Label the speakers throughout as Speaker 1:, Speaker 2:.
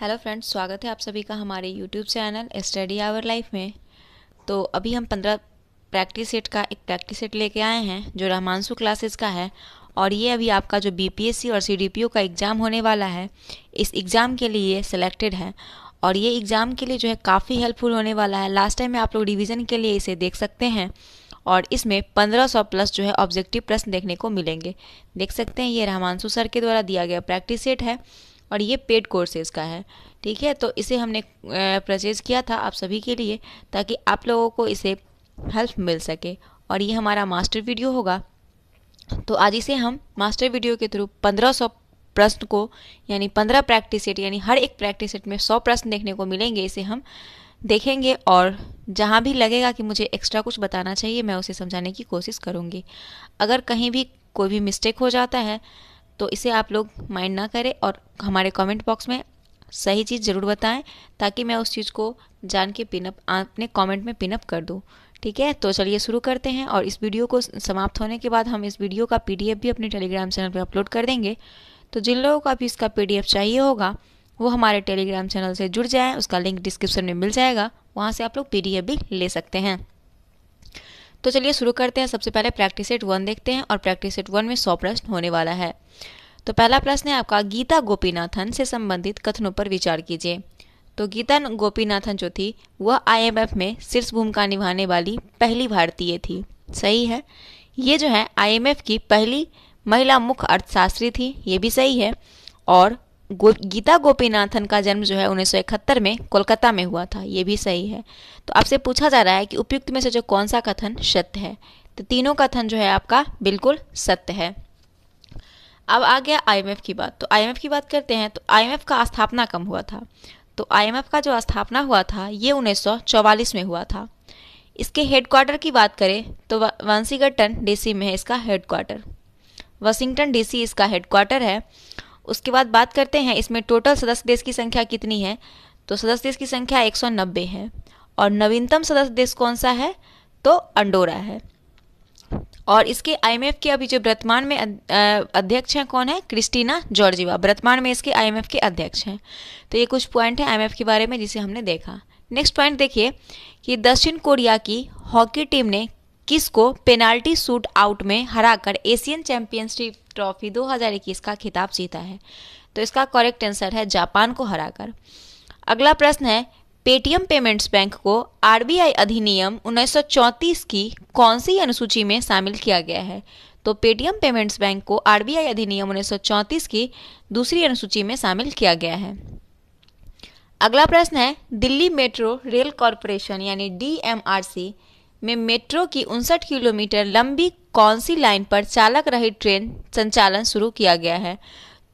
Speaker 1: Hello friends स्वागत है आप सभी का हमारे YouTube channel study our life में तो अभी हम पंद्रह प्रैक्टिस सेट का एक प्रैक्टिस सेट लेके आए हैं जो रहमानसु क्लासेस का है और ये अभी आपका जो बीपीएससी और सीडीपीओ का एग्ज़ाम होने वाला है इस एग्ज़ाम के लिए सिलेक्टेड है और ये एग्ज़ाम के लिए जो है काफ़ी हेल्पफुल होने वाला है लास्ट टाइम में आप लोग डिविज़न के लिए इसे देख सकते हैं और इसमें 1500 प्लस जो है ऑब्जेक्टिव प्रश्न देखने को मिलेंगे देख सकते हैं ये रहमानसु सर के द्वारा दिया गया प्रैक्टिस सेट है और ये पेड कोर्सेज का है ठीक है तो इसे हमने परचेज़ किया था आप सभी के लिए ताकि आप लोगों को इसे हेल्प मिल सके और ये हमारा मास्टर वीडियो होगा तो आज इसे हम मास्टर वीडियो के थ्रू पंद्रह सौ प्रश्न को यानी पंद्रह प्रैक्टिस सेट यानी हर एक प्रैक्टिस सेट में सौ प्रश्न देखने को मिलेंगे इसे हम देखेंगे और जहाँ भी लगेगा कि मुझे एक्स्ट्रा कुछ बताना चाहिए मैं उसे समझाने की कोशिश करूँगी अगर कहीं भी कोई भी मिस्टेक हो जाता है तो इसे आप लोग माइंड ना करें और हमारे कमेंट बॉक्स में सही चीज़ ज़रूर बताएं ताकि मैं उस चीज़ को जान के पिनअप अपने कमेंट में पिनअप कर दूँ ठीक है तो चलिए शुरू करते हैं और इस वीडियो को समाप्त होने के बाद हम इस वीडियो का पी भी अपने टेलीग्राम चैनल पर अपलोड कर देंगे तो जिन लोगों को भी इसका पी चाहिए होगा वो हमारे टेलीग्राम चैनल से जुड़ जाएँ उसका लिंक डिस्क्रिप्शन में मिल जाएगा वहाँ से आप लोग पी भी ले सकते हैं तो चलिए शुरू करते हैं सबसे पहले प्रैक्टिस सेट वन देखते हैं और प्रैक्टिस सेट वन में सौ प्रश्न होने वाला है तो पहला प्रश्न है आपका गीता गोपीनाथन से संबंधित कथनों पर विचार कीजिए तो गीता गोपीनाथन जो थी वह आईएमएफ में शीर्ष भूमिका निभाने वाली पहली भारतीय थी सही है ये जो है आईएमएफ की पहली महिला मुख्य अर्थशास्त्री थी ये भी सही है और गो, गीता गोपीनाथन का जन्म जो है उन्नीस में कोलकाता में हुआ था ये भी सही है तो आपसे पूछा जा रहा है कि उपयुक्त में से जो कौन सा कथन सत्य है तो तीनों कथन जो है आपका बिल्कुल सत्य है अब आ गया आईएमएफ की बात तो आईएमएफ की बात करते हैं तो आईएमएफ का स्थापना कम हुआ था तो आईएमएफ का जो स्थापना हुआ था ये उन्नीस में हुआ था इसके हेडक्वार्टर की बात करें तो वंशीगटन डीसी में है इसका हेडक्वार्टर वाशिंगटन डीसी इसका हेडक्वार्टर है उसके बाद बात करते हैं इसमें टोटल सदस्य देश की संख्या कितनी है तो सदस्य देश की संख्या एक है और नवीनतम सदस्य देश कौन सा है तो अंडोरा है और इसके आईएमएफ के अभी जो वर्तमान में अध्यक्ष हैं कौन है क्रिस्टीना जॉर्जिवा वर्तमान में इसके आईएमएफ के अध्यक्ष हैं तो ये कुछ पॉइंट है आईएमएफ के बारे में जिसे हमने देखा नेक्स्ट पॉइंट देखिए कि दक्षिण कोरिया की हॉकी टीम ने किसको पेनाल्टी शूट आउट में हराकर एशियन चैंपियनशिप ट्रॉफी 2021 का खिताब जीता है तो इसका करेक्ट आंसर है जापान को हराकर अगला प्रश्न है पेटीएम पेमेंट्स बैंक को आरबीआई अधिनियम उन्नीस की कौन सी अनुसूची में शामिल किया गया है तो पेटीएम पेमेंट्स बैंक को आरबीआई अधिनियम उन्नीस की दूसरी अनुसूची में शामिल किया गया है अगला प्रश्न है दिल्ली मेट्रो रेल कॉरपोरेशन यानी डीएमआरसी में मेट्रो की उनसठ किलोमीटर लंबी कौन सी लाइन पर चालक रहित ट्रेन संचालन शुरू किया गया है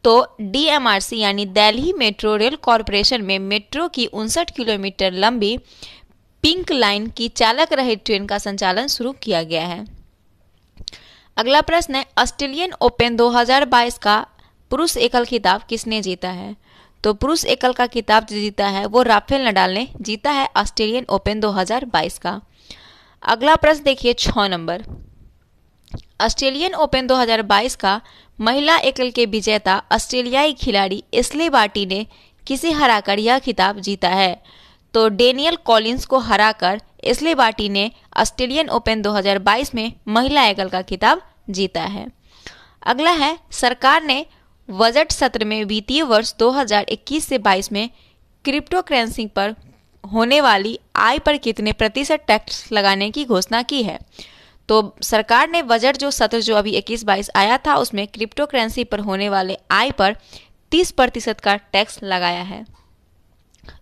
Speaker 1: तो डीएमआरसी यानी दिल्ली मेट्रो रेल कॉरपोरेशन में मेट्रो की उनसठ किलोमीटर लंबी पिंक लाइन की चालक रहित ट्रेन का संचालन शुरू किया गया है अगला प्रश्न है ऑस्ट्रेलियन ओपन 2022 का पुरुष एकल खिताब किसने जीता है तो पुरुष एकल का खिताब जो जीता है वो राफेल नडाल ने जीता है ऑस्ट्रेलियन ओपन 2022 का अगला प्रश्न देखिए छ नंबर ऑस्ट्रेलियन ओपन 2022 का महिला एकल के विजेता ऑस्ट्रेलियाई खिलाड़ी एस्ले बाटी ने किसे हराकर यह खिताब जीता है तो डेनियल कॉलिंस को हराकर एस्ले बाटी ने ऑस्ट्रेलियन ओपन 2022 में महिला एकल का खिताब जीता है अगला है सरकार ने बजट सत्र में वित्तीय वर्ष 2021 से 22 में क्रिप्टो करेंसी पर होने वाली आय पर कितने प्रतिशत टैक्स लगाने की घोषणा की है तो सरकार ने बजट जो सत्र जो अभी 21 बाईस आया था उसमें क्रिप्टो करेंसी पर होने वाले आय पर 30 प्रतिशत का टैक्स लगाया है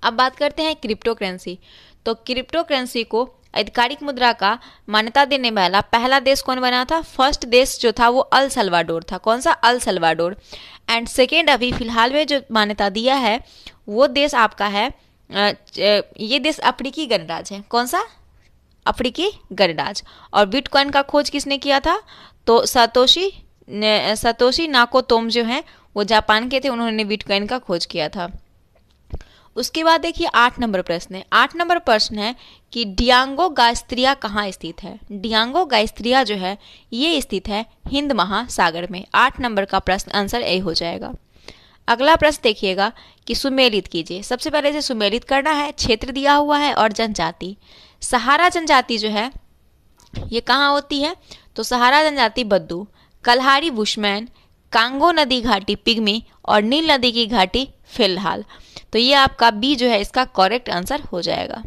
Speaker 1: अब बात करते हैं क्रिप्टो करेंसी तो क्रिप्टो करेंसी को आधिकारिक मुद्रा का मान्यता देने वाला पहला देश कौन बना था फर्स्ट देश जो था वो अल सलवाडोर था कौन सा अल सलवाडोर एंड सेकेंड अभी फिलहाल में जो मान्यता दिया है वो देश आपका है ये देश अफ्रीकी गणराज है कौन सा अफ्रीकी गणराज और बिटकॉइन का खोज किसने किया था तो सातोशी सतोशी नाको तोम जो है वो जापान के थे उन्होंने बिटकॉइन का खोज किया था उसके बाद देखिए आठ नंबर प्रश्न है आठ नंबर प्रश्न है कि डियांगो गायस्त्रिया कहाँ स्थित है डियांगो गायस्त्रिया जो है ये स्थित है हिंद महासागर में आठ नंबर का प्रश्न आंसर ए हो जाएगा अगला प्रश्न देखिएगा कि सुमेलित कीजिए सबसे पहले इसे सुमेलित करना है क्षेत्र दिया हुआ है और जनजाति सहारा जनजाति जो है ये कहाँ होती है तो सहारा जनजाति बद्दू कलहारी बुशमैन कांगो नदी घाटी पिग्मी और नील नदी की घाटी फिलहाल तो ये आपका बी जो है इसका करेक्ट आंसर हो जाएगा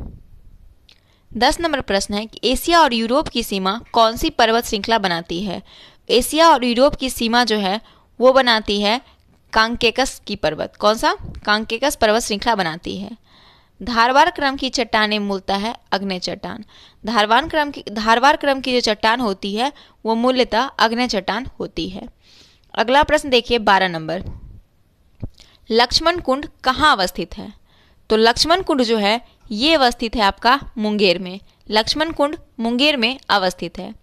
Speaker 1: दस नंबर प्रश्न है कि एशिया और यूरोप की सीमा कौन सी पर्वत श्रृंखला बनाती है एशिया और यूरोप की सीमा जो है वो बनाती है कांकेकस की पर्वत कौन सा कांकेकस पर्वत श्रृंखला बनाती है धारवार क्रम की चट्टाने मूलतः है अग्नि चट्टान धारवान क्रम की धारवार क्रम की जो चट्टान होती है वो मूलतः अग्नि चट्टान होती है अगला प्रश्न देखिए बारह नंबर लक्ष्मण कुंड कहाँ अवस्थित है तो लक्ष्मण कुंड जो है ये अवस्थित है आपका मुंगेर में लक्ष्मण कुंड मुंगेर में अवस्थित है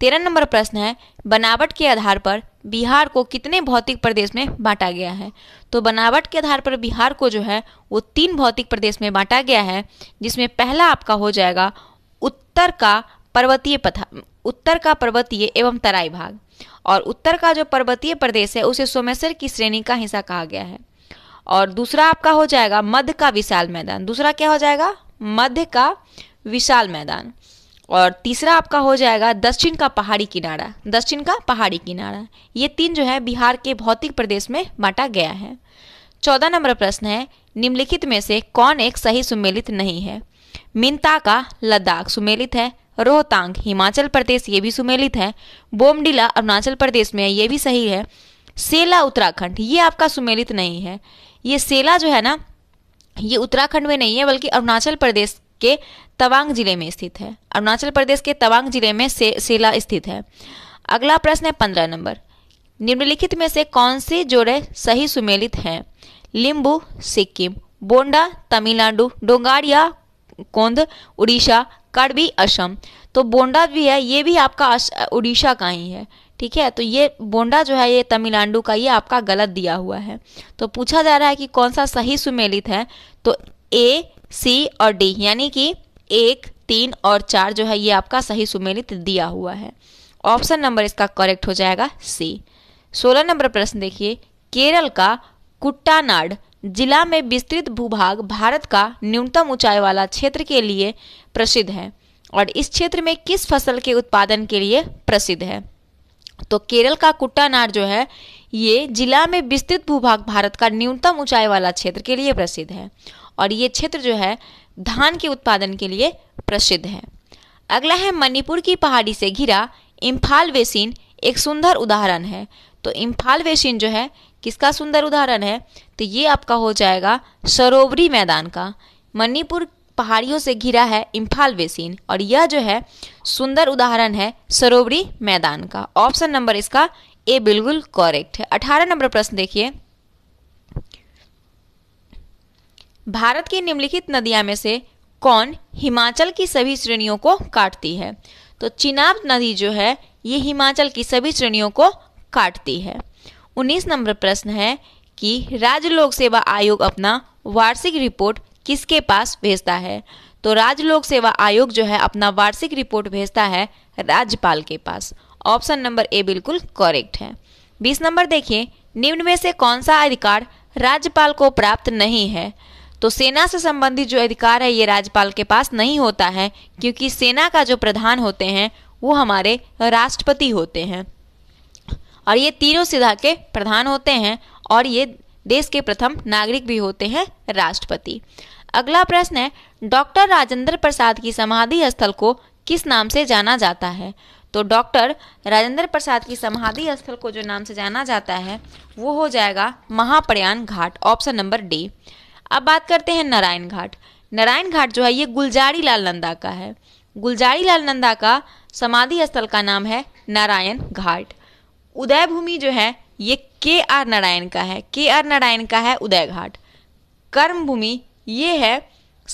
Speaker 1: तेरह नंबर प्रश्न है बनावट के आधार पर बिहार को कितने भौतिक प्रदेश में बांटा गया है तो बनावट के आधार पर बिहार को जो है वो तीन भौतिक प्रदेश में बांटा गया है जिसमें पहला आपका हो जाएगा उत्तर का पर्वतीय पथा उत्तर का पर्वतीय एवं तराई भाग और उत्तर का जो पर्वतीय प्रदेश है उसे सोमेश्वर की श्रेणी का हिस्सा कहा गया है और दूसरा आपका हो जाएगा मध्य का विशाल मैदान दूसरा क्या हो जाएगा मध्य का विशाल मैदान और तीसरा आपका हो जाएगा दक्षिण का पहाड़ी किनारा दक्षिण का पहाड़ी किनारा ये तीन जो है बिहार के भौतिक प्रदेश में बांटा गया है चौदह नंबर प्रश्न है निम्नलिखित में से कौन एक सही सुमेलित नहीं है मिनता का लद्दाख सुमेलित है रोहतांग हिमाचल प्रदेश ये भी सुमेलित है बोमडिला अरुणाचल प्रदेश में है ये भी सही है सेला उत्तराखंड ये आपका सुमेलित नहीं है ये सेला जो है ना ये उत्तराखंड में नहीं है बल्कि अरुणाचल प्रदेश के तवांग जिले में स्थित है अरुणाचल प्रदेश के तवांग जिले में से, सेला स्थित है अगला प्रश्न है पंद्रह नंबर निम्नलिखित में से कौन से जोड़े सही सुमेलित हैं लिंबू सिक्किम बोंडा तमिलनाडु डोंगारिया कोंद उड़ीसा करबी असम तो बोंडा भी है ये भी आपका उड़ीसा का ही है ठीक है तो ये बोंडा जो है ये तमिलनाडु का ये आपका गलत दिया हुआ है तो पूछा जा रहा है कि कौन सा सही सुमेलित है तो ए सी और डी यानी कि एक तीन और चार जो है ये आपका सही सुमेलित दिया हुआ है ऑप्शन नंबर इसका करेक्ट हो जाएगा सी सोलह नंबर प्रश्न देखिए केरल का कुट्टानाड जिला में विस्तृत भूभाग भारत का न्यूनतम ऊंचाई वाला क्षेत्र के लिए प्रसिद्ध है और इस क्षेत्र में किस फसल के उत्पादन के लिए प्रसिद्ध है तो केरल का कुट्टानाड़ जो है ये जिला में विस्तृत भूभाग भारत का न्यूनतम ऊंचाई वाला क्षेत्र के लिए प्रसिद्ध है और ये क्षेत्र जो है धान के उत्पादन के लिए प्रसिद्ध है अगला है मणिपुर की पहाड़ी से घिरा इम्फाल बेसिन एक सुंदर उदाहरण है तो इम्फाल बेसिन जो है किसका सुंदर उदाहरण है तो ये आपका हो जाएगा सरोवरी मैदान का मणिपुर पहाड़ियों से घिरा है इम्फाल बेसिन और यह जो है सुंदर उदाहरण है सरोवरी मैदान का ऑप्शन नंबर इसका ए बिल्कुल करेक्ट है अठारह नंबर प्रश्न देखिए भारत की निम्नलिखित नदियां में से कौन हिमाचल की सभी श्रेणियों को काटती है तो चिनाब नदी जो है ये हिमाचल की सभी श्रेणियों को काटती है उन्नीस नंबर प्रश्न है कि राज्य लोक सेवा आयोग अपना वार्षिक रिपोर्ट किसके पास भेजता है तो राज्य लोक सेवा आयोग जो है अपना वार्षिक रिपोर्ट भेजता है राज्यपाल के पास ऑप्शन नंबर ए बिल्कुल करेक्ट है बीस नंबर देखिए निम्न में से कौन सा अधिकार राज्यपाल को प्राप्त नहीं है तो सेना से संबंधित जो अधिकार है ये राज्यपाल के पास नहीं होता है क्योंकि सेना का जो प्रधान होते हैं वो हमारे राष्ट्रपति होते हैं और ये तीनों सिधा के प्रधान होते हैं और ये देश के प्रथम नागरिक भी होते हैं राष्ट्रपति अगला प्रश्न है डॉक्टर राजेंद्र प्रसाद की समाधि स्थल को किस नाम से जाना जाता है तो डॉक्टर राजेंद्र प्रसाद की समाधि स्थल को जो नाम से जाना जाता है वो हो जाएगा Mahaprayan Ghat option number D अब बात करते हैं नारायण घाट नारायण घाट जो है ये गुलजारी लाल नंदा का है गुलजारी लाल नंदा का समाधि स्थल का नाम है नारायण घाट उदय भूमि जो है ये के आर नारायण का है के आर नारायण का है उदय घाट कर्म भूमि ये है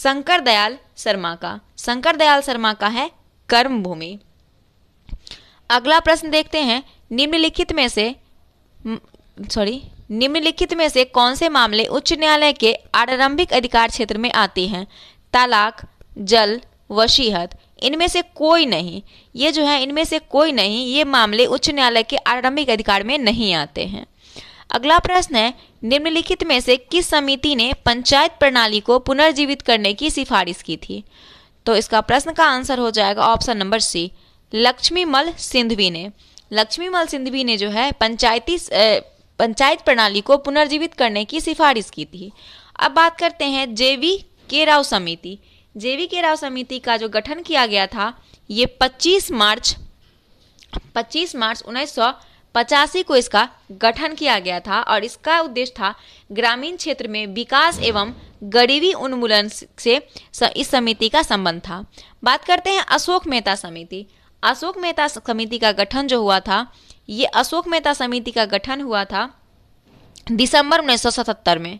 Speaker 1: शंकर दयाल शर्मा का शंकर दयाल शर्मा का है कर्म भूमि अगला प्रश्न देखते हैं निम्नलिखित में से सॉरी निम्नलिखित में से कौन से मामले उच्च न्यायालय के आरंभिक अधिकार क्षेत्र में आते हैं तलाक जल वसीहत इनमें से कोई नहीं ये जो है इनमें से कोई नहीं ये मामले उच्च न्यायालय के आरंभिक अधिकार में नहीं आते हैं अगला प्रश्न है निम्नलिखित में से किस समिति ने पंचायत प्रणाली को पुनर्जीवित करने की सिफारिश की थी तो इसका प्रश्न का आंसर हो जाएगा option number C Laxmimal Singhvi ने लक्ष्मीमल सिंधवी ने जो है पंचायती पंचायत प्रणाली को पुनर्जीवित करने की सिफारिश की थी अब बात करते हैं जेवी के राव समिति जेवी के राव समिति का जो गठन किया गया था ये 25 मार्च 25 मार्च उन्नीस पचासी को इसका गठन किया गया था और इसका उद्देश्य था ग्रामीण क्षेत्र में विकास एवं गरीबी उन्मूलन से इस समिति का संबंध था बात करते हैं अशोक मेहता समिति अशोक मेहता समिति का गठन जो हुआ था ये अशोक मेहता समिति का गठन हुआ था दिसंबर 1977 में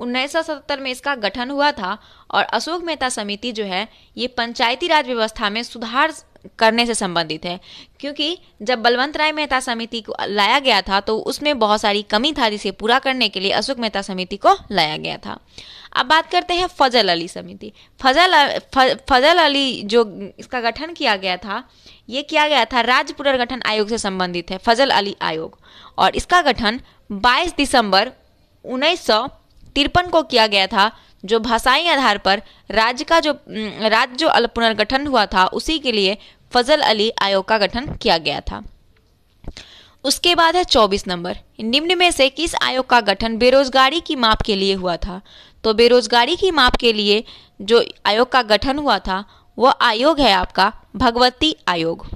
Speaker 1: 1977 में इसका गठन हुआ था और अशोक मेहता समिति जो है ये पंचायती राज व्यवस्था में सुधार करने से संबंधित है क्योंकि जब बलवंत राय मेहता समिति को लाया गया था तो उसमें बहुत सारी कमी था जिसे पूरा करने के लिए अशोक मेहता समिति को लाया गया था अब बात करते हैं फजल अली समिति फजल फजल अली जो इसका गठन किया गया था ये किया गया था राज्य पुनर्गठन आयोग से संबंधित है फजल अली आयोग और इसका गठन 22 दिसंबर उन्नीस तिरपन को किया गया था जो भाषाई आधार पर राज्य का जो राज्य जो पुनर्गठन हुआ था उसी के लिए फजल अली आयोग का गठन किया गया था उसके बाद है चौबीस नंबर निम्न में से किस आयोग का गठन बेरोजगारी की माप के लिए हुआ था तो बेरोजगारी की माप के लिए जो आयोग का गठन हुआ था वह आयोग है आपका भगवती आयोग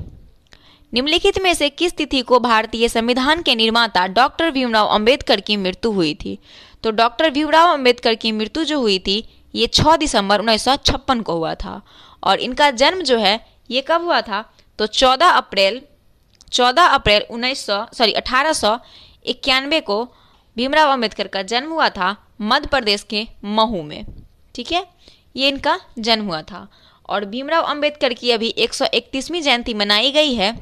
Speaker 1: निम्नलिखित में से किस तिथि को भारतीय संविधान के निर्माता डॉक्टर भीमराव अंबेडकर की मृत्यु हुई थी तो डॉक्टर भीमराव अंबेडकर की मृत्यु जो हुई थी ये 6 दिसंबर उन्नीस को हुआ था और इनका जन्म जो है ये कब हुआ था तो 14 अप्रैल 14 अप्रैल 1900 सॉरी अठारह को भीमराव अंबेडकर का जन्म हुआ था मध्य प्रदेश के महू में ठीक है ये इनका जन्म हुआ था और भीमराव अंबेडकर की अभी 131वीं जयंती मनाई गई है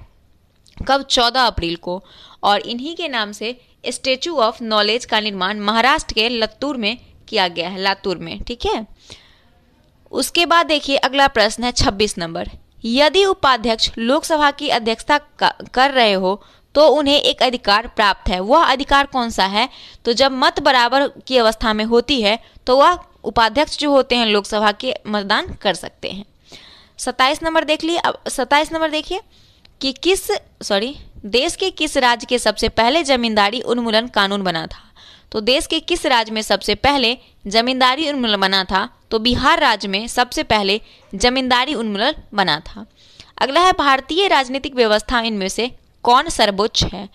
Speaker 1: कब 14 अप्रैल को और इन्हीं के नाम से स्टेचू ऑफ नॉलेज का निर्माण महाराष्ट्र के लतूर में किया गया है लातूर में ठीक है उसके बाद देखिए अगला प्रश्न है 26 नंबर यदि उपाध्यक्ष लोकसभा की अध्यक्षता कर रहे हो तो उन्हें एक अधिकार प्राप्त है वह अधिकार कौन सा है तो जब मत बराबर की अवस्था में होती है तो वह उपाध्यक्ष जो होते हैं लोकसभा के मतदान कर सकते हैं सत्ताईस नंबर देख लिए अब सत्ताईस नंबर देखिए कि किस सॉरी देश के किस राज्य के सबसे पहले जमींदारी उन्मूलन कानून बना था तो देश के किस राज्य में सबसे पहले जमींदारी उन्मूलन बना था तो बिहार राज्य में सबसे पहले जमींदारी उन्मूलन बना था अगला है भारतीय राजनीतिक व्यवस्था इनमें से कौन सर्वोच्च है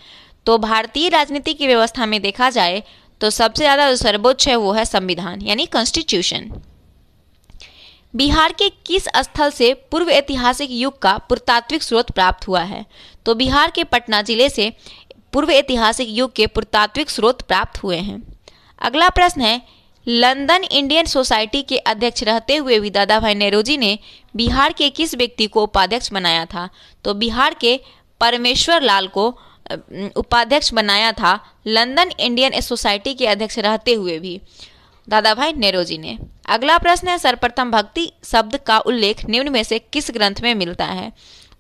Speaker 1: तो भारतीय राजनीति की व्यवस्था में देखा जाए तो सबसे ज़्यादा जो सर्वोच्च है वो है संविधान यानी कॉन्स्टिट्यूशन बिहार के किस स्थल से पूर्व ऐतिहासिक युग का पुरातात्विक स्रोत प्राप्त हुआ है तो बिहार के पटना जिले से पूर्व ऐतिहासिक युग के पुरातात्विक स्रोत प्राप्त हुए हैं अगला प्रश्न है लंदन इंडियन सोसाइटी के अध्यक्ष रहते हुए भी दादा भाई नेहरू जी ने बिहार के किस व्यक्ति को उपाध्यक्ष बनाया था तो बिहार के परमेश्वर लाल को उपाध्यक्ष बनाया था लंदन इंडियन सोसाइटी के अध्यक्ष रहते हुए भी दादा भाई नेहरू जी ने अगला प्रश्न है सर्वप्रथम भक्ति शब्द का उल्लेख निम्न में से किस ग्रंथ में मिलता है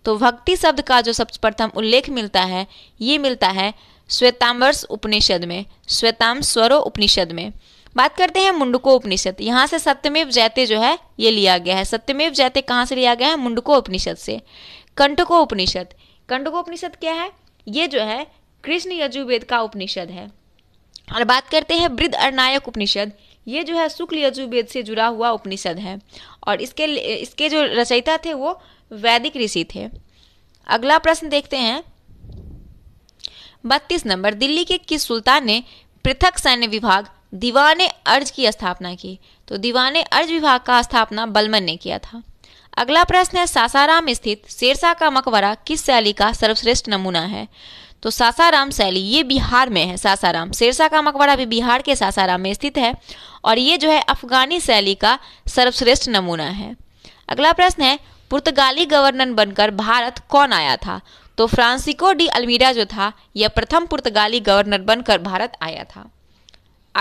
Speaker 1: तो भक्ति शब्द का जो सबसे प्रथम उल्लेख मिलता है ये मिलता है श्वेताम्बर्स उपनिषद में श्वेताम स्वरो उपनिषद में बात करते हैं मुंडको उपनिषद यहाँ से सत्यमेव जयते जो है ये लिया गया है सत्यमेव जयते कहाँ से लिया गया है मुंडको उपनिषद से कंटको उपनिषद कंटको उपनिषद क्या है ये जो है कृष्ण यजुर्वेद का उपनिषद है और बात करते हैं वृद्ध अर्नायक उपनिषद ये जो है शुक्ल यजुर्वेद से जुड़ा हुआ उपनिषद है और इसके इसके जो रचयिता थे वो वैदिक ऋषि थे अगला प्रश्न देखते हैं बत्तीस नंबर दिल्ली के किस सुल्तान ने पृथक सैन्य विभाग दीवाने अर्ज की स्थापना की तो दीवाने अर्ज विभाग का स्थापना बलमन ने किया था अगला प्रश्न है सासाराम स्थित शेरशाह का मकबरा किस शैली का सर्वश्रेष्ठ नमूना है तो सासाराम शैली ये बिहार में है सासाराम शेरशाह का मकबरा भी बिहार के सासाराम में स्थित है और ये जो है अफगानी शैली का सर्वश्रेष्ठ नमूना है अगला प्रश्न है पुर्तगाली गवर्नर बनकर भारत कौन आया था तो फ्रांसिको डी अल्मीरा जो था यह प्रथम पुर्तगाली गवर्नर बनकर भारत आया था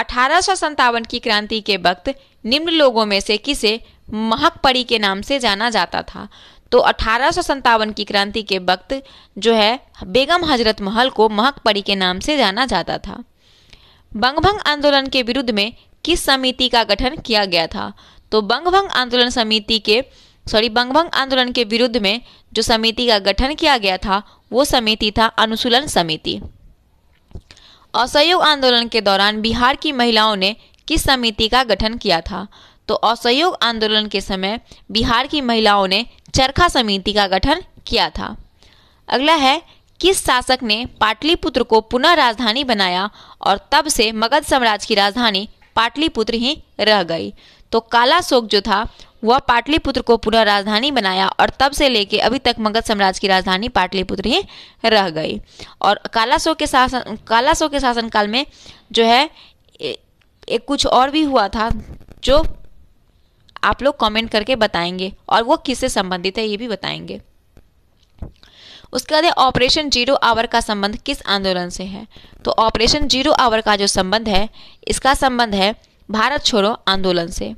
Speaker 1: अठारह की क्रांति के वक्त निम्न लोगों में से किसे महक पड़ी के नाम से जाना जाता था तो अठारह की क्रांति के वक्त जो है बेगम हजरत महल को महक पड़ी के नाम से जाना जाता था बंग भंग आंदोलन के विरुद्ध में किस समिति का गठन किया गया था तो बंग भंग आंदोलन समिति के सॉरी बंगभंग आंदोलन के विरुद्ध में जो समिति का गठन किया गया था वो समिति था अनुशूलन समिति असहयोग आंदोलन के दौरान बिहार की महिलाओं ने किस समिति का गठन किया था तो असहयोग आंदोलन के समय बिहार की महिलाओं ने चरखा समिति का गठन किया था अगला है किस शासक ने पाटलिपुत्र को पुनः राजधानी बनाया और तब से मगध साम्राज्य की राजधानी पाटलिपुत्र ही रह गई तो काला शोक जो था वह पाटलिपुत्र को पुनः राजधानी बनाया और तब से लेके अभी तक मगध साम्राज्य की राजधानी पाटलिपुत्र ही रह गई और कालाशो के शासन कालाशो के शासनकाल में जो है एक कुछ और भी हुआ था जो आप लोग कमेंट करके बताएंगे और वो किससे संबंधित है ये भी बताएंगे उसके बाद ऑपरेशन जीरो आवर का संबंध किस आंदोलन से है तो ऑपरेशन जीरो आवर का जो संबंध है इसका संबंध है भारत छोड़ो आंदोलन से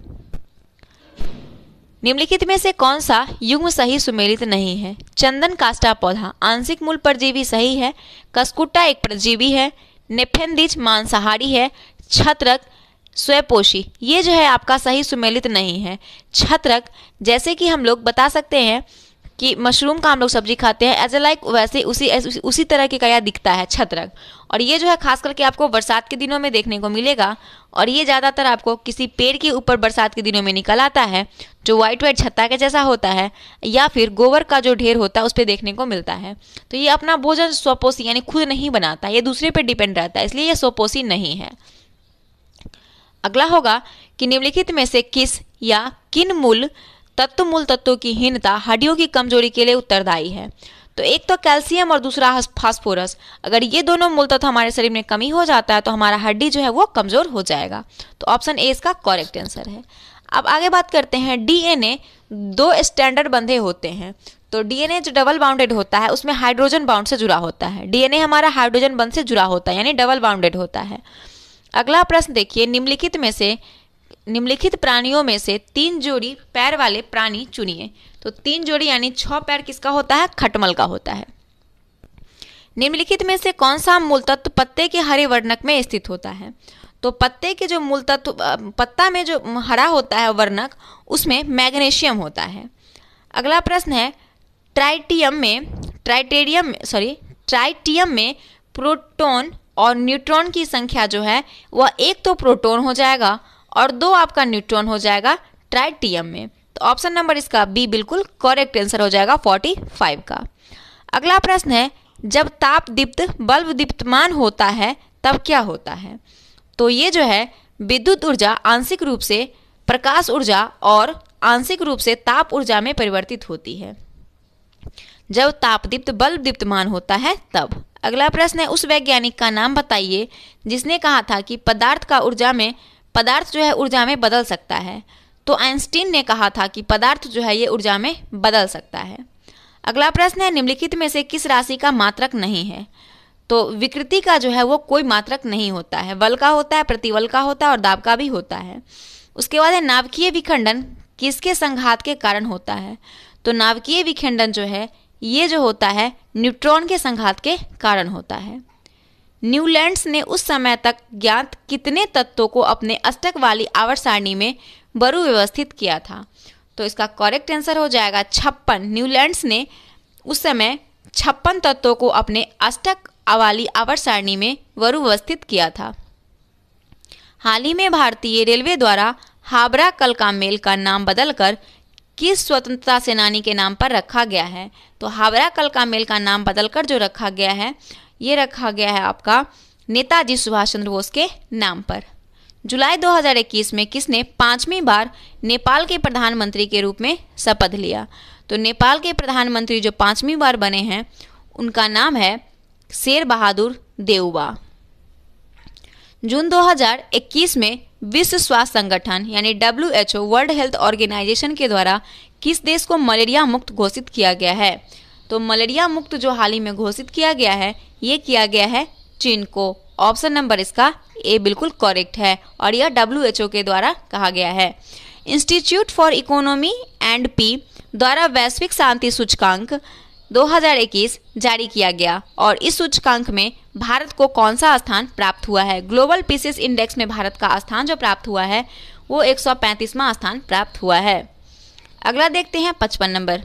Speaker 1: निम्नलिखित में से कौन सा युग्म सही सुमेलित नहीं है चंदन कास्टा पौधा आंशिक मूल परजीवी सही है कस्कुटा एक परजीवी है नेफेंदिज मांसाहारी है छत्रक स्वयपोषी ये जो है आपका सही सुमेलित नहीं है छत्रक जैसे कि हम लोग बता सकते हैं कि मशरूम का हम लोग सब्जी खाते हैं एज ए लाइक वैसे उसी उसी तरह के कया दिखता है छतरक और ये जो है खास करके आपको बरसात के दिनों में देखने को मिलेगा और ये ज़्यादातर आपको किसी पेड़ के ऊपर बरसात के दिनों में निकल आता है जो व्हाइट वाइट छत्ता के जैसा होता है या फिर गोबर का जो ढेर होता है उस पर देखने को मिलता है तो ये अपना भोजन स्वपोषी यानी खुद नहीं बनाता ये दूसरे पर डिपेंड रहता है इसलिए यह स्वपोषी नहीं है अगला होगा कि निम्नलिखित में से किस या किन मूल तत्व मूल तत्वों की हीनता हड्डियों की कमजोरी के लिए उत्तरदायी है तो एक तो कैल्शियम और दूसरा फास्फोरस अगर ये दोनों मूल तत्व हमारे शरीर में कमी हो जाता है तो हमारा हड्डी जो है वो कमज़ोर हो जाएगा तो ऑप्शन ए इसका करेक्ट आंसर है अब आगे बात करते हैं डीएनए दो स्टैंडर्ड बंधे होते हैं तो डीएनए जो डबल बाउंडेड होता है उसमें हाइड्रोजन बाउंड से जुड़ा होता है डीएनए हमारा हाइड्रोजन बंध से जुड़ा होता है यानी डबल बाउंडेड होता है अगला प्रश्न देखिए निम्नलिखित में से निम्नलिखित प्राणियों में से तीन जोड़ी पैर वाले प्राणी चुनिए तो तीन जोड़ी यानी छह पैर किसका होता है खटमल का होता है निम्नलिखित में से कौन सा मूल तत्व पत्ते के हरे वर्णक में स्थित होता है तो पत्ते के जो मूल तत्व पत्ता में जो हरा होता है वर्णक उसमें मैग्नेशियम होता है अगला प्रश्न है ट्राइटियम में ट्राइटेरियम सॉरी ट्राइटियम में प्रोटोन और न्यूट्रॉन की संख्या जो है वह एक तो प्रोटोन हो जाएगा और दो आपका न्यूट्रॉन हो जाएगा ट्राइटियम में तो ऑप्शन नंबर इसका बी बिल्कुल करेक्ट आंसर हो जाएगा 45 का अगला प्रश्न है जब ताप दीप्त बल्ब दीप्तमान होता है तब क्या होता है तो ये जो है विद्युत ऊर्जा आंशिक रूप से प्रकाश ऊर्जा और आंशिक रूप से ताप ऊर्जा में परिवर्तित होती है जब तापदीप्त बल्ब दीप्तमान होता है तब अगला प्रश्न है उस वैज्ञानिक का नाम बताइए जिसने कहा था कि पदार्थ का ऊर्जा में पदार्थ जो है ऊर्जा में बदल सकता है तो आइंस्टीन ने कहा था कि पदार्थ जो है ये ऊर्जा में बदल सकता है अगला प्रश्न है निम्नलिखित में से किस राशि का मात्रक नहीं है तो विकृति का जो है वो कोई मात्रक नहीं होता है बल का होता है प्रतिबल का होता है और दाब का भी होता है उसके बाद है नावकीय विखंडन किसके संघात के कारण होता है तो नावकीय विखंडन जो है ये जो होता है न्यूट्रॉन के संघात के कारण होता है न्यूलैंड्स ने उस समय तक ज्ञात कितने तत्वों को अपने अष्टक वाली आवर्त सारणी में बरु व्यवस्थित किया था तो इसका करेक्ट आंसर हो जाएगा छप्पन न्यूलैंड्स ने उस समय छप्पन तत्वों को अपने अष्टक वाली आवर्त सारणी में वरु व्यवस्थित किया था हाल ही में भारतीय रेलवे द्वारा हाबरा कलका मेल का नाम बदलकर किस स्वतंत्रता सेनानी के नाम पर रखा गया है तो हावड़ा कलका मेल का नाम बदलकर जो रखा गया है ये रखा गया है आपका नेताजी सुभाष चंद्र बोस के नाम पर जुलाई 2021 में किसने पांचवी बार नेपाल के प्रधानमंत्री के रूप में शपथ लिया तो नेपाल के प्रधानमंत्री जो पांचवी बार बने हैं उनका नाम है शेर बहादुर देउबा जून 2021 में विश्व स्वास्थ्य संगठन यानी W H World Health Organization के द्वारा किस देश को मलेरिया मुक्त घोषित किया गया है तो मलेरिया मुक्त जो हाल ही में घोषित किया गया है ये किया गया है चीन को ऑप्शन नंबर इसका ए बिल्कुल करेक्ट है और यह डब्ल्यू के द्वारा कहा गया है Institute for Economy and P द्वारा वैश्विक शांति सूचकांक 2021 जारी किया गया और इस सूचकांक में भारत को कौन सा स्थान प्राप्त हुआ है ग्लोबल पीसीस इंडेक्स में भारत का स्थान जो प्राप्त हुआ है वो एक स्थान प्राप्त हुआ है अगला देखते हैं पचपन नंबर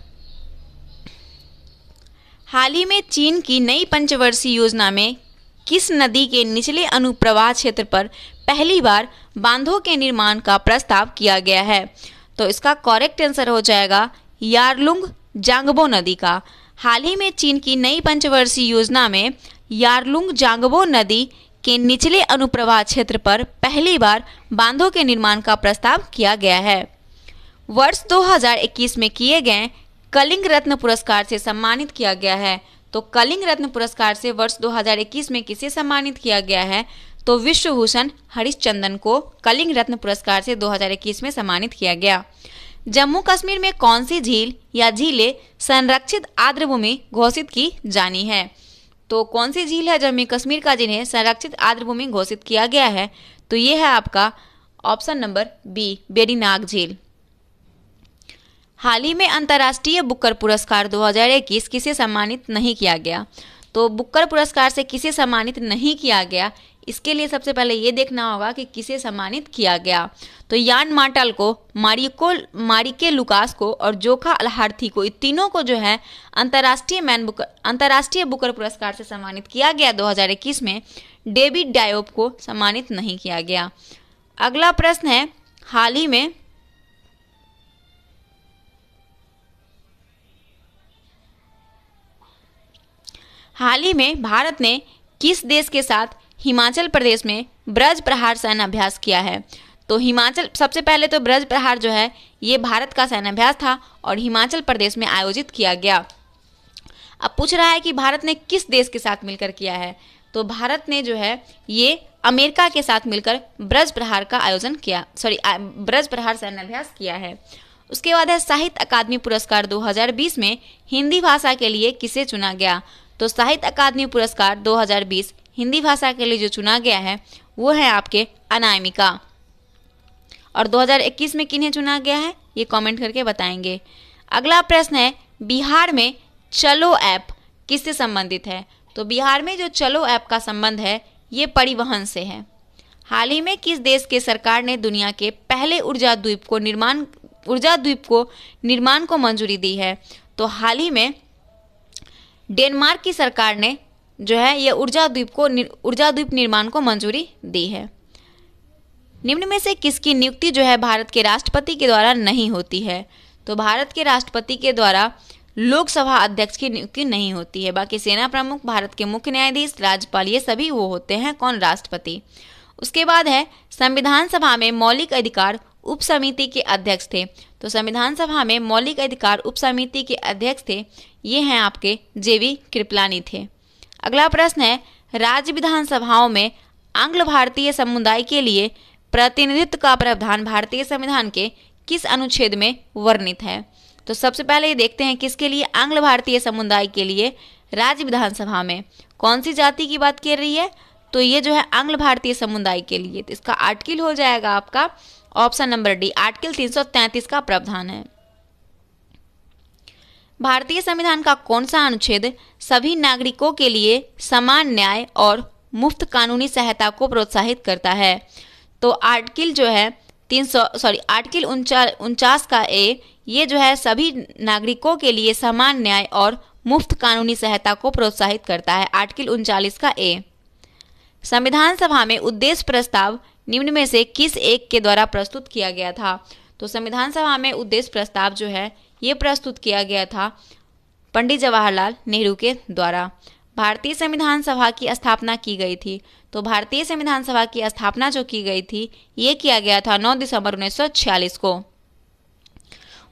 Speaker 1: हाल ही में चीन की नई पंचवर्षीय योजना में किस नदी के निचले अनुप्रवाह क्षेत्र पर पहली बार बांधों के निर्माण का प्रस्ताव किया गया है तो इसका करेक्ट आंसर हो जाएगा यारलुंग जांगबो नदी का हाल ही में चीन की नई पंचवर्षीय योजना में यारलुंग जांगबो नदी के निचले अनुप्रवाह क्षेत्र पर पहली बार बांधों के निर्माण का प्रस्ताव किया गया है वर्ष 2021 में किए गए कलिंग रत्न पुरस्कार से सम्मानित किया गया है तो कलिंग रत्न पुरस्कार से वर्ष 2021 में किसे सम्मानित किया गया है तो विश्वभूषण हरिश्चंदन को कलिंग रत्न पुरस्कार से 2021 में सम्मानित किया गया जम्मू कश्मीर में कौन सी झील या झीलें संरक्षित आर्द्रभूमि घोषित की जानी है तो कौन सी झील है जम्मू कश्मीर का जिन्हें संरक्षित आर्द्रभूमि घोषित किया गया है तो ये है आपका ऑप्शन नंबर बी बेरीनाग झील हाल ही में अंतर्राष्ट्रीय बुकर पुरस्कार 2021 किसे सम्मानित नहीं किया गया तो बुकर पुरस्कार से किसे सम्मानित नहीं किया गया इसके लिए सबसे पहले ये देखना होगा कि किसे सम्मानित किया गया तो यान मार्टल को मारिको मारिके लुकास को और जोखा अलहार्थी को इन तीनों को जो है अंतर्राष्ट्रीय मैन बुकर अंतर्राष्ट्रीय बुकर पुरस्कार से सम्मानित किया गया 2021 में डेविड डायोप को सम्मानित नहीं किया गया अगला प्रश्न है हाल ही में हाल ही में भारत ने किस देश के साथ हिमाचल प्रदेश में ब्रज प्रहार सैन्य अभ्यास किया है तो हिमाचल सबसे पहले तो ब्रज प्रहार जो है ये भारत का अभ्यास था और हिमाचल प्रदेश में आयोजित किया गया अब पूछ रहा है कि भारत ने किस देश के साथ मिलकर किया है तो भारत ने जो है ये अमेरिका के साथ मिलकर ब्रज प्रहार का आयोजन किया सॉरी ब्रज प्रहार अभ्यास किया है उसके बाद है साहित्य अकादमी पुरस्कार 2020 में हिंदी भाषा के लिए किसे चुना गया तो साहित्य अकादमी पुरस्कार 2020 हिंदी भाषा के लिए जो चुना गया है वो है आपके अनायमिका और 2021 में किन्हें चुना गया है ये कमेंट करके बताएंगे अगला प्रश्न है बिहार में चलो ऐप किससे संबंधित है तो बिहार में जो चलो ऐप का संबंध है ये परिवहन से है हाल ही में किस देश के सरकार ने दुनिया के पहले ऊर्जा द्वीप को निर्माण ऊर्जा द्वीप को निर्माण को मंजूरी दी है तो हाल ही में डेनमार्क की सरकार ने जो है यह ऊर्जा द्वीप को ऊर्जा द्वीप निर्माण को मंजूरी दी है निम्न में से किसकी नियुक्ति जो है भारत के राष्ट्रपति के द्वारा नहीं होती है तो भारत के राष्ट्रपति के द्वारा लोकसभा अध्यक्ष की नियुक्ति नहीं होती है बाकी सेना प्रमुख भारत के मुख्य न्यायाधीश राज्यपाल ये सभी वो होते हैं कौन राष्ट्रपति उसके बाद है संविधान सभा में मौलिक अधिकार उप समिति के अध्यक्ष थे तो संविधान सभा में मौलिक अधिकार उपसमिति के अध्यक्ष थे ये हैं आपके जेवी कृपलानी थे अगला प्रश्न है राज्य विधानसभाओं में आंग्ल भारतीय समुदाय के लिए प्रतिनिधित्व का प्रावधान भारतीय संविधान के किस अनुच्छेद में वर्णित है तो सबसे पहले ये देखते हैं किसके लिए आंग्ल भारतीय समुदाय के लिए राज्य विधानसभा में कौन सी जाति की बात कर रही है तो ये जो है आंग्ल भारतीय समुदाय के लिए तो इसका आर्टिकल हो जाएगा आपका ऑप्शन नंबर डी आर्टिकल 333 का प्रावधान है भारतीय संविधान का कौन सा अनुच्छेद सभी नागरिकों के लिए समान न्याय और मुफ्त कानूनी सहायता को प्रोत्साहित करता है तो आर्टिकल जो है तीन सौ सॉरी आर्टिकल उनचास का ए ये जो है सभी नागरिकों के लिए समान न्याय और मुफ्त कानूनी सहायता को प्रोत्साहित करता है आर्टिकल उनचालीस का ए संविधान सभा में उद्देश्य प्रस्ताव निम्न में से किस एक के द्वारा प्रस्तुत किया गया था तो संविधान सभा में उद्देश्य प्रस्ताव जो है ये प्रस्तुत किया गया था पंडित जवाहरलाल नेहरू के द्वारा भारतीय संविधान सभा की स्थापना की गई थी तो भारतीय संविधान सभा की स्थापना जो की गई थी ये किया गया था 9 दिसंबर उन्नीस को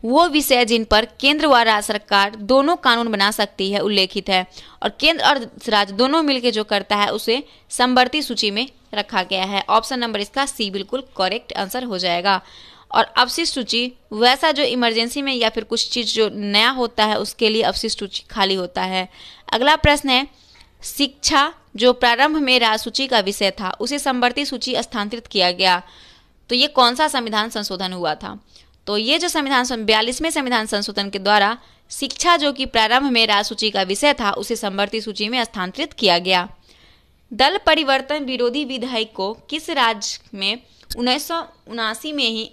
Speaker 1: वो विषय जिन पर केंद्र व राज्य सरकार दोनों कानून बना सकती है उल्लेखित है और केंद्र और राज्य दोनों मिलकर जो करता है उसे संवर्ती सूची में रखा गया है ऑप्शन नंबर इसका सी बिल्कुल करेक्ट आंसर हो जाएगा और अवशिष्ट सूची वैसा जो इमरजेंसी में या फिर कुछ चीज़ जो नया होता है उसके लिए अवशिष्ट सूची खाली होता है अगला प्रश्न है शिक्षा जो प्रारंभ में राजसूची का विषय था उसे समवर्ती सूची स्थानांतरित किया गया तो ये कौन सा संविधान संशोधन हुआ था तो ये जो संविधान बयालीसवें संविधान संशोधन के द्वारा शिक्षा जो कि प्रारंभ में राजसूची का विषय था उसे समवर्ती सूची में स्थानांतरित किया गया दल परिवर्तन विरोधी विधेयक को किस राज्य में उन्नीस में ही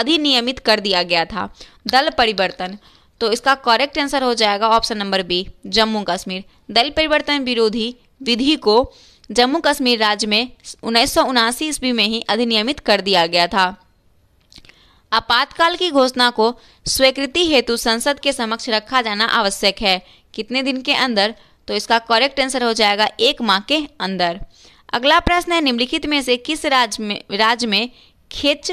Speaker 1: अधिनियमित कर दिया गया था दल परिवर्तन तो इसका करेक्ट आंसर हो जाएगा option number B Jammu Kashmir दल परिवर्तन विरोधी विधि को जम्मू कश्मीर राज्य में उन्नीस ईस्वी में ही अधिनियमित कर दिया गया था आपातकाल की घोषणा को स्वीकृति हेतु संसद के समक्ष रखा जाना आवश्यक है कितने दिन के अंदर तो इसका करेक्ट आंसर हो जाएगा एक माह के अंदर अगला प्रश्न है निम्नलिखित में से किस राज्य में राज्य में खेच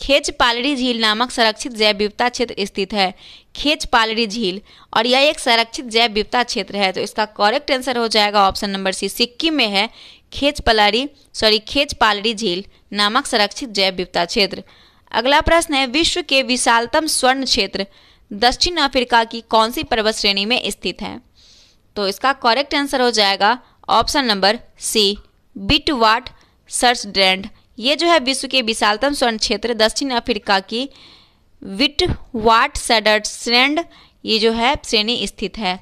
Speaker 1: खेच पालड़ी झील नामक संरक्षित जैव विविधता क्षेत्र स्थित है खेच पालड़ी झील और यह एक संरक्षित जैव विविधता क्षेत्र है तो इसका करेक्ट आंसर हो जाएगा ऑप्शन नंबर सी सिक्किम में है खेच पलाड़ी सॉरी खेच पालड़ी झील नामक संरक्षित जैव विविधता क्षेत्र अगला प्रश्न है विश्व के विशालतम स्वर्ण क्षेत्र दक्षिण अफ्रीका की कौन सी पर्वत श्रेणी में स्थित है तो इसका करेक्ट आंसर हो जाएगा ऑप्शन नंबर सी बिट वाट सर्च ड्रेंड ये जो है विश्व के विशालतम स्वर्ण क्षेत्र दक्षिण अफ्रीका की विट वाट सडरस्लैंड ये जो है श्रेणी स्थित है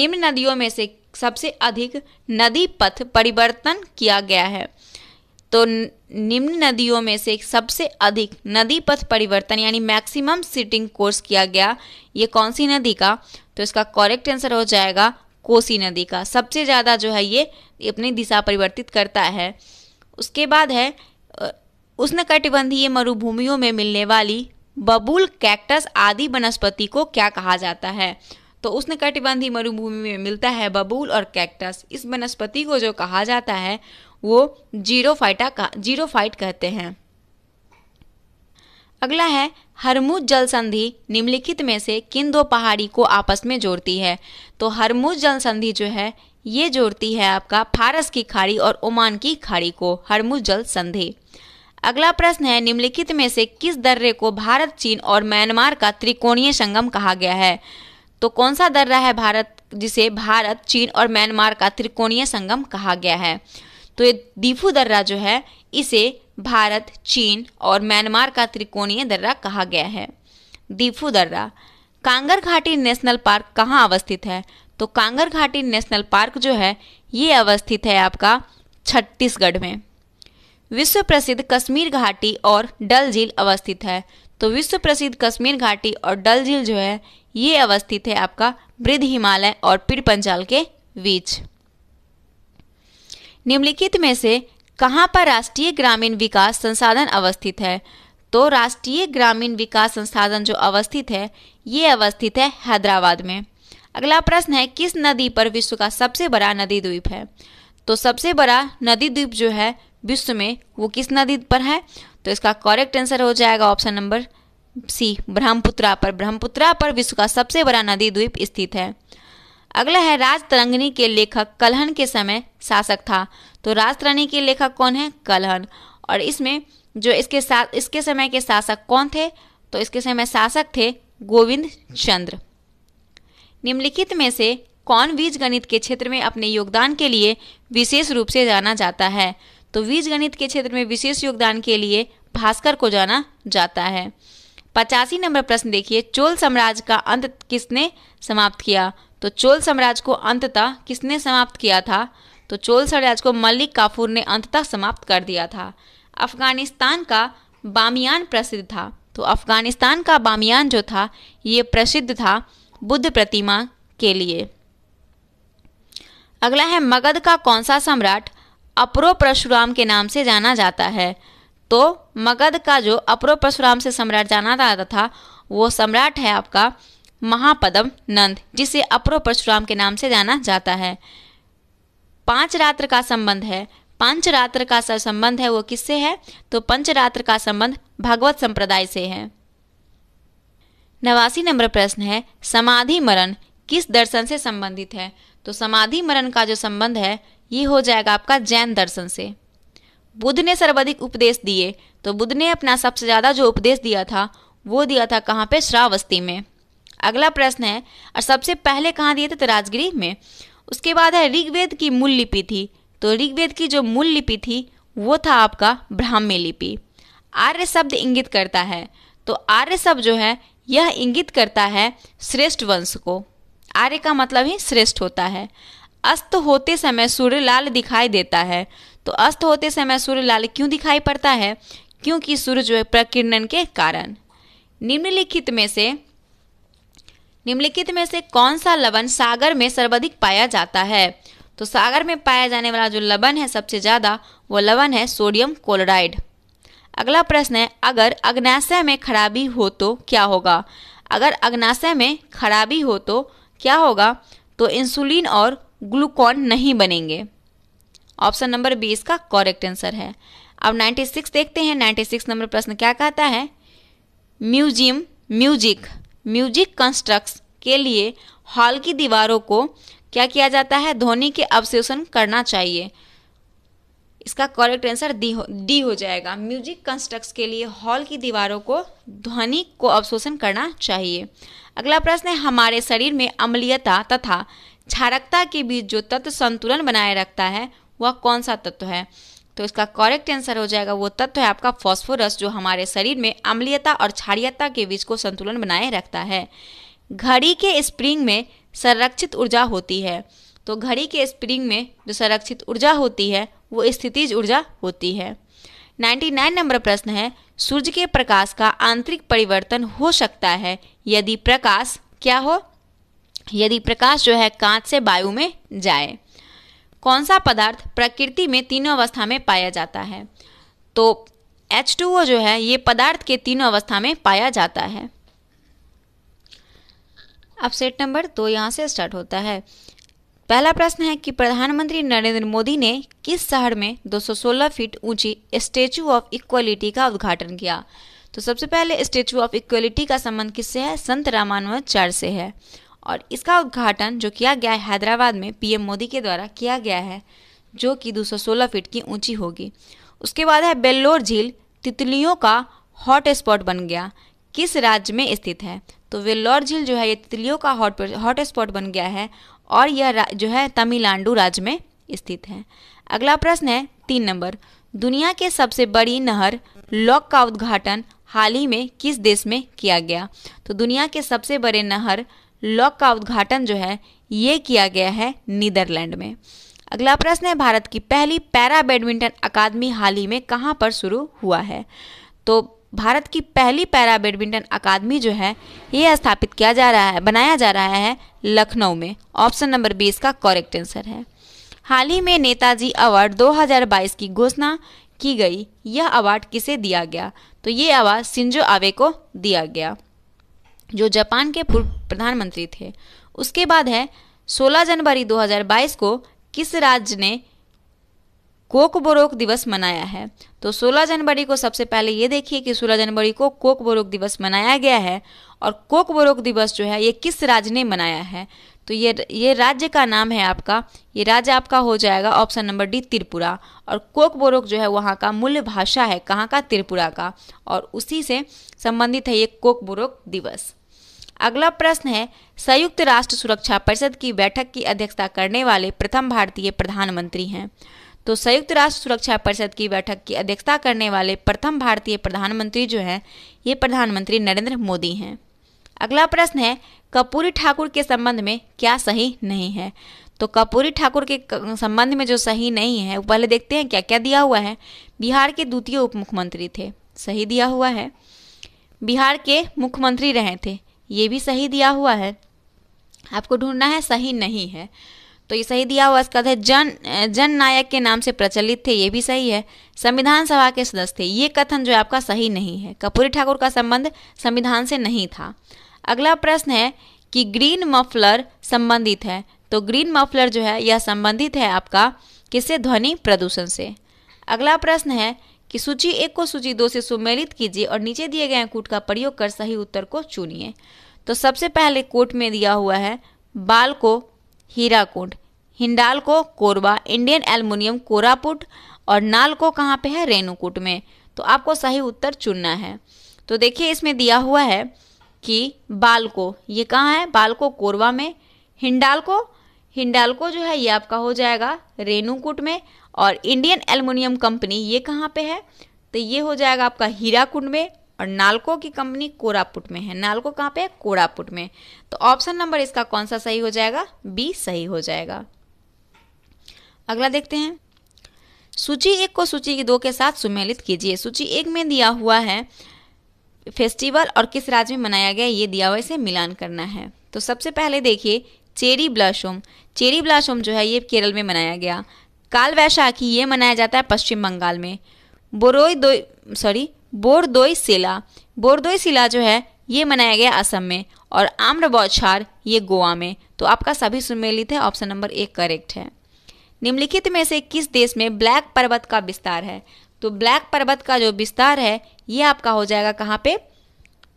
Speaker 1: निम्न नदियों में से सबसे अधिक नदी पथ परिवर्तन किया गया है तो निम्न नदियों में से सबसे अधिक नदी पथ परिवर्तन यानी मैक्सिमम सीटिंग कोर्स किया गया ये कौन सी नदी का तो इसका करेक्ट आंसर हो जाएगा कोसी नदी का सबसे ज़्यादा जो है ये अपनी दिशा परिवर्तित करता है उसके बाद है उष्णकटिबंधीय मरुभूमियों में मिलने वाली बबूल कैक्टस आदि वनस्पति को क्या कहा जाता है तो उष्णकटिबंधीय मरुभूमि में मिलता है बबूल और कैक्टस इस वनस्पति को जो कहा जाता है वो जीरो फाइटा का जीरो फाइट कहते हैं अगला है हरमुज जल संधि निम्नलिखित में से किन दो पहाड़ी को आपस में जोड़ती है तो हरमुज जल संधि जो है ये जोड़ती है आपका फारस की खाड़ी और ओमान की खाड़ी को हरमुज जल संधि अगला प्रश्न है निम्नलिखित में से किस दर्रे को भारत चीन और म्यांमार का त्रिकोणीय संगम कहा गया है तो कौन सा दर्रा है भारत जिसे भारत चीन और म्यांमार का त्रिकोणीय संगम कहा गया है तो ये दीफू दर्रा जो है इसे भारत चीन और म्यांमार का त्रिकोणीय दर्रा कहा गया है दीफू दर्रा कांगर घाटी नेशनल पार्क कहाँ अवस्थित है तो कांगर घाटी नेशनल पार्क जो है ये अवस्थित है आपका छत्तीसगढ़ में विश्व प्रसिद्ध कश्मीर घाटी और डल झील अवस्थित है तो विश्व प्रसिद्ध कश्मीर घाटी और डल झील जो है ये अवस्थित है आपका वृद्ध हिमालय और पीर पंचाल के बीच निम्नलिखित में से कहाँ पर राष्ट्रीय ग्रामीण विकास संसाधन अवस्थित है तो राष्ट्रीय ग्रामीण विकास संसाधन जो अवस्थित है ये अवस्थित है हैदराबाद में अगला प्रश्न है किस नदी पर विश्व का सबसे बड़ा नदी द्वीप है तो सबसे बड़ा नदी द्वीप जो है विश्व में वो किस नदी पर है तो इसका करेक्ट आंसर हो जाएगा ऑप्शन नंबर सी ब्रह्मपुत्रा पर ब्रह्मपुत्रा पर विश्व का सबसे बड़ा नदी द्वीप स्थित है अगला है राज तरंगनी के लेखक कलहन के समय शासक था तो राज तरंगनी के लेखक कौन है कलहन और इसमें जो इसके साथ इसके समय के शासक कौन थे तो इसके समय शासक थे गोविंद चंद्र निम्नलिखित में से कौन बीज गणित के क्षेत्र में अपने योगदान के लिए विशेष रूप से जाना जाता है तो बीज गणित के क्षेत्र में विशेष योगदान के लिए भास्कर को जाना जाता है पचासी नंबर प्रश्न देखिए चोल साम्राज्य का अंत किसने समाप्त किया तो चोल साम्राज्य को अंततः किसने समाप्त किया था तो चोल साम्राज्य को मलिक काफूर ने अंततः समाप्त कर दिया था अफगानिस्तान का बामियान प्रसिद्ध था तो अफगानिस्तान का बामियान जो था ये प्रसिद्ध था बुद्ध प्रतिमा के लिए अगला है मगध का कौन सा सम्राट अपरो परशुराम के नाम से जाना जाता है तो मगध का जो अपरो परशुराम से सम्राट जाना जाता था वो सम्राट है आपका महापदम नंद जिसे अपरो परशुराम के नाम से जाना जाता है पांच रात्र का संबंध है पांच रात्र का संबंध है वो किससे है तो पंचरात्र का संबंध भागवत संप्रदाय से है नवासी नंबर प्रश्न है समाधि मरण किस दर्शन से संबंधित है तो समाधि मरण का जो संबंध है ये हो जाएगा आपका जैन दर्शन से बुद्ध ने सर्वाधिक उपदेश दिए तो बुद्ध ने अपना सबसे ज़्यादा जो उपदेश दिया था वो दिया था कहाँ पे श्रावस्ती में अगला प्रश्न है और सबसे पहले कहाँ दिए थे तो राजगिरी में उसके बाद है ऋग्वेद की मूल लिपि थी तो ऋग्वेद की जो मूल लिपि थी वो था आपका ब्राह्मी लिपि आर्य शब्द इंगित करता है तो आर्य शब्द जो है यह इंगित करता है श्रेष्ठ वंश को आर्य का मतलब ही श्रेष्ठ होता है अस्त होते समय सूर्य लाल दिखाई देता है तो अस्त होते समय सूर्य लाल क्यों दिखाई पड़ता है क्योंकि सूर्य जो है प्रकीर्णन के कारण निम्नलिखित में से निम्नलिखित में से कौन सा लवण सागर में सर्वाधिक पाया जाता है तो सागर में पाया जाने वाला जो लवण है सबसे ज़्यादा वो लवण है सोडियम क्लोराइड अगला प्रश्न है अगर अग्नाशय में खराबी हो तो क्या होगा अगर अग्नाशय में खराबी हो तो क्या होगा तो इंसुलिन और ग्लूकॉन नहीं बनेंगे ऑप्शन नंबर बी इसका करेक्ट आंसर है अब 96 देखते हैं 96 नंबर प्रश्न क्या कहता है म्यूजियम म्यूजिक म्यूजिक कंस्ट्रक्ट के लिए हॉल की दीवारों को क्या किया जाता है ध्वनि के अवशोषण करना चाहिए इसका करेक्ट आंसर डी हो डी हो जाएगा म्यूजिक कंस्ट्रक्ट के लिए हॉल की दीवारों को ध्वनि को अवशोषण करना चाहिए अगला प्रश्न है हमारे शरीर में अम्लीयता तथा क्षारकता के बीच जो तत्व संतुलन बनाए रखता है वह कौन सा तत्व है तो इसका करेक्ट आंसर हो जाएगा वो तत्व है आपका फॉस्फोरस जो हमारे शरीर में अम्लीयता और क्षारियता के बीच को संतुलन बनाए रखता है घड़ी के स्प्रिंग में संरक्षित ऊर्जा होती है तो घड़ी के स्प्रिंग में जो संरक्षित ऊर्जा होती है वो स्थितिज ऊर्जा होती है 99 नंबर प्रश्न है सूर्य के प्रकाश का आंतरिक परिवर्तन हो सकता है यदि प्रकाश क्या हो यदि प्रकाश जो है कांच से वायु में जाए कौन सा पदार्थ प्रकृति में तीनों अवस्था में पाया जाता है तो एच जो है ये पदार्थ के तीनों अवस्था में पाया जाता है अब सेट नंबर दो यहाँ से स्टार्ट होता है पहला प्रश्न है कि प्रधानमंत्री नरेंद्र मोदी ने किस शहर में 216 फीट ऊंची स्टेचू ऑफ इक्वलिटी का उद्घाटन किया तो सबसे पहले स्टेचू ऑफ इक्वलिटी का संबंध किससे है संत रामानुजाचार्य से है और इसका उद्घाटन जो किया गया है हैदराबाद में पीएम मोदी के द्वारा किया गया है जो कि 216 फीट की ऊंची होगी उसके बाद है बेल्लोर झील तितलियों का हॉट स्पॉट बन गया किस राज्य में स्थित है तो वेल्लोर झील जो है ये तितलियों का हॉट हॉट स्पॉट बन गया है और यह जो है तमिलनाडु राज्य में स्थित है अगला प्रश्न है तीन नंबर दुनिया के सबसे बड़ी नहर लॉक का उद्घाटन हाल ही में किस देश में किया गया तो दुनिया के सबसे बड़े नहर लॉक का उद्घाटन जो है ये किया गया है नीदरलैंड में अगला प्रश्न है भारत की पहली पैरा बैडमिंटन अकादमी हाल ही में कहाँ पर शुरू हुआ है तो भारत की पहली पैरा बैडमिंटन अकादमी जो है ये स्थापित किया जा रहा है बनाया जा रहा है लखनऊ में ऑप्शन नंबर बीस का करेक्ट आंसर है हाल ही में नेताजी अवार्ड 2022 की घोषणा की गई यह अवार्ड किसे दिया गया तो ये अवार्ड सिंजो आवे को दिया गया जो जापान के पूर्व प्रधानमंत्री थे उसके बाद है 16 जनवरी 2022 को किस राज्य ने कोक बोरोक दिवस मनाया है तो 16 जनवरी को सबसे पहले ये देखिए कि 16 जनवरी को कोक बोरोक दिवस मनाया गया है और कोक बोरोक दिवस जो है ये किस राज्य ने मनाया है तो ये ये राज्य का नाम है आपका ये राज्य आपका हो जाएगा ऑप्शन नंबर डी त्रिपुरा और कोक बोरोक जो है वहाँ का मूल भाषा है कहाँ का त्रिपुरा का और उसी से संबंधित है ये कोक बोरोक दिवस अगला प्रश्न है संयुक्त राष्ट्र सुरक्षा परिषद की बैठक की अध्यक्षता करने वाले प्रथम भारतीय प्रधानमंत्री हैं तो संयुक्त राष्ट्र सुरक्षा परिषद की बैठक की अध्यक्षता करने वाले प्रथम भारतीय प्रधानमंत्री जो हैं ये प्रधानमंत्री नरेंद्र मोदी हैं अगला प्रश्न है कपूरी ठाकुर के संबंध में क्या सही नहीं है तो कपूरी ठाकुर के संबंध में जो सही नहीं है वो पहले देखते हैं क्या क्या दिया हुआ है बिहार के द्वितीय उप मुख्यमंत्री थे सही दिया हुआ है बिहार के मुख्यमंत्री रहे थे ये भी सही दिया हुआ है आपको ढूंढना है सही नहीं है तो ये सही दिया हुआ इसका जन जन नायक के नाम से प्रचलित थे ये भी सही है संविधान सभा के सदस्य थे ये कथन जो आपका सही नहीं है कपूरी ठाकुर का संबंध संविधान से नहीं था अगला प्रश्न है कि ग्रीन मफलर संबंधित है तो ग्रीन मफलर जो है यह संबंधित है आपका किससे ध्वनि प्रदूषण से अगला प्रश्न है कि सूची एक को सूची दो से सुमेलित कीजिए और नीचे दिए गए अंकूट का प्रयोग कर सही उत्तर को चुनिए तो सबसे पहले कोट में दिया हुआ है बाल को हीराकुंड हिंडाल को कोरबा इंडियन एल्युमिनियम कोरापुट और नाल को कहाँ पे है रेणुकूट में तो आपको सही उत्तर चुनना है तो देखिए इसमें दिया हुआ है कि बाल को ये कहाँ है बाल को कोरबा में हिंडाल को हिंडाल को जो है ये आपका हो जाएगा रेणुकूट में और इंडियन एलुमिनियम कंपनी ये कहाँ पे है तो ये हो जाएगा आपका हीराकुंड में और नालको की कंपनी कोरापुट में है नालको कहाँ पे है कोरापुट में तो ऑप्शन नंबर इसका कौन सा सही हो जाएगा बी सही हो जाएगा अगला देखते हैं सूची एक को सूची दो के साथ सुमेलित कीजिए सूची एक में दिया हुआ है फेस्टिवल और किस राज्य में मनाया गया ये दिया हुआ इसे मिलान करना है तो सबसे पहले देखिए चेरी ब्लाशोम चेरी ब्लासोम जो है ये केरल में मनाया गया काल वैशाखी ये मनाया जाता है पश्चिम बंगाल में बोरोई दो सॉरी बोरदोई सिला बोरदोई सिला जो है ये मनाया गया असम में और आम्र बौछार ये गोवा में तो आपका सभी सुमेलित है ऑप्शन नंबर एक करेक्ट है निम्नलिखित में से किस देश में ब्लैक पर्वत का विस्तार है तो ब्लैक पर्वत का जो विस्तार है ये आपका हो जाएगा कहाँ पे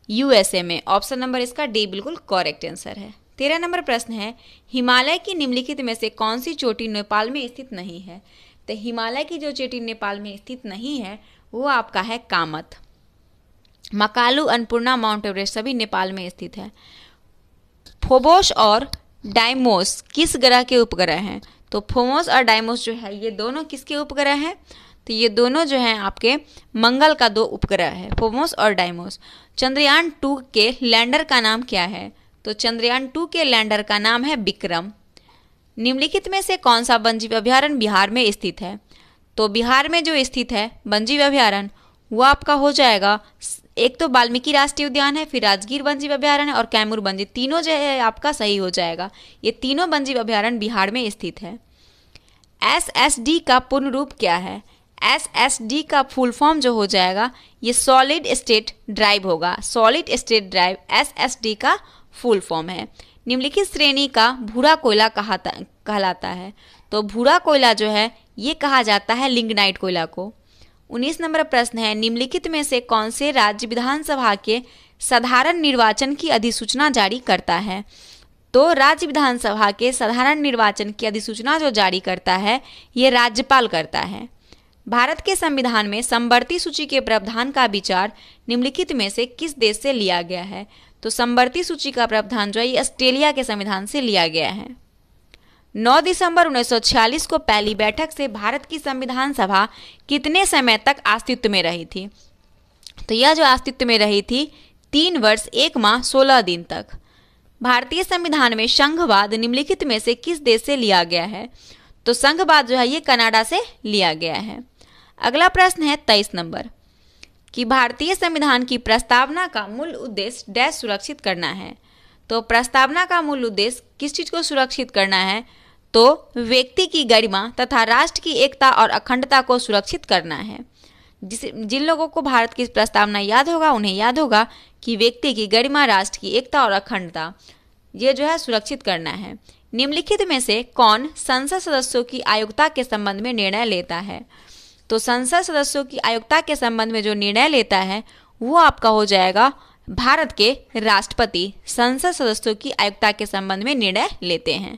Speaker 1: यूएसए में ऑप्शन नंबर इसका डी बिल्कुल करेक्ट आंसर है तेरह नंबर प्रश्न है हिमालय की निम्नलिखित में से कौन सी चोटी नेपाल में स्थित नहीं है तो हिमालय की जो चोटी नेपाल में स्थित नहीं है वो आपका है कामत मकालू अन्नपूर्णा माउंट एवरेस्ट सभी नेपाल में स्थित है फोबोस और डायमोस किस ग्रह के उपग्रह हैं तो फोमोस और डायमोस जो है ये दोनों किसके उपग्रह हैं तो ये दोनों जो हैं आपके मंगल का दो उपग्रह है फोमोस और डाइमोस चंद्रयान टू के लैंडर का नाम क्या है तो चंद्रयान टू के लैंडर का नाम है विक्रम निम्नलिखित में से कौन सा वनजीव अभ्यारण्य बिहार में स्थित है तो बिहार में जो स्थित है वनजीव अभ्यारण वो आपका हो जाएगा एक तो वाल्मीकि राष्ट्रीय उद्यान है फिर राजगीर अभ्यारण अभ्यारण्य और कैमूर वन्यजीव तीनों जो है आपका सही हो जाएगा ये तीनों वनजीव अभ्यारण्य बिहार में स्थित है एस एस डी का पूर्ण रूप क्या है एस एस डी का फुल फॉर्म जो हो जाएगा ये सॉलिड स्टेट ड्राइव होगा solid state drive S S D का फुल फॉर्म है निम्नलिखित श्रेणी का भूरा कोयला कहता कहलाता है तो भूरा कोयला जो है ये कहा जाता है लिंगनाइट कोयला को उन्नीस नंबर प्रश्न है निम्नलिखित में से कौन से राज्य विधानसभा के साधारण निर्वाचन की अधिसूचना जारी करता है तो राज्य विधानसभा के साधारण निर्वाचन की अधिसूचना जो जारी करता है ये राज्यपाल करता है भारत के संविधान में संवर्ती सूची के प्रावधान का विचार निम्नलिखित में से किस देश से लिया गया है तो संबरती सूची का प्रावधान जो है ये ऑस्ट्रेलिया के संविधान से लिया गया है 9 दिसंबर 1946 को पहली बैठक से भारत की संविधान सभा कितने समय तक अस्तित्व में रही थी तो यह जो अस्तित्व में रही थी तीन वर्ष एक माह सोलह दिन तक भारतीय संविधान में संघवाद निम्नलिखित में से किस देश से लिया गया है तो संघवाद जो है ये कनाडा से लिया गया है अगला प्रश्न है तेईस नंबर कि भारतीय संविधान की प्रस्तावना का मूल उद्देश्य डैश सुरक्षित करना है तो प्रस्तावना का मूल उद्देश्य किस चीज़ को सुरक्षित करना है तो व्यक्ति की गरिमा तथा राष्ट्र की एकता और अखंडता को सुरक्षित करना है जिस जिन लोगों को भारत की प्रस्तावना याद होगा उन्हें याद होगा कि व्यक्ति की गरिमा राष्ट्र की एकता और अखंडता ये जो है सुरक्षित करना है निम्नलिखित में से कौन संसद सदस्यों की आयुक्ता के संबंध में निर्णय लेता है तो संसद सदस्यों की आयुक्ता के संबंध में जो निर्णय लेता है वो आपका हो जाएगा भारत के राष्ट्रपति संसद सदस्यों की आयुक्ता के संबंध में निर्णय लेते हैं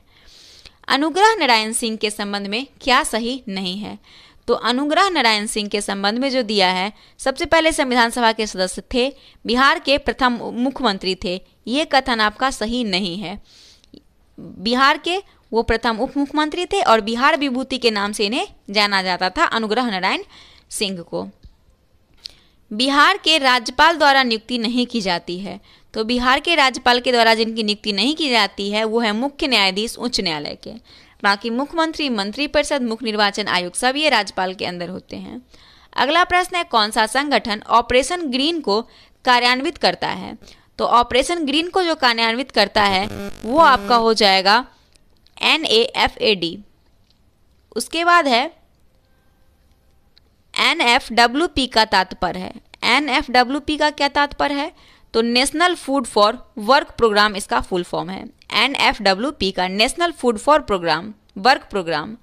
Speaker 1: अनुग्रह नारायण सिंह के संबंध में क्या सही नहीं है तो अनुग्रह नारायण सिंह के संबंध में जो दिया है सबसे पहले संविधान सभा के सदस्य थे बिहार के प्रथम मुख्यमंत्री थे ये कथन आपका सही नहीं है बिहार के वो प्रथम उप मुख्यमंत्री थे और बिहार विभूति के नाम से इन्हें जाना जाता था अनुग्रह नारायण सिंह को बिहार के राज्यपाल द्वारा नियुक्ति नहीं की जाती है तो बिहार के राज्यपाल के द्वारा जिनकी नियुक्ति नहीं की जाती है वो है मुख्य न्यायाधीश उच्च न्यायालय के बाकी मुख्यमंत्री मंत्रिपरिषद मुख्य निर्वाचन आयोग सब ये राज्यपाल के अंदर होते हैं अगला प्रश्न है कौन सा संगठन ऑपरेशन ग्रीन को कार्यान्वित करता है तो ऑपरेशन ग्रीन को जो कार्यान्वित करता है वो आपका हो जाएगा N A F A D उसके बाद है एन एफ डब्ल्यू पी का तात्पर्य है एन एफ डब्ल्यू पी का क्या तात्पर्य है तो national food for work programme इसका फुल फॉर्म है एन एफ डब्ल्यू पी का national food for programme work programme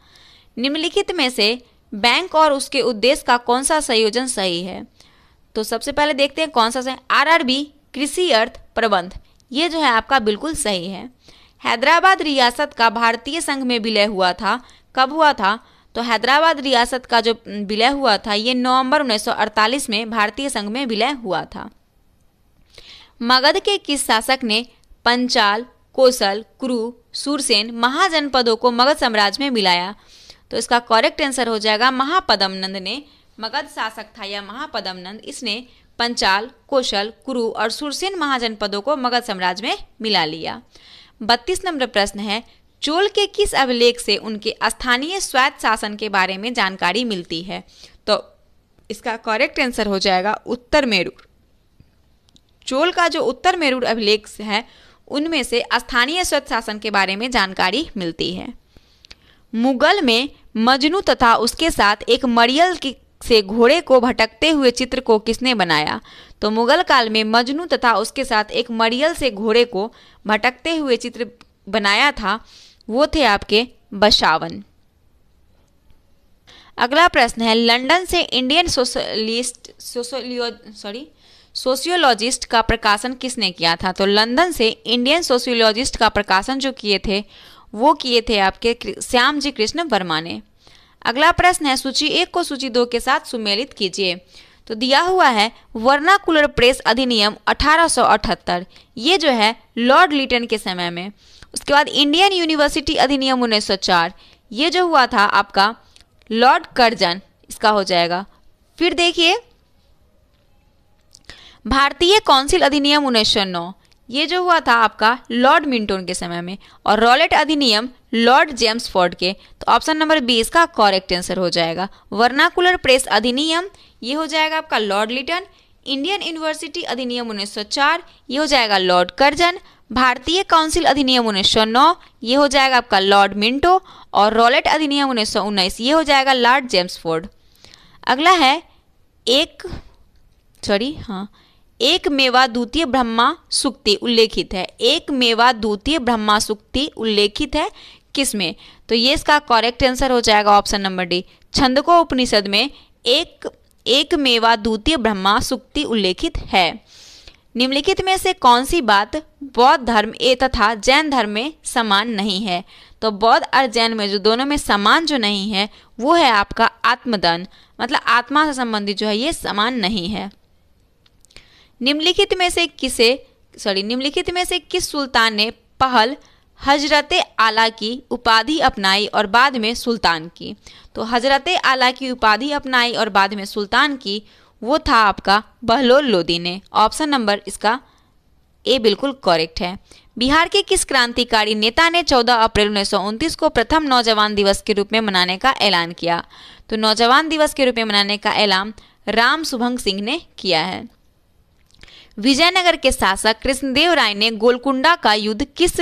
Speaker 1: निम्नलिखित में से बैंक और उसके उद्देश्य का कौन सा संयोजन सही है तो सबसे पहले देखते हैं कौन सा सही आर आर बी कृषि अर्थ प्रबंध ये जो है आपका बिल्कुल सही है हैदराबाद रियासत का भारतीय संघ में विलय हुआ था कब हुआ था तो हैदराबाद रियासत का जो विलय हुआ था ये नवंबर 1948 में भारतीय संघ में विलय हुआ था मगध के किस शासक ने पंचाल कोसल क्रु सुरसेन महाजनपदों को मगध साम्राज्य में मिलाया तो इसका करेक्ट आंसर हो जाएगा नंद ने मगध शासक था या नंद इसने पंचाल कोशल कुरु और सुरसेन महाजनपदों को मगध साम्राज्य में मिला लिया बत्तीस नंबर प्रश्न है चोल के किस अभिलेख से उनके स्थानीय स्वायत्त शासन के बारे में जानकारी मिलती है तो इसका करेक्ट आंसर हो जाएगा उत्तर मेरू चोल का जो उत्तर मेरू अभिलेख है उनमें से स्थानीय स्वच्छ शासन के बारे में जानकारी मिलती है मुगल में मजनू तथा उसके साथ एक मरियल की से घोड़े को भटकते हुए चित्र को किसने बनाया तो मुगल काल में मजनू तथा उसके साथ एक मरियल से घोड़े को भटकते हुए चित्र बनाया था वो थे आपके बशावन अगला प्रश्न है लंदन से इंडियन सोशलिस्ट सोशलियो सॉरी सोशियोलॉजिस्ट का प्रकाशन किसने किया था तो लंदन से इंडियन सोशियोलॉजिस्ट का प्रकाशन जो किए थे वो किए थे आपके श्याम जी कृष्ण वर्मा ने अगला प्रश्न है सूची एक को सूची दो के साथ सुमेलित कीजिए तो दिया हुआ है वर्नाकुलर प्रेस अधिनियम 1878 ये जो है लॉर्ड लिटन के समय में उसके बाद इंडियन यूनिवर्सिटी अधिनियम 1904 ये जो हुआ था आपका लॉर्ड कर्जन इसका हो जाएगा फिर देखिए भारतीय काउंसिल अधिनियम उन्नीस ये जो हुआ था आपका लॉर्ड मिंटोन के समय में और रॉलेट अधिनियम लॉर्ड जेम्स फोर्ड के तो ऑप्शन नंबर बी इसका करेक्ट आंसर हो जाएगा वर्नाकुलर प्रेस अधिनियम ये हो जाएगा आपका लॉर्ड लिटन इंडियन यूनिवर्सिटी अधिनियम 1904 ये हो जाएगा लॉर्ड कर्जन भारतीय काउंसिल अधिनियम 1909 ये हो जाएगा आपका लॉर्ड मिंटो और रॉलेट अधिनियम 1919 ये हो जाएगा लॉर्ड जेम्स फोर्ड अगला है एक सॉरी हाँ एक मेवा द्वितीय ब्रह्मा सुक्ति उल्लेखित है एक मेवा द्वितीय ब्रह्मा सुक्ति उल्लेखित है किसमें तो ये इसका करेक्ट आंसर हो जाएगा ऑप्शन नंबर डी छंदको उपनिषद में एक एक मेवा द्वितीय ब्रह्मा सुक्ति उल्लेखित है निम्नलिखित में से कौन सी बात बौद्ध धर्म ए तथा जैन धर्म में समान नहीं है तो बौद्ध और जैन में जो दोनों में समान जो नहीं है वो है आपका आत्मदान मतलब आत्मा से संबंधित जो है ये समान नहीं है निम्नलिखित में से किसे सॉरी निम्नलिखित में से किस सुल्तान ने पहल हजरत आला की उपाधि अपनाई और बाद में सुल्तान की तो हजरत आला की उपाधि अपनाई और बाद में सुल्तान की वो था आपका बहलोल लोदी ने ऑप्शन नंबर इसका ए बिल्कुल करेक्ट है बिहार के किस क्रांतिकारी नेता ने 14 अप्रैल उन्नीस को प्रथम नौजवान दिवस के रूप में मनाने का ऐलान किया तो नौजवान दिवस के रूप में मनाने का ऐलान राम शुभंग सिंह ने किया है विजयनगर के शासक कृष्णदेव राय ने गोलकुंडा का युद्ध किस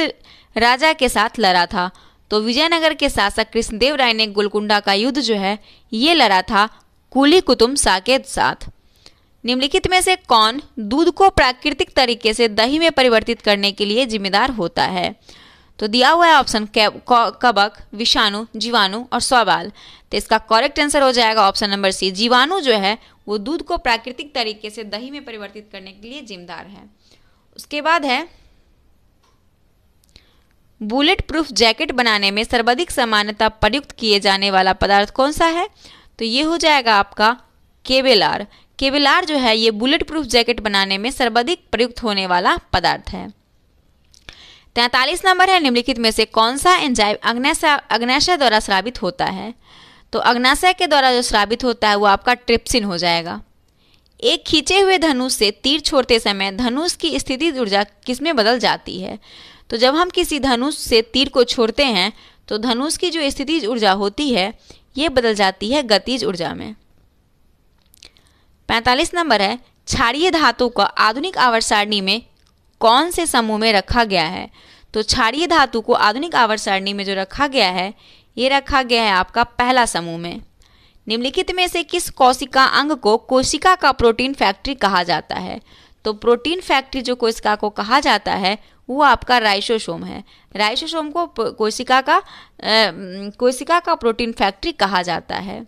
Speaker 1: राजा के साथ लड़ा था तो विजयनगर के शासक कृष्णदेव राय ने गोलकुंडा का युद्ध जो है ये लड़ा था कुली कुतुम शाह के साथ निम्नलिखित में से कौन दूध को प्राकृतिक तरीके से दही में परिवर्तित करने के लिए जिम्मेदार होता है तो दिया हुआ है ऑप्शन कबक विषाणु जीवाणु और सवाल तो इसका करेक्ट आंसर हो जाएगा ऑप्शन नंबर सी जीवाणु जो है वो दूध को प्राकृतिक तरीके से दही में परिवर्तित करने के लिए जिम्मेदार है उसके बाद है बुलेट प्रूफ जैकेट बनाने में सर्वाधिक सामान्यता प्रयुक्त किए जाने वाला पदार्थ कौन सा है तो ये हो जाएगा आपका केबेलार केबेलार जो है ये बुलेट प्रूफ जैकेट बनाने में सर्वाधिक प्रयुक्त होने वाला पदार्थ है तैंतालीस नंबर है निम्नलिखित में से कौन सा एंजाइम अग्नाशय अग्नाशय द्वारा श्रावित होता है तो अग्नाशय के द्वारा जो श्रावित होता है वो आपका ट्रिप्सिन हो जाएगा एक खींचे हुए धनुष से तीर छोड़ते समय धनुष की स्थिति ऊर्जा किसमें बदल जाती है तो जब हम किसी धनुष से तीर को छोड़ते हैं तो धनुष की जो स्थिति ऊर्जा होती है ये बदल जाती है गतिज ऊर्जा में पैंतालीस नंबर है क्षारीय धातु का आधुनिक आवर्त सारणी में कौन से समूह में रखा गया है तो क्षारिय धातु को आधुनिक आवर्त सारणी में जो रखा गया है ये रखा गया है आपका पहला समूह में निम्नलिखित में से किस कोशिका अंग को कोशिका का प्रोटीन फैक्ट्री कहा जाता है तो प्रोटीन फैक्ट्री जो कोशिका को कहा जाता है वो आपका राइसोसोम है राइसोसोम को कोशिका का कोशिका का प्रोटीन फैक्ट्री कहा जाता है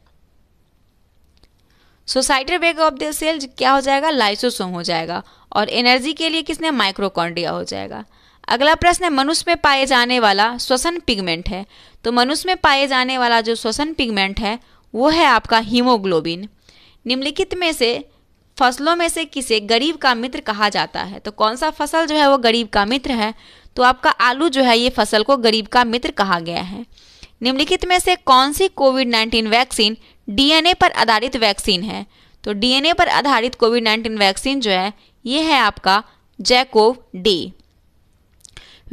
Speaker 1: सोसाइटर वेग ऑफ द सेल क्या हो जाएगा लाइसोसोम हो जाएगा और एनर्जी के लिए किसने माइक्रोकॉन्ड्रिया हो जाएगा अगला प्रश्न है मनुष्य में पाए जाने वाला श्वसन पिगमेंट है तो मनुष्य में पाए जाने वाला जो श्वसन पिगमेंट है वो है आपका हीमोग्लोबिन निम्नलिखित में से फसलों में से किसे गरीब का मित्र कहा जाता है तो कौन सा फसल जो है वो गरीब का मित्र है तो आपका आलू जो है ये फसल को गरीब का मित्र कहा गया है निम्नलिखित में से कौन सी कोविड नाइन्टीन वैक्सीन डीएनए पर आधारित वैक्सीन है तो डीएनए पर आधारित कोविड नाइन्टीन वैक्सीन जो है ये है आपका जैकोव डी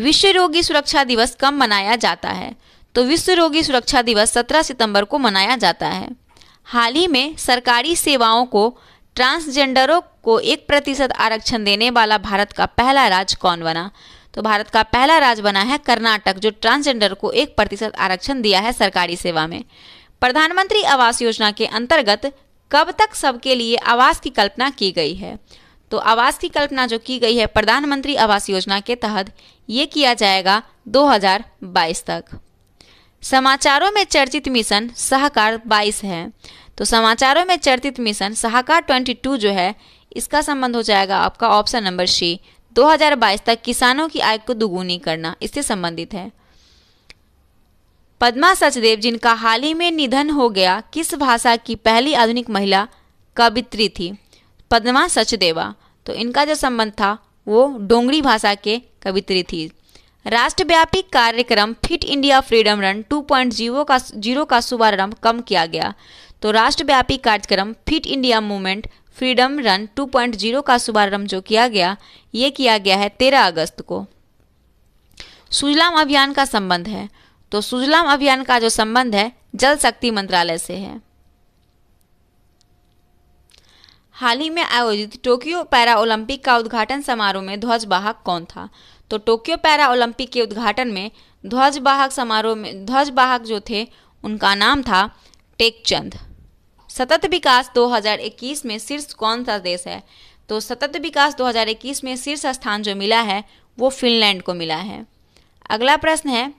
Speaker 1: विश्व रोगी सुरक्षा दिवस कब मनाया जाता है तो विश्व रोगी सुरक्षा दिवस 17 सितंबर को मनाया जाता है हाल ही में सरकारी सेवाओं को ट्रांसजेंडरों को एक प्रतिशत आरक्षण देने वाला भारत का पहला राज्य कौन बना तो भारत का पहला राज्य बना है कर्नाटक जो ट्रांसजेंडर को एक प्रतिशत आरक्षण दिया है सरकारी सेवा में प्रधानमंत्री आवास योजना के अंतर्गत कब तक सबके लिए आवास की कल्पना की गई है तो आवास की कल्पना जो की गई है प्रधानमंत्री आवास योजना के तहत ये किया जाएगा 2022 तक समाचारों में चर्चित मिशन सहकार 22 है तो समाचारों में चर्चित मिशन सहकार 22 जो है इसका संबंध हो जाएगा आपका ऑप्शन नंबर सी 2022 तक किसानों की आय को दुगुनी करना इससे संबंधित है पद्मा सचदेव जिनका हाल ही में निधन हो गया किस भाषा की पहली आधुनिक महिला कवित्री थी पद्मा सचदेवा तो इनका जो संबंध था वो डोंगरी भाषा के कवित्री थी राष्ट्रव्यापी कार्यक्रम फिट इंडिया फ्रीडम रन 2.0 का जीरो का शुभारंभ कम किया गया तो राष्ट्रव्यापी कार्यक्रम fit India movement freedom run 2.0 का शुभारंभ जो किया गया ये किया गया है 13 अगस्त को सुजलाम अभियान का संबंध है तो सुजलाम अभियान का जो संबंध है जल शक्ति मंत्रालय से है हाल ही में आयोजित टोक्यो पैरा ओलंपिक का उद्घाटन समारोह में ध्वजवाहक कौन था तो टोक्यो पैरा ओलंपिक के उद्घाटन में ध्वजवाहक समारोह में ध्वजवाहक जो थे उनका नाम था टेकचंद सतत विकास 2021 में शीर्ष कौन सा देश है तो सतत विकास 2021 में शीर्ष स्थान जो मिला है वो फिनलैंड को मिला है अगला प्रश्न है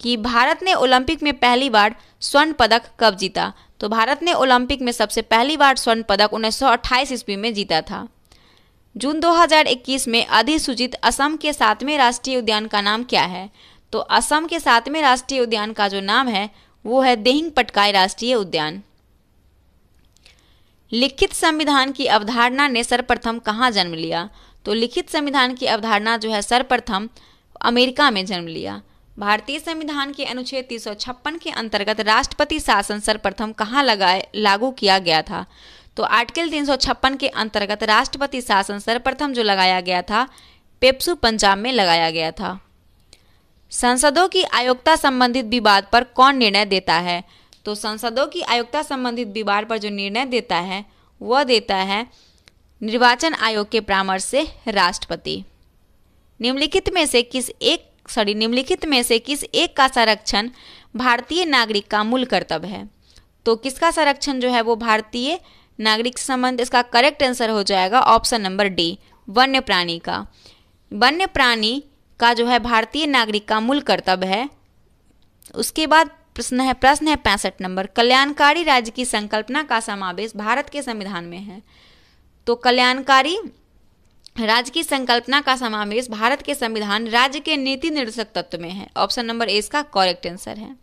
Speaker 1: कि भारत ने ओलंपिक में पहली बार स्वर्ण पदक कब जीता तो भारत ने ओलंपिक में सबसे पहली बार स्वर्ण पदक उन्नीस ईस्वी में जीता था जून 2021 में अधिसूचित असम के सातवें राष्ट्रीय उद्यान का नाम क्या है तो असम के सातवें राष्ट्रीय उद्यान का जो नाम है वो है देहिंग पटकाई राष्ट्रीय उद्यान लिखित संविधान की अवधारणा ने सर्वप्रथम कहाँ जन्म लिया तो लिखित संविधान की अवधारणा जो है सर्वप्रथम अमेरिका में जन्म लिया भारतीय संविधान के अनुच्छेद तीन सौ छप्पन के अंतर्गत राष्ट्रपति शासन सर्वप्रथम कहाँ लगाए लागू किया गया था तो आर्टिकल तीन सौ छप्पन के अंतर्गत राष्ट्रपति शासन सर्वप्रथम जो लगाया गया था पेप्सू पंजाब में लगाया गया था संसदों की आयोक्ता संबंधित विवाद पर कौन निर्णय देता है तो संसदों की आयोक्ता संबंधित विवाद पर जो निर्णय देता है वह देता है निर्वाचन आयोग के परामर्श से राष्ट्रपति निम्नलिखित में से किस एक सॉरी निम्नलिखित में से किस एक का संरक्षण भारतीय नागरिक का मूल कर्तव्य है तो किसका संरक्षण जो है वो भारतीय नागरिक संबंध इसका करेक्ट आंसर हो जाएगा ऑप्शन नंबर डी वन्य प्राणी का वन्य प्राणी का जो है भारतीय नागरिक का मूल कर्तव्य है उसके बाद प्रश्न है प्रश्न है पैंसठ नंबर कल्याणकारी राज्य की संकल्पना का समावेश भारत के संविधान में है तो कल्याणकारी राज्य की संकल्पना का समावेश भारत के संविधान राज्य के नीति निर्देशक तत्व में है ऑप्शन नंबर ए इसका करेक्ट आंसर है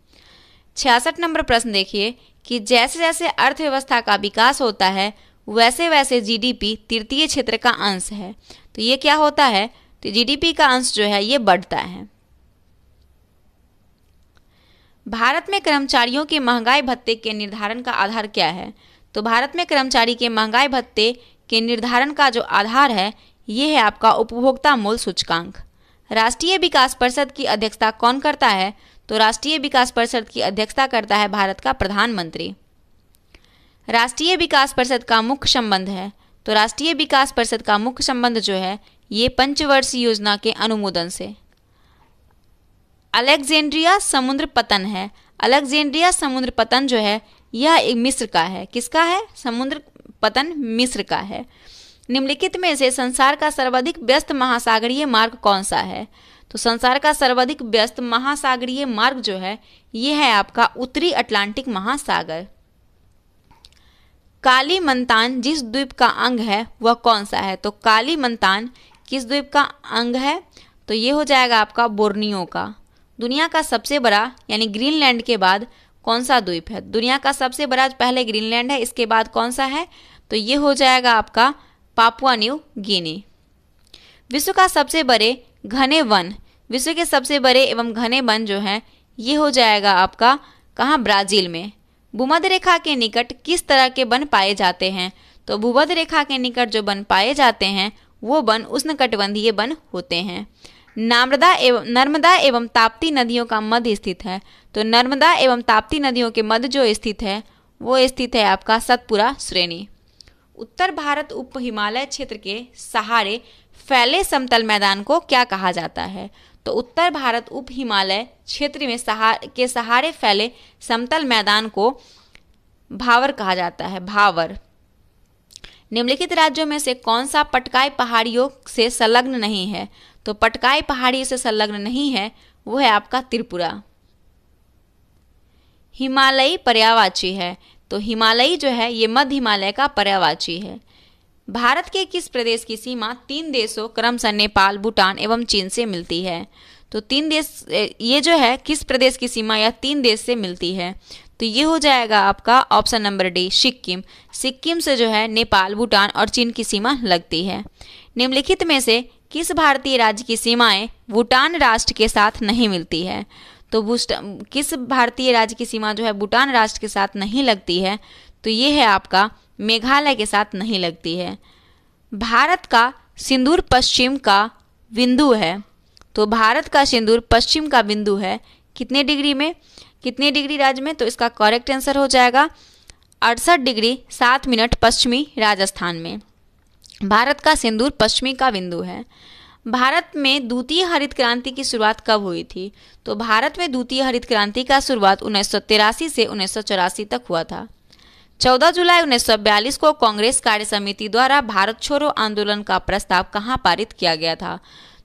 Speaker 1: छियासठ नंबर प्रश्न देखिए कि जैसे जैसे अर्थव्यवस्था का विकास होता है वैसे वैसे जीडीपी तृतीय क्षेत्र का अंश है तो ये क्या होता है तो जीडीपी का अंश जो है ये बढ़ता है भारत में कर्मचारियों के महंगाई भत्ते के निर्धारण का आधार क्या है तो भारत में कर्मचारी के महंगाई भत्ते के निर्धारण का जो आधार है ये है आपका उपभोक्ता मूल सूचकांक राष्ट्रीय विकास परिषद की अध्यक्षता कौन करता है तो राष्ट्रीय विकास परिषद की अध्यक्षता करता है भारत का प्रधानमंत्री राष्ट्रीय विकास परिषद का मुख्य संबंध है तो राष्ट्रीय विकास परिषद का मुख्य संबंध जो है ये पंचवर्षीय योजना के अनुमोदन से अलेक्जेंड्रिया समुद्र पतन है अलेक्जेंड्रिया समुद्र पतन जो है यह मिस्र का है किसका है समुद्र पतन मिस्र का है निम्नलिखित में से संसार का सर्वाधिक व्यस्त महासागरीय मार्ग कौन सा है तो संसार का सर्वाधिक व्यस्त महासागरीय मार्ग जो है यह है आपका उत्तरी अटलांटिक महासागर काली मंतान जिस द्वीप का अंग है वह कौन सा है तो काली मंतान किस द्वीप का अंग है तो ये हो जाएगा आपका बोर्नियो का दुनिया का सबसे बड़ा यानी ग्रीनलैंड के बाद कौन सा द्वीप है दुनिया का सबसे बड़ा पहले ग्रीनलैंड है इसके बाद कौन सा है तो ये हो जाएगा आपका पापुआ न्यू गिनी विश्व का सबसे बड़े घने वन विश्व के सबसे बड़े एवं घने वन जो हैं ये हो जाएगा आपका कहाँ ब्राज़ील में भूमध्य रेखा के निकट किस तरह के वन पाए जाते हैं तो भूमध्य रेखा के निकट जो वन पाए जाते हैं वो वन उष्ण कटबंधीय वन होते हैं नर्मदा एवं नर्मदा एवं ताप्ती नदियों का मध्य स्थित है तो नर्मदा एवं ताप्ती नदियों के मध्य जो स्थित है वो स्थित है आपका सतपुरा श्रेणी उत्तर भारत उप हिमालय क्षेत्र के सहारे फैले समतल मैदान को क्या कहा जाता है तो उत्तर भारत उप हिमालय क्षेत्र में सहा के सहारे फैले समतल मैदान को भावर कहा जाता है भावर निम्नलिखित राज्यों में से कौन सा पटकाई पहाड़ियों से संलग्न नहीं है तो पटकाई पहाड़ी से संलग्न नहीं है वो है आपका त्रिपुरा हिमालयी पर्यावाची है तो हिमालयी जो है ये मध्य हिमालय का पर्यावाची है भारत के किस प्रदेश की सीमा तीन देशों क्रमशः नेपाल भूटान एवं चीन से मिलती है तो तीन देश ये जो है किस प्रदेश की सीमा यह तीन देश से मिलती है तो ये हो जाएगा आपका option number D Sikkim Sikkim से जो है नेपाल भूटान और चीन की सीमा लगती है निम्नलिखित में से किस भारतीय राज्य की सीमाएं भूटान राष्ट्र के साथ नहीं मिलती है तो किस भारतीय राज्य की सीमा जो है भूटान राष्ट्र के साथ नहीं लगती है तो ये है आपका मेघालय के साथ नहीं लगती है भारत का सिंदूर पश्चिम का बिंदु है तो भारत का सिंदूर पश्चिम का बिंदु है कितने डिग्री में कितने डिग्री राज्य में तो इसका करेक्ट आंसर हो जाएगा अड़सठ डिग्री सात मिनट पश्चिमी राजस्थान में भारत का सिंदूर पश्चिमी का बिंदु है भारत में द्वितीय हरित क्रांति की शुरुआत कब हुई थी तो भारत में द्वितीय हरित क्रांति का शुरुआत उन्नीस से उन्नीस तक हुआ था 14 जुलाई 1942 को कांग्रेस कार्य समिति द्वारा भारत छोड़ो आंदोलन का प्रस्ताव कहाँ पारित किया गया था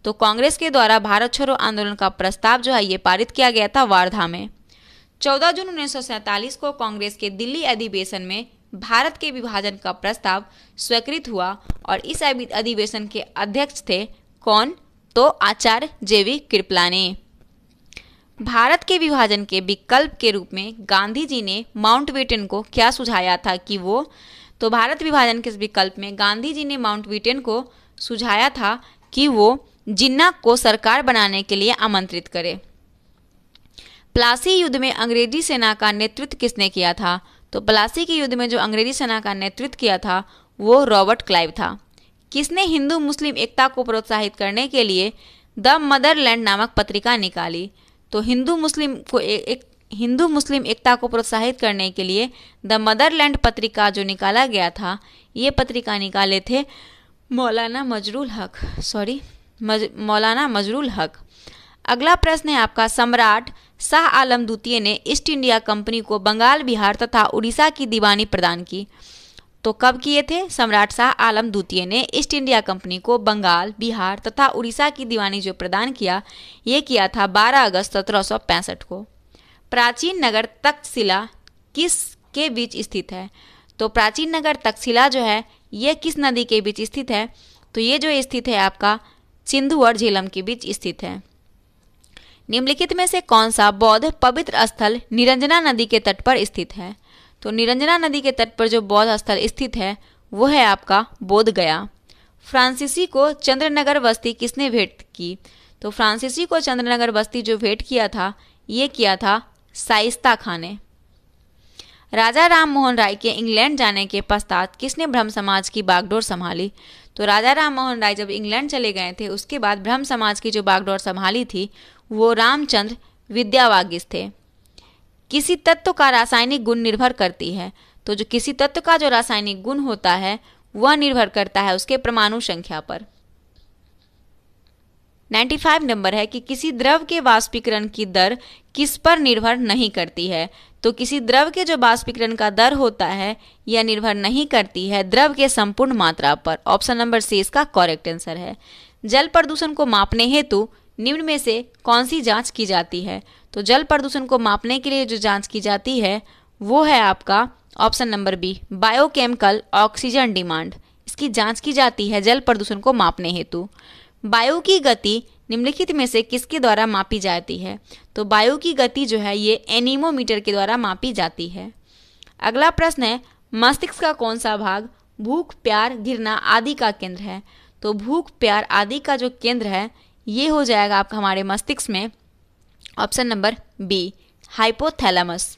Speaker 1: तो कांग्रेस के द्वारा भारत छोड़ो आंदोलन का प्रस्ताव जो है ये पारित किया गया था वार्धा में 14 जून उन्नीस को कांग्रेस के दिल्ली अधिवेशन में भारत के विभाजन का प्रस्ताव स्वीकृत हुआ और इस अधिवेशन के अध्यक्ष थे कौन तो आचार्य जेवी कृपला ने भारत के विभाजन के विकल्प के रूप में गांधी जी ने माउंट बेटन को क्या सुझाया था कि वो तो भारत विभाजन के विकल्प में गांधी जी ने माउंट बेटन को सुझाया था कि वो जिन्ना को सरकार बनाने के लिए आमंत्रित करे प्लासी युद्ध में अंग्रेजी सेना का नेतृत्व किसने किया था तो प्लासी के युद्ध में जो अंग्रेजी सेना का नेतृत्व किया था वो रॉबर्ट क्लाइव था किसने हिंदू मुस्लिम एकता को प्रोत्साहित करने के लिए द मदरलैंड नामक पत्रिका निकाली तो हिंदू मुस्लिम को ए, एक हिंदू मुस्लिम एकता को प्रोत्साहित करने के लिए द मदरलैंड पत्रिका जो निकाला गया था ये पत्रिका निकाले थे मौलाना मजरूल हक सॉरी मज, मौलाना मजरूल हक अगला प्रश्न है आपका सम्राट शाह आलम द्वितीय ने ईस्ट इंडिया कंपनी को बंगाल बिहार तथा उड़ीसा की दीवानी प्रदान की तो कब किए थे सम्राट शाह आलम द्वितीय ने ईस्ट इंडिया कंपनी को बंगाल बिहार तथा उड़ीसा की दीवानी जो प्रदान किया ये किया था 12 अगस्त सत्रह को प्राचीन नगर तक्षशिला किस के बीच स्थित है तो प्राचीन नगर तक्षशिला जो है ये किस नदी के बीच स्थित है तो ये जो स्थित है आपका सिंधु और झेलम के बीच स्थित है निम्नलिखित में से कौन सा बौद्ध पवित्र स्थल निरंजना नदी के तट पर स्थित है तो निरंजना नदी के तट पर जो बौद्ध स्थल स्थित है वो है आपका बोध गया फ्रांसीसी को चंद्रनगर बस्ती किसने भेंट की तो फ्रांसीसी को चंद्रनगर बस्ती जो भेंट किया था ये किया था साइस्ता खान ने राजा राम मोहन राय के इंग्लैंड जाने के पश्चात किसने ब्रह्म समाज की बागडोर संभाली तो राजा राम मोहन राय जब इंग्लैंड चले गए थे उसके बाद ब्रह्म समाज की जो बागडोर संभाली थी वो रामचंद्र विद्यावागिस थे किसी तत्व का रासायनिक गुण निर्भर करती है तो जो किसी तत्व का जो रासायनिक गुण होता है वह निर्भर करता है उसके परमाणु संख्या पर 95 नंबर है कि किसी द्रव के वाष्पीकरण की दर किस पर निर्भर नहीं करती है तो किसी द्रव के जो वाष्पीकरण का दर होता है यह निर्भर नहीं करती है द्रव के संपूर्ण मात्रा पर ऑप्शन नंबर सी इसका करेक्ट आंसर है जल प्रदूषण को मापने हेतु निम्न में से कौन सी जांच की जाती है तो जल प्रदूषण को मापने के लिए जो जांच की जाती है वो है आपका option number B biochemical oxygen demand इसकी जांच की जाती है जल प्रदूषण को मापने हेतु बायो की गति निम्नलिखित में से किसके द्वारा मापी जाती है तो बायो की गति जो है ये एनीमोमीटर के द्वारा मापी जाती है अगला प्रश्न है मस्तिष्क का कौन सा भाग भूख प्यार घृणा आदि का केंद्र है तो भूख प्यार आदि का जो केंद्र है ये हो जाएगा आपका हमारे मस्तिष्क में ऑप्शन नंबर बी हाइपोथैलेमस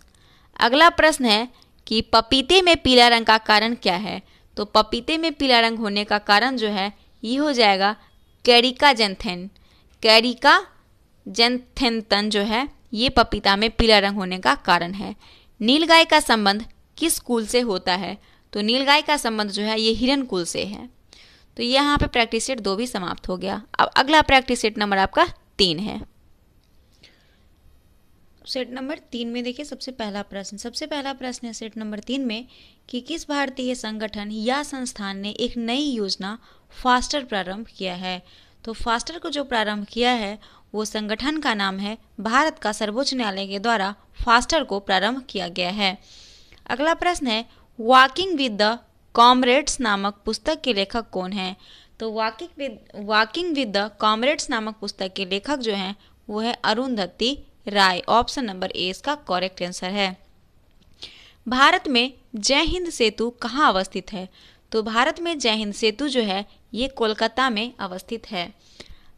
Speaker 1: अगला प्रश्न है कि पपीते में पीला रंग का कारण क्या है तो पपीते में पीला रंग होने का कारण जो है ये हो जाएगा कैरिका जेंथेन कैरिका जेंथेनतन जो है ये पपीता में पीला रंग होने का कारण है नीलगाय का संबंध किस कुल से होता है तो नीलगाय का संबंध जो है ये हिरण कुल से है तो यहाँ पे प्रैक्टिस सेट दो भी समाप्त हो गया अब अगला प्रैक्टिस सेट नंबर आपका तीन है सेट नंबर तीन में देखिए सबसे पहला प्रश्न सबसे पहला प्रश्न है सेट नंबर तीन में कि किस भारतीय संगठन या संस्थान ने एक नई योजना फास्टर प्रारंभ किया है तो फास्टर को जो प्रारंभ किया है वो संगठन का नाम है भारत का सर्वोच्च न्यायालय के द्वारा फास्टर को प्रारंभ किया गया है अगला प्रश्न है वॉकिंग विद द कॉमरेड्स नामक पुस्तक के लेखक कौन है तो walking with walking with the comrades नामक पुस्तक के लेखक जो हैं वो है Arundhati Roy option number A इसका करेक्ट आंसर है भारत में जय हिंद सेतु कहाँ अवस्थित है तो भारत में जय हिंद सेतु जो है ये कोलकाता में अवस्थित है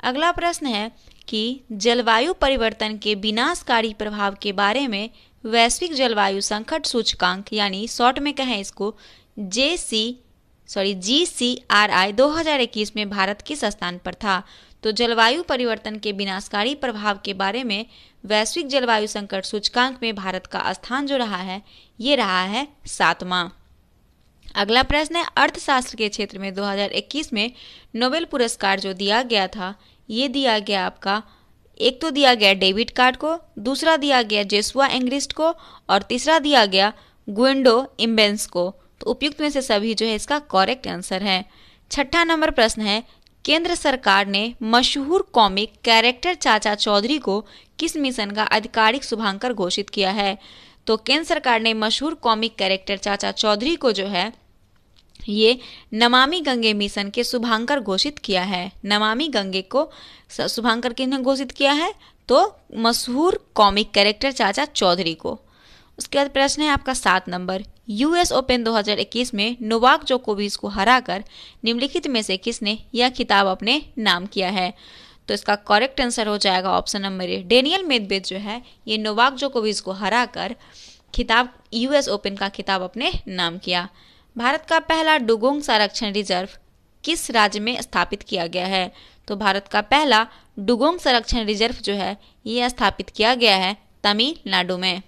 Speaker 1: अगला प्रश्न है कि जलवायु परिवर्तन के विनाशकारी प्रभाव के बारे में वैश्विक जलवायु संकट सूचकांक यानी शॉर्ट में कहें इसको जे सी सॉरी जी सी आर आई दो हजार इक्कीस में भारत किस स्थान पर था तो जलवायु परिवर्तन के विनाशकारी प्रभाव के बारे में वैश्विक जलवायु संकट सूचकांक में भारत का स्थान जो रहा है ये रहा है सातवां अगला प्रश्न है अर्थशास्त्र के क्षेत्र में 2021 में नोबेल पुरस्कार जो दिया गया था ये दिया गया आपका एक तो दिया गया डेविड कार्ड को दूसरा दिया गया जेसुआ एंग्रिस्ट को और तीसरा दिया गया गुंडो इम्बेंस को तो उपयुक्त में से सभी जो है इसका करेक्ट आंसर है छठा नंबर प्रश्न है केंद्र सरकार ने मशहूर कॉमिक कैरेक्टर चाचा चौधरी को किस मिशन का आधिकारिक शुभांकर घोषित किया है तो केंद्र सरकार ने मशहूर कॉमिक कैरेक्टर चाचा चौधरी को जो है ये नमामि गंगे मिशन के शुभांकर घोषित किया है नमामि गंगे को शुभांकर किसने घोषित किया है तो मशहूर कॉमिक कैरेक्टर चाचा चौधरी को उसके बाद प्रश्न है आपका सात नंबर यूएस ओपन 2021 में नोवाक जोकोविच को हराकर निम्नलिखित में से किसने यह खिताब अपने नाम किया है तो इसका करेक्ट आंसर हो जाएगा option number A Daniel Medvedev जो है ये नोवाक जोकोविच को हराकर खिताब यूएस ओपन का खिताब अपने नाम किया भारत का पहला डुगोंग संरक्षण रिजर्व किस राज्य में स्थापित किया गया है तो भारत का पहला डुगोंग संरक्षण रिजर्व जो है ये स्थापित किया गया है तमिलनाडु में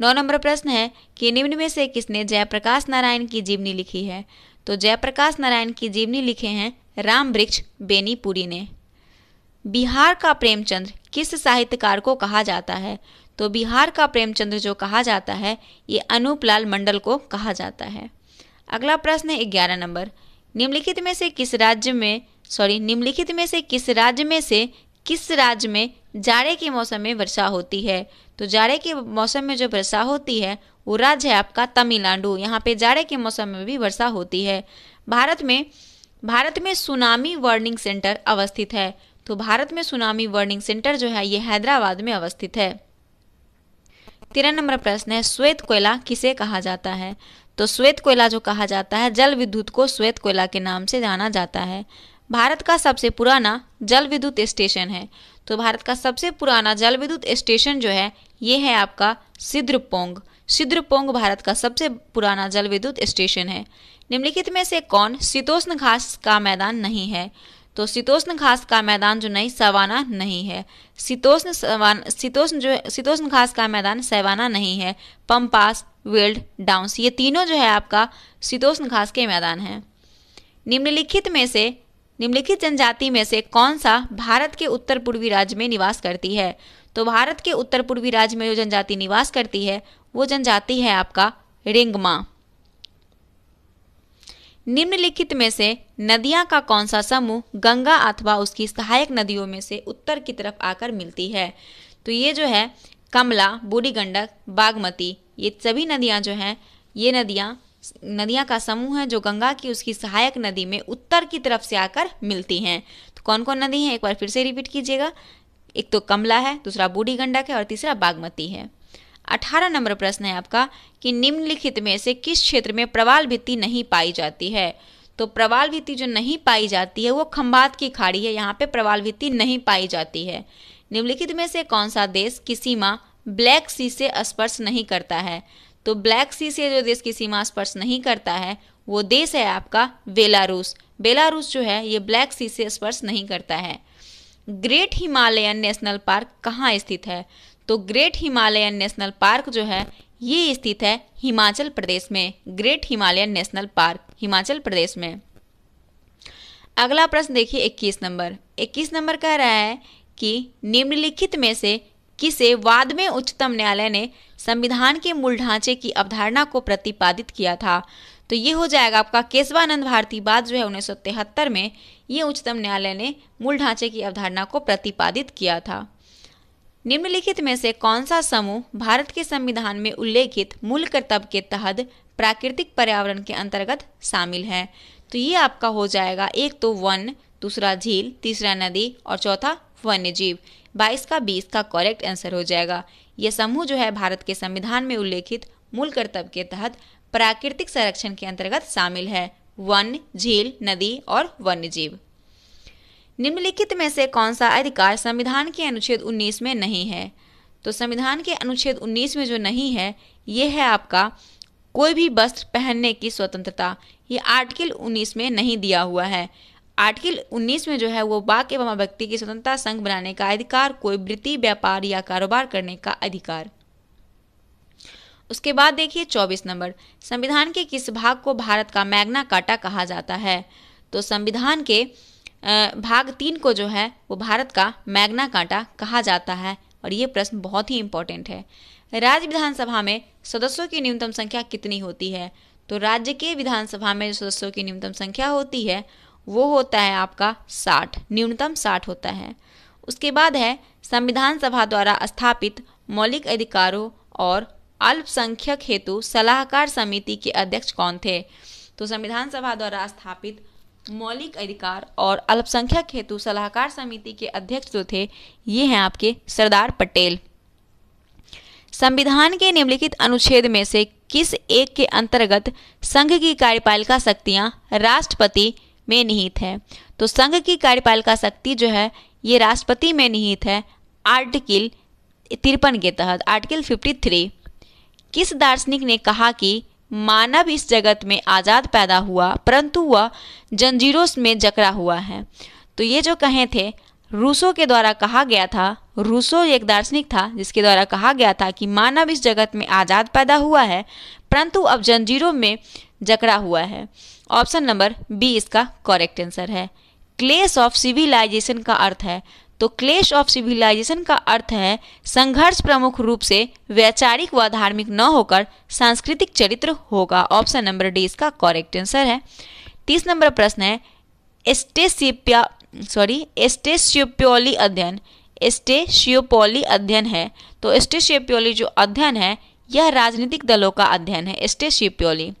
Speaker 1: नौ नंबर प्रश्न है कि निम्न में से किसने जयप्रकाश नारायण की जीवनी लिखी है तो जयप्रकाश नारायण की जीवनी लिखे हैं राम वृक्ष बेनीपुरी ने बिहार का प्रेमचंद्र किस साहित्यकार को कहा जाता है तो बिहार का प्रेमचंद्र जो कहा जाता है ये अनूप लाल मंडल को कहा जाता है अगला प्रश्न है ग्यारह नंबर निम्नलिखित में से किस राज्य में सॉरी निम्नलिखित में से किस राज्य में से किस राज्य में जाड़े के मौसम में वर्षा होती है तो जाड़े के मौसम में जो वर्षा होती है वो राज्य है आपका तमिलनाडु यहाँ पे जाड़े के मौसम में भी वर्षा होती है भारत में भारत में सुनामी वार्निंग सेंटर अवस्थित है तो भारत में सुनामी वार्निंग सेंटर जो है ये हैदराबाद में अवस्थित है तेरह नंबर प्रश्न है श्वेत कोयला किसे कहा जाता है तो श्वेत कोयला जो कहा जाता है जल विद्युत को श्वेत कोयला के नाम से जाना जाता है भारत का सबसे पुराना जल विद्युत स्टेशन है तो भारत का सबसे पुराना जल विद्युत स्टेशन जो है ये है आपका सिद्रपोंग सिद्रपोंग भारत का सबसे पुराना जल विद्युत स्टेशन है निम्नलिखित में से कौन शीतोष्ण घास का मैदान नहीं है तो शीतोष्ण घास का मैदान जो नहीं सवाना नहीं है शीतोष्ण शीतोष्ण जो शीतोष्ण घास का मैदान सवाना नहीं है पंपास वेल्ड डाउंस ये तीनों जो है आपका शीतोष्ण घास के मैदान हैं निम्नलिखित में से निम्नलिखित जनजाति में से कौन सा भारत के उत्तर पूर्वी राज्य में निवास करती है तो भारत के उत्तर पूर्वी राज्य में जो जनजाति निवास करती है वो जनजाति है आपका रिंगमा निम्नलिखित में से नदियां का कौन सा समूह गंगा अथवा उसकी सहायक नदियों में से उत्तर की तरफ आकर मिलती है तो ये जो है कमला बूढ़ी गंडक बागमती ये सभी नदियां जो हैं ये नदियां नदियां का समूह है जो गंगा की उसकी सहायक नदी में उत्तर की तरफ से आकर मिलती हैं तो कौन कौन नदी हैं एक बार फिर से रिपीट कीजिएगा एक तो कमला है दूसरा बूढ़ी गंडक है और तीसरा बागमती है अठारह नंबर प्रश्न है आपका कि निम्नलिखित में से किस क्षेत्र में प्रवाल भित्ति नहीं पाई जाती है तो प्रवाल भित्ति जो नहीं पाई जाती है वो खम्बात की खाड़ी है यहाँ पे प्रवाल भित्ति नहीं पाई जाती है निम्नलिखित में से कौन सा देश की सीमा ब्लैक सी से स्पर्श नहीं करता है तो ब्लैक सी से जो देश की सीमा स्पर्श नहीं करता है वो देश है आपका बेलारूस बेलारूस जो है ये ब्लैक सी से स्पर्श नहीं करता है ग्रेट हिमालयन नेशनल पार्क कहाँ स्थित है तो ग्रेट हिमालयन नेशनल पार्क जो है ये स्थित है हिमाचल प्रदेश में great Himalayan national park Himachal Pradesh में अगला प्रश्न देखिए 21 नंबर 21 नंबर कह रहा है कि निम्नलिखित में से किसे वाद में उच्चतम न्यायालय ने संविधान के मूल ढांचे की अवधारणा को प्रतिपादित किया था तो ये हो जाएगा आपका केशवानंद भारती बाद जो है उन्नीस में ये उच्चतम न्यायालय ने मूल ढांचे की अवधारणा को प्रतिपादित किया था निम्नलिखित में से कौन सा समूह भारत के संविधान में उल्लेखित मूल कर्तव्य के तहत प्राकृतिक पर्यावरण के अंतर्गत शामिल है तो ये आपका हो जाएगा एक तो वन दूसरा झील तीसरा नदी और चौथा वन्य जीव बाईस का बीस का करेक्ट आंसर हो जाएगा यह समूह जो है भारत के संविधान में उल्लेखित मूल कर्तव्य के तहत प्राकृतिक संरक्षण के अंतर्गत शामिल है वन झील नदी और वन्य जीव निम्नलिखित में से कौन सा अधिकार संविधान के अनुच्छेद 19 में नहीं है तो संविधान के अनुच्छेद 19 में जो नहीं है ये है आपका कोई भी वस्त्र पहनने की स्वतंत्रता ये आर्टिकल 19 में नहीं दिया हुआ है आर्टिकल 19 में जो है वो बाक एवं व्यक्ति की स्वतंत्रता संघ बनाने का अधिकार कोई वृत्ति व्यापार या कारोबार करने का अधिकार उसके बाद देखिए 24 नंबर संविधान के किस भाग को भारत का मैग्ना काटा कहा जाता है तो संविधान के भाग तीन को जो है वो भारत का मैग्ना काटा कहा जाता है और ये प्रश्न बहुत ही इम्पोर्टेंट है राज्य विधानसभा में सदस्यों की न्यूनतम संख्या कितनी होती है तो राज्य के विधानसभा में जो सदस्यों की न्यूनतम संख्या होती है वो होता है आपका साठ न्यूनतम साठ होता है उसके बाद है संविधान सभा द्वारा स्थापित मौलिक अधिकारों और अल्पसंख्यक हेतु सलाहकार समिति के अध्यक्ष कौन थे तो संविधान सभा द्वारा स्थापित मौलिक अधिकार और अल्पसंख्यक हेतु सलाहकार समिति के अध्यक्ष जो थे ये हैं आपके सरदार पटेल संविधान के निम्नलिखित अनुच्छेद में से किस एक के अंतर्गत संघ की कार्यपालिका शक्तियां राष्ट्रपति में निहित है तो संघ की कार्यपालिका शक्ति जो है ये राष्ट्रपति में निहित है आर्टिकल तिरपन के तहत आर्टिकल 53 किस दार्शनिक ने कहा कि मानव इस जगत में आज़ाद पैदा हुआ परंतु वह जंजीरों में जकड़ा हुआ है तो ये जो कहे थे रूसो के द्वारा कहा गया था रूसो एक दार्शनिक था जिसके द्वारा कहा गया था कि मानव इस जगत में आज़ाद पैदा हुआ है परंतु अब जंजीरों में जकड़ा हुआ है ऑप्शन नंबर बी इसका करेक्ट आंसर है क्लेश ऑफ सिविलाइजेशन का अर्थ है तो क्लेश ऑफ सिविलाइजेशन का अर्थ है संघर्ष प्रमुख रूप से वैचारिक व धार्मिक न होकर सांस्कृतिक चरित्र होगा ऑप्शन नंबर डी इसका करेक्ट आंसर है तीस नंबर प्रश्न है एस्टेसिप्या सॉरी एस्टेशियोप्योली अध्ययन एस्टेसियोपोली अध्ययन है तो एस्टेशियोप्योली जो अध्ययन है यह राजनीतिक दलों का अध्ययन है एस्टेशियोप्योली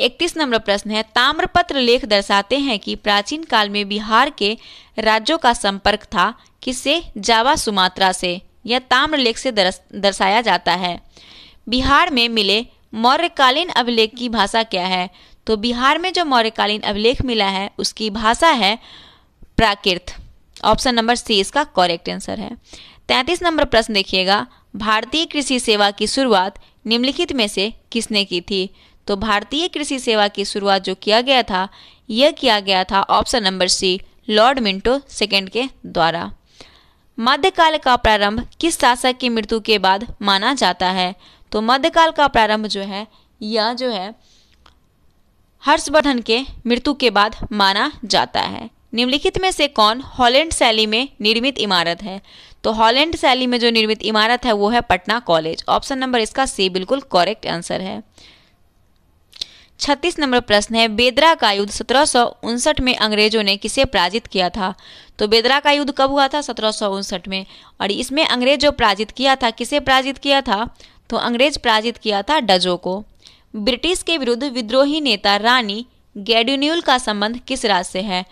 Speaker 1: इकतीस नंबर प्रश्न है ताम्रपत्र लेख दर्शाते हैं कि प्राचीन काल में बिहार के राज्यों का संपर्क था किससे जावा सुमात्रा से यह ताम्रलेख से दर्शाया जाता है बिहार में मिले मौर्यकालीन अभिलेख की भाषा क्या है तो बिहार में जो मौर्यकालीन अभिलेख मिला है उसकी भाषा है प्राकृत ऑप्शन नंबर सी इसका करेक्ट आंसर है तैंतीस नंबर प्रश्न देखिएगा भारतीय कृषि सेवा की शुरुआत निम्नलिखित में से किसने की थी तो भारतीय कृषि सेवा की शुरुआत जो किया गया था यह किया गया था option number C Lord Minto second के द्वारा मध्यकाल का प्रारंभ किस शासक की मृत्यु के बाद माना जाता है तो मध्यकाल का प्रारंभ जो है यह जो है हर्षवर्धन के मृत्यु के बाद माना जाता है निम्नलिखित में से कौन हॉलैंड शैली में निर्मित इमारत है तो हॉलैंड शैली में जो निर्मित इमारत है वो है पटना कॉलेज ऑप्शन नंबर इसका सी बिल्कुल करेक्ट आंसर है छत्तीस नंबर प्रश्न है बेदरा का युद्ध सत्रह में अंग्रेजों ने किसे पराजित किया था तो बेदरा का युद्ध कब हुआ था सत्रह में और इसमें अंग्रेज जो पराजित किया था किसे पराजित किया था तो अंग्रेज पराजित किया था डजो को ब्रिटिश के विरुद्ध विद्रोही नेता रानी गैडिन्यूल का संबंध किस राज्य से है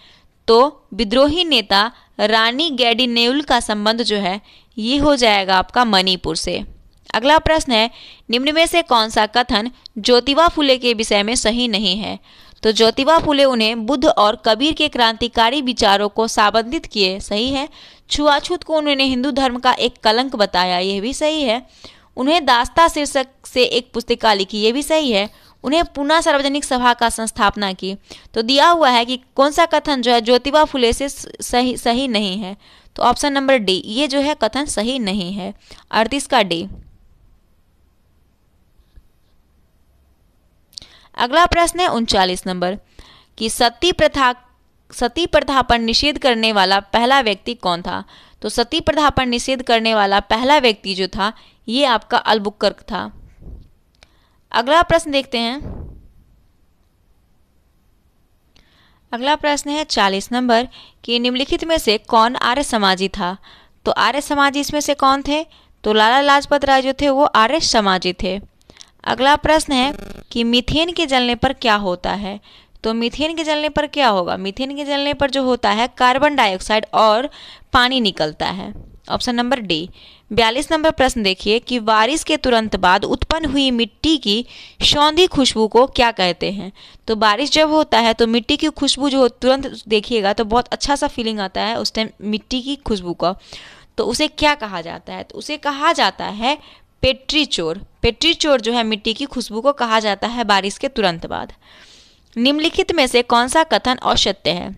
Speaker 1: तो विद्रोही नेता रानी गैडिन्यूल का संबंध जो है ये हो जाएगा आपका मणिपुर से अगला प्रश्न है निम्न में से कौन सा कथन ज्योतिबा फुले के विषय में सही नहीं है तो ज्योतिबा फुले उन्हें बुद्ध और कबीर के क्रांतिकारी विचारों को साबंधित किए सही है छुआछूत को उन्होंने हिंदू धर्म का एक कलंक बताया यह भी सही है उन्हें दास्ता शीर्षक से एक पुस्तिका लिखी ये भी सही है उन्हें पुनः सार्वजनिक सभा का संस्थापना की तो दिया हुआ है कि कौन सा कथन जो है ज्योतिबा फुले से सही सही नहीं है तो ऑप्शन नंबर डी ये जो है कथन सही नहीं है अड़तीस का डी अगला प्रश्न है उनचालीस नंबर कि सती प्रथा सती प्रथा पर निषेध करने वाला पहला व्यक्ति कौन था तो सती प्रथा पर निषेध करने वाला पहला व्यक्ति जो था ये आपका अलबुकर्क था अगला प्रश्न देखते हैं अगला प्रश्न है चालीस नंबर कि निम्नलिखित में से कौन आर्य समाजी था तो आर्य समाजी इसमें से कौन थे तो लाला लाजपत राय जो थे वो आर्य समाजी थे अगला प्रश्न है कि मीथेन के जलने पर क्या होता है तो मीथेन के जलने पर क्या होगा मीथेन के जलने पर जो होता है कार्बन डाइऑक्साइड और पानी निकलता है ऑप्शन नंबर डी बयालीस नंबर प्रश्न देखिए कि बारिश के तुरंत बाद उत्पन्न हुई मिट्टी की सौंधी खुशबू को क्या कहते हैं तो बारिश जब होता है तो मिट्टी की खुशबू जो तुरंत देखिएगा तो बहुत अच्छा सा फीलिंग आता है उस टाइम मिट्टी की खुशबू का तो उसे क्या कहा जाता है तो उसे कहा जाता है पेट्री चोर पेट्री चोर जो है मिट्टी की खुशबू को कहा जाता है बारिश के तुरंत बाद निम्नलिखित में से कौन सा कथन औसत्य है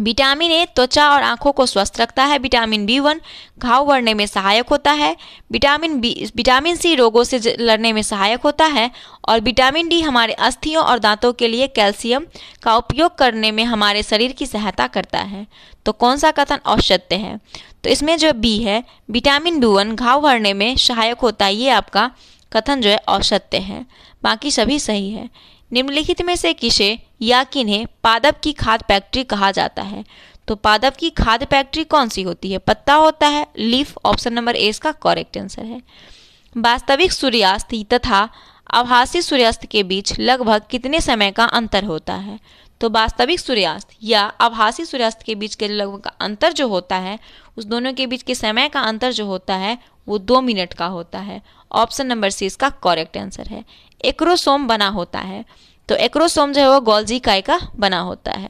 Speaker 1: विटामिन ए त्वचा और आंखों को स्वस्थ रखता है विटामिन बी वन घाव बढ़ने में सहायक होता है विटामिन बी विटामिन सी रोगों से लड़ने में सहायक होता है और विटामिन डी हमारे अस्थियों और दांतों के लिए कैल्शियम का उपयोग करने में हमारे शरीर की सहायता करता है तो कौन सा कथन औसत्य है तो इसमें जो बी है विटामिन बी वन घाव भरने में सहायक होता है ये आपका कथन जो है औसत्य है बाकी सभी सही है निम्नलिखित में से किसे या किन्हें पादप की खाद फैक्ट्री कहा जाता है तो पादप की खाद फैक्ट्री कौन सी होती है पत्ता होता है लीफ ऑप्शन नंबर ए इसका करेक्ट आंसर है वास्तविक सूर्यास्त तथा आभासी सूर्यास्त के बीच लगभग कितने समय का अंतर होता है तो वास्तविक सूर्यास्त या आभासी सूर्यास्त के बीच के लोगों का अंतर जो होता है उस दोनों के बीच के समय का अंतर जो होता है वो दो मिनट का होता है ऑप्शन नंबर सी इसका करेक्ट आंसर है एक्रोसोम बना होता है तो एक्रोसोम जो है वो गोल्जी काय का बना होता है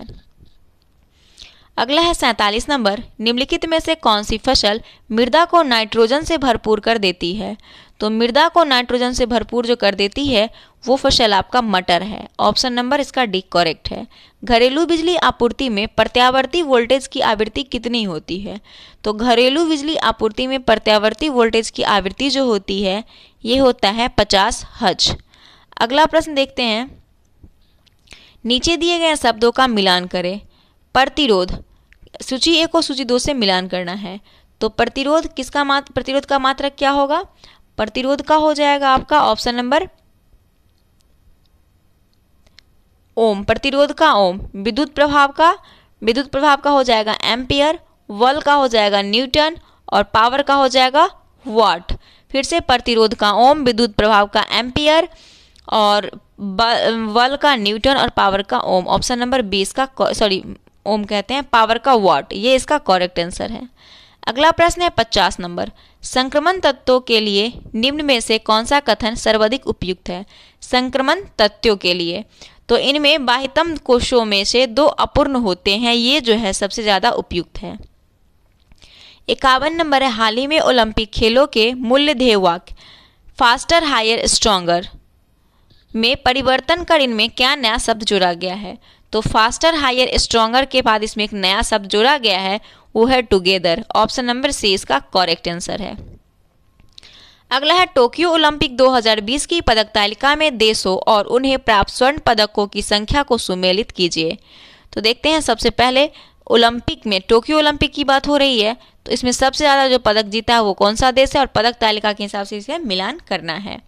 Speaker 1: अगला है सैंतालीस नंबर निम्नलिखित में से कौन सी फसल मृदा को नाइट्रोजन से भरपूर कर देती है तो मृदा को नाइट्रोजन से भरपूर जो कर देती है वो फसल आपका मटर है ऑप्शन नंबर इसका डी करेक्ट है घरेलू बिजली आपूर्ति में प्रत्यावर्ती वोल्टेज की आवृत्ति कितनी होती है तो घरेलू बिजली आपूर्ति में प्रत्यावर्ती वोल्टेज की आवृत्ति जो होती है ये होता है पचास हज अगला प्रश्न देखते हैं नीचे दिए गए शब्दों का मिलान करें प्रतिरोध सूची एक और सूची दो से मिलान करना है तो प्रतिरोध किसका मात प्रतिरोध का मात्रक क्या होगा प्रतिरोध का हो जाएगा आपका ऑप्शन नंबर ओम प्रतिरोध का ओम विद्युत प्रभाव का विद्युत प्रभाव का हो जाएगा एम्पियर वल का हो जाएगा न्यूटन और पावर का हो जाएगा वाट फिर से प्रतिरोध का ओम विद्युत प्रभाव का एम्पियर और बल का न्यूटन और पावर का ओम ऑप्शन नंबर बीस का सॉरी ओम कहते हैं पावर का वाट ये इसका करेक्ट आंसर है अगला प्रश्न है पचास नंबर संक्रमण तत्वों के लिए निम्न में से कौन सा कथन सर्वाधिक उपयुक्त है संक्रमण तत्वों के लिए तो इनमें बाह्यतम कोशों में से दो अपूर्ण होते हैं ये जो है सबसे ज़्यादा उपयुक्त है इक्यावन नंबर है हाल ही में ओलंपिक खेलों के मूल्य ध्येय वाक्य फास्टर हायर स्ट्रोंगर में परिवर्तन कर इनमें क्या नया शब्द जुड़ा गया है तो फास्टर हायर स्ट्रोंगर के बाद इसमें एक नया शब्द जोड़ा गया है वो है टुगेदर ऑप्शन नंबर सी इसका करेक्ट आंसर है अगला है टोक्यो ओलंपिक 2020 की पदक तालिका में देशों और उन्हें प्राप्त स्वर्ण पदकों की संख्या को सुमेलित कीजिए तो देखते हैं सबसे पहले ओलंपिक में टोक्यो ओलंपिक की बात हो रही है तो इसमें सबसे ज़्यादा जो पदक जीता है वो कौन सा देश है और पदक तालिका के हिसाब से इसे मिलान करना है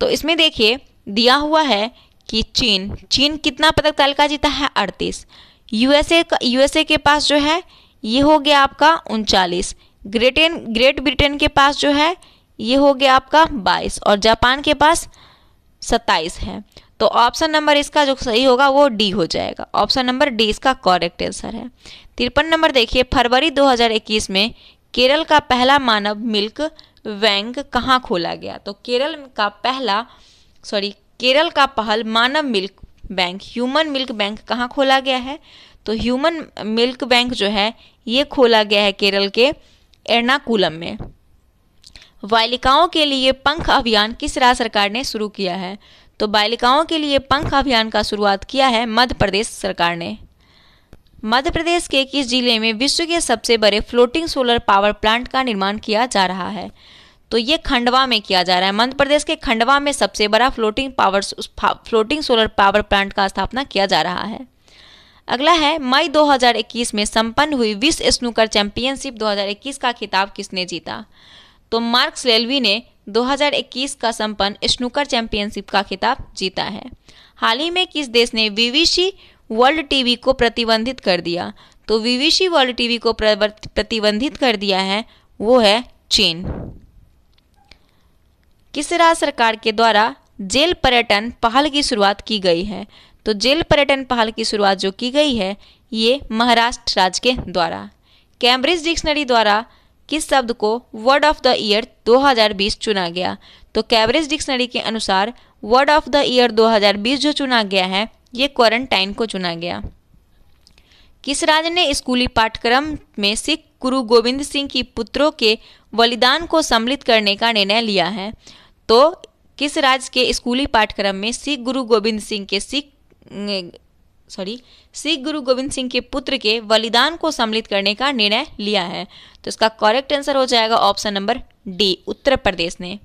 Speaker 1: तो इसमें देखिए दिया हुआ है कि चीन चीन कितना पदक तालिका जीता है अड़तीस यूएसए का यूएसए के पास जो है ये हो गया आपका उनचालीस ग्रेटेन ग्रेट ब्रिटेन के पास जो है ये हो गया आपका बाईस और जापान के पास सत्ताईस है तो ऑप्शन नंबर इसका जो सही होगा वो डी हो जाएगा ऑप्शन नंबर डी इसका करेक्ट आंसर है तिरपन नंबर देखिए फरवरी 2021 में केरल का पहला मानव मिल्क बैंक कहाँ खोला गया तो केरल का पहला सॉरी केरल का पहल मानव milk bank human milk bank कहाँ खोला गया है तो ह्यूमन मिल्क बैंक जो है ये खोला गया है केरल के एर्नाकुलम में बालिकाओं के लिए पंख अभियान किस राज्य सरकार ने शुरू किया है तो बालिकाओं के लिए पंख अभियान का शुरुआत किया है मध्य प्रदेश सरकार ने मध्य प्रदेश के किस जिले में विश्व के सबसे बड़े फ्लोटिंग सोलर पावर प्लांट का निर्माण किया जा रहा है तो ये खंडवा में किया जा रहा है मध्य प्रदेश के खंडवा में सबसे बड़ा floating power floating solar power plant का स्थापना किया जा रहा है अगला है मई 2021 में संपन्न हुई विश्व स्नूकर चैंपियनशिप 2021 का खिताब किसने जीता तो मार्क्स रेलवी ने 2021 का संपन्न स्नूकर चैंपियनशिप का खिताब जीता है हाल ही में किस देश ने वीवीसी वर्ल्ड टीवी को प्रतिबंधित कर दिया तो वीवीसी वर्ल्ड टीवी को प्रतिबंधित कर दिया है वो है चीन किस राज्य सरकार के द्वारा जेल पर्यटन पहल की शुरुआत की गई है तो जेल पर्यटन पहल की शुरुआत जो की गई है ये महाराष्ट्र राज्य के द्वारा कैम्ब्रिज डिक्शनरी द्वारा किस शब्द को वर्ड ऑफ द ईयर 2020 चुना गया तो कैम्ब्रिज डिक्शनरी के अनुसार वर्ड ऑफ द ईयर 2020 जो चुना गया है ये क्वारंटाइन को चुना गया किस राज्य ने स्कूली पाठ्यक्रम में सिख गुरु गोविंद सिंह की पुत्रों के बलिदान को सम्मिलित करने का निर्णय लिया है तो किस राज्य के स्कूली पाठ्यक्रम में सिख गुरु गोविंद सिंह के सिख सॉरी सिख गुरु गोविंद सिंह के पुत्र के बलिदान को सम्मिलित करने का निर्णय लिया है तो इसका करेक्ट आंसर हो जाएगा option number D Uttar Pradesh ने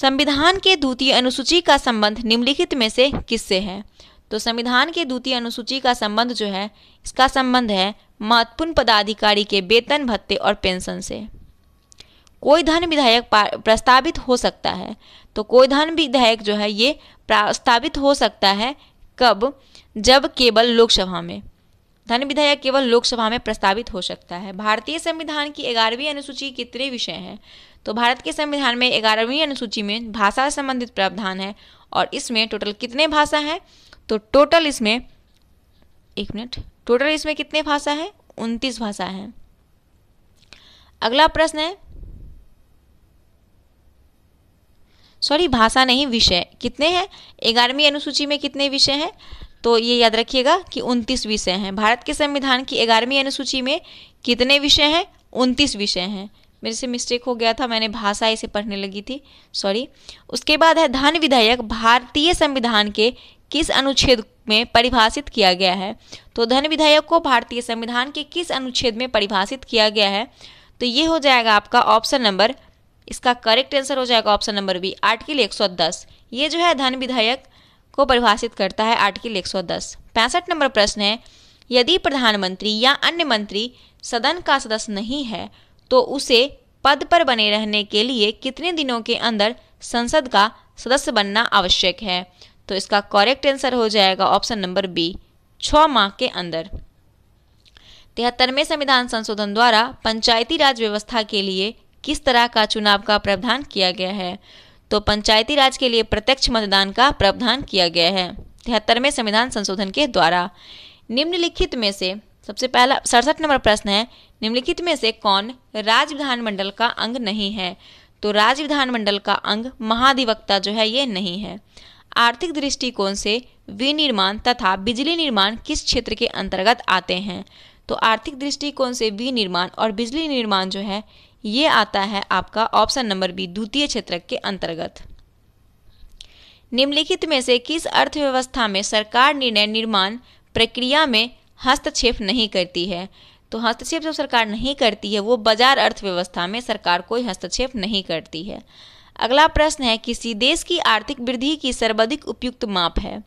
Speaker 1: संविधान के द्वितीय अनुसूची का संबंध निम्नलिखित में से किससे है तो संविधान के द्वितीय अनुसूची का संबंध जो है इसका संबंध है महत्वपूर्ण पदाधिकारी के वेतन भत्ते और पेंशन से कोई धन विधायक प्रस्तावित हो सकता है तो कोई धन विधायक जो है ये प्रस्तावित हो सकता है कब जब केवल लोकसभा में धन विधेयक केवल लोकसभा में प्रस्तावित हो सकता है भारतीय संविधान की ग्यारहवीं अनुसूची कितने विषय हैं तो भारत के संविधान में ग्यारहवीं अनुसूची में भाषा संबंधित प्रावधान है और इसमें टोटल कितने भाषा हैं तो टोटल इसमें एक मिनट टोटल इसमें कितने भाषा है उनतीस भाषा है अगला प्रश्न है सॉरी भाषा नहीं विषय कितने हैं ग्यारहवीं अनुसूची में कितने विषय हैं तो ये याद रखिएगा कि उनतीस विषय हैं भारत के संविधान की ग्यारहवीं अनुसूची में कितने विषय हैं उनतीस विषय हैं मेरे से मिस्टेक हो गया था मैंने भाषा इसे पढ़ने लगी थी सॉरी उसके बाद है धन विधेयक भारतीय संविधान के किस अनुच्छेद में परिभाषित किया गया है तो धन विधेयक को भारतीय संविधान के किस अनुच्छेद में परिभाषित किया गया है तो ये हो जाएगा आपका ऑप्शन नंबर इसका करेक्ट आंसर हो जाएगा ऑप्शन नंबर बी आर्टिकल दस ये जो है धन विधायक को परिभाषित करता है आर्टिकल दस पैंसठ नंबर प्रश्न है यदि प्रधानमंत्री या अन्य मंत्री सदन का सदस्य नहीं है तो उसे पद पर बने रहने के लिए कितने दिनों के अंदर संसद का सदस्य बनना आवश्यक है तो इसका करेक्ट आंसर हो जाएगा ऑप्शन नंबर बी छ माह के अंदर तिहत्तरवें संविधान संशोधन द्वारा पंचायती राज व्यवस्था के लिए किस तरह का चुनाव का प्रावधान किया गया है तो पंचायती राज के लिए प्रत्यक्ष मतदान का प्रावधान किया गया है तिहत्तरवें संविधान संशोधन के द्वारा निम्नलिखित में से सबसे पहला सड़सठ नंबर प्रश्न है निम्नलिखित में से कौन राज्य विधानमंडल का अंग नहीं है तो राज्य विधानमंडल का अंग महाधिवक्ता जो है ये नहीं है आर्थिक दृष्टिकोण से विनिर्माण तथा बिजली निर्माण किस क्षेत्र के अंतर्गत आते हैं तो आर्थिक दृष्टिकोण से विनिर्माण और बिजली निर्माण जो है ये आता है आपका ऑप्शन नंबर बी द्वितीय क्षेत्र के अंतर्गत निम्नलिखित में से किस अर्थव्यवस्था में सरकार निर्णय निर्माण प्रक्रिया में हस्तक्षेप नहीं करती है तो हस्तक्षेप जब सरकार नहीं करती है वो बाजार अर्थव्यवस्था में सरकार कोई हस्तक्षेप नहीं करती है अगला प्रश्न है किसी देश की आर्थिक वृद्धि की सर्वाधिक उपयुक्त माप है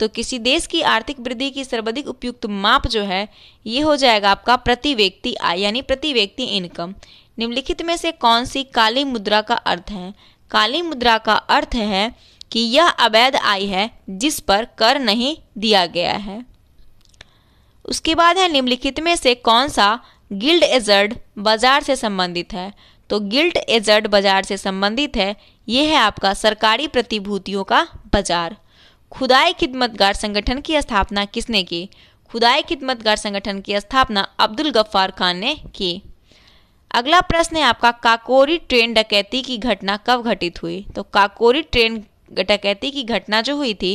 Speaker 1: तो किसी देश की आर्थिक वृद्धि की सर्वाधिक उपयुक्त माप जो है ये हो जाएगा आपका प्रति व्यक्ति आय यानी प्रति व्यक्ति इनकम निम्नलिखित में से कौन सी काली मुद्रा का अर्थ है काली मुद्रा का अर्थ है कि यह अवैध आय है जिस पर कर नहीं दिया गया है उसके बाद है निम्नलिखित में से कौन सा गिल्ड एजर्ड बाजार से संबंधित है तो गिल्ड एजर्ड बाजार से संबंधित है यह है आपका सरकारी प्रतिभूतियों का बाजार खुदाई खिदमतगार संगठन की स्थापना किसने की खुदाई खिदमतगार संगठन की स्थापना अब्दुल गफ्फार खान ने की अगला प्रश्न है आपका काकोरी ट्रेन डकैती की घटना कब घटित हुई तो काकोरी ट्रेन डकैती की घटना जो हुई थी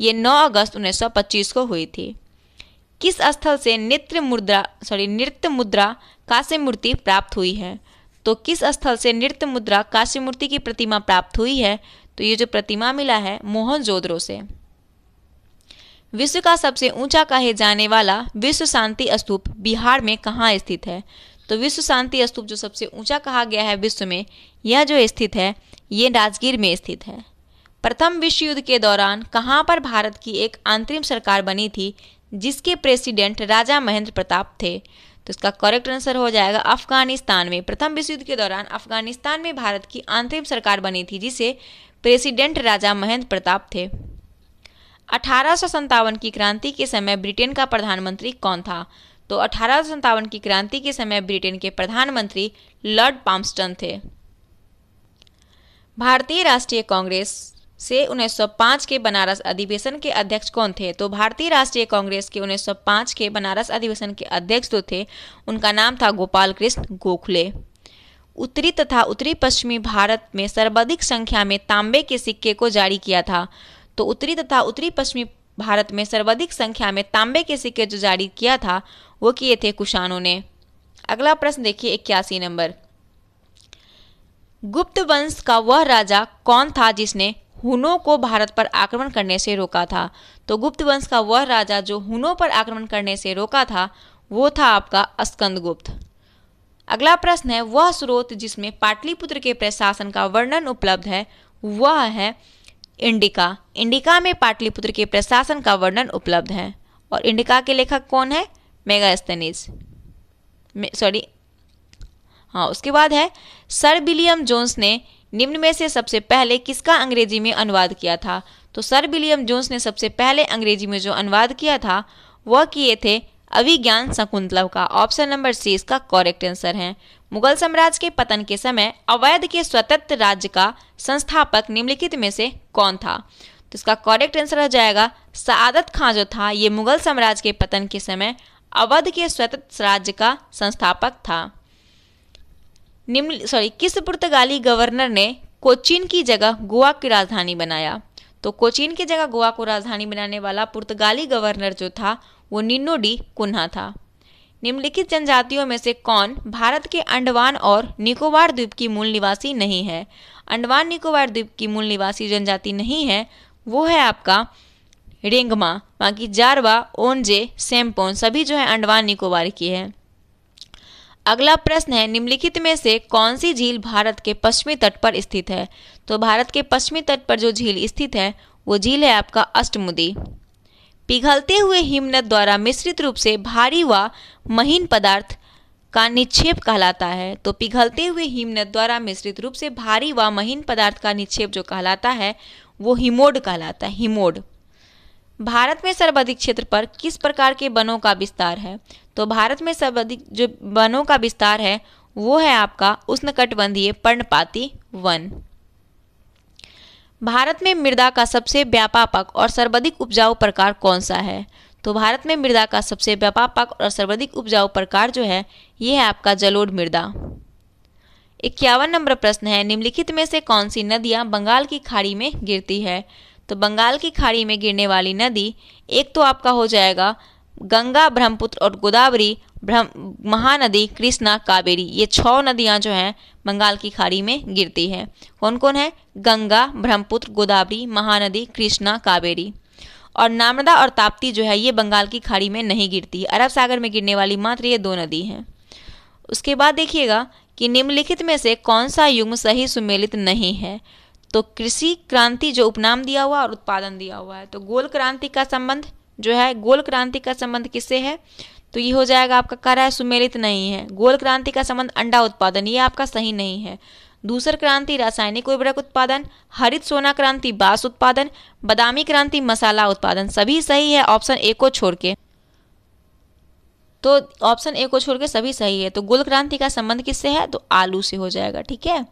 Speaker 1: ये 9 अगस्त 1925 को हुई थी किस स्थल से नृत्य मुद्रा सॉरी नृत्य मुद्रा काशी मूर्ति प्राप्त हुई है तो किस स्थल से नृत्य मुद्रा काशी मूर्ति की प्रतिमा प्राप्त हुई है तो ये जो प्रतिमा मिला है मोहन जोधरो से विश्व का सबसे ऊंचा कहे जाने वाला विश्व शांति स्तूप बिहार में कहाँ स्थित है तो विश्व शांति स्तूप जो सबसे ऊंचा कहा गया है विश्व में यह जो स्थित है ये राजगीर में स्थित है प्रथम विश्व युद्ध के दौरान कहाँ पर भारत की एक अंतरिम सरकार बनी थी जिसके प्रेसिडेंट राजा महेंद्र प्रताप थे तो इसका करेक्ट आंसर हो जाएगा अफगानिस्तान में प्रथम विश्व युद्ध के दौरान अफगानिस्तान में भारत की अंतरिम सरकार बनी थी जिसे प्रेसिडेंट राजा महेंद्र प्रताप थे अठारह की क्रांति के समय ब्रिटेन का प्रधानमंत्री कौन था तो अठारह की क्रांति के समय ब्रिटेन के प्रधानमंत्री लॉर्ड पाम्स्टन थे भारतीय राष्ट्रीय कांग्रेस से 1905 के बनारस अधिवेशन के अध्यक्ष कौन थे तो भारतीय राष्ट्रीय कांग्रेस के 1905 के बनारस अधिवेशन के अध्यक्ष जो थे उनका नाम था गोपाल कृष्ण गोखले उत्तरी तथा उत्तरी पश्चिमी भारत में सर्वाधिक संख्या में तांबे के सिक्के को जारी किया था तो उत्तरी तथा उत्तरी पश्चिमी भारत में सर्वाधिक संख्या में तांबे के सिक्के जो जारी किया था वो किए थे कुशानों ने अगला प्रश्न देखिए इक्यासी नंबर गुप्त वंश का वह राजा कौन था जिसने हुनों को भारत पर आक्रमण करने से रोका था तो गुप्त वंश का वह राजा जो हुनों पर आक्रमण करने से रोका था वो था आपका स्कंद गुप्त अगला प्रश्न है वह स्रोत जिसमें पाटलिपुत्र के प्रशासन का वर्णन उपलब्ध है वह है इंडिका इंडिका में पाटलिपुत्र के प्रशासन का वर्णन उपलब्ध है और इंडिका के लेखक कौन है स्तनीज सॉरी हाँ उसके बाद है सर विलियम जोन्स ने निम्न में से सबसे पहले किसका अंग्रेजी में अनुवाद किया था तो सर विलियम जोन्स ने सबसे पहले अंग्रेजी में जो अनुवाद किया था वह किए थे अभिज्ञान शकुंतलव का ऑप्शन नंबर सी इसका करेक्ट आंसर है मुगल साम्राज्य के पतन के समय अवैध के स्वतंत्र राज्य का संस्थापक निम्नलिखित में से कौन था तो इसका करेक्ट आंसर हो जाएगा सादत खां जो था ये मुगल साम्राज्य के पतन के समय अवध के स्वतंत्र राज्य का संस्थापक था निम्न सॉरी किस पुर्तगाली गवर्नर ने कोचीन की जगह गोवा की राजधानी बनाया तो कोचीन की जगह गोवा को राजधानी बनाने वाला पुर्तगाली गवर्नर जो था वो निन्नो डी कुन्हा था निम्नलिखित जनजातियों में से कौन भारत के अंडमान और निकोबार द्वीप की मूल निवासी नहीं है अंडमान निकोबार द्वीप की मूल निवासी जनजाति नहीं है वो है आपका रेंगमा बाकी जारवा ओनजे सेम्पोन सभी जो है अंडमान निकोबार की है अगला प्रश्न है निम्नलिखित में से कौन सी झील भारत के पश्चिमी तट पर स्थित है तो भारत के पश्चिमी तट पर जो झील स्थित है वो झील है आपका अष्टमुदी पिघलते हुए हिमनद द्वारा मिश्रित रूप से भारी व महीन पदार्थ का निक्षेप कहलाता है तो पिघलते हुए हिमनद द्वारा मिश्रित रूप से भारी व महीन पदार्थ का निक्षेप जो कहलाता है वो हिमोड कहलाता है हिमोड भारत में सर्वाधिक क्षेत्र पर किस प्रकार के वनों का विस्तार है तो भारत में सर्वाधिक जो वनों का विस्तार है वो है आपका उष्णकटिबंधीय पर्णपाती वन भारत में मृदा का सबसे व्यापक और सर्वाधिक उपजाऊ प्रकार कौन सा है तो भारत में मृदा का सबसे व्यापक और सर्वाधिक उपजाऊ प्रकार जो है ये है आपका जलोढ़ मृदा इक्यावन नंबर प्रश्न है निम्नलिखित में से कौन सी नदियाँ बंगाल की खाड़ी में गिरती है तो बंगाल की खाड़ी में गिरने वाली नदी एक तो आपका हो जाएगा गंगा ब्रह्मपुत्र और गोदावरी ब्रह्म महानदी कृष्णा कावेरी ये छह नदियाँ जो हैं बंगाल की खाड़ी में गिरती हैं कौन कौन है गंगा ब्रह्मपुत्र गोदावरी महानदी कृष्णा कावेरी और नामदा और ताप्ती जो है ये बंगाल की खाड़ी में नहीं गिरती अरब सागर में गिरने वाली मात्र ये दो नदी हैं उसके बाद देखिएगा कि निम्नलिखित में से कौन सा युग्म सही सुमेलित नहीं है तो कृषि क्रांति जो उपनाम दिया हुआ और उत्पादन दिया हुआ है तो गोल क्रांति का संबंध जो है गोल क्रांति का संबंध किससे है तो ये हो जाएगा आपका कर है सुमेलित नहीं है गोल क्रांति का संबंध अंडा उत्पादन ये आपका सही नहीं है दूसर क्रांति रासायनिक उर्वरक उत्पादन हरित सोना क्रांति बांस उत्पादन बादामी क्रांति मसाला उत्पादन सभी सही है ऑप्शन ए को छोड़ के तो ऑप्शन ए को छोड़ के सभी सही है तो गोल क्रांति का संबंध किससे है तो आलू से हो जाएगा ठीक है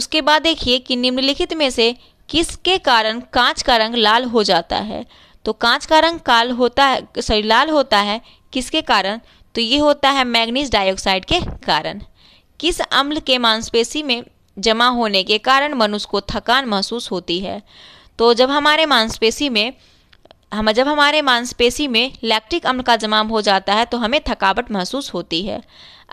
Speaker 1: उसके बाद देखिए कि निम्नलिखित में से किसके कारण कांच का रंग लाल हो जाता है तो कांच का रंग काल होता है सॉरी लाल होता है किसके कारण तो ये होता है मैग्नीज डाइऑक्साइड के कारण किस अम्ल के मांसपेशी में जमा होने के कारण मनुष्य को थकान महसूस होती है तो जब हमारे मांसपेशी में हम जब हमारे मांसपेशी में लैक्टिक अम्ल का जमाव हो जाता है तो हमें थकावट महसूस होती है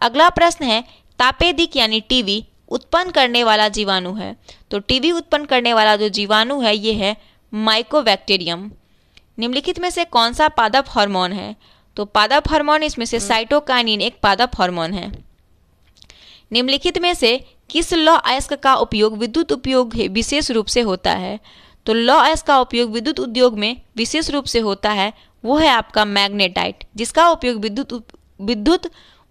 Speaker 1: अगला प्रश्न है तापेदिक यानी टीवी उत्पन्न करने वाला जीवाणु है तो टीवी उत्पन्न करने वाला जो जीवाणु है ये है माइकोबैक्टीरियम निम्नलिखित में से कौन सा पादप हार्मोन है तो पादप हार्मोन इसमें से साइटोकाइनिन हम्म। एक पादप हार्मोन है निम्नलिखित में से किस लौ अयस्क का उपयोग विद्युत उपयोग विशेष रूप से होता है तो लौ अयस्क का उपयोग विद्युत उद्योग में विशेष रूप से होता है वो है आपका मैग्नेटाइट जिसका उपयोग विद्युत विद्युत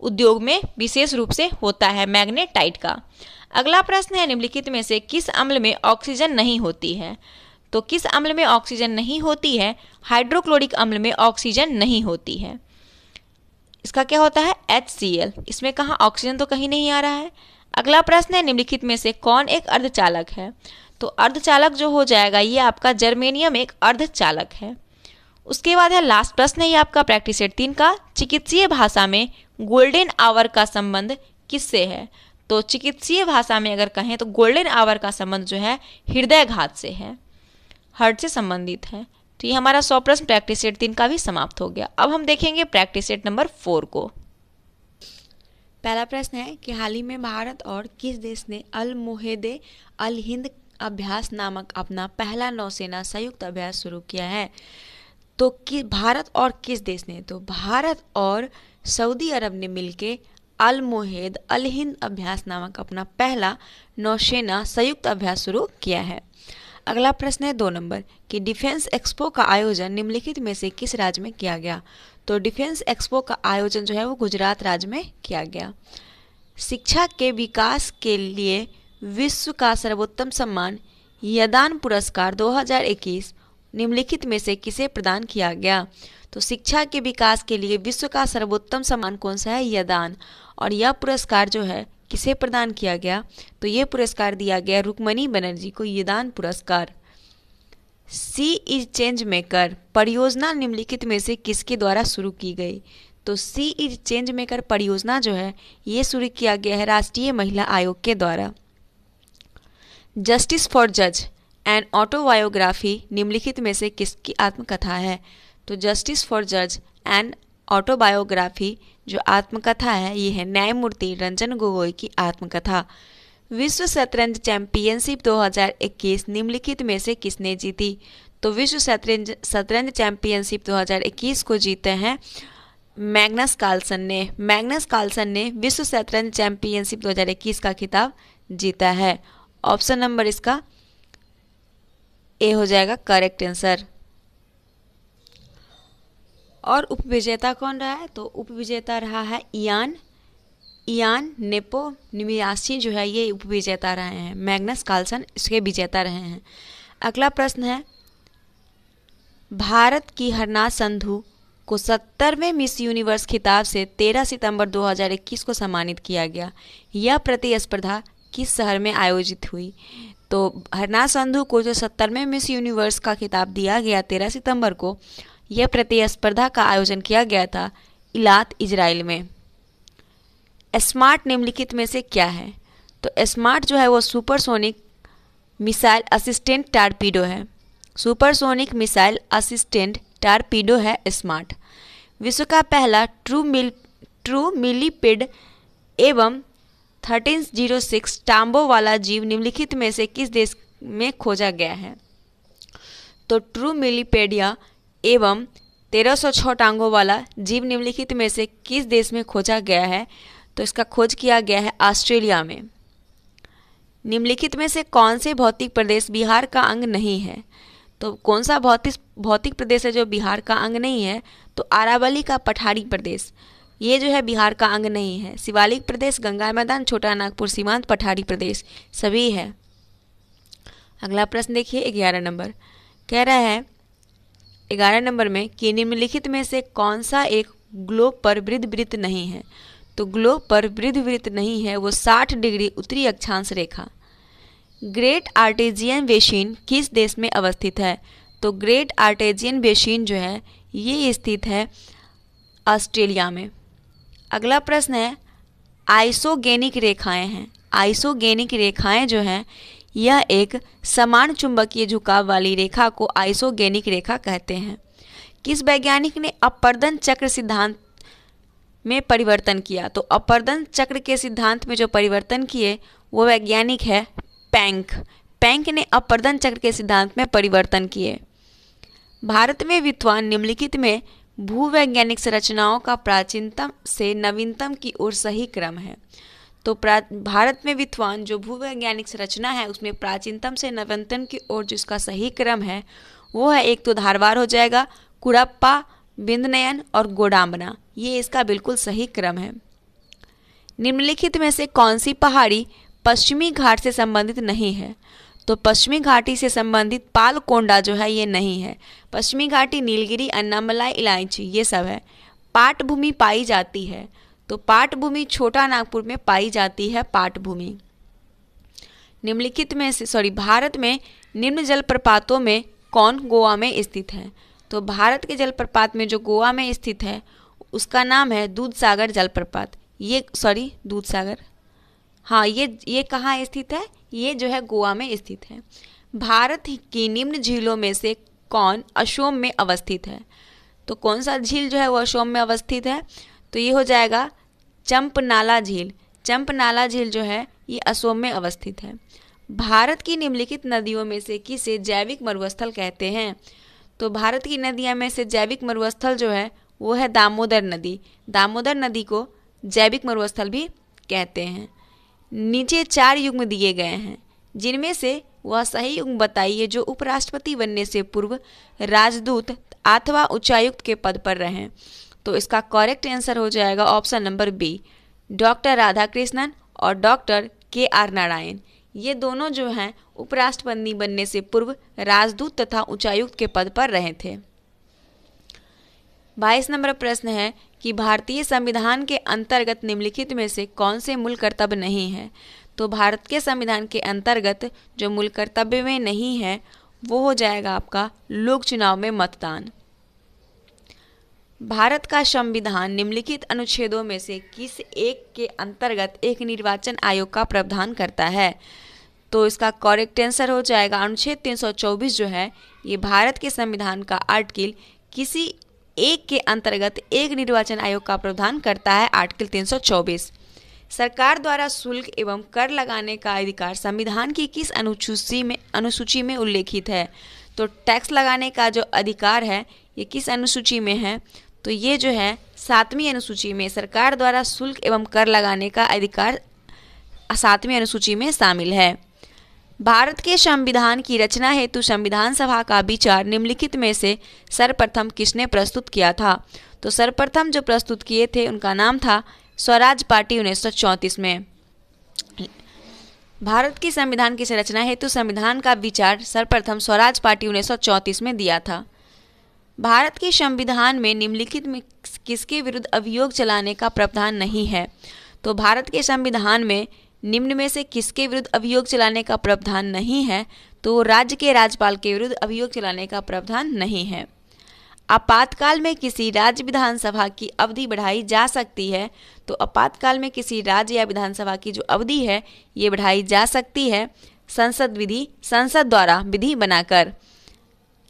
Speaker 1: उद्योग में विशेष रूप से होता है मैग्नेटाइट का अगला प्रश्न है निम्नलिखित में से किस अम्ल में ऑक्सीजन नहीं होती है तो किस अम्ल में ऑक्सीजन नहीं होती है हाइड्रोक्लोरिक अम्ल में ऑक्सीजन नहीं होती है इसका क्या होता है एच इसमें कहाँ ऑक्सीजन तो कहीं नहीं आ रहा है अगला प्रश्न है निम्नलिखित में से कौन एक अर्धचालक है तो अर्धचालक जो हो जाएगा ये आपका जर्मेनियम एक अर्धचालक है उसके बाद है लास्ट प्रश्न है आपका प्रैक्टिस सेट तीन का चिकित्सीय भाषा में गोल्डन आवर का संबंध किससे है तो चिकित्सीय भाषा में अगर कहें तो गोल्डन आवर का संबंध जो है हृदयघात से है हर्ट से संबंधित है तो ये हमारा सौ प्रश्न प्रैक्टिस सेट तीन का भी समाप्त हो गया अब हम देखेंगे प्रैक्टिस सेट नंबर फोर को पहला प्रश्न है कि हाल ही में भारत और किस देश ने अल मुहेदे अल हिंद अभ्यास नामक अपना पहला नौसेना संयुक्त अभ्यास शुरू किया है तो कि भारत और किस देश ने तो भारत और सऊदी अरब ने मिलकर अल मुहेद अल हिंद अभ्यास नामक अपना पहला नौसेना संयुक्त अभ्यास शुरू किया है अगला प्रश्न है दो नंबर कि डिफेंस एक्सपो का आयोजन निम्नलिखित में से किस राज्य में किया गया तो डिफेंस एक्सपो का आयोजन जो है वो गुजरात राज्य में किया गया शिक्षा के विकास के लिए विश्व का सर्वोत्तम सम्मान यदान पुरस्कार 2021 निम्नलिखित में से किसे प्रदान किया गया तो शिक्षा के विकास के लिए विश्व का सर्वोत्तम सम्मान कौन सा है यदान और यह पुरस्कार जो है किसे प्रदान किया गया तो ये पुरस्कार दिया गया रुकमणी बनर्जी को ये दान पुरस्कार सी इज चेंज मेकर परियोजना निम्नलिखित में से किसके द्वारा शुरू की गई तो सी इज चेंज मेकर परियोजना जो है ये शुरू किया गया है राष्ट्रीय महिला आयोग के द्वारा जस्टिस फॉर जज एंड ऑटोबायोग्राफी निम्नलिखित में से किसकी आत्मकथा है तो जस्टिस फॉर जज एंड ऑटोबायोग्राफी जो आत्मकथा है ये है न्यायमूर्ति रंजन गोगोई की आत्मकथा विश्व शतरंज चैंपियनशिप 2021 निम्नलिखित में से किसने जीती तो विश्व शतरंज शतरंज चैंपियनशिप 2021 को जीते हैं मैग्नस कार्लसन ने मैग्नस कार्लसन ने विश्व शतरंज चैंपियनशिप 2021 का खिताब जीता है ऑप्शन नंबर इसका ए हो जाएगा करेक्ट आंसर और उपविजेता कौन रहा है तो उपविजेता रहा है इयान इयान नेपो निमियासी जो है ये उपविजेता रहे हैं मैग्नस कार्लसन इसके विजेता रहे हैं अगला प्रश्न है भारत की हरना संधू को सत्तरवें मिस यूनिवर्स खिताब से 13 सितंबर 2021 को सम्मानित किया गया यह प्रतिस्पर्धा किस शहर में आयोजित हुई तो हरना संधू को जो सत्तरवें मिस यूनिवर्स का खिताब दिया गया तेरह सितंबर को यह प्रतिस्पर्धा का आयोजन किया गया था इलात इजराइल में स्मार्ट निम्नलिखित में से क्या है तो स्मार्ट जो है वो सुपरसोनिक मिसाइल असिस्टेंट टारपीडो है सुपरसोनिक मिसाइल असिस्टेंट टारपीडो है स्मार्ट विश्व का पहला ट्रू मिल ट्रू मिलीपिड एवं थर्टीन जीरो सिक्स टाम्बो वाला जीव निम्नलिखित में से किस देश में खोजा गया है तो ट्रू मिलीपेडिया एवं 1306 टांगों वाला जीव निम्नलिखित में से किस देश में खोजा गया है तो इसका खोज किया गया है ऑस्ट्रेलिया में निम्नलिखित में से कौन से भौतिक प्रदेश बिहार का अंग नहीं है तो कौन सा भौतिक भौतिक प्रदेश है जो बिहार का अंग नहीं है तो आरावली का पठारी प्रदेश ये जो है बिहार का अंग नहीं है शिवालिक प्रदेश गंगा मैदान छोटा नागपुर सीमांत पठारी प्रदेश सभी है अगला प्रश्न देखिए ग्यारह नंबर कह रहा है ग्यारह नंबर में कि निम्नलिखित में से कौन सा एक ग्लोब पर वृद्ध वृत्त नहीं है तो ग्लोब पर वृद्ध वृत्त नहीं है वो 60 डिग्री उत्तरी अक्षांश रेखा ग्रेट आर्टेजियन बेसिन किस देश में अवस्थित है तो ग्रेट आर्टेजियन बेसिन जो है ये स्थित है ऑस्ट्रेलिया में अगला प्रश्न है आइसोगेनिक रेखाएं हैं आइसोगेनिक रेखाएं जो हैं यह एक समान चुंबकीय झुकाव वाली रेखा को आइसोगेनिक रेखा कहते हैं किस वैज्ञानिक ने अपर्दन चक्र सिद्धांत में परिवर्तन किया तो अपर्दन चक्र के सिद्धांत में जो परिवर्तन किए वो वैज्ञानिक है पैंक पैंक ने अपर्दन चक्र के सिद्धांत में परिवर्तन किए भारत में विद्वान निम्नलिखित में भूवैज्ञानिक संरचनाओं का प्राचीनतम से नवीनतम की ओर सही क्रम है तो भारत में विद्वान जो भूवैज्ञानिक संरचना है उसमें प्राचीनतम से नवंतम की ओर जिसका सही क्रम है वो है एक तो धारवार हो जाएगा कुड़प्पा बिंदनयन और गोडाम्बना ये इसका बिल्कुल सही क्रम है निम्नलिखित में से कौन सी पहाड़ी पश्चिमी घाट से संबंधित नहीं है तो पश्चिमी घाटी से संबंधित पालकोंडा जो है ये नहीं है पश्चिमी घाटी नीलगिरी अन्नामलाई इलायची ये सब है पाटभूमि पाई जाती है तो पाटभूमि छोटा नागपुर में पाई जाती है पाटभूमि निम्नलिखित में से सॉरी भारत में निम्न जलप्रपातों में कौन गोवा में स्थित है तो भारत के जलप्रपात में जो गोवा में स्थित है उसका नाम है दूध सागर जलप्रपात ये सॉरी दूध सागर हाँ ये ये कहाँ स्थित है ये जो है गोवा में स्थित है भारत की निम्न झीलों में से कौन अशोम में अवस्थित है तो कौन सा झील जो है वो अशोम में अवस्थित है तो ये हो जाएगा चंपनाला झील चंपनाला झील जो है ये असोम में अवस्थित है भारत की निम्नलिखित नदियों में से किसे जैविक मरुस्थल कहते हैं तो भारत की नदियाँ में से जैविक मरुस्थल जो है वो है दामोदर नदी दामोदर नदी को जैविक मरुस्थल भी कहते हैं नीचे चार युग्म दिए गए हैं जिनमें से वह सही युग्म बताइए जो उपराष्ट्रपति बनने से पूर्व राजदूत अथवा उच्चायुक्त के पद पर रहें तो इसका करेक्ट आंसर हो जाएगा option number B doctor Radha Krishnan और डॉक्टर के आर नारायण ये दोनों जो हैं उपराष्ट्रपति बनने से पूर्व राजदूत तथा उच्चायुक्त के पद पर रहे थे बाईस नंबर प्रश्न है कि भारतीय संविधान के अंतर्गत निम्नलिखित में से कौन से मूल कर्तव्य नहीं है तो भारत के संविधान के अंतर्गत जो मूल कर्तव्य में नहीं है वो हो जाएगा आपका लोक चुनाव में मतदान भारत का संविधान निम्नलिखित अनुच्छेदों में से किस एक के अंतर्गत एक निर्वाचन आयोग का प्रावधान करता है तो इसका करेक्ट आंसर हो जाएगा अनुच्छेद 324 जो है ये भारत के संविधान का आर्टिकल किसी एक के अंतर्गत एक निर्वाचन आयोग का प्रावधान करता है आर्टिकल 324 सरकार द्वारा शुल्क एवं कर लगाने का अधिकार संविधान की किस अनुसूची में अनुसूची में उल्लेखित है तो टैक्स लगाने का जो अधिकार है ये किस अनुसूची में है तो ये जो है सातवीं अनुसूची में सरकार द्वारा शुल्क एवं कर लगाने का अधिकार सातवीं अनुसूची में शामिल है भारत के संविधान की रचना हेतु संविधान सभा का विचार निम्नलिखित में से सर्वप्रथम किसने प्रस्तुत किया था तो सर्वप्रथम जो प्रस्तुत किए थे उनका नाम था स्वराज पार्टी उन्नीस में भारत की संविधान की संरचना हेतु संविधान का विचार सर्वप्रथम स्वराज पार्टी उन्नीस में दिया था भारत के संविधान में निम्नलिखित में किसके विरुद्ध अभियोग चलाने का प्रावधान नहीं है तो भारत के संविधान में निम्न में से किसके विरुद्ध अभियोग चलाने का प्रावधान नहीं है तो राज्य के राज्यपाल के विरुद्ध अभियोग चलाने का प्रावधान नहीं है आपातकाल में किसी राज्य विधानसभा की अवधि बढ़ाई जा सकती है तो आपातकाल में किसी राज्य या विधानसभा की जो अवधि है ये बढ़ाई जा सकती है संसद विधि संसद द्वारा विधि बनाकर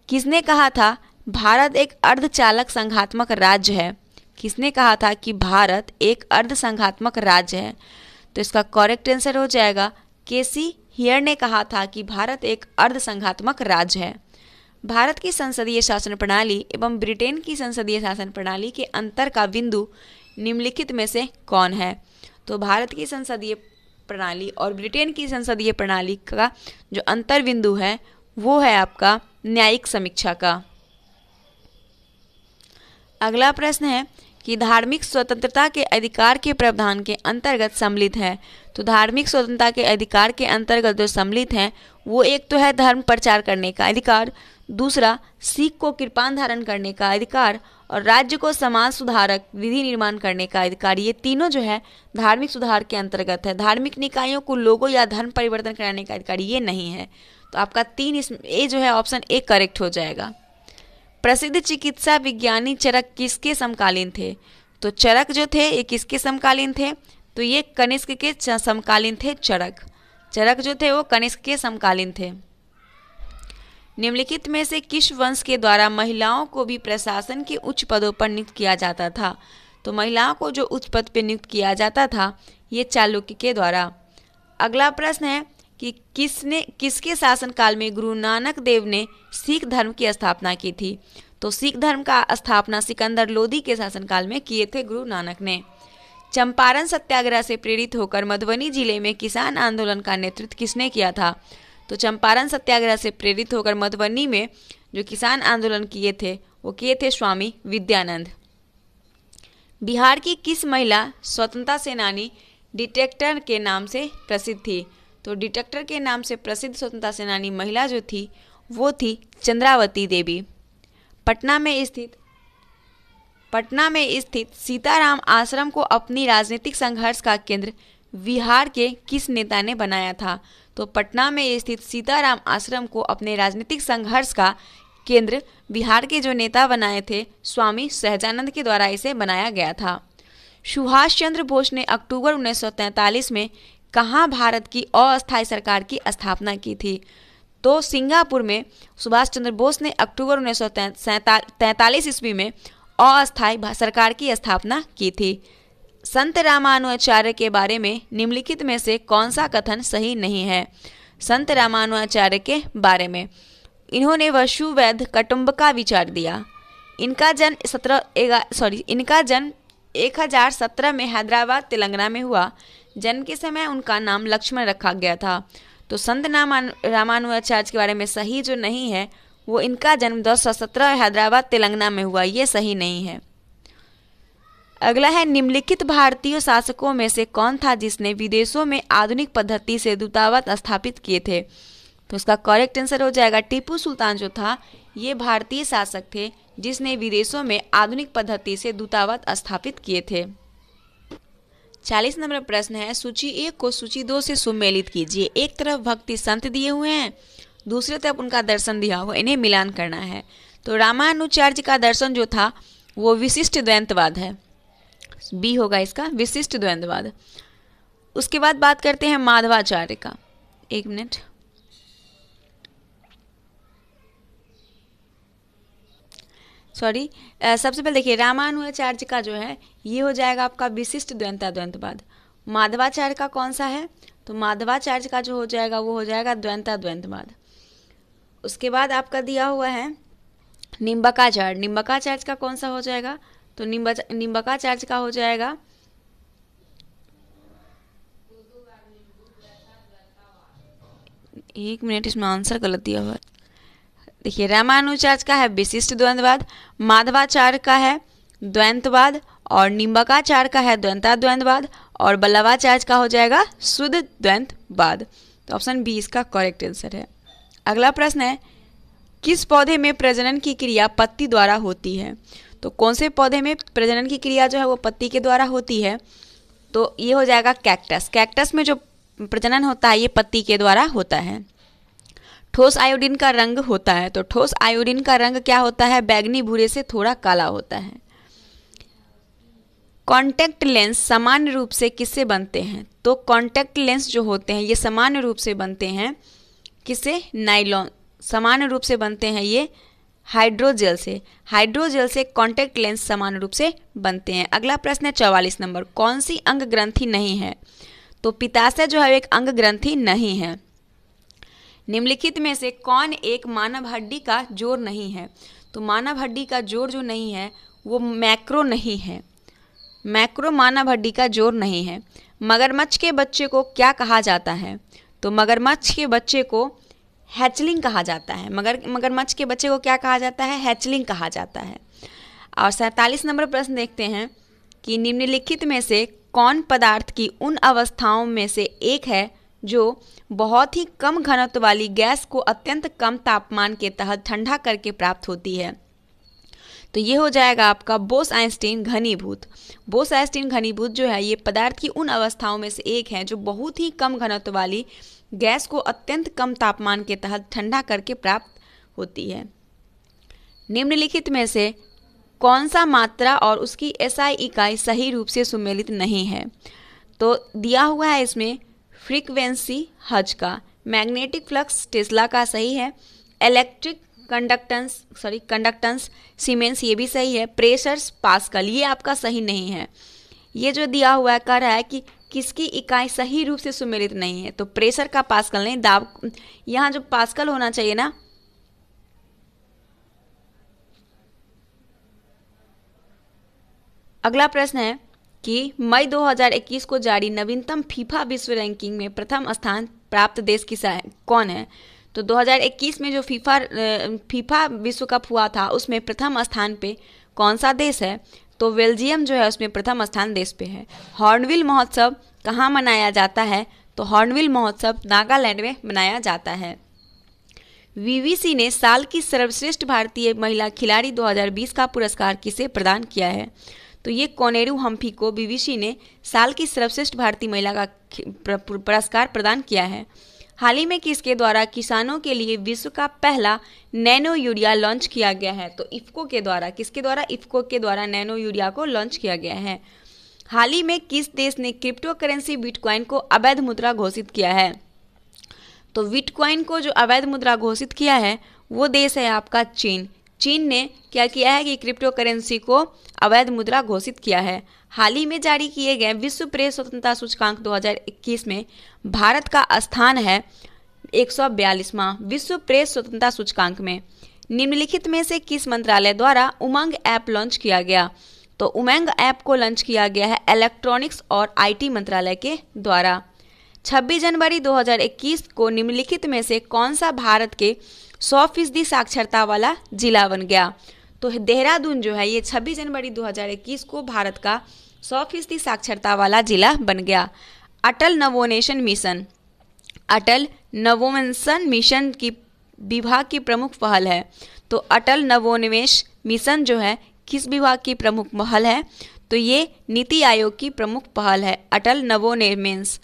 Speaker 1: किसने कहा था भारत एक अर्धचालक संघात्मक राज्य है किसने कहा था कि भारत एक अर्ध संघात्मक राज्य है तो इसका करेक्ट आंसर हो जाएगा केसी हियर ने कहा था कि भारत एक अर्ध संघात्मक राज्य है भारत की संसदीय शासन प्रणाली एवं ब्रिटेन की संसदीय शासन प्रणाली के अंतर का बिंदु निम्नलिखित में से कौन है तो भारत की संसदीय प्रणाली और ब्रिटेन की संसदीय प्रणाली का जो अंतर बिंदु है वो है आपका न्यायिक समीक्षा का अगला प्रश्न है कि धार्मिक स्वतंत्रता के अधिकार के प्रावधान के अंतर्गत सम्मिलित है तो धार्मिक स्वतंत्रता के अधिकार के अंतर्गत जो सम्मिलित हैं वो एक तो है धर्म प्रचार करने का अधिकार दूसरा सिख को कृपान धारण करने का अधिकार और राज्य को समाज सुधारक विधि निर्माण करने का अधिकार ये तीनों जो है धार्मिक सुधार के अंतर्गत है धार्मिक निकायों को लोगों या धर्म परिवर्तन कराने का अधिकार ये नहीं है तो आपका तीन इस ए जो है ऑप्शन ए करेक्ट हो जाएगा प्रसिद्ध चिकित्सा विज्ञानी चरक किसके समकालीन थे तो चरक जो थे ये किसके समकालीन थे तो ये कनिष्क के समकालीन थे चरक चरक जो थे वो कनिष्क के समकालीन थे निम्नलिखित में से किस वंश के द्वारा महिलाओं को भी प्रशासन के उच्च पदों पर नियुक्त किया जाता था तो महिलाओं को जो उच्च पद पर नियुक्त किया जाता था ये चालुक्य के द्वारा अगला प्रश्न है कि किसने किसके शासनकाल में गुरु नानक देव ने सिख धर्म की स्थापना की थी तो सिख धर्म का स्थापना सिकंदर लोधी के शासनकाल में किए थे गुरु नानक ने चंपारण सत्याग्रह से प्रेरित होकर मधुबनी जिले में किसान आंदोलन का नेतृत्व किसने किया था तो चंपारण सत्याग्रह से प्रेरित होकर मधुबनी में जो किसान आंदोलन किए थे वो किए थे स्वामी विद्यानंद बिहार की किस महिला स्वतंत्रता सेनानी डिटेक्टर के नाम से प्रसिद्ध थी तो डिटेक्टर के नाम से प्रसिद्ध स्वतंत्रता सेनानी महिला जो थी वो थी चंद्रावती देवी पटना में स्थित पटना में स्थित सीताराम आश्रम को अपनी राजनीतिक संघर्ष का केंद्र बिहार के किस नेता ने बनाया था तो पटना में स्थित सीताराम आश्रम को अपने राजनीतिक संघर्ष का केंद्र बिहार के जो नेता बनाए थे स्वामी सहजानंद के द्वारा इसे बनाया गया था सुभाष चंद्र बोस ने अक्टूबर उन्नीस में कहाँ भारत की अस्थायी सरकार की स्थापना की थी तो सिंगापुर में सुभाष चंद्र बोस ने अक्टूबर उन्नीस सौ तैंतालीस ईस्वी में अस्थायी सरकार की स्थापना की थी संत रामानुआचार्य के बारे में निम्नलिखित में से कौन सा कथन सही नहीं है संत रामानुआचार्य के बारे में इन्होंने वशुवैध कटुम्ब का विचार दिया इनका जन्म सत्रह सॉरी इनका जन्म एक हज़ार सत्रह में हैदराबाद तेलंगाना में हुआ जन्म के समय उनका नाम लक्ष्मण रखा गया था तो संत रामान रामानुजाचार्य के बारे में सही जो नहीं है वो इनका जन्म दो सौ सत्रह हैदराबाद तेलंगाना में हुआ ये सही नहीं है अगला है निम्नलिखित भारतीय शासकों में से कौन था जिसने विदेशों में आधुनिक पद्धति से दूतावास स्थापित किए थे तो उसका करेक्ट आंसर हो जाएगा टीपू सुल्तान जो था ये भारतीय शासक थे जिसने विदेशों में आधुनिक पद्धति से दूतावास स्थापित किए थे चालीस नंबर प्रश्न है सूची एक को सूची दो से सुमेलित कीजिए एक तरफ भक्ति संत दिए हुए हैं दूसरे तरफ उनका दर्शन दिया हुआ इन्हें मिलान करना है तो रामानुचार्य का दर्शन जो था वो विशिष्ट द्वैंतवाद है बी होगा इसका विशिष्ट द्वैंतवाद उसके बाद बात करते हैं माधवाचार्य का एक मिनट सॉरी सबसे पहले देखिए रामानुजाचार्य का जो है ये हो जाएगा आपका विशिष्ट द्वंतवाद माधवाचार्य का कौन सा है तो माधवाचार्य का जो हो जाएगा वो हो जाएगा द्वैंतवाद उसके बाद आपका दिया हुआ है निम्बकाचार्य निम्बकाचार्य का कौन सा हो जाएगा तो निम्बकाचार्य का हो जाएगा एक मिनट इसमें आंसर गलत दिया हुआ है देखिए रामानुजाच का है विशिष्ट द्वंद्ववाद माधवाचार्य का है द्वैंतवाद और निम्बकाचार्य का है द्वैंता द्वंद्ववाद और बल्लवाचार्य का हो जाएगा शुद्ध द्वैंतवाद तो ऑप्शन बी इसका करेक्ट आंसर है अगला प्रश्न है किस पौधे में प्रजनन की क्रिया पत्ती द्वारा होती है तो कौन से पौधे में प्रजनन की क्रिया जो है वो पत्ती के द्वारा होती है तो ये हो जाएगा कैक्टस कैक्टस में जो प्रजनन होता है ये पत्ती के द्वारा होता है ठोस आयोडीन का रंग होता है तो ठोस आयोडीन का रंग क्या होता है बैगनी भूरे से थोड़ा काला होता है कॉन्टैक्ट लेंस सामान्य रूप से किससे बनते हैं तो कॉन्टैक्ट लेंस जो होते हैं ये सामान्य रूप से बनते हैं किससे नाइलॉन सामान्य रूप से बनते हैं ये हाइड्रोजेल से हाइड्रोजेल से कॉन्टैक्ट लेंस सामान्य रूप से बनते हैं अगला प्रश्न है चौवालीस नंबर कौन सी अंग ग्रंथी नहीं है तो पिताशय जो है एक अंग ग्रंथी नहीं है निम्नलिखित में से कौन एक मानव हड्डी का जोर नहीं है तो मानव हड्डी का जोर जो नहीं है वो मैक्रो नहीं है मैक्रो मानव हड्डी का जोर नहीं है मगरमच्छ के बच्चे को क्या कहा जाता है तो मगरमच्छ के बच्चे को हैचलिंग कहा जाता है मगर मगरमच्छ के बच्चे को क्या कहा जाता है हैचलिंग कहा जाता है और सैंतालीस नंबर प्रश्न देखते हैं कि निम्नलिखित में से कौन पदार्थ की उन अवस्थाओं में से एक है जो बहुत ही कम घनत्व वाली गैस को अत्यंत कम तापमान के तहत ठंडा करके प्राप्त होती है तो ये हो जाएगा आपका बोस आइंस्टीन घनीभूत बोस आइंस्टीन घनीभूत जो है ये पदार्थ की उन अवस्थाओं में से एक है जो बहुत ही कम घनत्व वाली गैस को अत्यंत कम तापमान के तहत ठंडा करके प्राप्त होती है निम्नलिखित में से कौन सा मात्रा और उसकी एसआई इकाई सही रूप से सुमेलित नहीं है तो दिया हुआ है इसमें फ्रीक्वेंसी हज का मैग्नेटिक फ्लक्स टेस्ला का सही है electric conductance sorry conductance siemens ये भी सही है प्रेशर्स पास्कल ये आपका सही नहीं है ये जो दिया हुआ है कह रहा है कि किसकी इकाई सही रूप से सुमेलित नहीं है तो प्रेशर का पास्कल नहीं दाब यहाँ जो पास्कल होना चाहिए ना अगला प्रश्न है कि मई 2021 को जारी नवीनतम फीफा विश्व रैंकिंग में प्रथम स्थान प्राप्त देश की कौन है तो 2021 में जो फीफा फीफा विश्व कप हुआ था उसमें प्रथम स्थान पे कौन सा देश है तो बेल्जियम जो है उसमें प्रथम स्थान देश पे है हॉर्नविल महोत्सव कहाँ मनाया जाता है तो हॉर्नविल महोत्सव नागालैंड में मनाया जाता है वीवीसी ने साल की सर्वश्रेष्ठ भारतीय महिला खिलाड़ी 2020 का पुरस्कार किसे प्रदान किया है तो ये कोनेरू हम्फी को बीबीसी ने साल की सर्वश्रेष्ठ भारतीय महिला का पुरस्कार प्रदान किया है हाल ही में किसके द्वारा किसानों के लिए विश्व का पहला नैनो यूरिया लॉन्च किया गया है तो इफ्को के द्वारा किसके द्वारा इफ्को के द्वारा नैनो यूरिया को लॉन्च किया गया है हाल ही में किस देश ने क्रिप्टो करेंसी बिटकॉइन को अवैध मुद्रा घोषित किया है तो बिटकॉइन को जो अवैध मुद्रा घोषित किया है वो देश है आपका चीन चीन ने क्या किया है कि क्रिप्टो करेंसी को अवैध मुद्रा घोषित किया है हाल ही में जारी किए गए विश्व प्रेस स्वतंत्रता सूचकांक 2021 में भारत का स्थान है एक विश्व प्रेस स्वतंत्रता सूचकांक में निम्नलिखित में से किस मंत्रालय द्वारा उमंग ऐप लॉन्च किया गया तो उमंग ऐप को लॉन्च किया गया है इलेक्ट्रॉनिक्स और आईटी मंत्रालय के द्वारा 26 जनवरी 2021 को निम्नलिखित में से कौन सा भारत के सौ फीसदी साक्षरता वाला जिला बन गया तो देहरादून जो है ये 26 जनवरी 2021 को भारत का सौ फीसदी साक्षरता वाला जिला बन गया अटल नवोनेशन मिशन अटल नवोन्सन मिशन की विभाग की प्रमुख पहल है तो अटल नवोन्वेश मिशन जो है किस विभाग की प्रमुख पहल है तो ये नीति आयोग की प्रमुख पहल है अटल नवोनेमेंस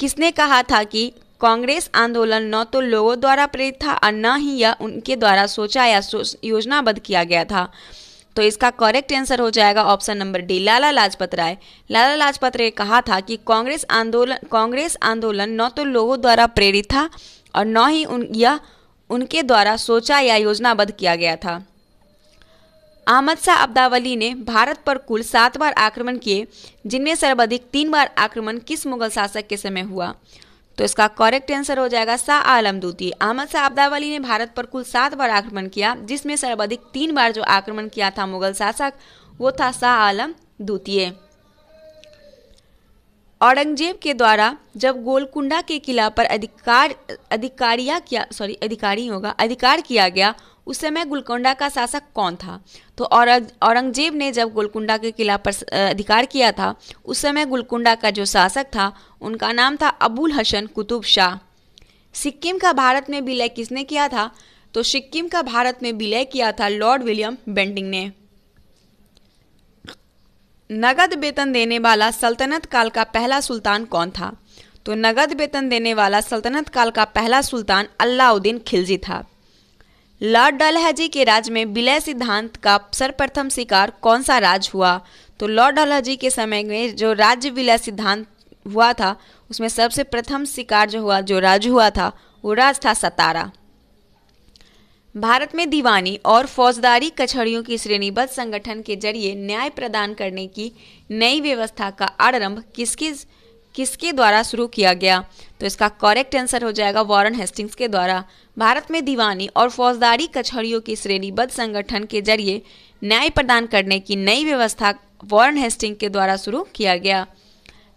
Speaker 1: किसने कहा था कि कांग्रेस आंदोलन न तो लोगों द्वारा प्रेरित था और न ही यह उनके द्वारा सोचा या सो, योजनाबद्ध किया गया था तो इसका करेक्ट आंसर हो जाएगा option number D Lala Lajpat Rai Lala Lajpat Rai कहा था कि कांग्रेस आंदोलन कांग्रेस आंदोलन न तो लोगों द्वारा प्रेरित था और न ही उन यह उनके द्वारा सोचा या योजनाबद्ध किया गया था अहमद शाह अब्दावली ने भारत पर कुल सात बार आक्रमण किए जिनमें सर्वाधिक तीन बार आक्रमण किस मुगल शासक के समय हुआ तो इसका करेक्ट आंसर हो जाएगा शाह आलम दूती अहमद शाह अब्दावली ने भारत पर कुल सात बार आक्रमण किया जिसमें सर्वाधिक तीन बार जो आक्रमण किया था मुगल शासक वो था शाह आलम द्वितीय औरंगजेब के द्वारा जब गोलकुंडा के किला पर अधिकार अधिकारिया किया सॉरी अधिकारी होगा अधिकार किया गया उस समय गोलकुंडा का शासक कौन था तो औरंगजेब ने जब गोलकुंडा के किला पर अधिकार किया था उस समय गोलकुंडा का जो शासक था उनका नाम था अबुल हसन कुतुब शाह सिक्किम का भारत में विलय किसने किया था तो सिक्किम का भारत में विलय किया था लॉर्ड विलियम बेंटिंग ने नगद वेतन देने वाला सल्तनत काल का पहला सुल्तान कौन था तो नगद वेतन देने वाला सल्तनत काल का पहला सुल्तान अल्लाउद्दीन खिलजी था लॉर्ड डलहजी के राज में विलय सिद्धांत का सर्वप्रथम शिकार कौन सा राज हुआ तो लॉर्ड डलहजी के समय में जो राज्य विलय सिद्धांत हुआ था उसमें सबसे प्रथम शिकार जो हुआ जो राज हुआ था वो राज था सतारा भारत में दीवानी और फौजदारी कचहरियों की श्रेणीबद्ध संगठन के जरिए न्याय प्रदान करने की नई व्यवस्था का आरंभ किसकी किसके द्वारा शुरू किया गया तो इसका करेक्ट आंसर हो जाएगा वॉरन हेस्टिंग्स के द्वारा भारत में दीवानी और फौजदारी कचहरियों की श्रेणीबद्ध संगठन के जरिए न्याय प्रदान करने की नई व्यवस्था वॉरन हेस्टिंग के द्वारा शुरू किया गया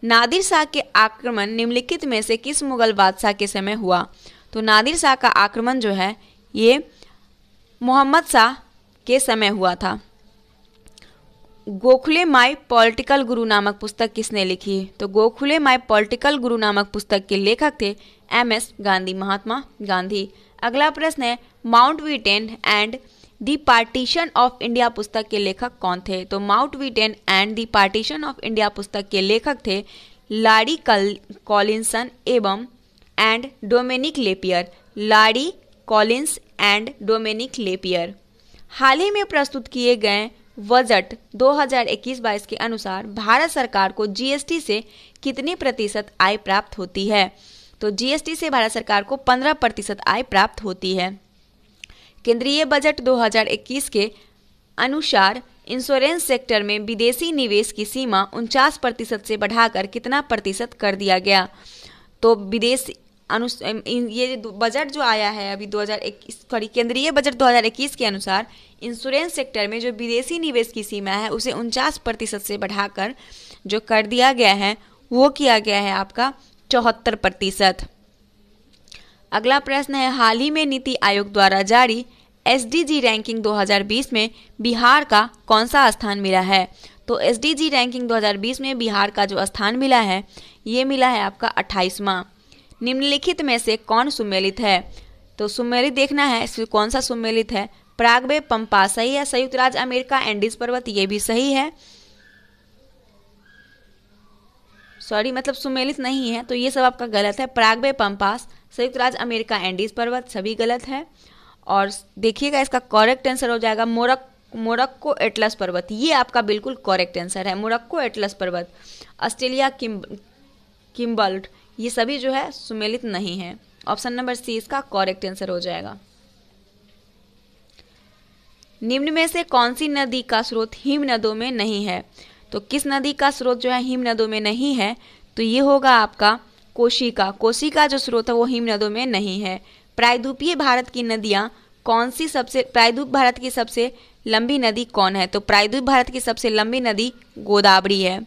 Speaker 1: नादिर शाह के आक्रमण निम्नलिखित में से किस मुगल बादशाह के समय हुआ तो नादिर शाह का आक्रमण जो है ये मोहम्मद शाह के समय हुआ था गोखले माई पॉलिटिकल गुरु नामक पुस्तक किसने लिखी तो गोखले माई पॉलिटिकल गुरु नामक पुस्तक के लेखक थे एम एस गांधी महात्मा गांधी अगला प्रश्न है Mountbatten and the partition of India पुस्तक के लेखक कौन थे तो Mountbatten and the partition of India पुस्तक के लेखक थे लाडी कल कॉलिंसन एवं and Dominique Lapierre Larry Collins and Dominique Lapierre हाल ही में प्रस्तुत किए गए बजट 2021-22 के अनुसार भारत सरकार को जीएसटी से कितनी प्रतिशत आय प्राप्त होती है तो जीएसटी से भारत सरकार को 15 प्रतिशत आय प्राप्त होती है केंद्रीय बजट 2021 के अनुसार इंश्योरेंस सेक्टर में विदेशी निवेश की सीमा उनचास प्रतिशत से बढ़ाकर कितना प्रतिशत कर दिया गया तो विदेशी अनु ये बजट जो आया है अभी 2021 सॉरी केंद्रीय बजट 2021 के अनुसार इंश्योरेंस सेक्टर में जो विदेशी निवेश की सीमा है उसे उनचास प्रतिशत से बढ़ाकर जो कर दिया गया है वो किया गया है आपका चौहत्तर प्रतिशत अगला प्रश्न है हाल ही में नीति आयोग द्वारा जारी एस रैंकिंग 2020 में बिहार का कौन सा स्थान मिला है तो एस रैंकिंग 2020 में बिहार का जो स्थान मिला है ये मिला है आपका अट्ठाईसवां निम्नलिखित में से कौन सुमेलित है तो सुमेलित देखना है इसमें कौन सा सुमेलित है प्रागवे पंपा सही है संयुक्त राज्य अमेरिका एंडीज पर्वत ये भी सही है सॉरी मतलब सुमेलित नहीं है तो ये सब आपका गलत है प्रागवे पंपास संयुक्त राज्य अमेरिका एंडीज पर्वत सभी गलत है और देखिएगा इसका करेक्ट आंसर हो जाएगा मोरक मोरक्को एटलस पर्वत ये आपका बिल्कुल करेक्ट आंसर है मोरक्को एटलस पर्वत ऑस्ट्रेलिया किम किम्बल्ट ये सभी जो है सुमेलित नहीं है ऑप्शन नंबर सी इसका करेक्ट आंसर हो जाएगा निम्न में से कौन सी नदी का स्रोत हिम नदों में नहीं है तो किस नदी का स्रोत जो है हिम नदों में नहीं है तो ये होगा आपका कोशी का कोशी का जो स्रोत है वो हिम नदों में नहीं है प्रायद्वीपीय भारत की नदियाँ कौन सी सबसे प्रायद्वीप भारत की सबसे लंबी नदी कौन है तो प्रायद्वीप भारत की सबसे लंबी नदी गोदावरी है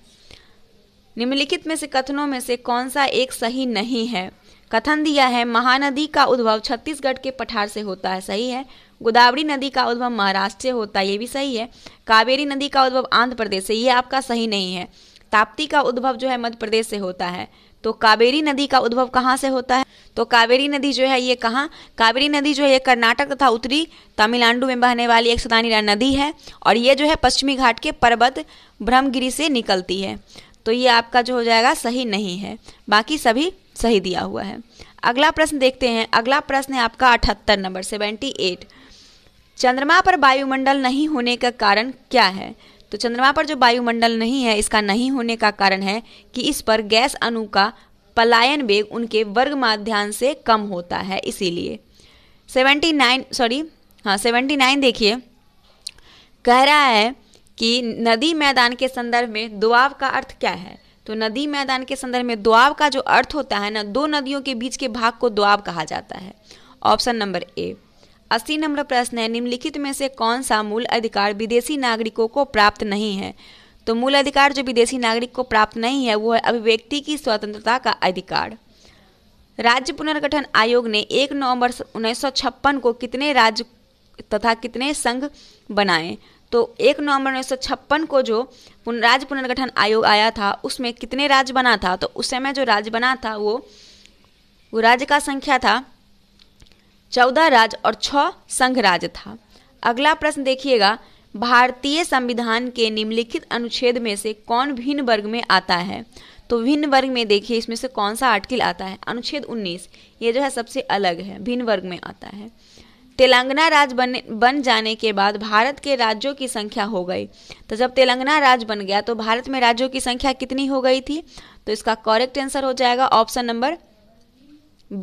Speaker 1: निम्नलिखित में से कथनों में से कौन सा एक सही नहीं है कथन दिया है महानदी का उद्भव छत्तीसगढ़ के पठार से होता है सही है गोदावरी नदी का उद्भव महाराष्ट्र से होता है ये भी सही है कावेरी नदी का उद्भव आंध्र प्रदेश से ये आपका सही नहीं है ताप्ती का उद्भव जो है मध्य प्रदेश से होता है तो कावेरी नदी का उद्भव कहाँ से होता है तो कावेरी नदी जो है ये कहाँ कावेरी नदी जो है ये कर्नाटक तथा उत्तरी तमिलनाडु में बहने वाली एक सदानीरा नदी है और ये जो है पश्चिमी घाट के पर्वत ब्रह्मगिरी से निकलती है तो ये आपका जो हो जाएगा सही नहीं है बाकी सभी सही दिया हुआ है अगला प्रश्न देखते हैं अगला प्रश्न है आपका अठहत्तर नंबर सेवेंटी एट चंद्रमा पर वायुमंडल नहीं होने का कारण क्या है तो चंद्रमा पर जो वायुमंडल नहीं है इसका नहीं होने का कारण है कि इस पर गैस अणु का पलायन वेग उनके वर्ग माध्यान से कम होता है इसीलिए सेवेंटी नाइन सॉरी हाँ सेवेंटी नाइन देखिए कह रहा है कि नदी मैदान के संदर्भ में दुआब का अर्थ क्या है तो नदी मैदान के संदर्भ में दुआब का जो अर्थ होता है ना दो नदियों के बीच के भाग को दुआब कहा जाता है ऑप्शन नंबर ए अस्सी नंबर प्रश्न है निम्नलिखित में से कौन सा मूल अधिकार विदेशी नागरिकों को प्राप्त नहीं है तो मूल अधिकार जो विदेशी नागरिक को प्राप्त नहीं है वो है अभिव्यक्ति की स्वतंत्रता का अधिकार राज्य पुनर्गठन आयोग ने एक नवंबर उन्नीस को कितने राज्य तथा कितने संघ बनाए तो एक नवंबर उन्नीस को जो राज्य पुनर्गठन आयोग आया था उसमें कितने राज्य बना था तो उस समय जो राज्य बना था वो वो राज्य का संख्या था चौदह राज्य और छह संघ राज्य था अगला प्रश्न देखिएगा भारतीय संविधान के निम्नलिखित अनुच्छेद में से कौन भिन्न वर्ग में आता है तो भिन्न वर्ग में देखिए इसमें से कौन सा आर्टिकल आता है अनुच्छेद 19 ये जो है सबसे अलग है भिन्न वर्ग में आता है तेलंगाना राज्य बन बन जाने के बाद भारत के राज्यों की संख्या हो गई तो जब तेलंगाना राज्य बन गया तो भारत में राज्यों की संख्या कितनी हो गई थी तो इसका करेक्ट आंसर हो जाएगा ऑप्शन नंबर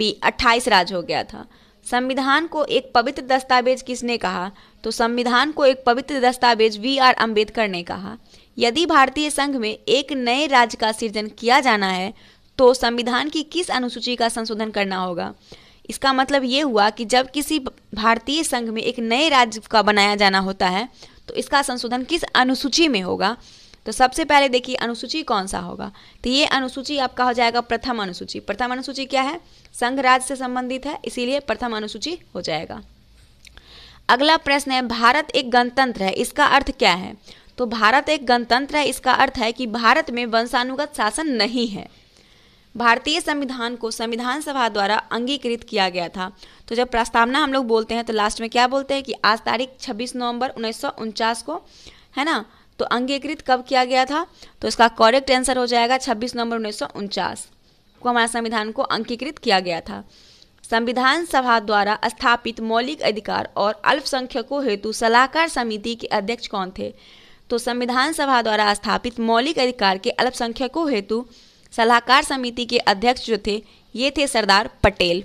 Speaker 1: बी अट्ठाईस राज्य हो गया था संविधान को एक पवित्र दस्तावेज किसने कहा तो संविधान को एक पवित्र दस्तावेज वी आर अम्बेडकर ने कहा यदि भारतीय संघ में एक नए राज्य का सृजन किया जाना है तो संविधान की किस अनुसूची का संशोधन करना होगा इसका मतलब ये हुआ कि जब किसी भारतीय संघ में एक नए राज्य का बनाया जाना होता है तो इसका संशोधन किस अनुसूची में होगा तो सबसे पहले देखिए अनुसूची कौन सा होगा तो ये अनुसूची आपका हो जाएगा प्रथम अनुसूची प्रथम अनुसूची क्या है संघ राज्य से संबंधित है इसीलिए प्रथम अनुसूची हो जाएगा अगला प्रश्न है भारत एक गणतंत्र है इसका अर्थ क्या है तो भारत एक गणतंत्र है इसका अर्थ है कि भारत में वंशानुगत शासन नहीं है भारतीय संविधान को संविधान सभा द्वारा अंगीकृत किया गया था तो जब प्रस्तावना हम लोग बोलते हैं तो लास्ट में क्या बोलते हैं कि आज तारीख 26 नवंबर उन्नीस को है ना तो अंगीकृत कब किया गया था तो इसका करेक्ट आंसर हो जाएगा 26 नवंबर उन्नीस को हमारा संविधान को अंगीकृत किया गया था संविधान सभा द्वारा स्थापित मौलिक अधिकार और अल्पसंख्यकों हेतु सलाहकार समिति के अध्यक्ष कौन थे तो संविधान सभा द्वारा स्थापित मौलिक अधिकार के अल्पसंख्यकों हेतु सलाहकार समिति के अध्यक्ष जो थे ये थे सरदार पटेल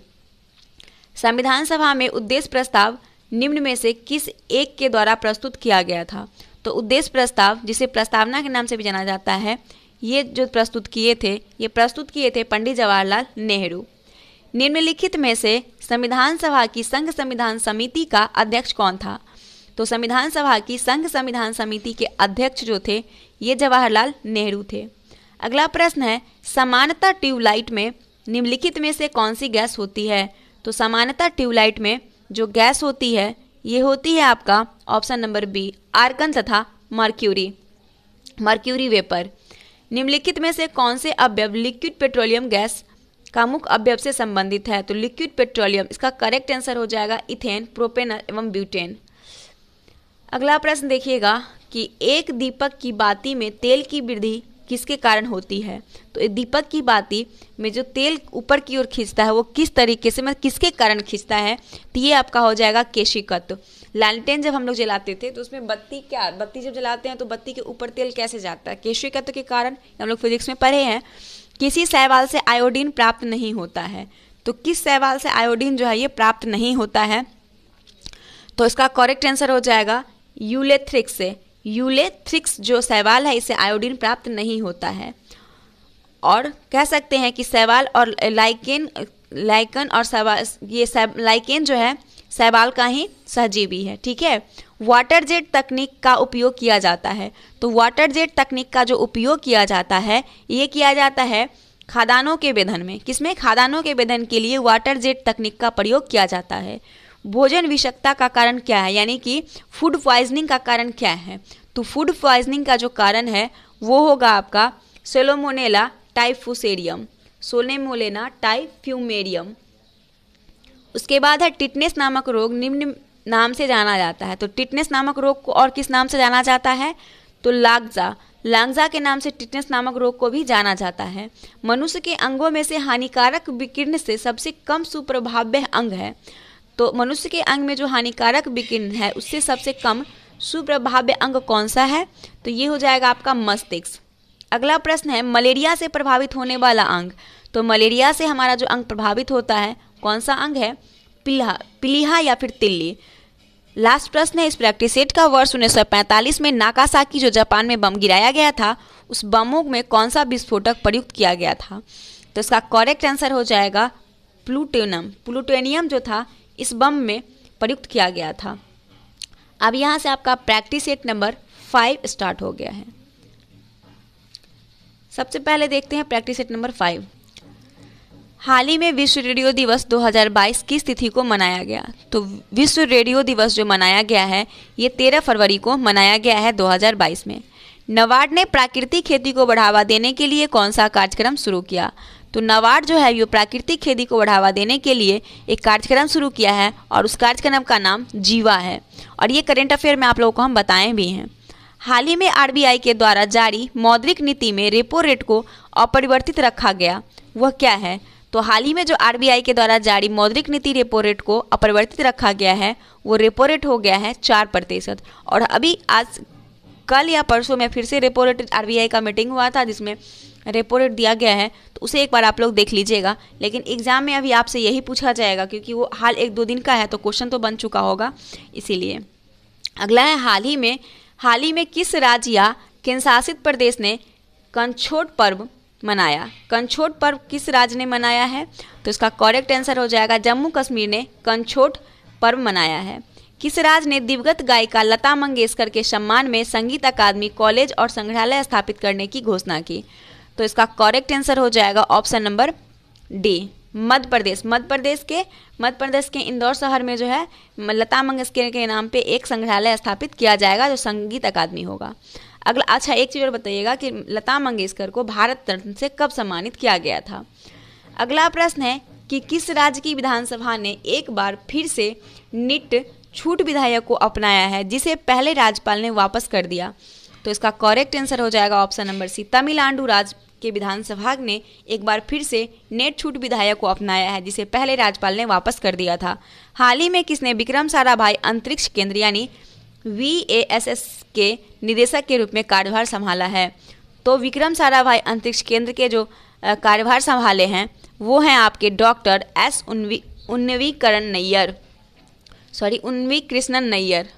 Speaker 1: संविधान सभा में उद्देश्य प्रस्ताव निम्न में से किस एक के द्वारा प्रस्तुत किया गया था तो उद्देश्य प्रस्ताव जिसे प्रस्तावना के नाम से भी जाना जाता है ये जो प्रस्तुत किए थे ये प्रस्तुत किए थे पंडित जवाहरलाल नेहरू निम्नलिखित में से संविधान सभा की संघ संविधान समिति का अध्यक्ष कौन था तो संविधान सभा की संघ संविधान समिति के अध्यक्ष जो थे ये जवाहरलाल नेहरू थे अगला प्रश्न है समानता ट्यूबलाइट में निम्नलिखित में से कौन सी गैस होती है तो समानता ट्यूबलाइट में जो गैस होती है ये होती है आपका ऑप्शन नंबर बी आर्कन तथा मर्क्यूरी मर्क्यूरी वेपर निम्नलिखित में से कौन से अवयव लिक्विड पेट्रोलियम गैस का मुख्य अवयव से संबंधित है तो लिक्विड पेट्रोलियम इसका करेक्ट आंसर हो जाएगा इथेन प्रोपेन एवं ब्यूटेन अगला प्रश्न देखिएगा कि एक दीपक की बाती में तेल की वृद्धि किसके कारण होती है तो दीपक की बाती में जो तेल ऊपर की ओर खींचता है वो किस तरीके से मतलब किसके कारण खींचता है तो ये आपका हो जाएगा केशी कत्व लालटेन जब हम लोग जलाते थे तो उसमें बत्ती क्या बत्ती जब जलाते हैं तो बत्ती के ऊपर तेल कैसे जाता है केशी कत्व के कारण हम लोग फिजिक्स में पढ़े हैं किसी सहवाल से आयोडीन प्राप्त नहीं होता है तो किस सहवाल से आयोडीन जो है ये प्राप्त नहीं होता है तो इसका करेक्ट आंसर हो जाएगा यूलेथ्रिक से यूलेथ्रिक्स जो सवाल है इसे आयोडीन प्राप्त नहीं होता है और कह सकते हैं कि सवाल और लाइकेन लाइकन और सवाल ये लाइकेन जो है सवाल का ही सहजीवी है ठीक है वाटर जेट तकनीक का उपयोग किया जाता है तो वाटर जेट तकनीक का जो उपयोग किया जाता है ये किया जाता है खादानों के वेधन में किसमें खादानों के वेधन के लिए वाटर जेट तकनीक का प्रयोग किया जाता है भोजन विषकता का कारण क्या है यानी कि फूड प्वाइजनिंग का कारण क्या है तो फूड प्वाइजनिंग का जो कारण है वो होगा आपका सेलोमोनेला टाइफुसेरियम सोलेमोलेना टाइफ्यूमेरियम उसके बाद है टिटनेस नामक रोग निम्न नाम से जाना जाता है तो टिटनेस नामक रोग को और किस नाम से जाना जाता है तो लागजा लांगजा के नाम से टिटनेस नामक रोग को भी जाना जाता है मनुष्य के अंगों में से हानिकारक विकिरण से सबसे कम सुप्रभाव्य अंग है तो मनुष्य के अंग में जो हानिकारक विकिरण है उससे सबसे कम सुप्रभाव्य अंग कौन सा है तो ये हो जाएगा आपका मस्तिष्क अगला प्रश्न है मलेरिया से प्रभावित होने वाला अंग तो मलेरिया से हमारा जो अंग प्रभावित होता है कौन सा अंग है पिल्हा पिलीहा या फिर तिल्ली लास्ट प्रश्न है इस प्रैक्टिसेट का वर्ष 1945 में नाकासाकी जो जापान में बम गिराया गया था उस बमों में कौन सा विस्फोटक प्रयुक्त किया गया था तो इसका करेक्ट आंसर हो जाएगा प्लूटोनियम प्लूटोनियम जो था इस बम में प्रयुक्त किया गया था अब यहाँ से आपका practice set number five start हो गया है सबसे पहले देखते हैं प्रैक्टिस एट नंबर फाइव हाल ही में विश्व रेडियो दिवस 2022 किस तिथि को मनाया गया तो विश्व रेडियो दिवस जो मनाया गया है ये 13 फरवरी को मनाया गया है 2022 में नवाड ने प्राकृतिक खेती को बढ़ावा देने के लिए कौन सा कार्यक्रम शुरू किया तो नवाड जो है ये प्राकृतिक खेती को बढ़ावा देने के लिए एक कार्यक्रम शुरू किया है और उस कार्यक्रम का नाम जीवा है और ये करेंट अफेयर में आप लोगों को हम बताएं भी हैं हाल ही में आरबीआई के द्वारा जारी मौद्रिक नीति में रेपो रेट को अपरिवर्तित रखा गया वह क्या है तो हाल ही में जो आरबीआई के द्वारा जारी मौद्रिक नीति रेपो रेट को अपरिवर्तित रखा गया है वो रेपो रेट हो गया है चार प्रतिशत और अभी आज कल या परसों में फिर से रेपो रेट आरबीआई का मीटिंग हुआ था जिसमें रेपो रेट दिया गया है तो उसे एक बार आप लोग देख लीजिएगा लेकिन एग्ज़ाम में अभी आपसे यही पूछा जाएगा क्योंकि वो हाल एक दो दिन का है तो क्वेश्चन तो बन चुका होगा इसीलिए अगला है हाल ही में हाल ही में किस राज्य या केंद्रशासित प्रदेश ने कंछोट पर्व मनाया कंछोट पर्व किस राज्य ने मनाया है तो इसका करेक्ट आंसर हो जाएगा जम्मू कश्मीर ने कंछोट पर्व मनाया है किस राज्य ने दिवगत गायिका लता मंगेशकर के सम्मान में संगीत अकादमी कॉलेज और संग्रहालय स्थापित करने की घोषणा की तो इसका करेक्ट आंसर हो जाएगा option number D Madhya Pradesh Madhya Pradesh के मध्य प्रदेश के इंदौर शहर में जो है लता मंगेशकर के नाम पे एक संग्रहालय स्थापित किया जाएगा जो संगीत अकादमी होगा अगला अच्छा एक चीज़ और बताइएगा कि लता मंगेशकर को भारत रत्न से कब सम्मानित किया गया था अगला प्रश्न है कि किस राज्य की विधानसभा ने एक बार फिर से निट छूट विधायक को अपनाया है जिसे पहले राज्यपाल ने वापस कर दिया तो इसका करेक्ट आंसर हो जाएगा ऑप्शन नंबर सी तमिलनाडु राज्य के विधान ने एक बार फिर से नेट छूट विधायक को अपनाया है जिसे पहले राज्यपाल ने वापस कर दिया था हाल ही में किसने विक्रम साराभाई अंतरिक्ष केंद्र यानी वी के निदेशक के रूप में कार्यभार संभाला है तो विक्रम साराभाई अंतरिक्ष केंद्र के जो कार्यभार संभाले हैं वो हैं आपके डॉक्टर एस उन्वी उन्नवीकरण नैयर सॉरी उन्वी कृष्णन नैयर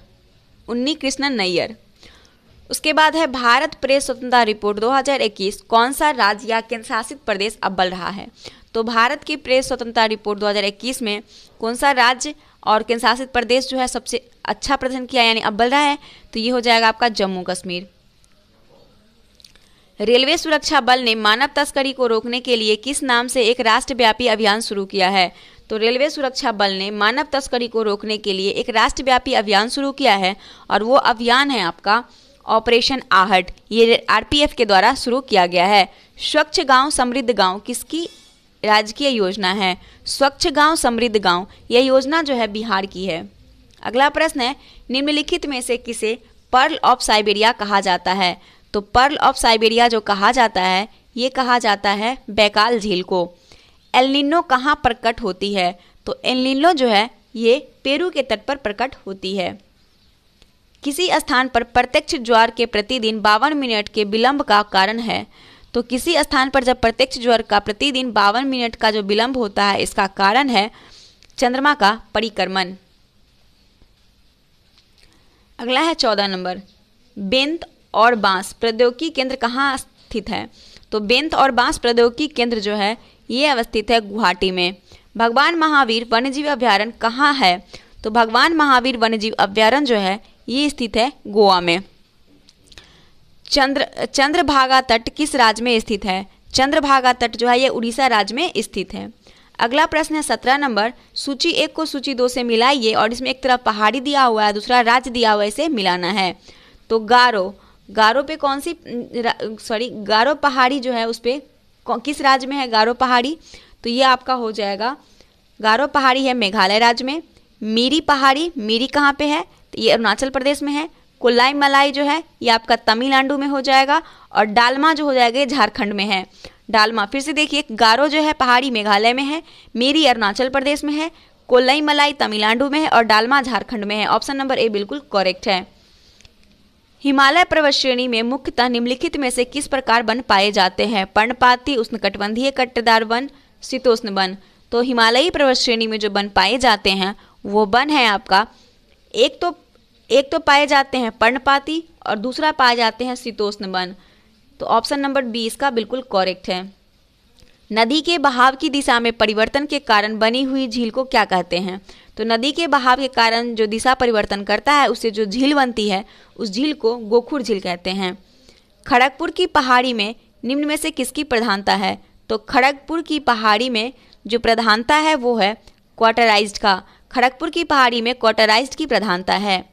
Speaker 1: उन्नी कृष्णन नैयर उसके बाद है भारत प्रेस स्वतंत्रता रिपोर्ट 2021 कौन सा राज्य या केंद्र शासित प्रदेश अव्वल रहा है तो भारत की प्रेस स्वतंत्रता रिपोर्ट 2021 में कौन सा राज्य और केंद्र शासित प्रदेश जो है सबसे अच्छा प्रदर्शन किया यानी अव्वल रहा है तो ये हो जाएगा आपका जम्मू कश्मीर रेलवे सुरक्षा बल ने मानव तस्करी को रोकने के लिए किस नाम से एक राष्ट्रव्यापी अभियान शुरू किया है तो रेलवे सुरक्षा बल ने मानव तस्करी को रोकने के लिए एक राष्ट्रव्यापी अभियान शुरू किया है और वो अभियान है आपका ऑपरेशन आहट ये आरपीएफ के द्वारा शुरू किया गया है स्वच्छ गांव समृद्ध गांव किसकी राजकीय योजना है स्वच्छ गांव समृद्ध गांव यह योजना जो है बिहार की है अगला प्रश्न है निम्नलिखित में से किसे पर्ल ऑफ साइबेरिया कहा जाता है तो पर्ल ऑफ साइबेरिया जो कहा जाता है ये कहा जाता है बैकाल झील को एलिनो कहाँ प्रकट होती है तो एलिनो जो है ये पेरू के तट पर प्रकट होती है किसी स्थान पर प्रत्यक्ष ज्वार के प्रतिदिन बावन मिनट के विलंब का कारण है तो किसी स्थान पर जब प्रत्यक्ष ज्वार का प्रतिदिन बावन मिनट का जो विलंब होता है इसका कारण है चंद्रमा का परिक्रमण अगला है चौदह नंबर बेंत और बांस प्रौद्योगिकी केंद्र कहाँ स्थित है तो बेंत और बांस प्रौद्योगिकी केंद्र जो है ये अवस्थित है गुवाहाटी में भगवान महावीर वन्यजीव अभ्यारण्य कहाँ है तो भगवान महावीर वन्यजीव अभ्यारण्य जो है ये स्थित है गोवा में चंद्र चंद्रभागा तट किस राज्य में स्थित है चंद्रभागा तट जो है ये उड़ीसा राज्य में स्थित है अगला प्रश्न है सत्रह नंबर सूची एक को सूची दो से मिलाइए और इसमें एक तरफ पहाड़ी दिया हुआ है दूसरा राज्य दिया हुआ है इसे मिलाना है तो गारो गारो पे कौन सी सॉरी गारो पहाड़ी जो है उस पर किस राज्य में है गारो पहाड़ी तो ये आपका हो जाएगा गारो पहाड़ी है मेघालय राज्य में मीरी पहाड़ी मीरी कहाँ पे है तो ये अरुणाचल प्रदेश में है कोल्लाई मलाई जो है ये आपका तमिलनाडु में हो जाएगा और डालमा जो हो जाएगा ये झारखंड में है डालमा फिर से देखिए गारो जो है पहाड़ी मेघालय में है मेरी अरुणाचल प्रदेश में है कोल्लाई मलाई तमिलनाडु में है और डालमा झारखंड में है ऑप्शन नंबर ए बिल्कुल करेक्ट है हिमालय पर्वत श्रेणी में मुख्यतः निम्नलिखित में से किस प्रकार वन पाए जाते हैं पर्णपाती उष्णकटिबंधीय कट्टदार वन शीतोष्ण वन तो हिमालयी पर्वत श्रेणी में जो वन पाए जाते हैं वो वन है आपका एक तो एक तो पाए जाते हैं पर्णपाती और दूसरा पाए जाते हैं वन तो ऑप्शन नंबर बी इसका बिल्कुल कॉरेक्ट है नदी के बहाव की दिशा में परिवर्तन के कारण बनी हुई झील को क्या कहते हैं तो नदी के बहाव के कारण जो दिशा परिवर्तन करता है उससे जो झील बनती है उस झील को गोखुर झील कहते हैं खड़गपुर की पहाड़ी में निम्न में से किसकी प्रधानता है तो खड़गपुर की पहाड़ी में जो प्रधानता है वो है क्वाटराइज का खड़गपुर की पहाड़ी में क्वाटराइज की प्रधानता है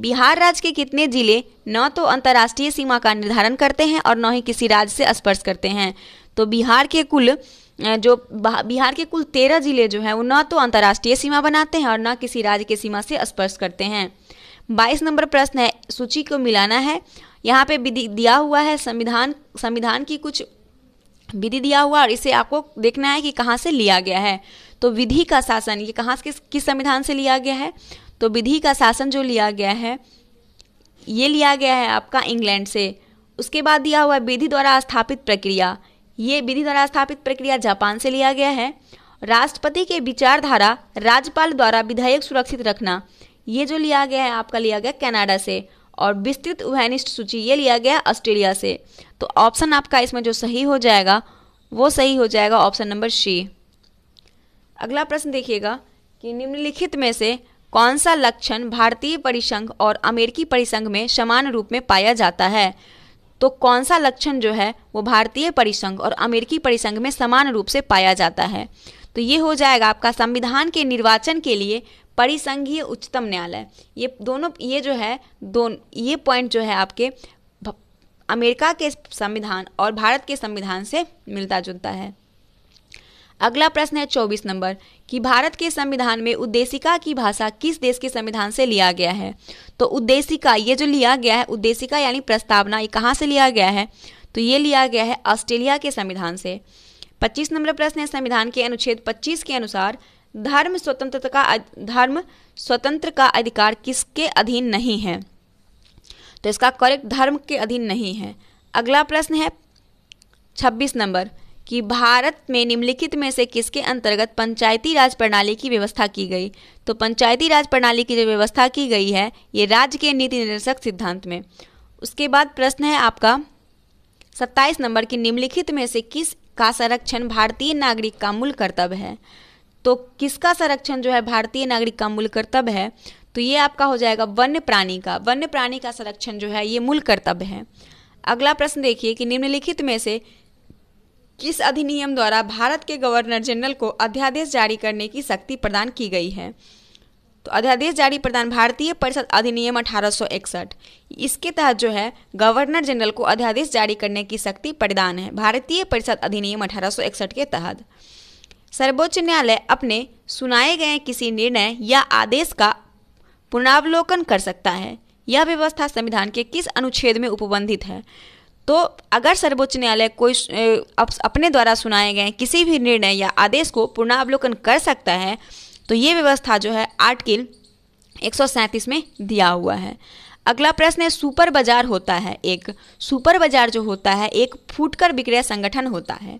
Speaker 1: बिहार राज्य के कितने जिले न तो अंतर्राष्ट्रीय सीमा का निर्धारण करते हैं और न ही किसी राज्य से स्पर्श करते हैं तो बिहार के कुल जो बिहार के कुल तेरह जिले जो हैं वो न तो अंतर्राष्ट्रीय सीमा बनाते हैं और न किसी राज्य के सीमा से स्पर्श करते हैं बाईस नंबर प्रश्न है सूची को मिलाना है यहाँ पे विधि दिया हुआ है संविधान संविधान की कुछ विधि दिया हुआ और इसे आपको देखना है कि कहाँ से लिया गया है तो विधि का शासन ये कहाँ किस किस संविधान से लिया गया है तो विधि का शासन जो लिया गया है ये लिया गया है आपका इंग्लैंड से उसके बाद दिया हुआ विधि द्वारा स्थापित प्रक्रिया ये विधि द्वारा स्थापित प्रक्रिया जापान से लिया गया है राष्ट्रपति के विचारधारा राज्यपाल द्वारा विधेयक सुरक्षित रखना ये जो लिया गया है आपका लिया गया कनाडा से और विस्तृत उभयनिष्ठ सूची ये लिया गया ऑस्ट्रेलिया से तो ऑप्शन आपका इसमें जो सही हो जाएगा वो सही हो जाएगा ऑप्शन नंबर सी अगला प्रश्न देखिएगा कि निम्नलिखित में से कौन सा लक्षण भारतीय परिसंघ और अमेरिकी परिसंघ में समान रूप में पाया जाता है तो कौन सा लक्षण जो है वो भारतीय परिसंघ और अमेरिकी परिसंघ में समान रूप से पाया जाता है तो ये हो जाएगा आपका संविधान के निर्वाचन के लिए परिसंघीय उच्चतम न्यायालय ये दोनों ये जो है दोन ये पॉइंट जो है आपके अमेरिका के संविधान और भारत के संविधान से मिलता जुलता है अगला प्रश्न है चौबीस नंबर कि भारत के संविधान में उद्देशिका की भाषा किस देश के संविधान से लिया गया है तो उद्देशिका ये जो लिया गया है उद्देशिका यानी प्रस्तावना ये कहाँ से लिया गया है तो ये लिया गया है ऑस्ट्रेलिया के संविधान से 25 नंबर प्रश्न है संविधान के अनुच्छेद 25 के अनुसार धर्म स्वतंत्रता का धर्म स्वतंत्र का अधिकार किसके अधीन नहीं है तो इसका करेक्ट धर्म के अधीन नहीं है अगला प्रश्न है 26 नंबर कि भारत में निम्नलिखित में से किसके अंतर्गत पंचायती राज प्रणाली की व्यवस्था की गई तो पंचायती राज प्रणाली की जो व्यवस्था की गई है ये राज्य के नीति निर्देशक सिद्धांत में उसके बाद प्रश्न है आपका सत्ताईस नंबर की निम्नलिखित में से किस का संरक्षण भारतीय नागरिक का मूल कर्तव्य है तो किसका संरक्षण जो है भारतीय नागरिक का मूल कर्तव्य है तो ये आपका हो जाएगा वन्य प्राणी का वन्य प्राणी का संरक्षण जो है ये मूल कर्तव्य है अगला प्रश्न देखिए कि निम्नलिखित में से किस अधिनियम द्वारा भारत के गवर्नर जनरल को अध्यादेश जारी करने की शक्ति प्रदान की गई है तो अध्यादेश जारी प्रदान भारतीय परिषद अधिनियम अठारह इसके तहत जो है गवर्नर जनरल को अध्यादेश जारी करने की शक्ति प्रदान है भारतीय परिषद अधिनियम अठारह के तहत सर्वोच्च न्यायालय अपने सुनाए गए किसी निर्णय या आदेश का पुनरावलोकन कर सकता है यह व्यवस्था संविधान के किस अनुच्छेद में उपबंधित है तो अगर सर्वोच्च न्यायालय कोई अपने द्वारा सुनाए गए किसी भी निर्णय या आदेश को पुनरावलोकन कर सकता है तो ये व्यवस्था जो है आर्टिकल एक में दिया हुआ है अगला प्रश्न है सुपर बाजार होता है एक सुपर बाजार जो होता है एक फूटकर विक्रय संगठन होता है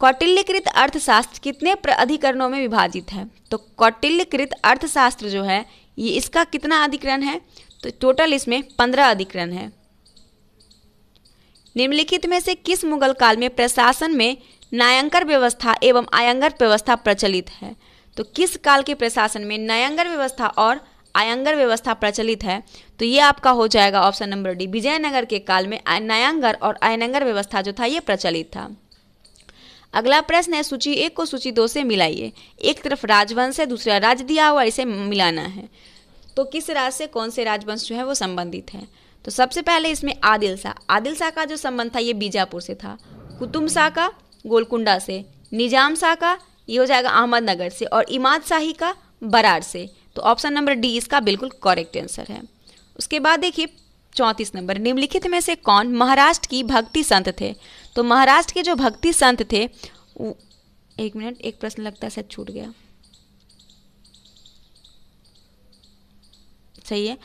Speaker 1: कौटिल्यकृत अर्थशास्त्र कितने अधिकरणों में विभाजित है तो कौटिल्यकृत अर्थशास्त्र जो है ये इसका कितना अधिकरण है तो टोटल इसमें पंद्रह अधिकरण है निम्नलिखित में से किस मुगल काल में प्रशासन में नायंकर व्यवस्था एवं आयंगर व्यवस्था प्रचलित है तो किस काल के प्रशासन में नायंगर व्यवस्था और आयंगर व्यवस्था प्रचलित है तो ये आपका हो जाएगा ऑप्शन नंबर डी विजयनगर के काल में नायंगर और आयनगर व्यवस्था जो था ये प्रचलित था अगला प्रश्न है सूची एक को सूची दो से मिलाइए एक तरफ राजवंश है दूसरा राज्य दिया हुआ इसे मिलाना है तो किस राज्य से कौन से राजवंश जो है वो संबंधित है तो सबसे पहले इसमें आदिल शाह आदिल शाह का जो संबंध था ये बीजापुर से था कुतुब शाह का गोलकुंडा से निजाम शाह का ये हो जाएगा अहमदनगर से और इमाद शाही का बरार से तो ऑप्शन नंबर डी इसका बिल्कुल करेक्ट आंसर है उसके बाद देखिए चौंतीस नंबर निम्नलिखित में से कौन महाराष्ट्र की भक्ति संत थे तो महाराष्ट्र के जो भक्ति संत थे एक मिनट एक प्रश्न लगता है शायद छूट गया सही है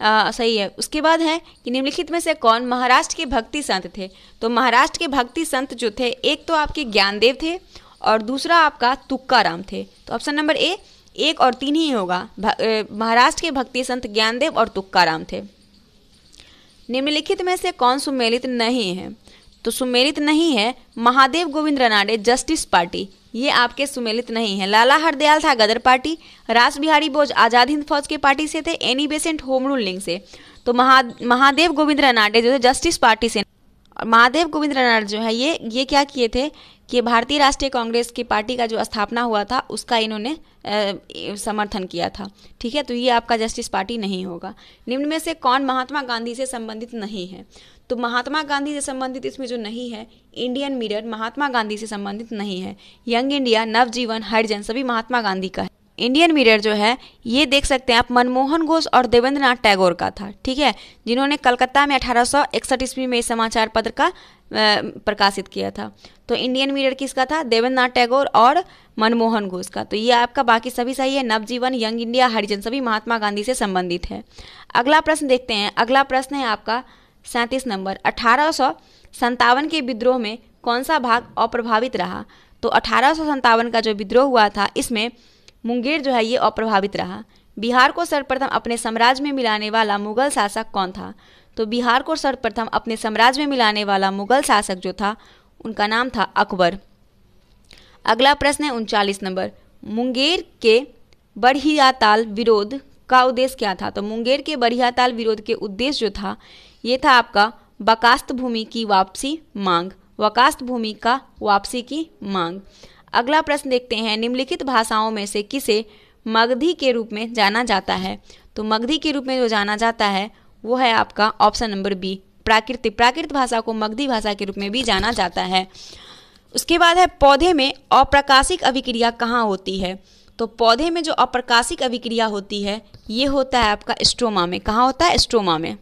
Speaker 1: आ, सही है उसके बाद है कि निम्नलिखित में से कौन महाराष्ट्र के भक्ति संत थे तो महाराष्ट्र के भक्ति संत जो थे एक तो आपके ज्ञानदेव थे और दूसरा आपका तुक्काराम थे तो ऑप्शन नंबर ए एक और तीन ही होगा महाराष्ट्र के भक्ति संत ज्ञानदेव और तुक्काराम थे निम्नलिखित में से कौन सुमेलित नहीं है तो सुमेलित नहीं है महादेव गोविंद रनाडे जस्टिस पार्टी ये आपके सुमेलित नहीं है लाला हरदयाल था गदर पार्टी रास बिहारी बोझ आज़ाद हिंद फौज के पार्टी से थे एनी बेसेंट होम रूल लिंग से तो महा महादेव गोविंद रनाडे जो थे जस्टिस पार्टी से महादेव गोविंद रनाडे जो है ये ये क्या किए थे कि भारतीय राष्ट्रीय कांग्रेस की पार्टी का जो स्थापना हुआ था उसका इन्होंने समर्थन किया था ठीक है तो ये आपका जस्टिस पार्टी नहीं होगा निम्न में से कौन महात्मा गांधी से संबंधित नहीं है तो महात्मा गांधी से संबंधित इसमें जो नहीं है इंडियन मिरर महात्मा गांधी से संबंधित नहीं है यंग इंडिया नवजीवन हरिजन सभी महात्मा गांधी का है इंडियन मिरर जो है ये देख सकते हैं आप मनमोहन घोष और देवेंद्र नाथ टैगोर का था ठीक है जिन्होंने कलकत्ता में अठारह ईस्वी में इस समाचार पत्र का प्रकाशित किया था तो इंडियन मिरर किसका था देवेंद्र नाथ टैगोर और मनमोहन घोष का तो ये आपका बाकी सभी सही है नवजीवन यंग इंडिया हरिजन सभी महात्मा गांधी से संबंधित है अगला प्रश्न देखते हैं अगला प्रश्न है आपका सैंतीस नंबर अठारह के विद्रोह में कौन सा भाग अप्रभावित रहा तो अठारह का जो विद्रोह हुआ था इसमें मुंगेर जो है ये अप्रभावित रहा बिहार को सर्वप्रथम अपने साम्राज्य में मिलाने वाला मुगल शासक कौन था तो बिहार को सर्वप्रथम अपने साम्राज्य में मिलाने वाला मुगल शासक जो था उनका नाम था अकबर अगला प्रश्न है उनचालीस नंबर मुंगेर के बढ़ियाताल विरोध का उद्देश्य क्या था तो मुंगेर के बढ़ियाताल विरोध के उद्देश्य जो था ये था आपका बकास्त भूमि की वापसी मांग वकास्त भूमि का वापसी की मांग अगला प्रश्न देखते हैं निम्नलिखित भाषाओं में से किसे मगधी के रूप में जाना जाता है तो मगधी के रूप में जो जाना जाता है वो है आपका ऑप्शन नंबर बी प्राकृतिक प्राकृत भाषा को मगधी भाषा के रूप में भी जाना जाता है उसके बाद है पौधे में अप्रकाशिक अभिक्रिया कहाँ होती है तो पौधे में जो अप्रकाशिक अभिक्रिया होती है ये होता है आपका स्ट्रोमा में कहाँ होता है स्ट्रोमा में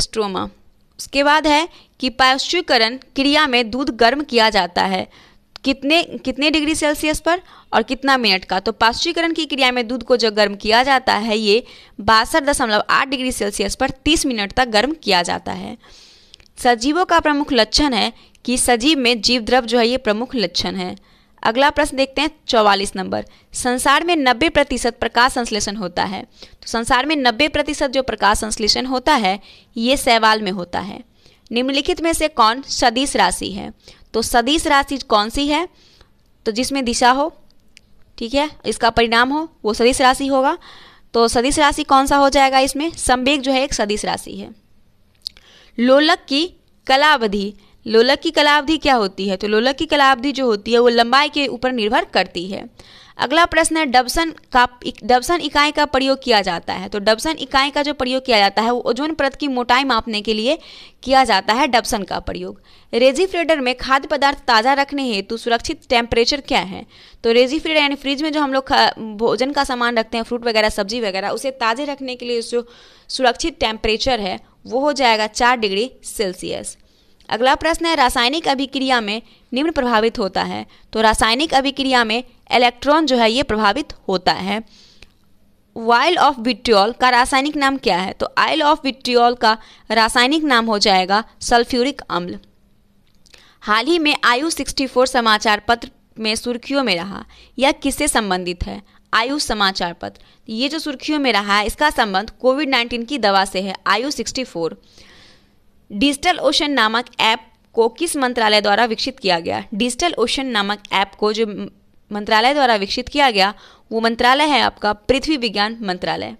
Speaker 1: स्ट्रोमा उसके बाद है कि पाश्चुकरण क्रिया में दूध गर्म किया जाता है कितने कितने डिग्री सेल्सियस पर और कितना मिनट का तो पाश्चुकरण की क्रिया में दूध को जो गर्म किया जाता है ये बासठ दशमलव आठ डिग्री सेल्सियस पर तीस मिनट तक गर्म किया जाता है सजीवों का प्रमुख लक्षण है कि सजीव में जीव द्रव जो है ये प्रमुख लक्षण है अगला प्रश्न देखते हैं चौवालीस नंबर संसार में नब्बे प्रतिशत प्रकाश संश्लेषण होता है तो संसार में नब्बे प्रतिशत जो प्रकाश संश्लेषण होता है ये सैवाल में होता है निम्नलिखित में से कौन सदिश राशि है तो सदिश राशि कौन सी है तो जिसमें दिशा हो ठीक है इसका परिणाम हो वो सदिश राशि होगा तो सदिश राशि कौन सा हो जाएगा इसमें संवेग जो है एक सदिश राशि है लोलक की कलावधि लोलक की कलावधि क्या होती है तो लोलक की कलावधि जो होती है वो लंबाई के ऊपर निर्भर करती है अगला प्रश्न है डबसन का डबसन इकाई का प्रयोग किया जाता है तो डबसन इकाई का जो प्रयोग किया जाता है वो ओजोन परत की मोटाई मापने के लिए किया जाता है डबसन का प्रयोग रेजीफ्रेडर में खाद्य पदार्थ ताज़ा रखने हेतु सुरक्षित टेम्परेचर क्या है तो रेजीफ्रेडर यानी फ्रिज में जो हम लोग भोजन का सामान रखते हैं फ्रूट वगैरह सब्जी वगैरह उसे ताज़े रखने के लिए जो सुरक्षित टेम्परेचर है वो हो जाएगा चार डिग्री सेल्सियस अगला प्रश्न है रासायनिक अभिक्रिया में निम्न प्रभावित होता है तो रासायनिक अभिक्रिया में इलेक्ट्रॉन जो है ये प्रभावित होता है वाइल ऑफ विट्रियल का रासायनिक नाम क्या है तो आयल ऑफ विट्रियल का रासायनिक नाम हो जाएगा सल्फ्यूरिक अम्ल हाल ही में आयु 64 समाचार पत्र में सुर्खियों में रहा यह किससे संबंधित है आयु समाचार पत्र ये जो सुर्खियों में रहा है इसका संबंध कोविड 19 की दवा से है आयु 64 डिजिटल ओशन नामक ऐप को किस मंत्रालय द्वारा विकसित किया गया डिजिटल ओशन नामक ऐप को जो मंत्रालय द्वारा विकसित किया गया वो मंत्रालय है आपका पृथ्वी विज्ञान मंत्रालय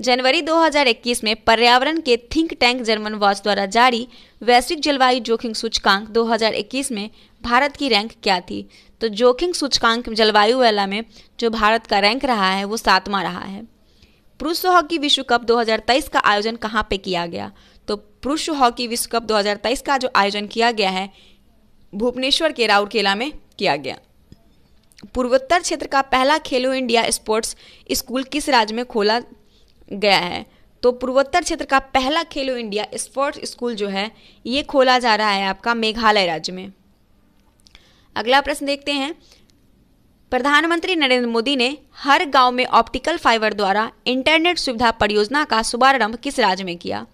Speaker 1: जनवरी 2021 में पर्यावरण के थिंक टैंक जर्मन वॉच द्वारा जारी वैश्विक जलवायु जोखिम सूचकांक 2021 में भारत की रैंक क्या थी तो जोखिम सूचकांक जलवायु वेला में जो भारत का रैंक रहा है वो सातवां रहा है पुरुष हॉकी विश्व कप 2023 का आयोजन कहाँ पे किया गया तो पुरुष हॉकी विश्व कप 2023 का जो आयोजन किया गया है भुवनेश्वर के राउरकेला में किया गया पूर्वोत्तर क्षेत्र का पहला खेलो इंडिया स्पोर्ट्स स्कूल किस राज्य में खोला गया है तो पूर्वोत्तर क्षेत्र का पहला खेलो इंडिया स्पोर्ट्स स्कूल जो है ये खोला जा रहा है आपका मेघालय राज्य में अगला प्रश्न देखते हैं प्रधानमंत्री नरेंद्र मोदी ने हर गांव में ऑप्टिकल फाइबर द्वारा इंटरनेट सुविधा परियोजना का शुभारंभ किस राज्य में किया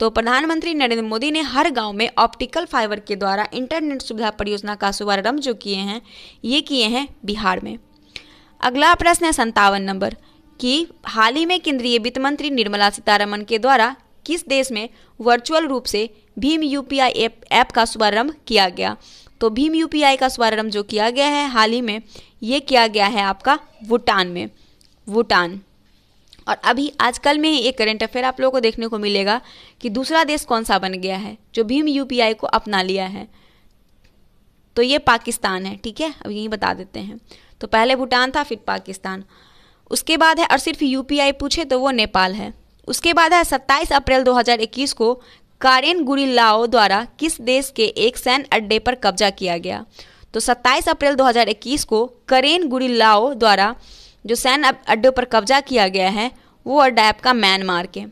Speaker 1: तो प्रधानमंत्री नरेंद्र मोदी ने हर गांव में ऑप्टिकल फाइबर के द्वारा इंटरनेट सुविधा परियोजना का शुभारंभ जो किए हैं ये किए हैं बिहार में अगला प्रश्न है संतावन नंबर कि हाल ही में केंद्रीय वित्त मंत्री निर्मला सीतारमन के द्वारा किस देश में वर्चुअल रूप से भीम पी आई ऐप का शुभारंभ किया गया तो भीम आई का शुभारंभ जो किया गया है हाल ही में ये किया गया है आपका भूटान में भूटान और अभी आजकल में ही एक करंट अफेयर आप लोगों को देखने को मिलेगा कि दूसरा देश कौन सा बन गया है जो भीम यू को अपना लिया है तो ये पाकिस्तान है ठीक है अब यही बता देते हैं तो पहले भूटान था फिर पाकिस्तान उसके बाद है और सिर्फ यू पूछे तो वो नेपाल है उसके बाद है 27 अप्रैल 2021 को कारेन गुरिल्लाओ द्वारा किस देश के एक सैन्य अड्डे पर कब्जा किया गया तो 27 अप्रैल 2021 को करेन गुरिल्लाओ द्वारा जो सैन्य अड्डों पर कब्जा किया गया है वो अड्डा आपका म्यांमार के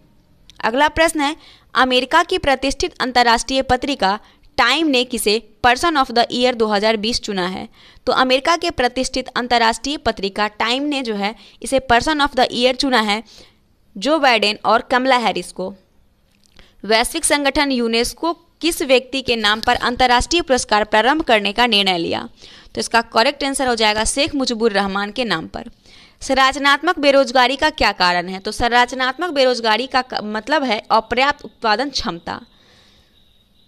Speaker 1: अगला प्रश्न है अमेरिका की प्रतिष्ठित अंतर्राष्ट्रीय पत्रिका टाइम ने किसे पर्सन ऑफ द ईयर 2020 चुना है तो अमेरिका के प्रतिष्ठित अंतर्राष्ट्रीय पत्रिका टाइम ने जो है इसे पर्सन ऑफ द ईयर चुना है जो बाइडेन और कमला हैरिस को वैश्विक संगठन यूनेस्को किस व्यक्ति के नाम पर अंतर्राष्ट्रीय पुरस्कार प्रारंभ करने का निर्णय लिया तो इसका करेक्ट आंसर हो जाएगा शेख मुजबुर रहमान के नाम पर संरचनात्मक बेरोजगारी का क्या कारण है तो संरचनात्मक बेरोजगारी का मतलब है अपर्याप्त उत्पादन क्षमता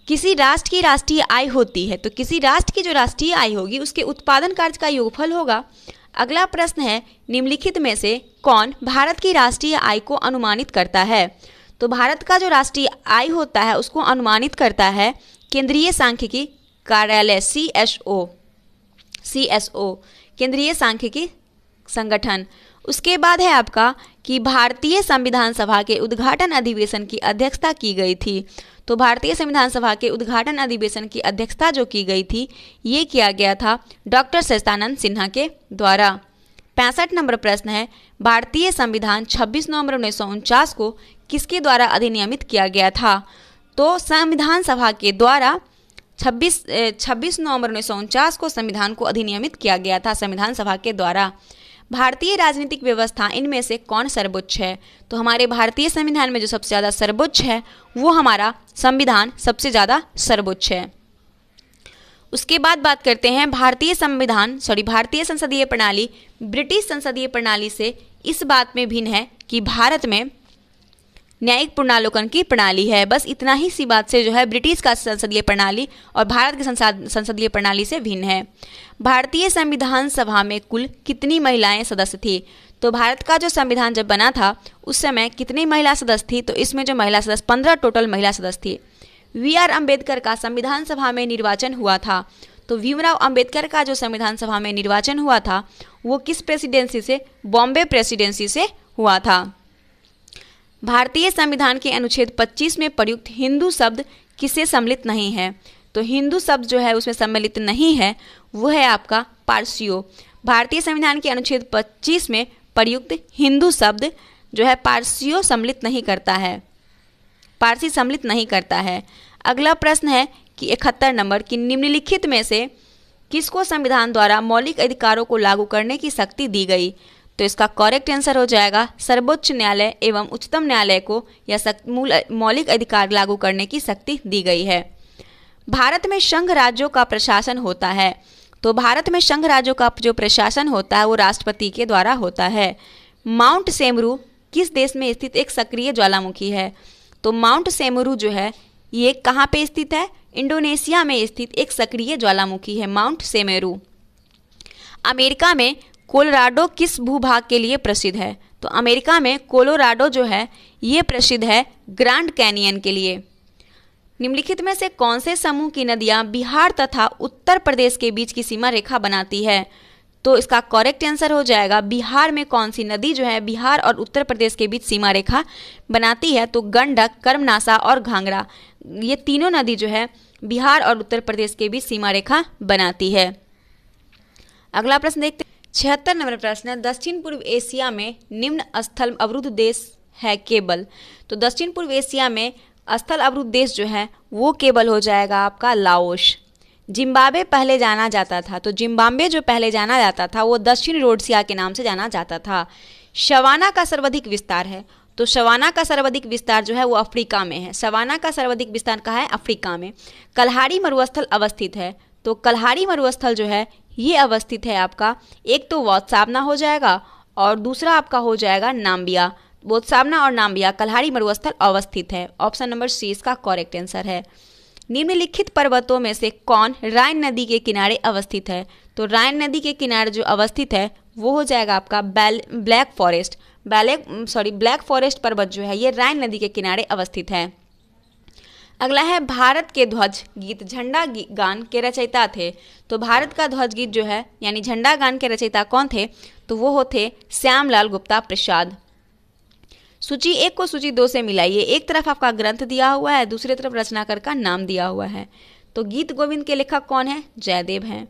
Speaker 1: किसी राष्ट्र की राष्ट्रीय आय होती है तो किसी राष्ट्र की जो राष्ट्रीय आय होगी उसके उत्पादन कार्य का योगफल होगा अगला प्रश्न है निम्नलिखित में से कौन भारत की राष्ट्रीय आय को अनुमानित करता है तो भारत का जो राष्ट्रीय आय होता है उसको अनुमानित करता है केंद्रीय सांख्यिकी कार्यालय C S O C S O केंद्रीय सांख्यिकी संगठन उसके बाद है आपका कि भारतीय संविधान सभा के उद्घाटन अधिवेशन की अध्यक्षता की गई थी तो भारतीय संविधान सभा के उद्घाटन अधिवेशन की अध्यक्षता जो की गई थी ये किया गया था डॉक्टर सस्तानंद सिन्हा के द्वारा पैंसठ नंबर प्रश्न है भारतीय संविधान 26 नवंबर उन्नीस को किसके द्वारा अधिनियमित किया गया था तो संविधान सभा के द्वारा 26 छब्बीस नवंबर उन्नीस को संविधान को अधिनियमित किया गया था संविधान सभा के द्वारा भारतीय राजनीतिक व्यवस्था इनमें से कौन सर्वोच्च है तो हमारे भारतीय संविधान में जो सबसे ज़्यादा सर्वोच्च है वो हमारा संविधान सबसे ज़्यादा सर्वोच्च है उसके बाद बात करते हैं भारतीय संविधान सॉरी भारतीय संसदीय प्रणाली ब्रिटिश संसदीय प्रणाली से इस बात में भिन्न है कि भारत में न्यायिक पूर्णालोकन की प्रणाली है बस इतना ही सी बात से जो है ब्रिटिश का संसदीय प्रणाली और भारत की संसदीय प्रणाली से भिन्न है भारतीय संविधान सभा में कुल कितनी महिलाएं सदस्य थी तो भारत का जो संविधान जब बना था उस समय कितनी महिला सदस्य थी तो इसमें जो महिला सदस्य पंद्रह टोटल महिला सदस्य थी वी आर अम्बेडकर का संविधान सभा में निर्वाचन हुआ था तो भीमराव अंबेडकर का जो संविधान सभा में निर्वाचन हुआ था वो किस प्रेसिडेंसी से बॉम्बे प्रेसिडेंसी से हुआ था भारतीय संविधान के अनुच्छेद 25 में प्रयुक्त हिंदू शब्द किसे सम्मिलित नहीं है तो हिंदू शब्द जो है उसमें सम्मिलित नहीं है वो है आपका पारसियो भारतीय संविधान के अनुच्छेद 25 में प्रयुक्त हिंदू शब्द जो है पारसियो सम्मिलित नहीं करता है पारसी सम्मिलित नहीं करता है अगला प्रश्न है कि इकहत्तर नंबर की निम्नलिखित में से किसको संविधान द्वारा मौलिक अधिकारों को लागू करने की शक्ति दी गई तो इसका करेक्ट आंसर हो जाएगा सर्वोच्च न्यायालय एवं उच्चतम न्यायालय को यह मूल मौलिक अधिकार लागू करने की शक्ति दी गई है भारत में संघ राज्यों का प्रशासन होता है तो भारत में संघ राज्यों का जो प्रशासन होता है वो राष्ट्रपति के द्वारा होता है माउंट सेमरू किस देश में स्थित एक सक्रिय ज्वालामुखी है तो माउंट सेमरू जो है ये कहाँ पे स्थित है इंडोनेशिया में स्थित एक सक्रिय ज्वालामुखी है माउंट सेमेरू अमेरिका में कोलोराडो किस भूभाग के लिए प्रसिद्ध है तो अमेरिका में कोलोराडो जो है ये प्रसिद्ध है ग्रैंड कैनियन के लिए निम्नलिखित में से कौन से समूह की नदियाँ बिहार तथा उत्तर प्रदेश के बीच की सीमा रेखा बनाती है तो इसका करेक्ट आंसर हो जाएगा बिहार में कौन सी नदी जो है बिहार और उत्तर प्रदेश के बीच सीमा रेखा बनाती है तो गंडक कर्मनासा और घांगरा ये तीनों नदी जो है बिहार और उत्तर प्रदेश के बीच सीमा रेखा बनाती है अगला प्रश्न देखते छिहत्तर नंबर प्रश्न दक्षिण पूर्व एशिया में निम्न स्थल अवरुद्ध देश है केबल तो दक्षिण पूर्व एशिया में स्थल अवरुद्ध देश जो है वो केवल हो जाएगा आपका लाओश जिम्बाब्वे पहले जाना जाता था तो जिम्बाब्वे जो पहले जाना जाता था वो दक्षिण रोडसिया के नाम से जाना जाता था शवाना का सर्वाधिक विस्तार है तो शवाना का सर्वाधिक विस्तार जो है वो अफ्रीका में है शवाना का सर्वाधिक विस्तार कहाँ है अफ्रीका में कल्हाड़ी मरुस्थल अवस्थित है तो कल्हाड़ी मरुस्थल जो है ये अवस्थित है आपका एक तो वत्सावना हो जाएगा और दूसरा आपका हो जाएगा नाम्बिया बोत्सावना और नाम्बिया कल्हाड़ी मरुस्थल अवस्थित है ऑप्शन नंबर सी इसका करेक्ट आंसर है निम्नलिखित पर्वतों में से कौन रायन नदी के किनारे अवस्थित है तो रायन नदी के किनारे जो अवस्थित है वो हो जाएगा आपका बैल ब्लैक फॉरेस्ट बैलेक सॉरी ब्लैक फॉरेस्ट पर्वत जो है ये रायन नदी के किनारे अवस्थित है अगला है भारत के ध्वज गीत झंडा गी, गान के रचयिता थे तो भारत का ध्वज गीत जो है यानी झंडा गान के रचयिता कौन थे तो वो होते श्यामलाल गुप्ता प्रसाद सूची एक को सूची दो से मिलाइए एक तरफ आपका ग्रंथ दिया हुआ है दूसरी तरफ रचनाकर का नाम दिया हुआ है तो गीत गोविंद के लेखक कौन है जयदेव हैं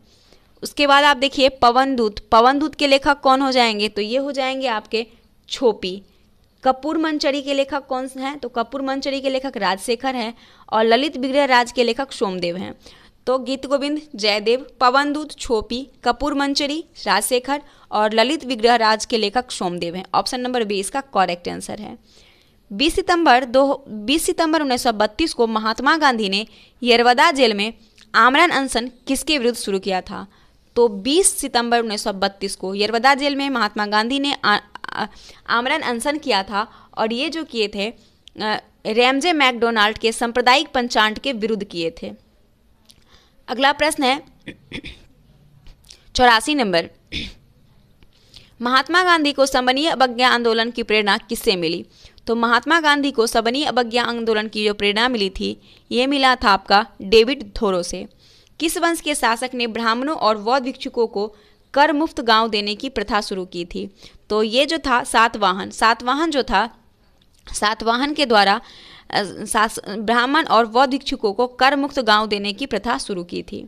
Speaker 1: उसके बाद आप देखिए पवन दूत पवन दूत के लेखक कौन हो जाएंगे तो ये हो जाएंगे आपके छोपी कपूर मंचरी के लेखक कौन से हैं तो कपूर मंचरी के लेखक राजशेखर हैं और ललित विग्रह राज के लेखक सोमदेव हैं तो गीत गोविंद जयदेव पवनदूत छोपी कपूर मंचरी राजशेखर और ललित विग्रह राज के लेखक सोमदेव हैं ऑप्शन नंबर बी इसका करेक्ट आंसर है 20 सितंबर दो बीस सितंबर बत्तीस को महात्मा गांधी ने यरवदा जेल में आमरण अनशन किसके विरुद्ध शुरू किया था तो 20 सितंबर 1932 को यरवदा जेल में महात्मा गांधी ने आमरन अनसन किया था और ये जो किए थे रैमजे मैकडोनाल्ड के सांप्रदायिक पंचांड के विरुद्ध किए थे अगला प्रश्न है चौरासी नंबर महात्मा गांधी को सबनीय अवज्ञा आंदोलन की प्रेरणा किससे मिली तो महात्मा गांधी को सबनीय अवज्ञा आंदोलन की जो प्रेरणा मिली थी ये मिला था आपका डेविड थोरो से किस वंश के शासक ने ब्राह्मणों और बौद्ध भिक्षुकों को कर मुफ्त गांव देने की प्रथा शुरू की थी तो ये जो था सातवाहन सातवाहन जो था सातवाहन के द्वारा ब्राह्मण और बौद्ध भिक्षुकों को कर मुक्त गांव देने की प्रथा शुरू की थी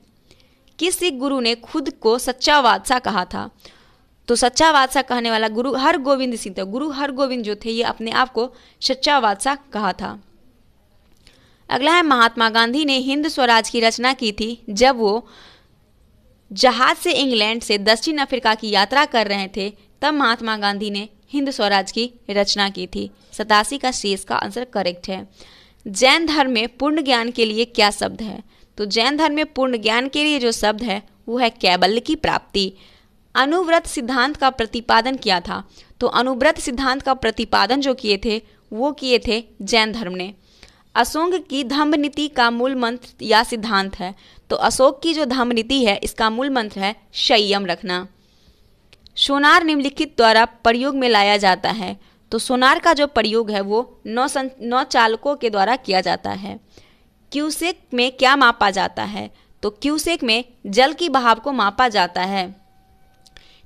Speaker 1: किस सिख गुरु ने खुद को सच्चा बादशाह कहा था तो सच्चा बादशाह कहने वाला गुरु हर गोविंद सिंह था तो गुरु हर गोविंद जो थे ये अपने आप को सच्चा बादशाह कहा था अगला है महात्मा गांधी ने हिंद स्वराज की रचना की थी जब वो जहाज से इंग्लैंड से दक्षिण अफ्रीका की यात्रा कर रहे थे तब महात्मा गांधी ने हिंद स्वराज की रचना की थी सतासी का शेष का आंसर करेक्ट है जैन धर्म में पूर्ण ज्ञान के लिए क्या शब्द है तो जैन धर्म में पूर्ण ज्ञान के लिए जो शब्द है वो है कैबल्य की प्राप्ति अनुव्रत सिद्धांत का प्रतिपादन किया था तो अनुव्रत सिद्धांत का प्रतिपादन जो किए थे वो किए थे जैन धर्म ने असोंग की धम्म नीति का मूल मंत्र या सिद्धांत है तो अशोक की जो धाम नीति है इसका मूल मंत्र है संयम रखना सोनार निम्नलिखित द्वारा प्रयोग में लाया जाता है तो सोनार का जो प्रयोग है वो नौ सं नौ चालकों के द्वारा किया जाता है क्यूसेक में क्या मापा जाता है तो क्यूसेक में जल की बहाव को मापा जाता है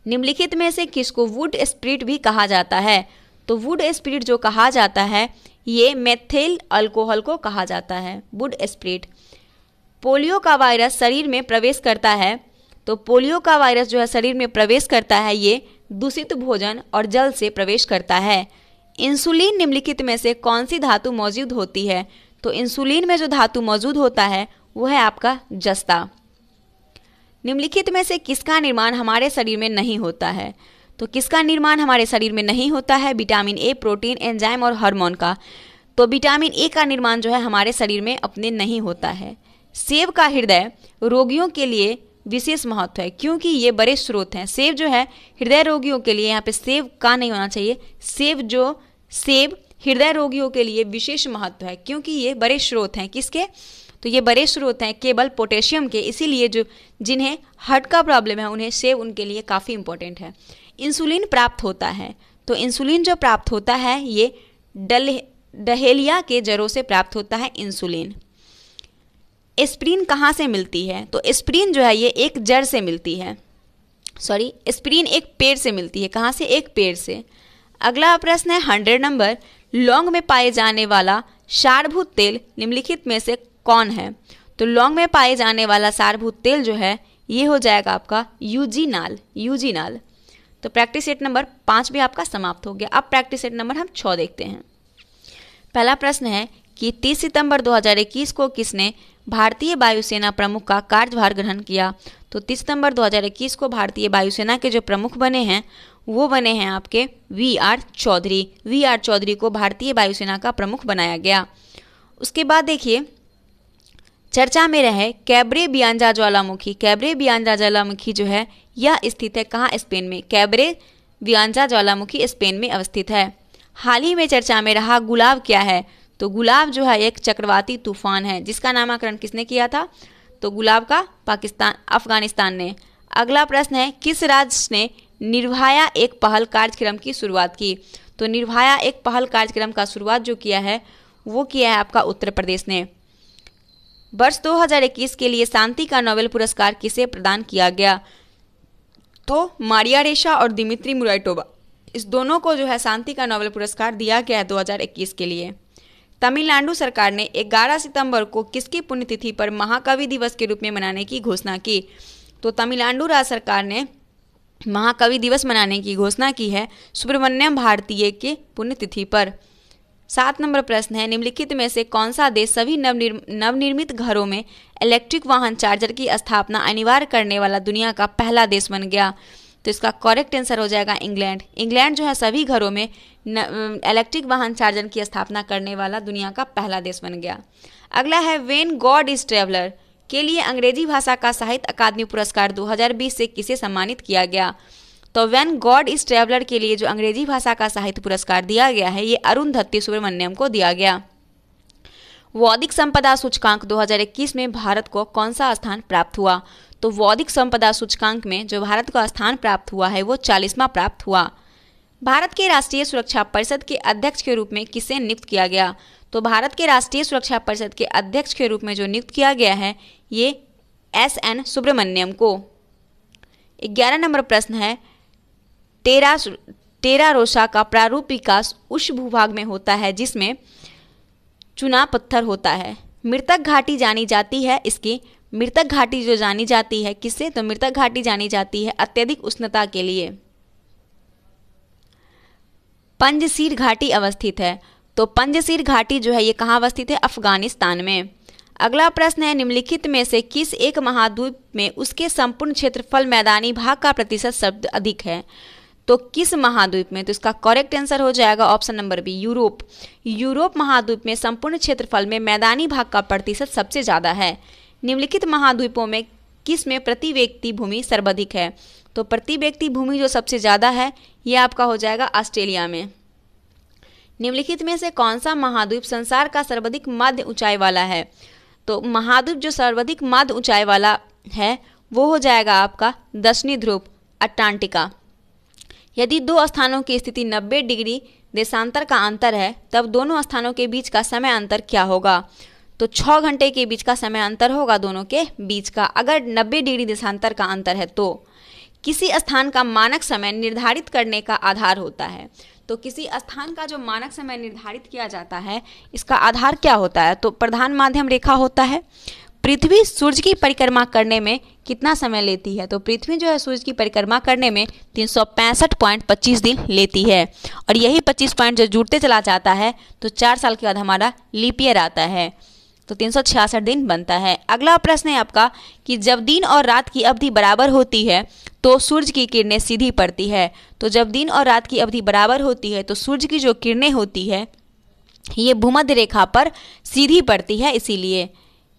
Speaker 1: निम्नलिखित में से किसको वुड स्प्रिट भी कहा जाता है तो वुड स्प्रिट जो कहा जाता है ये मेथेल अल्कोहल को कहा जाता है वुड स्प्रिट पोलियो का वायरस शरीर में प्रवेश करता है तो पोलियो का वायरस जो है शरीर में प्रवेश करता है ये दूषित भोजन और जल से प्रवेश करता है इंसुलिन निम्नलिखित में से कौन सी धातु मौजूद होती है तो इंसुलिन में जो धातु मौजूद होता है वह है आपका जस्ता निम्नलिखित में से किसका निर्माण हमारे शरीर में नहीं होता है तो किसका निर्माण हमारे शरीर में नहीं होता है विटामिन ए प्रोटीन एंजाइम और हार्मोन का तो विटामिन ए का निर्माण जो है हमारे शरीर में अपने नहीं होता है सेब का हृदय रोगियों के लिए विशेष महत्व है क्योंकि ये बड़े स्रोत हैं सेब जो है हृदय रोगियों के लिए यहाँ पे सेब का नहीं होना चाहिए सेब जो सेब हृदय रोगियों के लिए विशेष महत्व है क्योंकि ये बड़े स्रोत हैं किसके तो ये बड़े स्रोत हैं केवल पोटेशियम के इसीलिए जो जिन्हें हार्ट का प्रॉब्लम है उन्हें सेब उनके लिए काफ़ी इंपॉर्टेंट है इंसुलिन प्राप्त होता है तो इंसुलिन जो प्राप्त होता है ये डल डहेलिया के जड़ों से प्राप्त होता है इंसुलिन स्प्रीन कहाँ से मिलती है तो स्प्रीन जो है ये एक जड़ से मिलती है सॉरी स्प्रीन एक पेड़ से मिलती है कहाँ से एक पेड़ से अगला प्रश्न है हंड्रेड नंबर लौंग में पाए जाने वाला सारभूत तेल निम्नलिखित में से कौन है तो लौंग में पाए जाने वाला सारभूत तेल जो है ये हो जाएगा आपका यूजीनाल यूजीनाल तो प्रैक्टिस सेट नंबर पाँच भी आपका समाप्त हो गया अब प्रैक्टिस सेट नंबर हम छः देखते हैं पहला प्रश्न है कि 30 सितंबर 2021 को किसने भारतीय वायुसेना प्रमुख का कार्यभार ग्रहण किया तो तीस सितंबर 2021 को भारतीय वायुसेना के जो प्रमुख बने हैं वो बने हैं आपके V R Chaudhari V R Chaudhari को भारतीय वायुसेना का प्रमुख बनाया गया उसके बाद देखिए चर्चा में रहे कैबरे बियांजा ज्वालामुखी कैबरे बियांजा ज्वालामुखी जो है यह स्थित है कहाँ स्पेन में कैबरे बियांजा ज्वालामुखी स्पेन में अवस्थित है हाल ही में चर्चा में रहा गुलाब क्या है तो गुलाब जो है एक चक्रवाती तूफान है जिसका नामकरण किसने किया था तो गुलाब का पाकिस्तान अफगानिस्तान ने अगला प्रश्न है किस राज्य ने निर्भया एक पहल कार्यक्रम की शुरुआत की तो निर्भया एक पहल कार्यक्रम का शुरुआत जो किया है वो किया है आपका उत्तर प्रदेश ने वर्ष 2021 के लिए शांति का नोबेल पुरस्कार किसे प्रदान किया गया तो मारिया रेशा और दिमित्री मुराइटोबा इस दोनों को जो है शांति का नोबेल पुरस्कार दिया गया है 2021 के लिए तमिलनाडु सरकार ने 11 सितंबर को किसकी पुण्यतिथि पर महाकवि दिवस के रूप में मनाने की घोषणा की तो तमिलनाडु राज्य सरकार ने महाकवि दिवस मनाने की घोषणा की है सुब्रमण्यम भारतीय के पुण्यतिथि पर सात नंबर प्रश्न है निम्नलिखित में से कौन सा देश सभी नवनिर्म नवनिर्मित घरों में इलेक्ट्रिक वाहन चार्जर की स्थापना अनिवार्य करने वाला दुनिया का पहला देश बन गया तो इसका करेक्ट आंसर हो जाएगा इंग्लैंड इंग्लैंड जो है सभी घरों में इलेक्ट्रिक वाहन चार्जर की स्थापना करने वाला दुनिया का पहला देश बन गया अगला है वेन गॉड इज ट्रेवलर के लिए अंग्रेजी भाषा का साहित्य अकादमी पुरस्कार 2020 से किसे सम्मानित किया गया तो वेन गॉड इज ट्रेवलर के लिए जो अंग्रेजी भाषा का साहित्य पुरस्कार दिया गया है ये अरुण धत्ती सुब्रमण्यम को दिया गया बौद्धिक संपदा सूचकांक 2021 में भारत को कौन सा स्थान प्राप्त हुआ तो बौद्धिक संपदा सूचकांक में जो भारत को स्थान प्राप्त हुआ है वो चालीसवां प्राप्त हुआ भारत के राष्ट्रीय सुरक्षा परिषद के अध्यक्ष के रूप में किसे नियुक्त किया गया तो भारत के राष्ट्रीय सुरक्षा परिषद के अध्यक्ष के रूप में जो नियुक्त किया गया है ये एस एन सुब्रमण्यम को ग्यारह नंबर प्रश्न है तेरा तेरा रोसा का प्रारूप विकास उस भूभाग में होता है जिसमें चुना पत्थर होता है मृतक घाटी जानी जाती है इसकी मृतक घाटी जो जानी जाती है किससे तो मृतक घाटी जानी जाती है अत्यधिक उष्णता के लिए पंजशीर घाटी अवस्थित है तो पंजशीर घाटी जो है ये कहाँ अवस्थित है अफगानिस्तान में अगला प्रश्न है निम्नलिखित में से किस एक महाद्वीप में उसके संपूर्ण क्षेत्रफल मैदानी भाग का प्रतिशत शब्द अधिक है तो किस महाद्वीप में तो इसका करेक्ट आंसर हो जाएगा option number B Europe Europe महाद्वीप में संपूर्ण क्षेत्रफल में मैदानी भाग का प्रतिशत सबसे ज़्यादा है निम्नलिखित महाद्वीपों में किस में प्रति व्यक्ति भूमि सर्वाधिक है तो प्रति व्यक्ति भूमि जो सबसे ज़्यादा है यह आपका हो जाएगा ऑस्ट्रेलिया में निम्नलिखित में से कौन सा महाद्वीप संसार का सर्वाधिक मध्य ऊंचाई वाला है तो महाद्वीप जो सर्वाधिक मध्य ऊंचाई वाला है वो हो जाएगा आपका दक्षिणी ध्रुव अटलांटिका यदि दो स्थानों की स्थिति 90 डिग्री देशांतर का अंतर है तब दोनों स्थानों के बीच का समय अंतर क्या होगा तो छः घंटे के बीच का समय अंतर होगा दोनों के बीच का अगर नब्बे डिग्री देशांतर का अंतर है तो किसी स्थान का मानक समय निर्धारित करने का आधार होता है तो किसी स्थान का जो मानक समय निर्धारित किया जाता है इसका आधार क्या होता है तो प्रधान माध्यम रेखा होता है पृथ्वी सूर्य की परिक्रमा करने में कितना समय लेती है तो पृथ्वी जो है सूर्य की परिक्रमा करने में तीन दिन लेती है और यही पच्चीस पॉइंट जो जुड़ते चला जाता है तो चार साल के बाद हमारा लिपियर आता है तो तीन दिन बनता है अगला प्रश्न है आपका कि जब दिन और रात की अवधि बराबर होती है तो सूर्य की किरणें सीधी पड़ती है तो जब दिन और रात की अवधि बराबर होती है तो सूर्य की जो किरणें होती है ये भूमध्य रेखा पर सीधी पड़ती है इसीलिए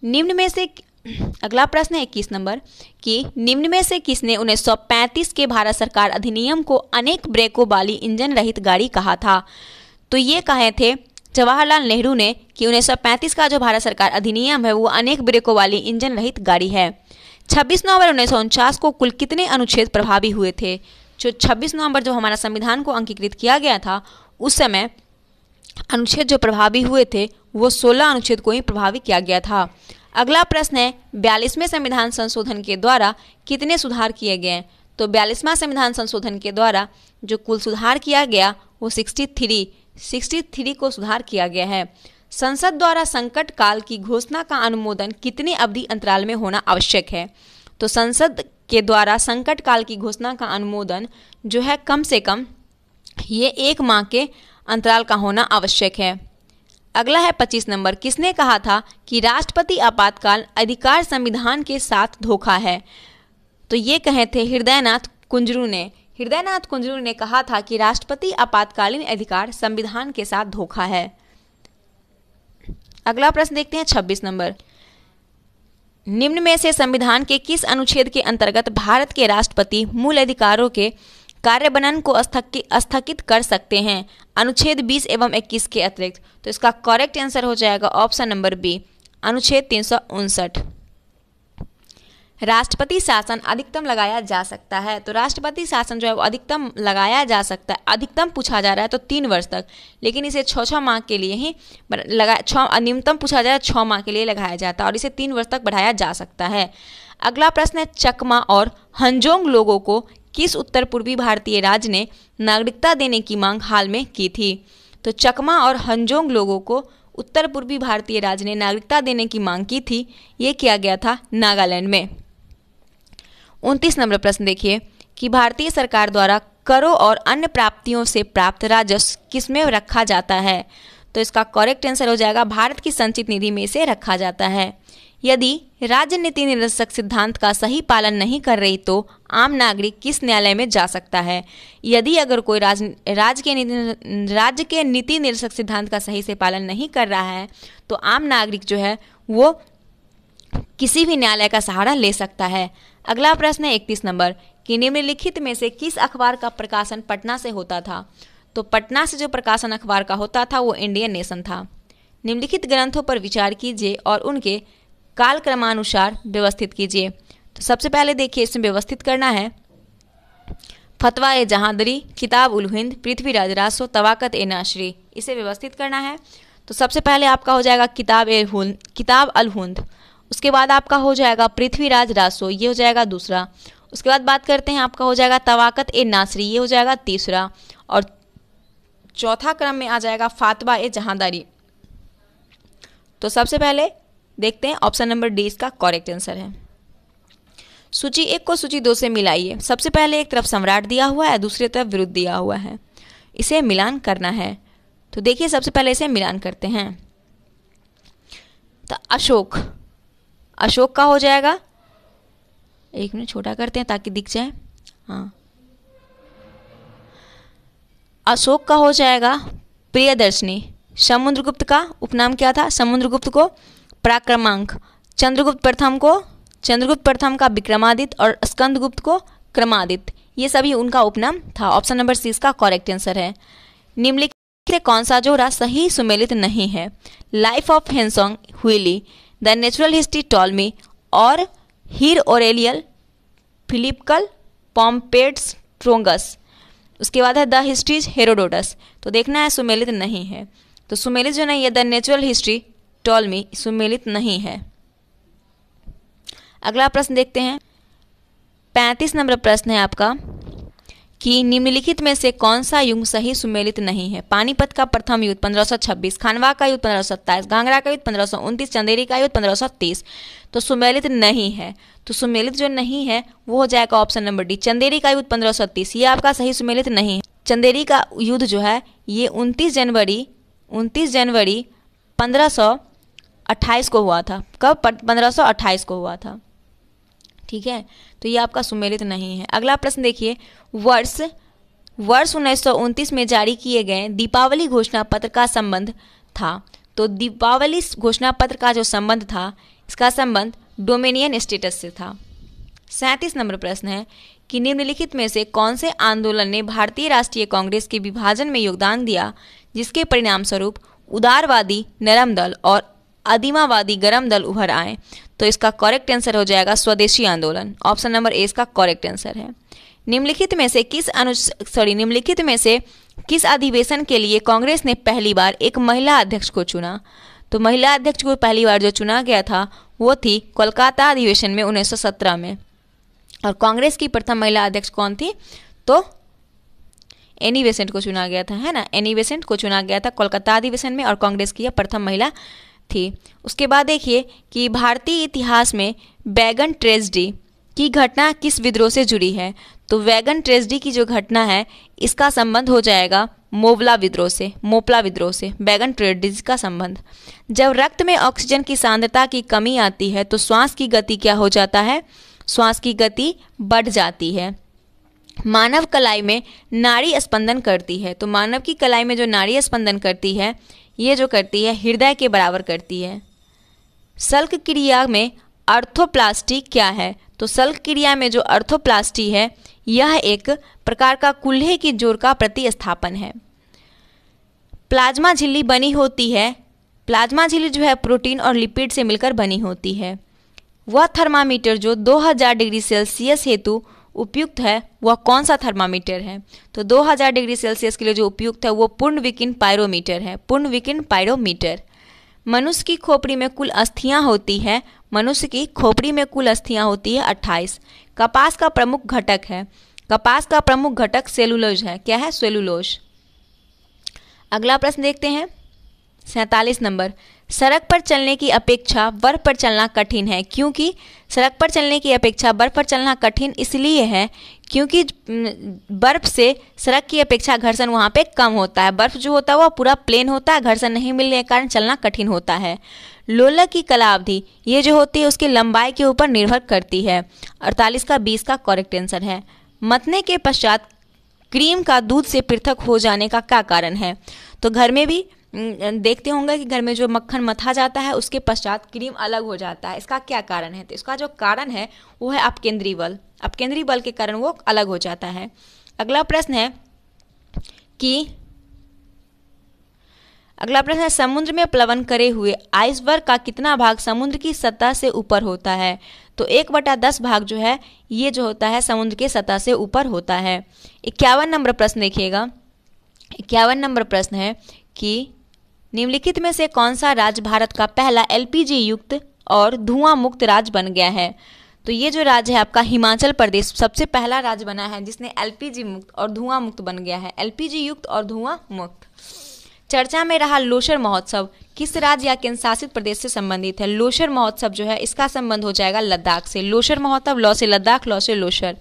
Speaker 1: निम्न में से अगला प्रश्न है इक्कीस नंबर कि निम्न में से किसने उन्नीस सौ पैंतीस के भारत सरकार अधिनियम को अनेक ब्रेकों वाली इंजन रहित गाड़ी कहा था तो ये कहे थे जवाहरलाल नेहरू ने कि 1935 का जो भारत सरकार अधिनियम है वो अनेक ब्रेकों वाली इंजन रहित गाड़ी है 26 नवंबर उन्नीस को कुल कितने अनुच्छेद प्रभावी हुए थे जो 26 नवंबर जो हमारा संविधान को अंकीकृत किया गया था उस समय अनुच्छेद जो प्रभावी हुए थे वो 16 अनुच्छेद को ही प्रभावी किया गया था अगला प्रश्न है बयालीसवें संविधान संशोधन के द्वारा कितने सुधार किए गए तो बयालीसवा संविधान संशोधन के द्वारा जो कुल सुधार किया गया वो सिक्सटी थ्री 63 को सुधार किया गया है संसद द्वारा संकट काल की घोषणा का अनुमोदन कितने अवधि अंतराल में होना आवश्यक है तो संसद के द्वारा संकट काल की घोषणा का अनुमोदन जो है कम से कम ये एक माह के अंतराल का होना आवश्यक है अगला है 25 नंबर किसने कहा था कि राष्ट्रपति आपातकाल अधिकार संविधान के साथ धोखा है तो ये कहे थे हृदयनाथ कुंजरू ने हृदयनाथ कुंजरू ने कहा था कि राष्ट्रपति आपातकालीन अधिकार संविधान के साथ धोखा है अगला प्रश्न देखते हैं 26 नंबर निम्न में से संविधान के किस अनुच्छेद के अंतर्गत भारत के राष्ट्रपति मूल अधिकारों के कार्यबनन को स्थगित कर सकते हैं अनुच्छेद 20 एवं 21 के अतिरिक्त तो इसका करेक्ट आंसर हो जाएगा ऑप्शन नंबर बी अनुच्छेद तीन राष्ट्रपति शासन अधिकतम लगाया जा सकता है तो राष्ट्रपति शासन जो है वो अधिकतम लगाया जा सकता है अधिकतम पूछा जा रहा है तो तीन वर्ष तक लेकिन इसे छः छः माह के लिए ही लगा छः न्यूनतम पूछा जा रहा तो है छः माह के लिए लगाया जाता है और इसे तीन वर्ष तक बढ़ाया जा सकता है अगला प्रश्न है चकमा और हंजोंग लोगों को किस उत्तर पूर्वी भारतीय राज्य ने नागरिकता देने की मांग हाल में की थी तो चकमा और हंजोंग लोगों को उत्तर पूर्वी भारतीय राज्य ने नागरिकता देने की मांग की थी ये किया गया था नागालैंड में उनतीस नंबर प्रश्न देखिए कि भारतीय सरकार द्वारा करों और अन्य प्राप्तियों से प्राप्त राजस्व किसमें रखा जाता है तो इसका करेक्ट आंसर हो जाएगा भारत की संचित निधि में से रखा जाता है यदि राज्य नीति निर्देशक सिद्धांत का सही पालन नहीं कर रही तो आम नागरिक किस न्यायालय में जा सकता है यदि अगर कोई राज राज्य के नीति राज्य के नीति निरक्षक सिद्धांत का सही से पालन नहीं कर रहा है तो आम नागरिक जो है वो किसी भी न्यायालय का सहारा ले सकता है अगला प्रश्न है इकतीस नंबर कि निम्नलिखित में से किस अखबार का प्रकाशन पटना से होता था तो पटना से जो प्रकाशन अखबार का होता था वो इंडियन नेशन था निम्नलिखित ग्रंथों पर विचार कीजिए और उनके कालक्रमानुसार व्यवस्थित कीजिए तो सबसे पहले देखिए इसमें व्यवस्थित करना है फतवा ए जहादरी किताब उल हिंद पृथ्वीराज रासो तवाकत ए नाशरी इसे व्यवस्थित करना है तो सबसे पहले आपका हो जाएगा किताब ए हुंद किताब अल हुंद उसके बाद आपका हो जाएगा पृथ्वीराज रासो ये हो जाएगा दूसरा उसके बाद बात करते हैं आपका हो जाएगा तवाकत ए नासरी ये हो जाएगा तीसरा और चौथा क्रम में आ जाएगा फातवा ए जहांदारी तो सबसे पहले देखते हैं ऑप्शन नंबर डी इसका करेक्ट आंसर है सूची एक को सूची दो से मिलाइए सबसे पहले एक तरफ सम्राट दिया हुआ है दूसरी तरफ विरुद्ध दिया हुआ है इसे मिलान करना है तो देखिए सबसे पहले इसे मिलान करते हैं तो अशोक अशोक का हो जाएगा एक मिनट छोटा करते हैं ताकि दिख जाए हाँ अशोक का हो जाएगा प्रियदर्शनी समुद्रगुप्त का उपनाम क्या था समुद्रगुप्त को पराक्रमांक चंद्रगुप्त प्रथम को चंद्रगुप्त प्रथम का विक्रमादित्य और स्कंदगुप्त को क्रमादित्य ये सभी उनका उपनाम था ऑप्शन नंबर सी इसका करेक्ट आंसर है निम्नलिखित कौन सा जोड़ा सही सुमेलित नहीं है life of Hiuen Tsang Hui Li the natural history Ptolemy और हीर ओरेलियल फिलिपकल पॉम्पेड्स ट्रोंगस उसके बाद है द हिस्ट्रीज हेरोडोटस तो देखना है सुमेलित नहीं है तो सुमेलित जो नहीं है द नेचुरल हिस्ट्री टॉलमी सुमेलित नहीं है अगला प्रश्न देखते हैं पैंतीस नंबर प्रश्न है आपका कि निम्नलिखित में से कौन सा युग सही सुमेलित नहीं है पानीपत का प्रथम युद्ध 1526 खानवा का युद्ध 1527 गांगरा का युद्ध 1529 चंदेरी का युद्ध 1530 तो सुमेलित नहीं है तो सुमेलित जो नहीं है वो हो जाएगा ऑप्शन नंबर डी चंदेरी का युद्ध 1530 ये आपका सही सुमेलित नहीं है चंदेरी का युद्ध जो है ये उनतीस जनवरी उनतीस जनवरी पंद्रह को हुआ था कब पंद्रह को हुआ था ठीक है तो ये आपका सुमेलित नहीं है अगला प्रश्न देखिए वर्ष वर्ष उन्नीस में जारी किए गए दीपावली घोषणा पत्र का संबंध था तो दीपावली घोषणा पत्र का जो संबंध था इसका संबंध डोमिनियन स्टेटस से था सैंतीस नंबर प्रश्न है कि निम्नलिखित में से कौन से आंदोलन ने भारतीय राष्ट्रीय कांग्रेस के विभाजन में योगदान दिया जिसके परिणाम स्वरूप उदारवादी नरम दल और अधिमावादी गरम दल उभर आए तो इसका करेक्ट आंसर हो जाएगा स्वदेशी आंदोलन ऑप्शन नंबर ए इसका करेक्ट आंसर है निम्नलिखित में से किस अनु सॉरी निम्नलिखित में से किस अधिवेशन के लिए कांग्रेस ने पहली बार एक महिला अध्यक्ष को चुना तो महिला अध्यक्ष को पहली बार जो चुना गया था वो थी कोलकाता अधिवेशन में 1917 में और कांग्रेस की प्रथम महिला अध्यक्ष कौन थी तो एनी बेसेंट को चुना गया था है ना एनी बेसेंट को चुना गया था कोलकाता अधिवेशन में और कांग्रेस की यह प्रथम महिला थी उसके बाद देखिए कि भारतीय इतिहास में बैगन ट्रेजडी की घटना किस विद्रोह से जुड़ी है तो वैगन ट्रेजडी की जो घटना है इसका संबंध हो जाएगा मोबला विद्रोह से मोपला विद्रोह से बैगन ट्रेडिज का संबंध जब रक्त में ऑक्सीजन की सांद्रता की कमी आती है तो श्वास की गति क्या हो जाता है श्वास की गति बढ़ जाती है मानव कलाई में नाड़ी स्पंदन करती है तो मानव की कलाई में जो नाड़ी स्पंदन करती है ये जो करती है हृदय के बराबर करती है सल्क क्रिया में अर्थोप्लास्टी क्या है तो सल्क क्रिया में जो अर्थोप्लास्टी है यह एक प्रकार का कुल्हे की जोर का प्रतिस्थापन है प्लाज्मा झिल्ली बनी होती है प्लाज्मा झिल्ली जो है प्रोटीन और लिपिड से मिलकर बनी होती है वह थर्मामीटर जो 2000 डिग्री सेल्सियस हेतु उपयुक्त है वह कौन सा थर्मामीटर है तो 2000 डिग्री सेल्सियस के लिए जो उपयुक्त है वो पूर्ण विकिन पायरोमीटर है पूर्ण विकिन पायरोमीटर मनुष्य की खोपड़ी में कुल अस्थियाँ होती है मनुष्य की खोपड़ी में कुल अस्थियाँ होती है अट्ठाईस कपास का प्रमुख घटक है कपास का प्रमुख घटक सेलुलोज है क्या है सेलुलोज अगला प्रश्न देखते हैं सैंतालीस नंबर सड़क पर चलने की अपेक्षा बर्फ पर चलना कठिन है क्योंकि सड़क पर चलने की अपेक्षा बर्फ पर चलना कठिन इसलिए है क्योंकि बर्फ से सड़क की अपेक्षा घर्षण वहाँ पे कम होता है बर्फ जो होता है वह पूरा प्लेन होता है घर्षण नहीं मिलने के कारण चलना कठिन होता है लोलक की कला अवधि ये जो होती है उसकी लंबाई के ऊपर निर्भर करती है अड़तालीस का बीस का करेक्ट आंसर है मतने के पश्चात क्रीम का दूध से पृथक हो जाने का क्या कारण है तो घर में भी देखते होंगे कि घर में जो मक्खन मथा जाता है उसके पश्चात क्रीम अलग हो जाता है इसका क्या कारण है तो इसका जो कारण है वो है अपकेंद्रीय बल अपकेंद्रीय बल के कारण वो अलग हो जाता है अगला प्रश्न है कि अगला प्रश्न है समुद्र में प्लवन करे हुए आइसबर्ग का कितना भाग समुद्र की सतह से ऊपर होता है तो एक बटा दस भाग जो है ये जो होता है समुद्र के सतह से ऊपर होता है इक्यावन नंबर प्रश्न देखिएगा इक्यावन नंबर प्रश्न है कि निम्नलिखित में से कौन सा राज्य भारत का पहला एलपीजी युक्त और धुआं मुक्त राज्य बन गया है तो ये जो राज्य है आपका हिमाचल प्रदेश सबसे पहला राज्य बना है जिसने एलपीजी मुक्त और धुआं मुक्त बन गया है एलपीजी युक्त और धुआं मुक्त चर्चा में रहा लोशर महोत्सव किस राज्य या केंद्र शासित प्रदेश से संबंधित है लोशर महोत्सव जो है इसका संबंध हो जाएगा लद्दाख से लोशर महोत्सव लौ से लद्दाख लौ से लोशर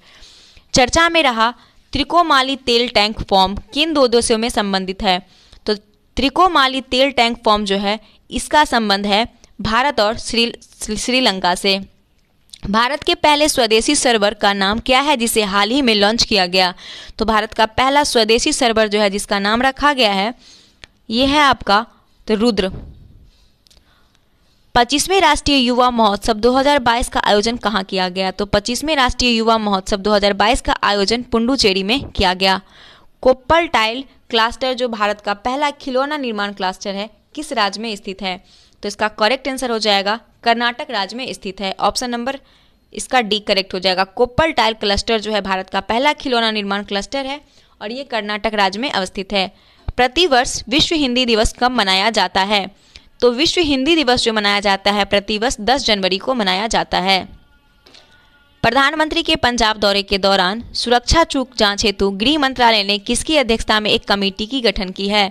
Speaker 1: चर्चा में रहा त्रिकोमाली तेल टैंक फॉर्म किन दो दोषियों में संबंधित है त्रिकोमाली तेल टैंक फॉर्म जो है इसका संबंध है भारत और श्री श्रीलंका से भारत के पहले स्वदेशी सर्वर का नाम क्या है जिसे हाल ही में लॉन्च किया गया तो भारत का पहला स्वदेशी सर्वर जो है जिसका नाम रखा गया है ये है आपका तो रुद्र पच्चीसवें राष्ट्रीय युवा महोत्सव 2022 का आयोजन कहाँ किया गया तो पच्चीसवें राष्ट्रीय युवा महोत्सव 2022 का आयोजन पुंडुचेरी में किया गया कोप्पल टाइल क्लास्टर जो भारत का पहला खिलौना निर्माण क्लास्टर है किस राज्य में स्थित है तो इसका करेक्ट आंसर हो जाएगा कर्नाटक राज्य में स्थित है ऑप्शन नंबर इसका डी करेक्ट हो जाएगा कोप्पल टाइल क्लस्टर जो है भारत का पहला खिलौना निर्माण क्लस्टर है और ये कर्नाटक राज्य में अवस्थित है प्रतिवर्ष विश्व हिंदी दिवस कब मनाया जाता है तो विश्व हिंदी दिवस जो मनाया जाता है प्रतिवर्ष 10 जनवरी को मनाया जाता है प्रधानमंत्री के पंजाब दौरे के दौरान सुरक्षा चूक जांच हेतु गृह मंत्रालय ने किसकी अध्यक्षता में एक कमेटी की गठन की है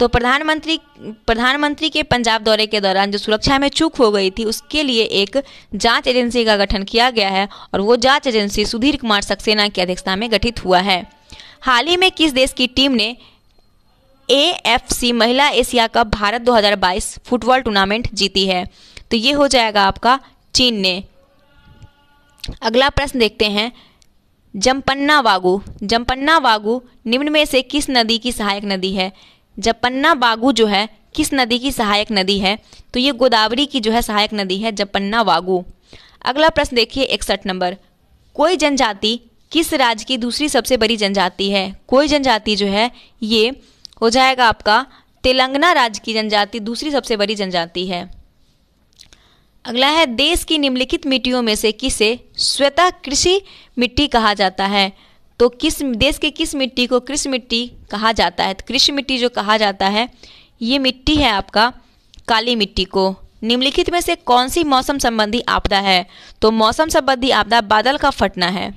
Speaker 1: तो प्रधानमंत्री प्रधानमंत्री के पंजाब दौरे के दौरान जो सुरक्षा में चूक हो गई थी उसके लिए एक जांच एजेंसी का गठन किया गया है और वो जांच एजेंसी सुधीर कुमार सक्सेना की अध्यक्षता में गठित हुआ है हाल ही में किस देश की टीम ने ए महिला एशिया कप भारत 2022 फुटबॉल टूर्नामेंट जीती है तो ये हो जाएगा आपका चीन ने अगला प्रश्न देखते हैं जम्पन्ना वागू जम्पन्ना वागू निम्न में से किस नदी की सहायक नदी है जपन्ना बागू जो है किस नदी की सहायक नदी है तो ये गोदावरी की जो है सहायक नदी है जपन्ना वागू अगला प्रश्न देखिए इकसठ नंबर कोई जनजाति किस राज्य की दूसरी सबसे बड़ी जनजाति है कोई जनजाति जो है ये हो जाएगा आपका तेलंगाना राज्य की जनजाति दूसरी सबसे बड़ी जनजाति है अगला है देश की निम्नलिखित मिट्टियों में से किसे श्वेता कृषि मिट्टी कहा जाता है तो किस देश के किस मिट्टी को कृषि मिट्टी कहा जाता है तो कृषि मिट्टी जो कहा जाता है ये मिट्टी है आपका काली मिट्टी को निम्नलिखित में से कौन सी मौसम संबंधी आपदा है तो मौसम संबंधी आपदा बादल का फटना है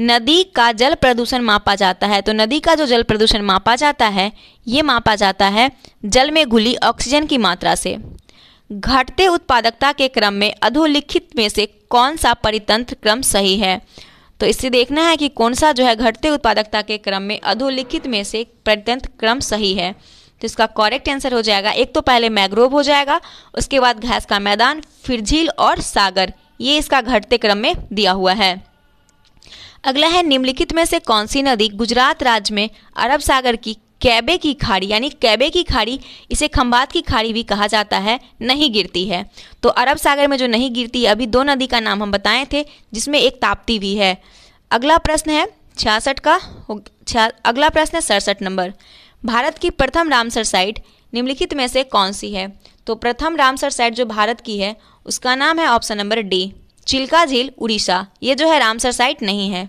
Speaker 1: नदी का जल प्रदूषण मापा जाता है तो नदी का जो जल प्रदूषण मापा जाता है ये मापा जाता है जल में घुली ऑक्सीजन की मात्रा से घटते उत्पादकता के क्रम में अधोलिखित में से कौन सा परितंत्र क्रम सही है तो इससे देखना है कि कौन सा जो है घटते उत्पादकता के क्रम में अधोलिखित में से परितंत्र क्रम सही है तो इसका करेक्ट आंसर हो जाएगा एक तो पहले मैग्रोव हो जाएगा उसके बाद घास का मैदान फिर झील और सागर ये इसका घटते क्रम में दिया हुआ है अगला है निम्नलिखित में से कौन सी नदी गुजरात राज्य में अरब सागर की कैबे की खाड़ी यानी कैबे की खाड़ी इसे खम्बात की खाड़ी भी कहा जाता है नहीं गिरती है तो अरब सागर में जो नहीं गिरती अभी दो नदी का नाम हम बताए थे जिसमें एक ताप्ती भी है अगला प्रश्न है छियासठ का अगला प्रश्न है सड़सठ नंबर भारत की प्रथम रामसर साइट निम्नलिखित में से कौन सी है तो प्रथम रामसर साइट जो भारत की है उसका नाम है ऑप्शन नंबर डी चिल्का झील उड़ीसा ये जो है रामसर साइट नहीं है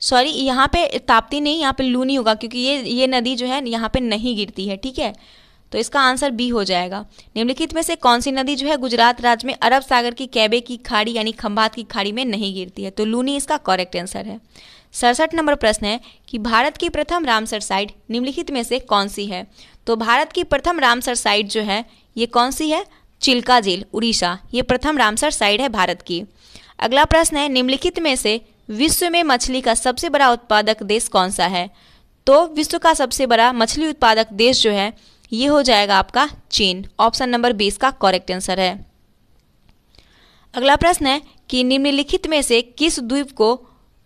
Speaker 1: सॉरी यहाँ पे ताप्ती नहीं यहाँ पे लूनी होगा क्योंकि ये ये नदी जो है यहाँ पे नहीं गिरती है ठीक है तो इसका आंसर बी हो जाएगा निम्नलिखित में से कौन सी नदी जो है गुजरात राज्य में अरब सागर की कैबे की खाड़ी यानी खंभात की खाड़ी में नहीं गिरती है तो लूनी इसका करेक्ट आंसर है सड़सठ नंबर प्रश्न है कि भारत की प्रथम रामसर साइट निम्नलिखित में से कौन सी है तो भारत की प्रथम रामसर साइट जो है ये कौन सी है चिल्का जेल उड़ीसा ये प्रथम रामसर साइट है भारत की अगला प्रश्न है निम्नलिखित में से विश्व में मछली का सबसे बड़ा उत्पादक देश कौन सा है तो विश्व का सबसे बड़ा मछली उत्पादक देश जो है ये हो जाएगा आपका चीन ऑप्शन नंबर बीस का करेक्ट आंसर है अगला प्रश्न है कि निम्नलिखित में से किस द्वीप को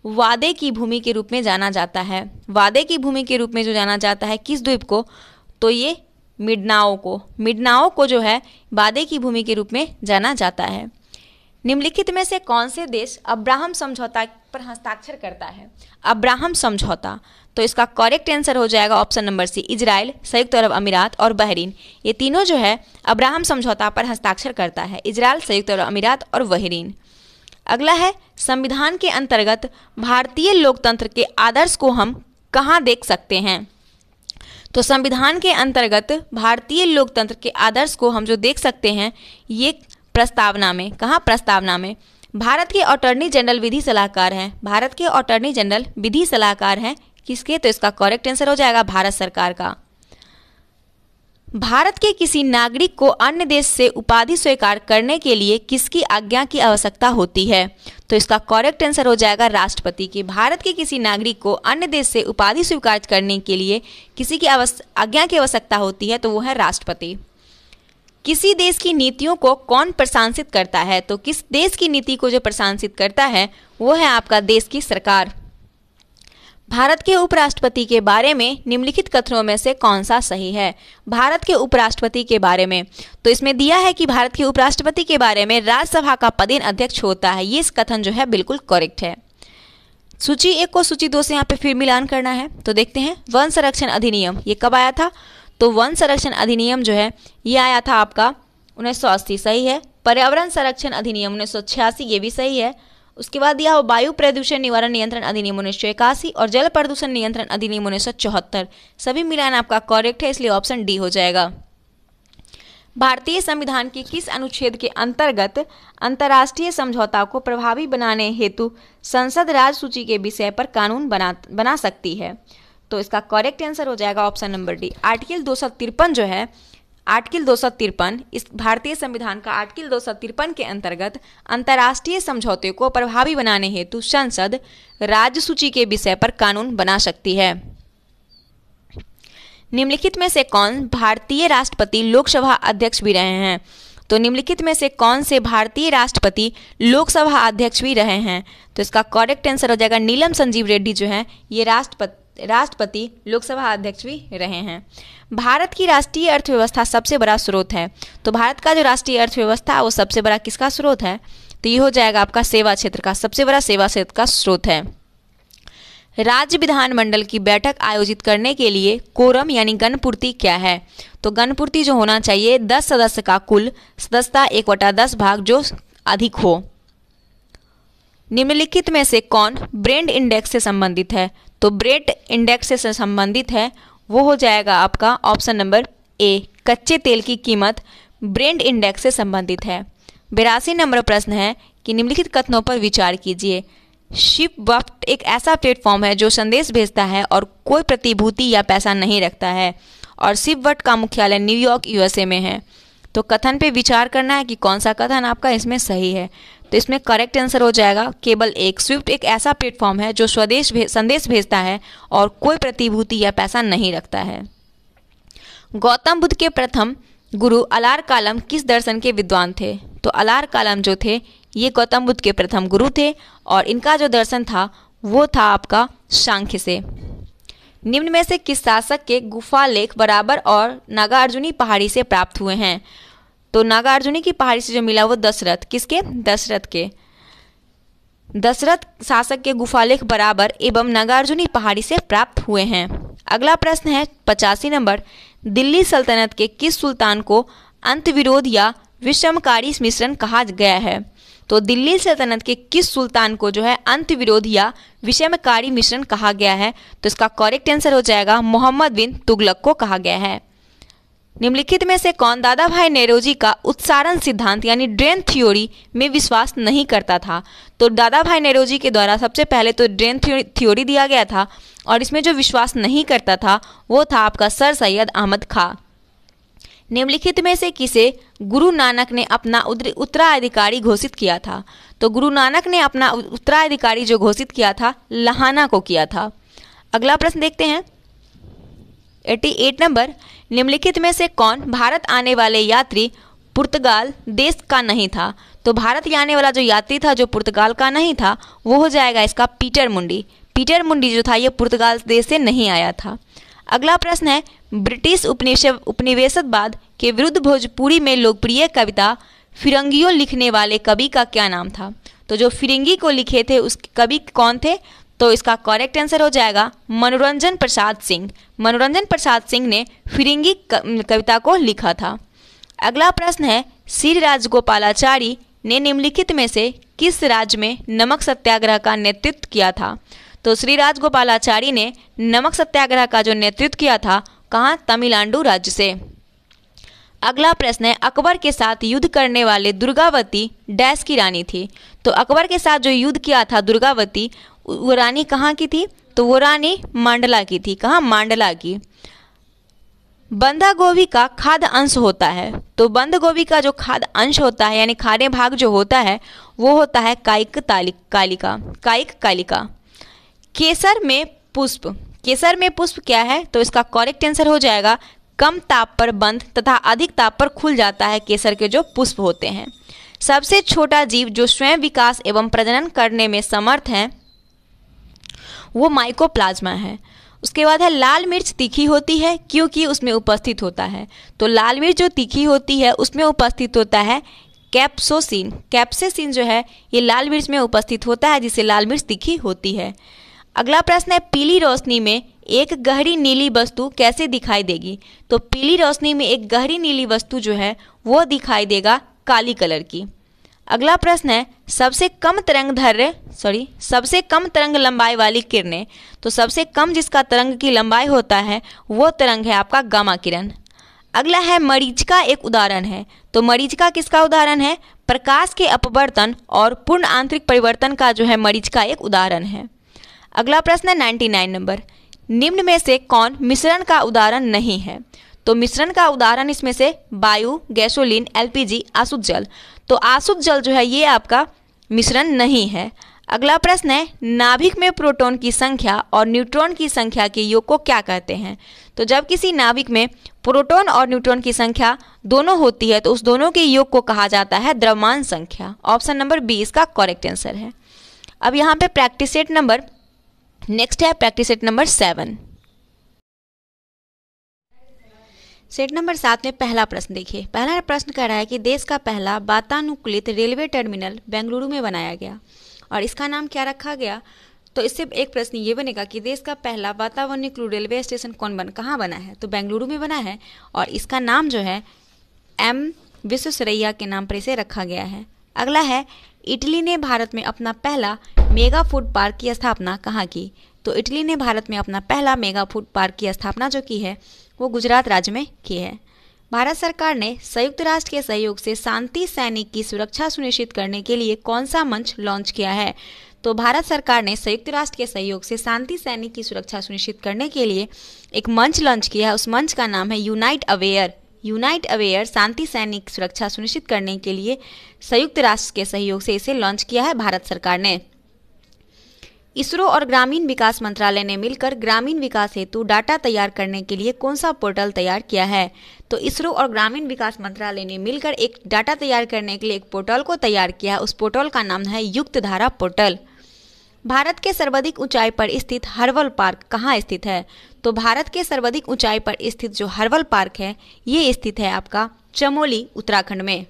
Speaker 1: वादे की भूमि के रूप में जाना जाता है वादे की भूमि के रूप में जो जाना जाता है किस द्वीप को तो ये मिडनाओ को मिडनाओ को जो है वादे की भूमि के रूप में जाना जाता है निम्नलिखित में से कौन से देश अब्राहम समझौता पर हस्ताक्षर करता है अब्राहम समझौता तो इसका करेक्ट आंसर हो जाएगा ऑप्शन नंबर सी इजराइल संयुक्त अरब अमीरात और बहरीन ये तीनों जो है अब्राहम समझौता पर हस्ताक्षर करता है इजराइल संयुक्त अरब अमीरात और बहरीन अगला है संविधान के अंतर्गत भारतीय लोकतंत्र के आदर्श को हम कहाँ देख सकते हैं तो संविधान के अंतर्गत भारतीय लोकतंत्र के आदर्श को हम जो देख सकते हैं ये प्रस्तावना में कहाँ प्रस्तावना में भारत के अटॉर्नी जनरल विधि सलाहकार हैं भारत के अटॉर्नी जनरल विधि सलाहकार हैं किसके तो इसका करेक्ट आंसर हो जाएगा भारत सरकार का भारत के किसी नागरिक को अन्य देश से उपाधि स्वीकार करने के लिए किसकी आज्ञा की आवश्यकता होती है तो इसका करेक्ट आंसर हो जाएगा राष्ट्रपति की भारत के किसी नागरिक को अन्य देश से उपाधि स्वीकार करने के लिए किसी की आज्ञा की आवश्यकता होती है तो वो है राष्ट्रपति किसी देश की नीतियों को कौन प्रशांसित करता है तो किस देश की नीति को जो प्रशांसित करता है वो है आपका देश की सरकार भारत के उपराष्ट्रपति के बारे में निम्नलिखित कथनों में से कौन सा सही है भारत के उपराष्ट्रपति के बारे में तो इसमें दिया है कि भारत के उपराष्ट्रपति के बारे में राज्यसभा का पदेन अध्यक्ष होता है ये इस कथन जो है बिल्कुल करेक्ट है सूची एक को सूची दो से यहाँ पे फिर मिलान करना है तो देखते हैं वन संरक्षण अधिनियम ये कब आया था तो वन संरक्षण अधिनियम जो है ये आया था आपका उन्नीस सही है पर्यावरण संरक्षण अधिनियम उन्नीस सौ छियासी ये भी सही है उसके बाद यह वायु प्रदूषण निवारण नियंत्रण अधिनियम उन्नीस सौ इक्यासी और जल प्रदूषण नियंत्रण अधिनियम उन्नीस सौ चौहत्तर सभी मिलान आपका करेक्ट है इसलिए ऑप्शन डी हो जाएगा भारतीय संविधान के किस अनुच्छेद के अंतर्गत अंतर्राष्ट्रीय समझौता को प्रभावी बनाने हेतु संसद राज सूची के विषय पर कानून बना बना सकती है तो इसका करेक्ट आंसर हो जाएगा ऑप्शन नंबर डी आर्टिकल दो जो है आर्टिकल दो इस भारतीय संविधान का आर्टिकल दो के अंतर्गत अंतर्राष्ट्रीय समझौते को प्रभावी बनाने हेतु संसद राज्य सूची के विषय पर कानून बना सकती है निम्नलिखित में से कौन भारतीय राष्ट्रपति लोकसभा अध्यक्ष भी रहे हैं तो निम्नलिखित में से कौन से भारतीय राष्ट्रपति लोकसभा अध्यक्ष भी रहे हैं तो इसका करेक्ट आंसर हो जाएगा नीलम संजीव रेड्डी जो है ये राष्ट्रपति राष्ट्रपति लोकसभा अध्यक्ष भी रहे हैं भारत की राष्ट्रीय अर्थव्यवस्था सबसे बड़ा स्रोत है तो भारत का जो राष्ट्रीय अर्थव्यवस्था है वो सबसे बड़ा किसका स्रोत है तो ये हो जाएगा आपका सेवा क्षेत्र का सबसे बड़ा सेवा क्षेत्र का स्रोत है राज्य विधानमंडल की बैठक आयोजित करने के लिए कोरम यानी गणपूर्ति क्या है तो गणपूर्ति जो होना चाहिए दस सदस्य का कुल सदस्यता एक वटा दस भाग जो अधिक हो निम्नलिखित में से कौन ब्रेंड इंडेक्स से संबंधित है तो ब्रेड इंडेक्स से संबंधित है वो हो जाएगा आपका ऑप्शन नंबर ए कच्चे तेल की कीमत ब्रेंड इंडेक्स से संबंधित है बिरासी नंबर प्रश्न है कि निम्नलिखित कथनों पर विचार कीजिए शिप वफ्ट एक ऐसा प्लेटफॉर्म है जो संदेश भेजता है और कोई प्रतिभूति या पैसा नहीं रखता है और शिप वट का मुख्यालय न्यूयॉर्क यूएसए में है तो कथन पे विचार करना है कि कौन सा कथन आपका इसमें सही है तो इसमें करेक्ट आंसर हो जाएगा केवल एक स्विफ्ट एक ऐसा प्लेटफॉर्म है जो स्वदेश भे, संदेश भेजता है और कोई प्रतिभूति या पैसा नहीं रखता है गौतम बुद्ध के प्रथम गुरु अलार कालम किस दर्शन के विद्वान थे तो अलार कालम जो थे ये गौतम बुद्ध के प्रथम गुरु थे और इनका जो दर्शन था वो था आपका सांख्य से निम्न में से किस शासक के गुफा लेख बराबर और नागार्जुनी पहाड़ी से प्राप्त हुए हैं तो नागार्जुनी की पहाड़ी से जो मिला वो दशरथ किसके दशरथ के दशरथ शासक के गुफालेख बराबर एवं नागार्जुनी पहाड़ी से प्राप्त हुए हैं अगला प्रश्न है पचासी नंबर दिल्ली सल्तनत के किस सुल्तान को विरोध या विषमकारी मिश्रण कहा गया है तो दिल्ली सल्तनत के किस सुल्तान को जो है अंत विरोध या विषमकारी मिश्रण कहा गया है तो इसका करेक्ट आंसर हो जाएगा मोहम्मद बिन तुगलक को कहा गया है निम्नलिखित में से कौन दादा भाई नेहरूजी का उत्सारण सिद्धांत यानी ड्रेन थ्योरी में विश्वास नहीं करता था तो दादा भाई नेहरूजी के द्वारा सबसे पहले तो ड्रेन थ्योरी दिया गया था और इसमें जो विश्वास नहीं करता था वो था आपका सर सैयद अहमद खां निम्नलिखित में से किसे गुरु नानक ने अपना उत्तराधिकारी घोषित किया था तो गुरु नानक ने अपना उत्तराधिकारी जो घोषित किया था लहाना को किया था अगला प्रश्न देखते हैं 88 नंबर निम्नलिखित में से कौन भारत आने वाले यात्री पुर्तगाल देश का नहीं था तो भारत आने वाला जो यात्री था जो पुर्तगाल का नहीं था वो हो जाएगा इसका पीटर मुंडी पीटर मुंडी जो था ये पुर्तगाल देश से नहीं आया था अगला प्रश्न है ब्रिटिश उपनिवेश बाद के विरुद्ध भोजपुरी में लोकप्रिय कविता फिरंगियों लिखने वाले कवि का क्या नाम था तो जो फिरंगी को लिखे थे उस कवि कौन थे तो इसका करेक्ट आंसर हो जाएगा मनोरंजन प्रसाद सिंह मनोरंजन प्रसाद सिंह ने फिरिंगी कविता को लिखा था अगला प्रश्न है श्री राजगोपालाचारी ने निम्नलिखित में से किस राज्य में नमक सत्याग्रह का नेतृत्व किया था तो श्री राजगोपालाचारी ने नमक सत्याग्रह का जो नेतृत्व किया था कहाँ तमिलनाडु राज्य से अगला प्रश्न है अकबर के साथ युद्ध करने वाले दुर्गावती डैश की रानी थी तो अकबर के साथ जो युद्ध किया था दुर्गावती वो रानी कहाँ की थी तो वो रानी मांडला की थी कहाँ मांडला की बंधा गोभी का खाद्य अंश होता है तो बंद गोभी का जो खाद्य अंश होता है यानी खाने भाग जो होता है वो होता है कायिक तालिक कालिका कायिक कालिका केसर में पुष्प केसर में पुष्प क्या है तो इसका करेक्ट आंसर हो जाएगा कम ताप पर बंद तथा अधिक ताप पर खुल जाता है केसर के जो पुष्प होते हैं सबसे छोटा जीव जो स्वयं विकास एवं प्रजनन करने में समर्थ हैं वो माइकोप्लाज्मा है उसके बाद है लाल मिर्च तीखी होती है क्योंकि उसमें उपस्थित होता है तो लाल मिर्च जो तीखी होती है उसमें उपस्थित होता है कैप्सोसिन कैप्सेसिन जो है ये लाल मिर्च में उपस्थित होता है जिससे लाल मिर्च तीखी होती है अगला प्रश्न है पीली रोशनी में एक गहरी नीली वस्तु कैसे दिखाई देगी तो पीली रोशनी में एक गहरी नीली वस्तु जो है वो दिखाई देगा काली कलर की अगला प्रश्न है सबसे कम तरंग धैर्य सॉरी सबसे कम तरंग लंबाई वाली किरणें तो सबसे कम जिसका तरंग की लंबाई होता है वो तरंग है आपका गामा किरण अगला है मरीचिका एक उदाहरण है तो मरीचिका किसका उदाहरण है प्रकाश के अपवर्तन और पूर्ण आंतरिक परिवर्तन का जो है मरीचिका एक उदाहरण है अगला प्रश्न है नाइन्टी नंबर निम्न में से कौन मिश्रण का उदाहरण नहीं है तो मिश्रण का उदाहरण इसमें से वायु गैसोलीन एलपीजी आसुत जल तो आसुद जल जो है ये आपका मिश्रण नहीं है अगला प्रश्न है नाभिक में प्रोटॉन की संख्या और न्यूट्रॉन की संख्या के योग को क्या कहते हैं तो जब किसी नाभिक में प्रोटॉन और न्यूट्रॉन की संख्या दोनों होती है तो उस दोनों के योग को कहा जाता है द्रव्यमान संख्या ऑप्शन नंबर बी इसका करेक्ट आंसर है अब यहाँ पे प्रैक्टिस सेट नंबर नेक्स्ट है practice set number seven set number सात में पहला प्रश्न देखिए पहला प्रश्न कह रहा है कि देश का पहला वातानुकूलित रेलवे टर्मिनल बेंगलुरु में बनाया गया और इसका नाम क्या रखा गया तो इससे एक प्रश्न ये बनेगा कि देश का पहला वातावरणीकुल रेलवे स्टेशन कौन बन कहाँ बना है तो बेंगलुरु में बना है और इसका नाम जो है एम विश्वसरैया के नाम पर इसे रखा गया है अगला है इटली ने भारत में अपना पहला मेगा फूड पार्क की स्थापना कहाँ की तो इटली ने भारत में अपना पहला मेगा फूड पार्क की स्थापना जो की है वो गुजरात राज्य में की है भारत सरकार ने संयुक्त राष्ट्र के सहयोग से शांति सैनिक की सुरक्षा सुनिश्चित करने के लिए कौन सा मंच लॉन्च किया है तो भारत सरकार ने संयुक्त राष्ट्र के सहयोग से शांति सैनिक की सुरक्षा सुनिश्चित करने के लिए एक मंच लॉन्च किया है उस मंच का नाम है यूनाइट अवेयर यूनाइट अवेयर शांति सैनिक सुरक्षा सुनिश्चित करने के लिए संयुक्त राष्ट्र के सहयोग से इसे लॉन्च किया है भारत सरकार ने इसरो और ग्रामीण विकास मंत्रालय ने मिलकर ग्रामीण विकास हेतु डाटा तैयार करने के लिए कौन सा पोर्टल तैयार किया है तो इसरो और ग्रामीण विकास मंत्रालय ने मिलकर एक डाटा तैयार करने के लिए एक पोर्टल को तैयार किया उस पोर्टल का नाम है युक्त धारा पोर्टल भारत के सर्वाधिक ऊंचाई पर स्थित हर्बल पार्क कहाँ स्थित है तो भारत के सर्वाधिक ऊंचाई पर स्थित जो हर्बल पार्क है ये स्थित है आपका चमोली उत्तराखंड में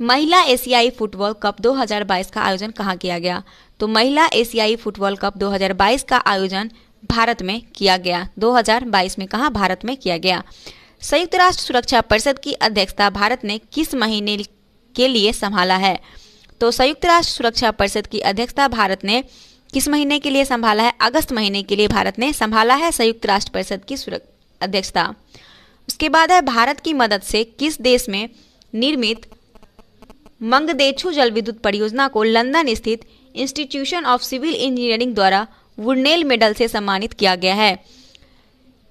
Speaker 1: महिला एशियाई फुटबॉल कप 2022 का आयोजन कहाँ किया गया तो महिला एशियाई फुटबॉल कप 2022 का आयोजन भारत में किया गया 2022 में कहा भारत में किया गया संयुक्त राष्ट्र सुरक्षा परिषद की अध्यक्षता भारत ने किस महीने के लिए संभाला है तो संयुक्त राष्ट्र सुरक्षा परिषद की अध्यक्षता भारत ने किस महीने के लिए संभाला है अगस्त महीने के लिए भारत ने संभाला है संयुक्त राष्ट्र परिषद की अध्यक्षता उसके बाद है भारत की मदद से किस देश में निर्मित मंगदेछु जल विद्युत परियोजना को लंदन स्थित इंस्टीट्यूशन ऑफ सिविल इंजीनियरिंग द्वारा वुडनेल मेडल से सम्मानित किया गया है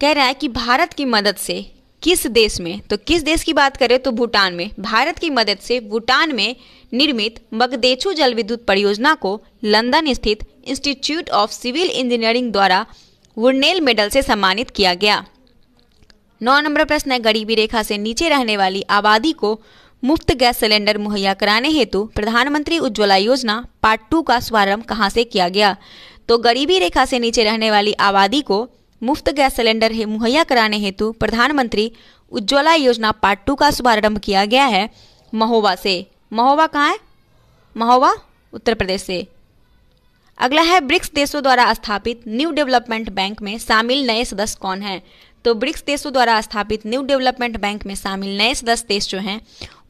Speaker 1: कह रहा है कि भारत की मदद से किस देश में तो किस देश की बात करें तो भूटान में भारत की मदद से भूटान में निर्मित मगदेछु जल विद्युत परियोजना को लंदन स्थित इंस्टीट्यूट ऑफ सिविल इंजीनियरिंग द्वारा वुडनेल मेडल से सम्मानित किया गया नौ नंबर प्रश्न है गरीबी रेखा से नीचे रहने वाली आबादी को मुफ्त गैस सिलेंडर मुहैया कराने हेतु प्रधानमंत्री उज्ज्वला योजना पार्ट टू का शुभारंभ कहाँ से किया गया तो गरीबी रेखा से नीचे रहने वाली आबादी को मुफ्त गैस सिलेंडर मुहैया कराने हेतु प्रधानमंत्री उज्ज्वला योजना पार्ट टू का शुभारंभ किया गया है महोबा से महोबा कहाँ है महोबा उत्तर प्रदेश से अगला है ब्रिक्स देशों द्वारा स्थापित न्यू डेवलपमेंट बैंक में शामिल नए सदस्य कौन हैं तो ब्रिक्स देशों द्वारा स्थापित न्यू डेवलपमेंट बैंक में शामिल नए सदस्य देश जो हैं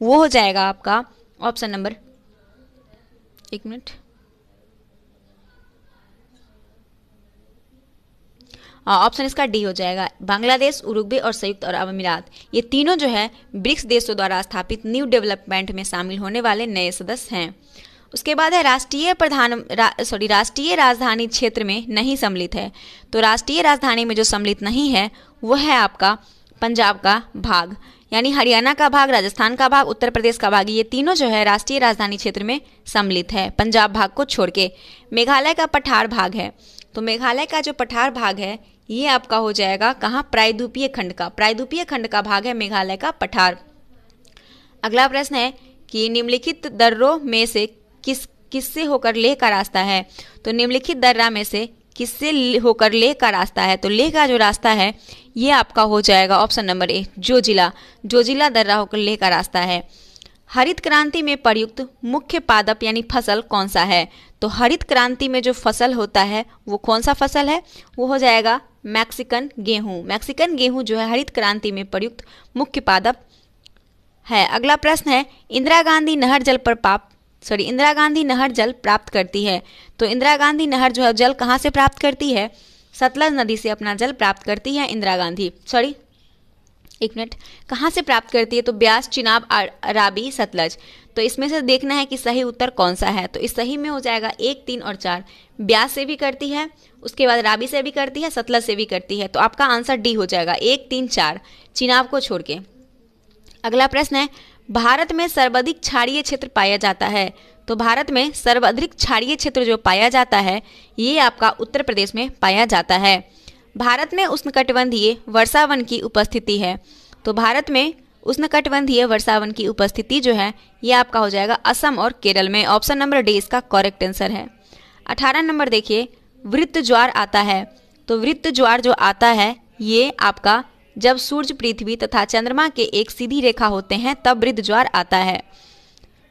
Speaker 1: वो हो जाएगा आपका ऑप्शन नंबर एक मिनट हाँ, ऑप्शन इसका डी हो जाएगा बांग्लादेश उरुग्वे और संयुक्त अरब अमीरात ये तीनों जो है ब्रिक्स देशों द्वारा स्थापित न्यू डेवलपमेंट में शामिल होने वाले नए सदस्य हैं उसके बाद है राष्ट्रीय प्रधान रा, सॉरी राष्ट्रीय राजधानी क्षेत्र में नहीं सम्मिलित है तो राष्ट्रीय राजधानी में जो सम्मिलित नहीं है वह है आपका पंजाब का भाग यानी हरियाणा का भाग राजस्थान का भाग उत्तर प्रदेश का भाग ये तीनों जो है राष्ट्रीय राजधानी क्षेत्र में सम्मिलित है पंजाब भाग को छोड़ के मेघालय का पठार भाग है तो मेघालय का जो पठार भाग है ये आपका हो जाएगा कहाँ प्रायद्वीपीय खंड का प्रायद्वीपीय खंड का भाग है मेघालय का पठार अगला प्रश्न है कि निम्नलिखित दर्रों में से किस किससे होकर लेह का रास्ता है तो निम्नलिखित दर्रा में से किससे होकर लेह का रास्ता है तो लेह का जो रास्ता है ये आपका हो जाएगा ऑप्शन नंबर ए जो जिला जो जिला दर्रा होकर लेह का रास्ता है हरित क्रांति में प्रयुक्त मुख्य पादप यानी फसल कौन सा है तो हरित क्रांति में जो फसल होता है वो कौन सा फसल है वो हो जाएगा मैक्सिकन गेहूं मैक्सिकन गेहूं जो है हरित क्रांति में प्रयुक्त मुख्य पादप है अगला प्रश्न है इंदिरा गांधी नहर जल प्रपात सॉरी इंदिरा गांधी नहर जल प्राप्त करती है तो इंदिरा गांधी नहर जो है जल कहाँ से प्राप्त करती है सतलज नदी से अपना जल प्राप्त करती है इंदिरा गांधी सॉरी एक मिनट कहाँ से प्राप्त करती है तो ब्यास चिनाब राबी सतलज तो इसमें से देखना है कि सही उत्तर कौन सा है तो इस सही में हो जाएगा एक तीन और चार ब्यास से भी करती है उसके बाद राबी से भी करती है सतलज से भी करती है तो आपका आंसर डी हो जाएगा एक तीन चार चिनाब को छोड़ के अगला प्रश्न है भारत में सर्वाधिक क्षारीय क्षेत्र पाया जाता है तो भारत में सर्वाधिक क्षारीय क्षेत्र जो पाया जाता है ये आपका उत्तर प्रदेश में पाया जाता है भारत में उष्णकटिबंधीय वर्षावन की उपस्थिति है तो भारत में उष्णकटिबंधीय वर्षावन की उपस्थिति जो है ये आपका हो जाएगा असम और केरल में ऑप्शन नंबर डी इसका करेक्ट आंसर है अठारह नंबर देखिए वृत्त ज्वार आता है तो वृत्त ज्वार जो आता है ये आपका जब सूर्य पृथ्वी तथा चंद्रमा के एक सीधी रेखा होते हैं तब वृद्ध ज्वार आता है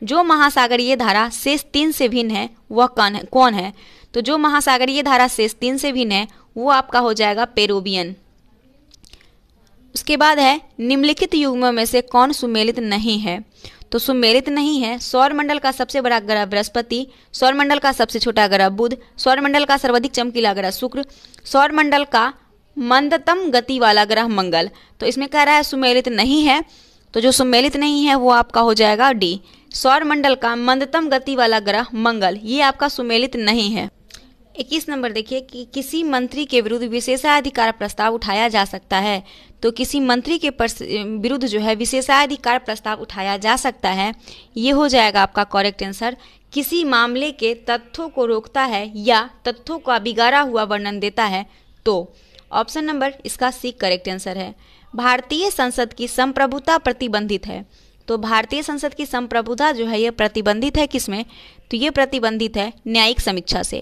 Speaker 1: जो महासागरीय धारा शेष तीन से भिन्न है वह कौन है कौन है तो जो महासागरीय धारा शेष तीन से भिन्न है वो आपका हो जाएगा पेरोबियन उसके बाद है निम्नलिखित युग्मों में से कौन सुमेलित नहीं है तो सुमेलित नहीं है सौरमंडल का सबसे बड़ा ग्रह बृहस्पति सौरमंडल का सबसे छोटा ग्रह बुध सौरमंडल का सर्वाधिक चमकीला ग्रह शुक्र सौरमंडल का मंदतम गति वाला ग्रह मंगल तो इसमें कह रहा है सुमेलित नहीं है तो जो सुमेलित नहीं है वो आपका हो जाएगा डी सौर मंडल का मंदतम गति वाला ग्रह मंगल ये आपका सुमेलित नहीं है इक्कीस नंबर देखिए कि किसी मंत्री के विरुद्ध विशेषाधिकार प्रस्ताव उठाया जा सकता है तो किसी मंत्री के विरुद्ध जो है विशेषाधिकार प्रस्ताव उठाया जा सकता है ये हो जाएगा आपका करेक्ट आंसर किसी मामले के तथ्यों को रोकता है या तथ्यों का बिगाड़ा हुआ वर्णन देता है तो ऑप्शन नंबर इसका सी करेक्ट आंसर है भारतीय संसद की संप्रभुता प्रतिबंधित है तो भारतीय संसद की संप्रभुता जो है ये प्रतिबंधित है किसमें तो ये प्रतिबंधित है न्यायिक समीक्षा से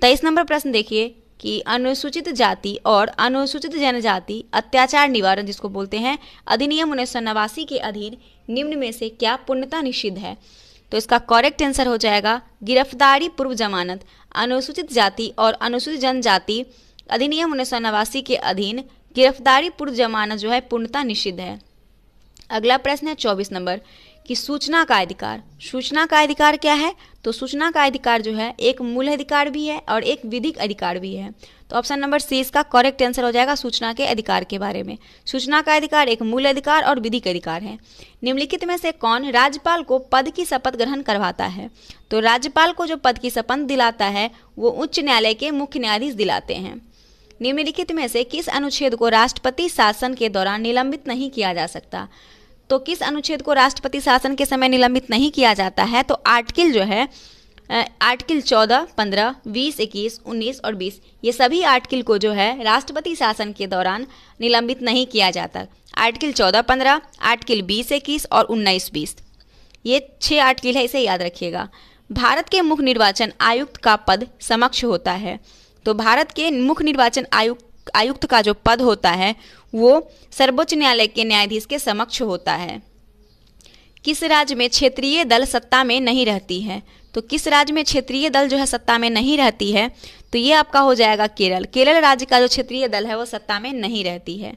Speaker 1: तेईस नंबर प्रश्न देखिए कि अनुसूचित जाति और अनुसूचित जनजाति अत्याचार निवारण जिसको बोलते हैं अधिनियम उन्नीस सौ नवासी के अधीन निम्न में से क्या पूर्णता निषिद्ध है तो इसका करेक्ट आंसर हो जाएगा गिरफ्तारी पूर्व जमानत अनुसूचित जाति और अनुसूचित जनजाति अधिनियम उन्नीस सौ नवासी के अधीन गिरफ्तारी पूर्व जमानत जो है पूर्णता निषिद्ध है अगला प्रश्न है चौबीस नंबर कि सूचना का अधिकार सूचना का अधिकार क्या है तो सूचना का अधिकार जो है एक मूल अधिकार भी है और एक विधिक अधिकार भी है तो ऑप्शन नंबर सी इसका करेक्ट आंसर हो जाएगा सूचना के अधिकार के बारे में सूचना का अधिकार एक मूल अधिकार और विधिक अधिकार है निम्नलिखित में से कौन राज्यपाल को पद की शपथ ग्रहण करवाता है तो राज्यपाल को जो पद की शपथ दिलाता है वो उच्च न्यायालय के मुख्य न्यायाधीश दिलाते हैं निम्नलिखित में से किस अनुच्छेद को राष्ट्रपति शासन के दौरान निलंबित नहीं किया जा सकता तो किस अनुच्छेद को राष्ट्रपति शासन के समय निलंबित नहीं किया जाता है तो आर्टिकल जो है आर्टिकल चौदह पंद्रह बीस इक्कीस उन्नीस और बीस ये सभी आर्टिकल को जो है राष्ट्रपति शासन के दौरान निलंबित नहीं किया जाता आर्टिकल चौदह पंद्रह आर्टिकल बीस इक्कीस और उन्नीस बीस ये छः आर्टिकल है इसे याद रखिएगा भारत के मुख्य निर्वाचन आयुक्त का पद समक्ष होता है तो भारत के मुख्य निर्वाचन आयुक्त आयुक्त का जो पद होता है वो सर्वोच्च न्यायालय के न्यायाधीश के समक्ष होता है किस राज्य में क्षेत्रीय दल सत्ता में नहीं रहती है तो किस राज्य में क्षेत्रीय दल जो है सत्ता में नहीं रहती है तो ये आपका हो जाएगा केरल केरल राज्य का जो क्षेत्रीय दल है वो सत्ता में नहीं रहती है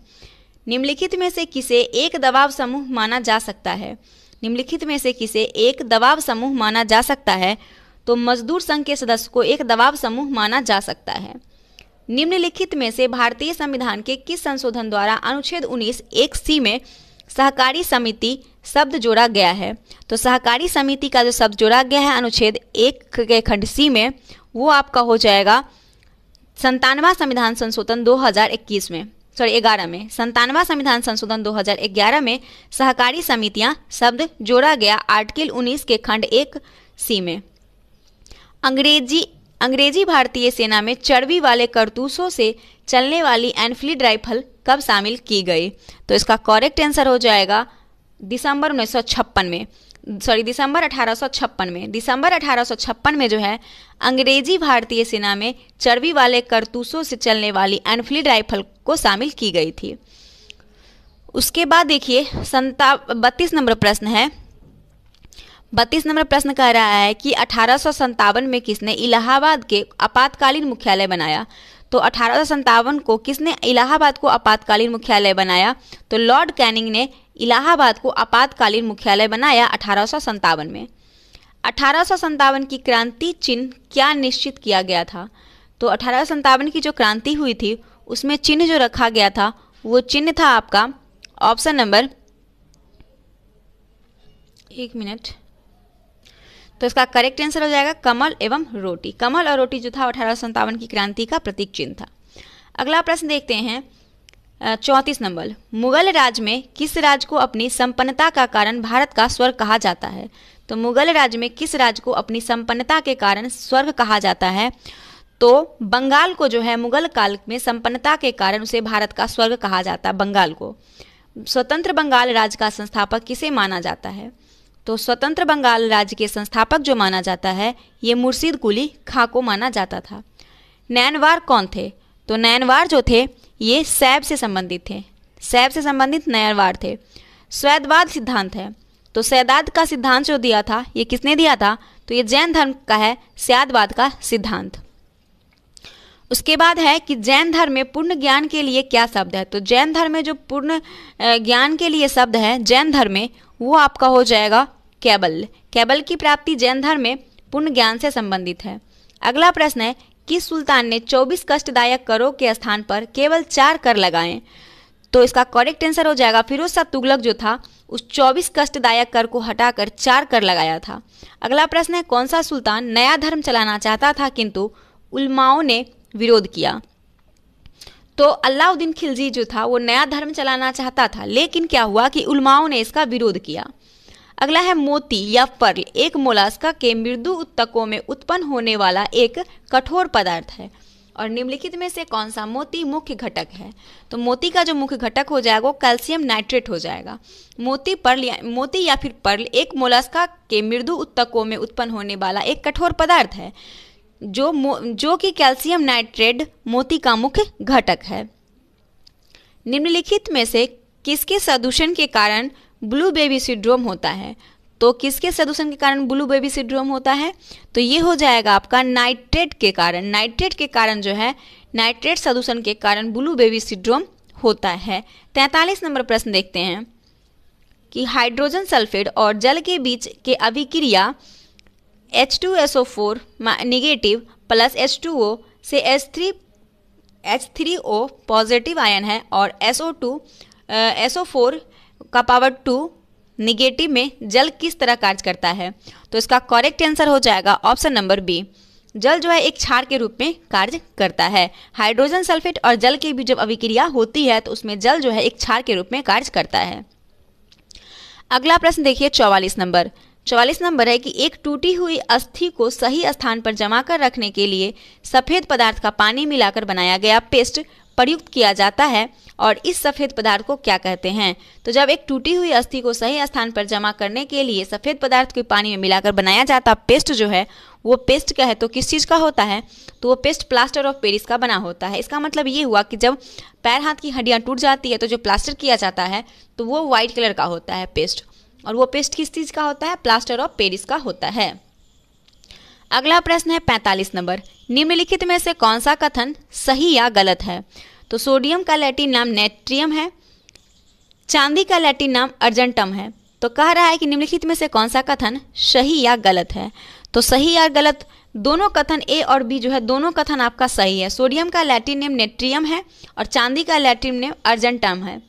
Speaker 1: निम्नलिखित में से किसे एक दबाव समूह माना जा सकता है निम्नलिखित में से किसे एक दबाव समूह माना जा सकता है तो मजदूर संघ के सदस्य को एक दबाव समूह माना जा सकता है निम्नलिखित में से भारतीय संविधान के किस संशोधन द्वारा अनुच्छेद उन्नीस एक सी में सहकारी समिति शब्द जोड़ा गया है तो सहकारी समिति का जो शब्द जोड़ा गया है अनुच्छेद एक के खंड सी में वो आपका हो जाएगा संतानवा संविधान संशोधन 2021 में सॉरी ग्यारह में संतानवा संविधान संशोधन 2011 में सहकारी समितियां शब्द जोड़ा गया आर्टिकल 19 के खंड एक सी में अंग्रेजी अंग्रेजी भारतीय सेना में चर्बी वाले करतूसों से चलने वाली एनफ्लिड राइफल कब शामिल की गई तो इसका करेक्ट आंसर हो जाएगा दिसंबर उन्नीस में सॉरी दिसंबर 1856 में दिसंबर 1856 में जो है अंग्रेजी भारतीय सेना में चर्बी वाले करतूसों से चलने वाली एनफ्लिड राइफल को शामिल की गई थी उसके बाद देखिए संता बत्तीस नंबर प्रश्न है बत्तीस नंबर प्रश्न कह रहा है कि अठारह में किसने इलाहाबाद के आपातकालीन मुख्यालय बनाया तो अठारह को किसने इलाहाबाद को आपातकालीन मुख्यालय बनाया तो लॉर्ड कैनिंग ने इलाहाबाद को आपातकालीन मुख्यालय बनाया अठारह में अठारह की क्रांति चिन्ह क्या निश्चित किया गया था तो अठारह की जो क्रांति हुई थी उसमें चिन्ह जो रखा गया था वो चिन्ह था आपका ऑप्शन नंबर एक मिनट तो इसका करेक्ट आंसर हो जाएगा कमल एवं रोटी कमल और रोटी जो था अठारह की क्रांति का प्रतीक चिन्ह था अगला प्रश्न देखते हैं चौंतीस नंबर मुगल राज में किस राज को अपनी संपन्नता का कारण भारत का स्वर्ग कहा जाता है तो मुगल राज में किस राज को अपनी संपन्नता के कारण स्वर्ग कहा जाता है तो बंगाल को जो है मुगल काल में संपन्नता के कारण उसे भारत का स्वर्ग कहा जाता है बंगाल को स्वतंत्र बंगाल राज्य का संस्थापक किसे माना जाता है तो स्वतंत्र बंगाल राज्य के संस्थापक जो माना जाता है ये मुर्शीद कुली खा को माना जाता था नैनवार कौन थे तो नैनवार जो थे ये सैब से संबंधित थे सैब से संबंधित नैनवार थे स्वैदवाद सिद्धांत है तो सैदाद का सिद्धांत जो दिया था ये किसने दिया था तो ये जैन धर्म का है सैदवाद का सिद्धांत उसके बाद है कि जैन धर्म में पूर्ण ज्ञान के लिए क्या शब्द है तो जैन धर्म में जो पूर्ण ज्ञान के लिए शब्द है जैन धर्म में वो आपका हो जाएगा कैबल कैबल की प्राप्ति जैन धर्म में पूर्ण ज्ञान से संबंधित है अगला प्रश्न है किस सुल्तान ने 24 कष्टदायक करों के स्थान पर केवल चार कर लगाए तो इसका करेक्ट आंसर हो जाएगा फिरोज शाह तुगलक जो था उस 24 कष्टदायक कर को हटाकर चार कर लगाया था अगला प्रश्न है कौन सा सुल्तान नया धर्म चलाना चाहता था किंतु उलमाओं ने विरोध किया तो अलाउद्दीन खिलजी जो था वो नया धर्म चलाना चाहता था लेकिन क्या हुआ कि उलमाओं ने इसका विरोध किया अगला है मोती या पर्ल एक मोलास्का के मृदु उत्तकों में उत्पन्न होने वाला एक कठोर पदार्थ है और निम्नलिखित में से कौन सा मोती मुख्य घटक है तो मोती का जो मुख्य घटक हो जाएगा वो कैल्शियम नाइट्रेट हो जाएगा मोती पर्ल या मोती या फिर पर्ल एक मोलास्का के मृदु उत्तकों में उत्पन्न होने वाला एक कठोर पदार्थ है जो जो कि कैल्शियम नाइट्रेट मोती का मुख्य घटक है निम्नलिखित में से किसके सदूषण के कारण ब्लू बेबी सिंड्रोम होता है तो किसके सदूषण के कारण ब्लू बेबी सिंड्रोम होता है तो ये हो जाएगा आपका नाइट्रेट के कारण नाइट्रेट के कारण जो है नाइट्रेट सदूषण के कारण ब्लू बेबी सिंड्रोम होता है तैंतालीस नंबर प्रश्न देखते हैं कि हाइड्रोजन सल्फेट और जल के बीच के अभिक्रिया H two S O four negative plus H two O से H three H three O positive ion है और S O two S O four का पावर टू निगेटिव में जल किस तरह कार्य करता है तो इसका करेक्ट आंसर हो जाएगा ऑप्शन नंबर बी जल जो है एक क्षार के रूप में कार्य करता है हाइड्रोजन सल्फेट और जल की भी जब अभिक्रिया होती है तो उसमें जल जो है एक क्षार के रूप में कार्य करता है अगला प्रश्न देखिए चौवालीस नंबर चौवालीस नंबर है कि एक टूटी हुई अस्थि को सही स्थान पर जमा कर रखने के लिए सफ़ेद पदार्थ का पानी मिलाकर बनाया गया पेस्ट प्रयुक्त किया जाता है और इस सफ़ेद पदार्थ को क्या कहते हैं तो जब एक टूटी हुई अस्थि को सही स्थान पर जमा करने के लिए सफ़ेद पदार्थ को पानी में मिलाकर बनाया जाता पेस्ट जो है वो पेस्ट का है तो किस चीज़ का होता है तो वो पेस्ट प्लास्टर ऑफ पेरिस का बना होता है इसका मतलब ये हुआ कि जब पैर हाथ की हड्डियाँ टूट जाती है तो जो प्लास्टर किया जाता है तो वो वाइट कलर का होता है पेस्ट और वो पेस्ट किस चीज़ का होता है प्लास्टर ऑफ पेरिस का होता है अगला प्रश्न है पैंतालीस नंबर निम्नलिखित में से कौन सा कथन सही या गलत है तो सोडियम का लैटिन नाम नेट्रियम है चांदी का लैटिन नाम अर्जेंटम है तो कह रहा है कि निम्नलिखित में से कौन सा कथन सही या गलत है तो सही या गलत दोनों कथन ए और बी जो है दोनों कथन आपका सही है सोडियम का लैटिन नेम नेट्रियम है और चांदी का लैटिन नेम अर्जेंटम है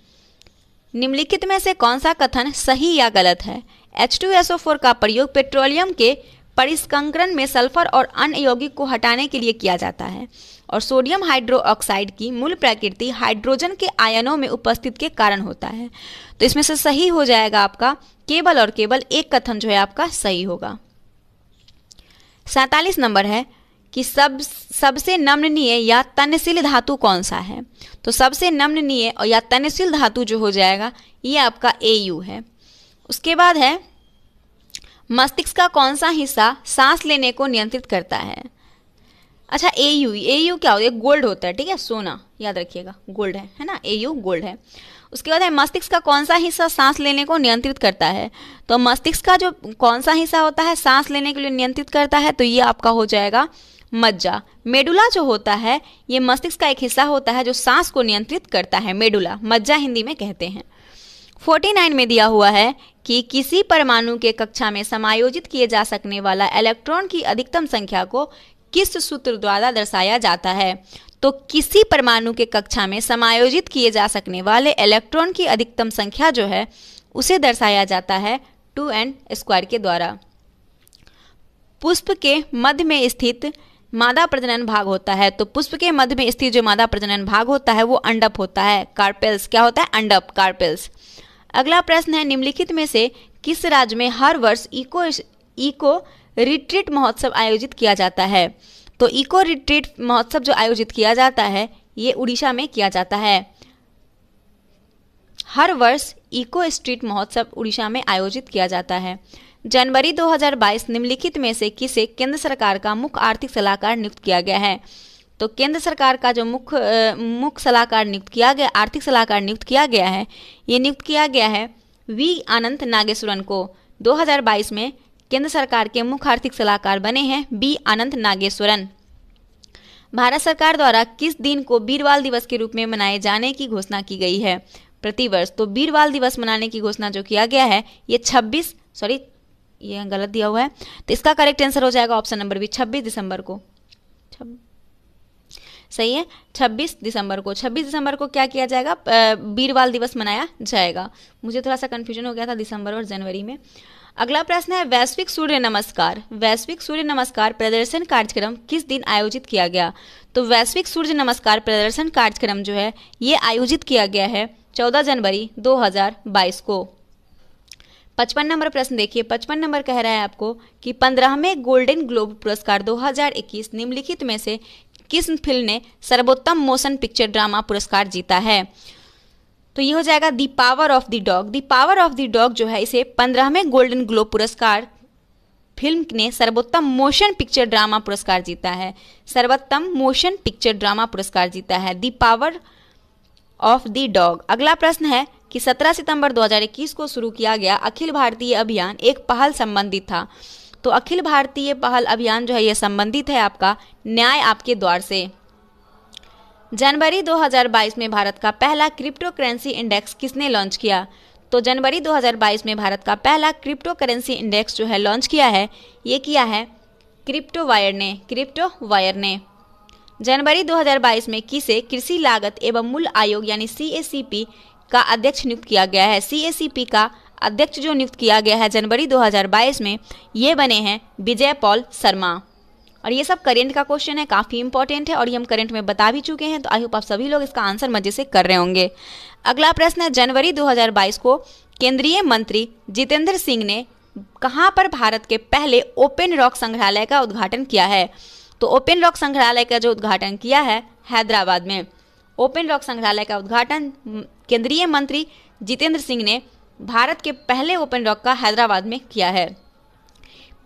Speaker 1: निम्नलिखित में से कौन सा कथन सही या गलत है H2SO4 का प्रयोग पेट्रोलियम के परिसंकरण में सल्फर और अन्य यौगिक को हटाने के लिए किया जाता है और सोडियम हाइड्रोक्साइड की मूल प्रकृति हाइड्रोजन के आयनों में उपस्थित के कारण होता है तो इसमें से सही हो जाएगा आपका केवल और केवल एक कथन जो है आपका सही होगा सैतालीस नंबर है कि सब सबसे नम्ननीय या तनशील धातु कौन सा है तो सबसे नम्ननीय और या तनशील धातु जो हो जाएगा ये आपका ए यू है उसके बाद है मस्तिष्क का कौन सा हिस्सा सांस लेने को नियंत्रित करता है अच्छा ए यू ए यू क्या होता है गोल्ड होता है ठीक है सोना याद रखिएगा गोल्ड है है ना ए यू गोल्ड है उसके बाद है मस्तिष्क का कौन सा हिस्सा सांस लेने को नियंत्रित करता है तो मस्तिष्क का जो कौन सा हिस्सा होता है सांस लेने के लिए नियंत्रित करता है तो ये आपका हो जाएगा मज्जा मेडुला जो होता है ये मस्तिष्क का एक हिस्सा होता है जो सांस को नियंत्रित करता है मेडुला मज्जा हिंदी में कहते हैं 49 में दिया हुआ है कि किसी परमाणु के कक्षा में समायोजित किए जा सकने वाला इलेक्ट्रॉन की अधिकतम संख्या को किस सूत्र द्वारा दर्शाया जाता है तो किसी परमाणु के कक्षा में समायोजित किए जा सकने वाले इलेक्ट्रॉन की अधिकतम संख्या जो है उसे दर्शाया जाता है टू एन स्क्वायर के द्वारा पुष्प के मध्य में स्थित मादा प्रजनन भाग होता है तो पुष्प के मध्य में स्थित जो मादा प्रजनन भाग होता है वो अंडप होता है कार्पेल्स क्या होता है अंडप कार्पेल्स अगला प्रश्न है निम्नलिखित में से किस राज्य में हर वर्ष इको इको रिट्रीट महोत्सव आयोजित किया जाता है तो इको रिट्रीट महोत्सव जो आयोजित किया जाता है ये उड़ीसा में किया जाता है हर वर्ष इको स्ट्रीट महोत्सव उड़ीसा में आयोजित किया जाता है जनवरी 2022 निम्नलिखित में से किसे केंद्र सरकार का मुख्य आर्थिक सलाहकार नियुक्त किया गया है तो केंद्र सरकार का जो मुख्य मुख्य सलाहकार नियुक्त किया गया आर्थिक सलाहकार नियुक्त किया गया है ये नियुक्त किया गया है वी अनंत नागेश्वरन को 2022 में केंद्र सरकार के मुख्य आर्थिक सलाहकार बने हैं बी अनंत नागेश्वरन भारत सरकार द्वारा किस दिन को बीरवाल दिवस के रूप में मनाए जाने की घोषणा की गई है प्रतिवर्ष तो बीरवाल दिवस मनाने की घोषणा जो किया गया है ये 26 सॉरी ये गलत दिया हुआ है तो इसका करेक्ट आंसर हो जाएगा ऑप्शन नंबर बी छब्बीस दिसंबर को सही है छब्बीस दिसंबर को छब्बीस दिसंबर को क्या किया जाएगा बीरवाल दिवस मनाया जाएगा मुझे थोड़ा सा कंफ्यूजन हो गया था दिसंबर और जनवरी में अगला प्रश्न है वैश्विक सूर्य नमस्कार वैश्विक सूर्य नमस्कार प्रदर्शन कार्यक्रम किस दिन आयोजित किया गया तो वैश्विक सूर्य नमस्कार प्रदर्शन कार्यक्रम जो है ये आयोजित किया गया है 14 जनवरी 2022 को पचपन नंबर प्रश्न देखिए पचपन नंबर कह रहा है आपको कि पंद्रहवें गोल्डन ग्लोब पुरस्कार 2021 निम्नलिखित में से किस फिल्म ने सर्वोत्तम मोशन पिक्चर ड्रामा पुरस्कार जीता है तो ये हो जाएगा the power of the dog the power of the dog जो है इसे पंद्रहवें गोल्डन ग्लोब पुरस्कार फिल्म ने सर्वोत्तम मोशन पिक्चर ड्रामा पुरस्कार जीता है सर्वोत्तम मोशन पिक्चर ड्रामा पुरस्कार जीता है the power of the dog अगला प्रश्न है कि 17 सितंबर 2021 को शुरू किया गया अखिल भारतीय अभियान एक पहल संबंधित था तो अखिल भारतीय पहल अभियान जो है ये संबंधित है आपका न्याय आपके द्वार से जनवरी 2022 में भारत का पहला क्रिप्टो करेंसी इंडेक्स किसने लॉन्च किया तो जनवरी 2022 में भारत का पहला क्रिप्टो करेंसी इंडेक्स जो है लॉन्च किया है ये किया है क्रिप्टो वायर ने क्रिप्टो वायर ने जनवरी 2022 में किसे कृषि लागत एवं मूल आयोग यानी सी का अध्यक्ष नियुक्त किया गया है सी का अध्यक्ष जो नियुक्त किया गया है जनवरी 2022 में ये बने हैं विजय पॉल शर्मा और ये सब करेंट का क्वेश्चन है काफ़ी इंपॉर्टेंट है और ये हम करेंट में बता भी चुके हैं तो आई होप आप सभी लोग इसका आंसर मजे से कर रहे होंगे अगला प्रश्न है जनवरी 2022 को केंद्रीय मंत्री जितेंद्र सिंह ने कहाँ पर भारत के पहले ओपन रॉक संग्रहालय का उद्घाटन किया है तो ओपन रॉक संग्रहालय का जो उद्घाटन किया है हैदराबाद में ओपन रॉक संग्रहालय का उद्घाटन केंद्रीय मंत्री जितेंद्र सिंह ने भारत के पहले ओपन रॉक का हैदराबाद में किया है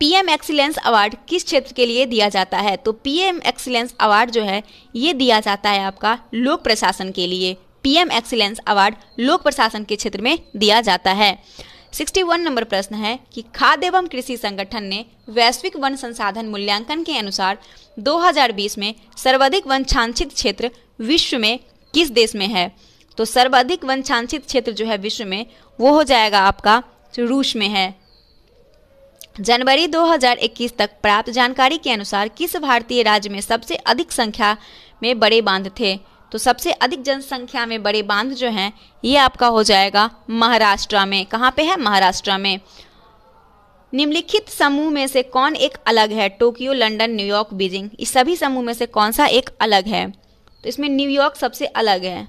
Speaker 1: पीएम एक्सीलेंस अवार्ड किस क्षेत्र के लिए दिया जाता है तो पीएम एक्सीलेंस अवार्ड जो है ये दिया जाता है आपका लोक प्रशासन के लिए पीएम एक्सीलेंस अवार्ड लोक प्रशासन के क्षेत्र में दिया जाता है 61 नंबर प्रश्न है कि खाद्य एवं कृषि संगठन ने वैश्विक वन संसाधन मूल्यांकन के अनुसार 2020 में सर्वाधिक वन छांछित क्षेत्र विश्व में किस देश में है तो सर्वाधिक वनछांछित क्षेत्र जो है विश्व में वो हो जाएगा आपका रूस में है जनवरी 2021 तक प्राप्त जानकारी के अनुसार किस भारतीय राज्य में सबसे अधिक संख्या में बड़े बांध थे तो सबसे अधिक जनसंख्या में बड़े बांध जो हैं ये आपका हो जाएगा महाराष्ट्र में कहाँ पे है महाराष्ट्र में निम्नलिखित समूह में से कौन एक अलग है टोक्यो लंदन न्यूयॉर्क बीजिंग इस सभी समूह में से कौन सा एक अलग है तो इसमें न्यूयॉर्क सबसे अलग है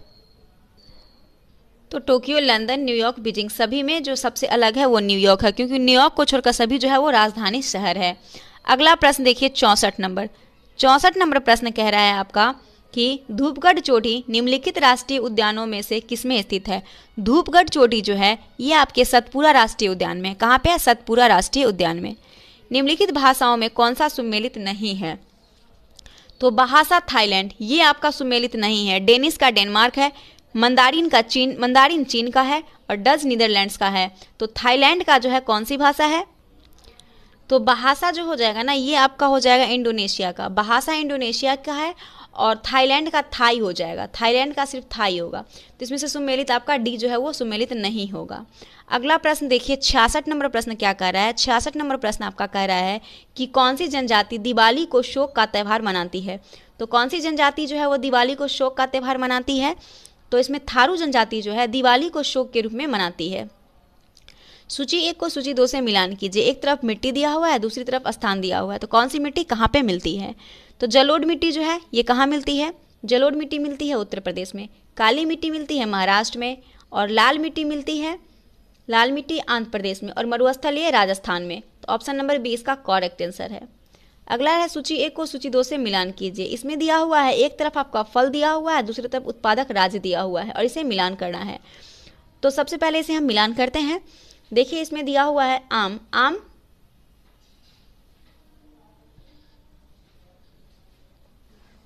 Speaker 1: तो टोक्यो लंदन न्यूयॉर्क बीजिंग सभी में जो सबसे अलग है वो न्यूयॉर्क है क्योंकि न्यूयॉर्क को छोड़कर सभी जो है वो राजधानी शहर है अगला प्रश्न देखिए चौंसठ नंबर चौंसठ नंबर प्रश्न कह रहा है आपका कि धूपगढ़ चोटी निम्नलिखित राष्ट्रीय उद्यानों में से किसमें स्थित है धूपगढ़ चोटी जो है ये आपके सतपुरा राष्ट्रीय उद्यान में कहाँ पे है सतपुरा राष्ट्रीय उद्यान में निम्नलिखित भाषाओं में कौन सा सुमेलित नहीं है तो बहासा थाईलैंड ये आपका सुमेलित नहीं है डेनिस का डेनमार्क है मंदारिन का चीन मंदारिन चीन का है और डज नीदरलैंड्स का है तो थाईलैंड का जो है कौन सी भाषा है तो बहासा जो हो जाएगा ना ये आपका हो जाएगा इंडोनेशिया का बहासा इंडोनेशिया का है और थाईलैंड का थाई हो जाएगा थाईलैंड का सिर्फ थाई होगा तो इसमें से सुमेलित आपका डी जो है वो सुमेलित नहीं होगा अगला प्रश्न देखिए छियासठ नंबर प्रश्न क्या कह रहा है छियासठ नंबर प्रश्न आपका कह रहा है कि कौन सी जनजाति दिवाली को शोक का त्यौहार मनाती है तो कौन सी जनजाति जो है वो दिवाली को शोक का त्यौहार मनाती है तो इसमें थारू जनजाति जो है दिवाली को शोक के रूप में मनाती है सूची एक को सूची दो से मिलान कीजिए एक तरफ मिट्टी दिया हुआ है दूसरी तरफ स्थान दिया हुआ है तो कौन सी मिट्टी कहाँ पे मिलती है तो जलोढ़ मिट्टी जो है ये कहाँ मिलती है जलोढ़ मिट्टी मिलती है उत्तर प्रदेश में काली मिट्टी मिलती है महाराष्ट्र में और लाल मिट्टी मिलती है लाल मिट्टी आंध्र प्रदेश में और मरुस्थलीय ये राजस्थान में तो ऑप्शन नंबर बी इसका करेक्ट आंसर है अगला है सूची एक को सूची दो से मिलान कीजिए इसमें दिया हुआ है एक तरफ आपका फल दिया हुआ है दूसरी तरफ उत्पादक राज्य दिया हुआ है और इसे मिलान करना है तो सबसे पहले इसे हम मिलान करते हैं देखिए इसमें दिया हुआ है आम आम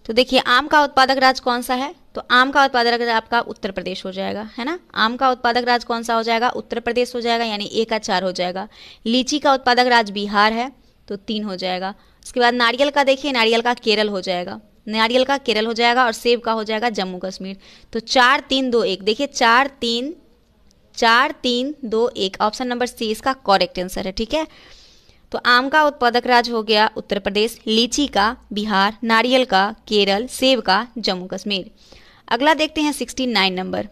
Speaker 1: तो देखिए आम का उत्पादक राज्य कौन सा है तो आम का उत्पादक राज्य आपका उत्तर प्रदेश हो जाएगा है ना आम का उत्पादक राज्य कौन सा हो जाएगा उत्तर प्रदेश हो जाएगा यानी एक का चार हो जाएगा लीची का उत्पादक राज्य बिहार है तो तीन हो जाएगा उसके बाद नारियल का देखिए नारियल का केरल हो जाएगा नारियल का केरल हो जाएगा और सेब का हो जाएगा जम्मू कश्मीर तो चार तीन दो एक देखिए चार तीन चार तीन दो एक ऑप्शन नंबर सी इसका करेक्ट आंसर है ठीक है तो आम का उत्पादक राज्य हो गया उत्तर प्रदेश लीची का बिहार नारियल का केरल सेब का जम्मू कश्मीर अगला देखते हैं sixty nine number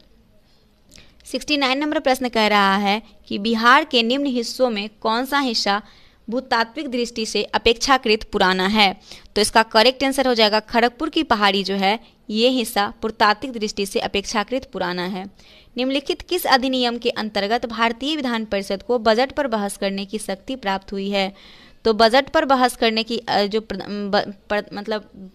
Speaker 1: sixty nine number प्रश्न कह रहा है कि बिहार के निम्न हिस्सों में कौन सा हिस्सा भूतात्विक दृष्टि से अपेक्षाकृत पुराना है तो इसका करेक्ट आंसर हो जाएगा खड़गपुर की पहाड़ी जो है ये हिस्सा पुरातात्विक दृष्टि से अपेक्षाकृत पुराना है निम्नलिखित किस अधिनियम के अंतर्गत भारतीय विधान परिषद को बजट पर बहस करने की शक्ति प्राप्त हुई है तो बजट पर बहस करने की जो प्र, ब, प्र, मतलब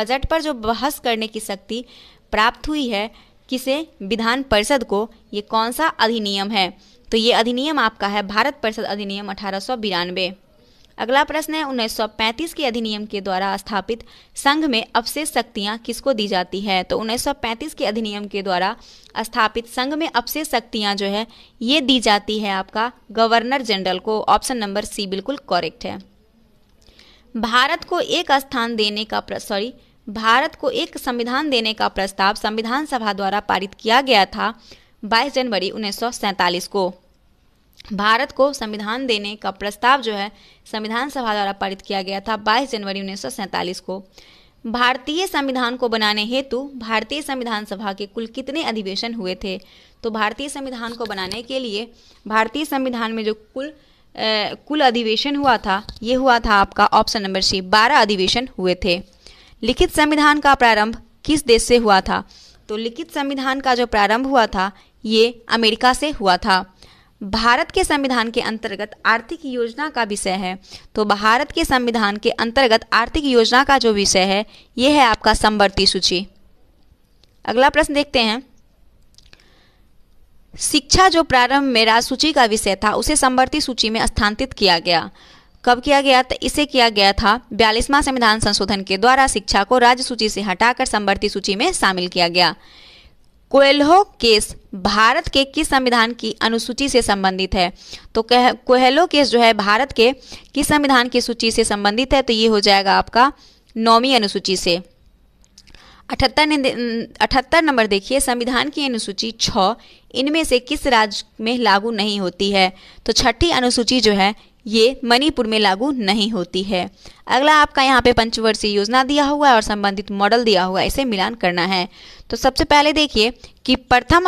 Speaker 1: बजट पर जो बहस करने की शक्ति प्राप्त हुई है किसे विधान परिषद को ये कौन सा अधिनियम है तो ये अधिनियम आपका है भारत परिषद अधिनियम अठारह अगला प्रश्न है 1935 के अधिनियम के द्वारा स्थापित संघ में अवशेष शक्तियां किसको दी जाती है तो 1935 के अधिनियम के द्वारा स्थापित संघ में अवशेष शक्तियां जो है ये दी जाती है आपका गवर्नर जनरल को ऑप्शन नंबर सी बिल्कुल करेक्ट है भारत को एक स्थान देने का सॉरी भारत को एक संविधान देने का प्रस्ताव संविधान सभा द्वारा पारित किया गया था 22 जनवरी 1947 को भारत को संविधान देने का प्रस्ताव जो है संविधान सभा द्वारा पारित किया गया था 22 जनवरी उन्नीस को भारतीय संविधान को बनाने हेतु भारतीय संविधान सभा के कुल कितने अधिवेशन हुए थे तो भारतीय संविधान को बनाने के लिए भारतीय संविधान में जो कुल ए, कुल अधिवेशन हुआ था ये हुआ था आपका ऑप्शन नंबर सी बारह अधिवेशन हुए थे लिखित संविधान का प्रारंभ किस देश से हुआ था तो लिखित संविधान का जो प्रारंभ हुआ था ये अमेरिका से हुआ था भारत के संविधान के अंतर्गत आर्थिक योजना का विषय है तो भारत के संविधान के अंतर्गत आर्थिक योजना का जो विषय है ये है आपका संवर्ती सूची अगला प्रश्न देखते हैं शिक्षा जो प्रारंभ में राजसूची का विषय था उसे संवर्ती सूची में स्थानांतरित किया गया कब किया गया तो इसे किया गया था बयालीसवां संविधान संशोधन के द्वारा शिक्षा को राज्य सूची से हटाकर संवर्ती सूची में शामिल किया गया कोएल्हो केस भारत के किस संविधान की अनुसूची से संबंधित है तो कह कोहेलो केस जो है भारत के किस संविधान की सूची से संबंधित है तो ये हो जाएगा आपका नौवीं अनुसूची से अठहत्तर अठहत्तर नंबर देखिए संविधान की अनुसूची छ इनमें से किस राज्य में लागू नहीं होती है तो छठी अनुसूची जो है ये मणिपुर में लागू नहीं होती है अगला आपका यहाँ पे पंचवर्षीय योजना दिया हुआ है और संबंधित मॉडल दिया हुआ है इसे मिलान करना है तो सबसे पहले देखिए कि प्रथम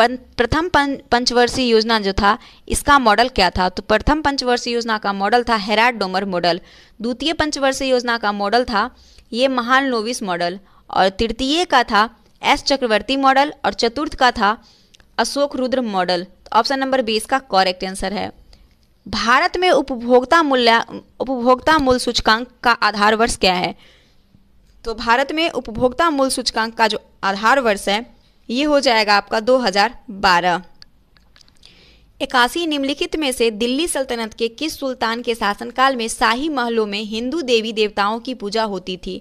Speaker 1: प्रथम पंचवर्षीय योजना जो था इसका मॉडल क्या था तो प्रथम पंचवर्षीय योजना का मॉडल था हेराड डोमर मॉडल द्वितीय पंचवर्षीय योजना का मॉडल था ये महान नोविस मॉडल और तृतीय का था एस चक्रवर्ती मॉडल और चतुर्थ का था अशोक रुद्र मॉडल तो ऑप्शन नंबर बी इसका करेक्ट आंसर है भारत में उपभोक्ता मूल्य उपभोक्ता मूल्य सूचकांक का आधार वर्ष क्या है तो भारत में उपभोक्ता मूल्य सूचकांक का जो आधार वर्ष है ये हो जाएगा आपका 2012 इक्यासी निम्नलिखित में से दिल्ली सल्तनत के किस सुल्तान के शासनकाल में शाही महलों में हिंदू देवी देवताओं की पूजा होती थी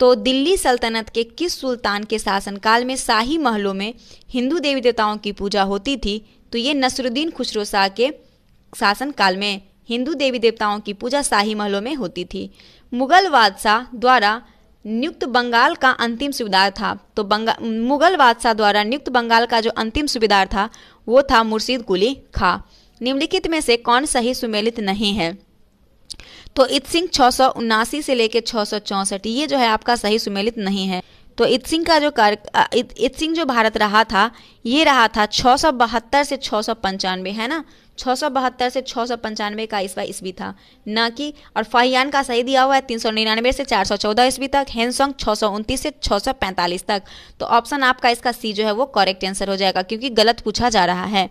Speaker 1: तो दिल्ली सल्तनत के किस सुल्तान के शासनकाल में शाही महलों में हिंदू देवी देवताओं की पूजा होती थी तो ये नसरुद्दीन खुसरो शाह के शासनकाल में हिंदू देवी देवताओं की पूजा शाही महलों में होती थी मुगल बादशाह द्वारा नियुक्त बंगाल का अंतिम सुबेदार था तो बंगा मुगल बादशाह द्वारा नियुक्त बंगाल का जो अंतिम सुबेदार था वो था मुर्शीद कुली खा निम्नलिखित में से कौन सही सुमेलित नहीं है तो इत सिंह छः से लेकर छः ये जो है आपका सही सुमेलित नहीं है तो इत सिंह का जो कार्य इत, इत सिंह जो भारत रहा था ये रहा था छः से छः है ना 672 से 695 का ईस्वा ईस्वी था न कि और फाहियान का सही दिया हुआ है निन्यानवे से 414 ईस्वी तक हैंसोंग उनतीस से 645 तक तो ऑप्शन आपका इसका सी जो है वो करेक्ट आंसर हो जाएगा क्योंकि गलत पूछा जा रहा है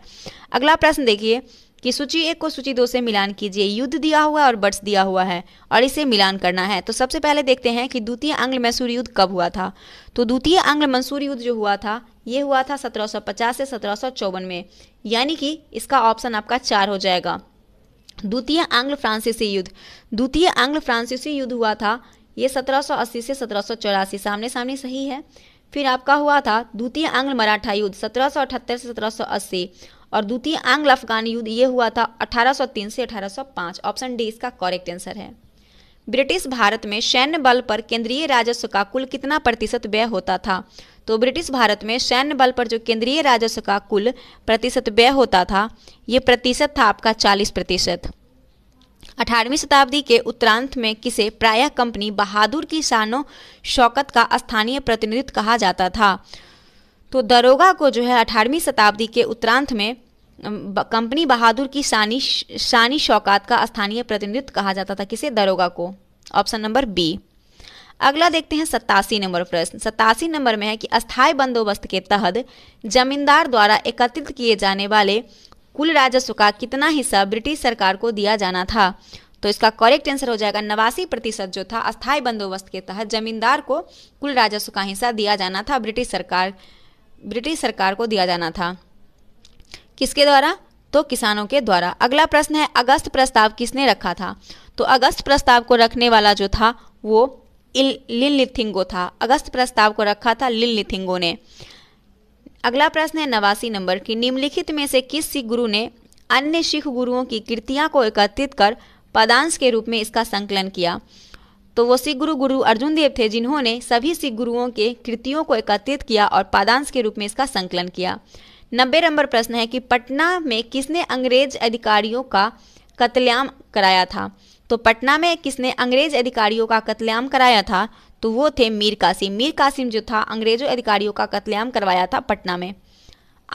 Speaker 1: अगला प्रश्न देखिए कि सूची एक को सूची दो से मिलान कीजिए युद्ध दिया हुआ और बट्स दिया हुआ है और इसे मिलान करना है तो सबसे पहले देखते हैं कि द्वितीय आंग्ल मैसूर युद्ध कब हुआ था तो द्वितीय आंग्ल मंसूर युद्ध जो हुआ था ये हुआ था 1750 से सत्रह में यानी कि इसका ऑप्शन आपका चार हो जाएगा द्वितीय आंग्ल फ्रांसीसी युद्ध द्वितीय आंग्ल फ्रांसीसी युद्ध हुआ था ये 1780 से सत्रह सामने सामने सही है फिर आपका हुआ था द्वितीय आंग्ल मराठा युद्ध सत्रह से सत्रह और द्वितीय आंग्ल अफगान युद्ध ये हुआ था 1803 से 1805 ऑप्शन डी इसका करेक्ट आंसर है ब्रिटिश भारत में सैन्य बल पर केंद्रीय राजस्व का कुल कितना प्रतिशत व्यय होता था तो ब्रिटिश भारत में सैन्य बल पर जो केंद्रीय राजस्व का कुल प्रतिशत व्यय होता था ये प्रतिशत था आपका चालीस प्रतिशत अठारहवीं शताब्दी के उत्तरांत में किसे प्रायः कंपनी बहादुर की शानो शौकत का स्थानीय प्रतिनिधित्व कहा जाता था तो दरोगा को जो है अठारहवीं शताब्दी के उत्तरांत में कंपनी बहादुर की शानी शानी शौकात का स्थानीय प्रतिनिधित्व कहा जाता था किसे दरोगा को ऑप्शन नंबर बी अगला देखते हैं सत्तासी नंबर प्रश्न सत्तासी नंबर में है कि अस्थायी बंदोबस्त के तहत जमींदार द्वारा एकत्रित किए जाने वाले कुल राजस्व का कितना हिस्सा ब्रिटिश सरकार को दिया जाना था तो इसका करेक्ट आंसर हो जाएगा नवासी प्रतिशत जो था अस्थायी बंदोबस्त के तहत जमींदार को कुल राजस्व का हिस्सा दिया जाना था ब्रिटिश सरकार ब्रिटिश सरकार को दिया जाना था किसके द्वारा तो किसानों के द्वारा अगला प्रश्न है अगस्त प्रस्ताव किसने रखा था तो अगस्त प्रस्ताव को रखने वाला जो था वो लिन लिथिंगो था अगस्त प्रस्ताव को रखा था लिन लिथिंगो ने अगला प्रश्न है नवासी नंबर की निम्नलिखित में से किस सिख गुरु ने अन्य सिख गुरुओं की कृतियां को एकत्रित कर पदांश के रूप में इसका संकलन किया तो वो सिख गुरु गुरु अर्जुन देव थे जिन्होंने सभी सिख गुरुओं के कृतियों को एकत्रित किया और पादांश के रूप में इसका संकलन किया नब्बे नंबर प्रश्न है कि पटना में किसने अंग्रेज अधिकारियों का कत्लेआम कराया था तो पटना में किसने अंग्रेज अधिकारियों का कत्लेआम कराया था तो वो थे मीर कासिम मीर कासिम जो था अंग्रेजों अधिकारियों का कत्लेआम करवाया था पटना में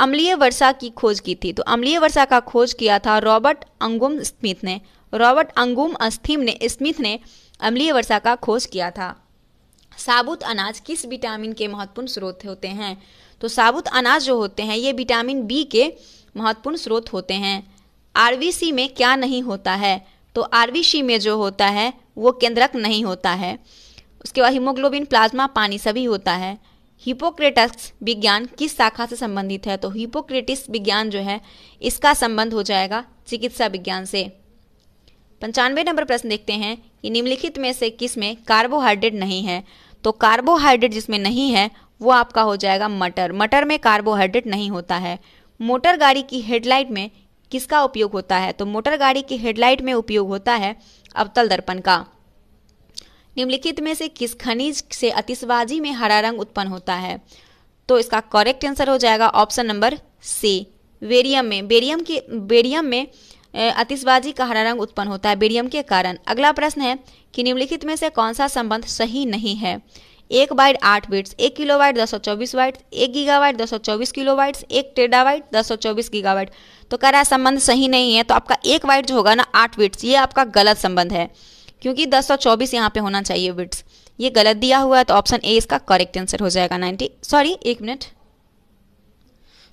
Speaker 1: अम्लीय वर्षा की खोज की थी तो अम्लीय वर्षा का खोज किया था रॉबर्ट अंगुम स्मिथ ने रॉबर्ट अंगुम अस्थिम ने स्मिथ ने अम्लीय वर्षा का खोज किया था साबुत अनाज किस विटामिन के महत्वपूर्ण स्रोत होते हैं तो साबुत अनाज जो होते हैं ये विटामिन बी के महत्वपूर्ण स्रोत होते हैं आरवीसी में क्या नहीं होता है तो आरवीसी में जो होता है वो केंद्रक नहीं होता है उसके बाद हीमोग्लोबिन प्लाज्मा पानी सभी होता है हिपोक्रेटस विज्ञान किस शाखा से संबंधित है तो हिपोक्रेटिस विज्ञान जो है इसका संबंध हो जाएगा चिकित्सा विज्ञान से पंचानवे नंबर प्रश्न देखते हैं कि निम्नलिखित में से किस में कार्बोहाइड्रेट नहीं है तो कार्बोहाइड्रेट जिसमें नहीं है वो आपका हो जाएगा मटर मटर में कार्बोहाइड्रेट नहीं होता है मोटर गाड़ी की हेडलाइट में किसका उपयोग होता है तो मोटर गाड़ी की हेडलाइट में उपयोग होता है अवतल दर्पण का निम्नलिखित में से किस खनिज से अतिशबाजी में हरा रंग उत्पन्न होता है तो इसका करेक्ट आंसर हो जाएगा ऑप्शन नंबर सी बेरियम में बेरियम की बेरियम में अतिशबाजी का हरा रंग उत्पन्न होता है बेरियम के कारण अगला प्रश्न है कि निम्नलिखित में से कौन सा संबंध सही नहीं है एक बाइट आठ बिट्स एक किलो वाइट दस सौ चौबीस वाइट एक गीगा वाइट दस सौ चौबीस किलो वाइट्स एक टेडा वाइट दस सौ चौबीस गीगा वाइट तो कह रहा है संबंध सही नहीं है तो आपका एक वाइट जो होगा ना आठ बिट्स ये आपका गलत संबंध है क्योंकि दस सौ चौबीस यहाँ पे होना चाहिए बिट्स ये गलत दिया हुआ है तो ऑप्शन ए इसका करेक्ट आंसर हो जाएगा नाइन्टी सॉरी एक मिनट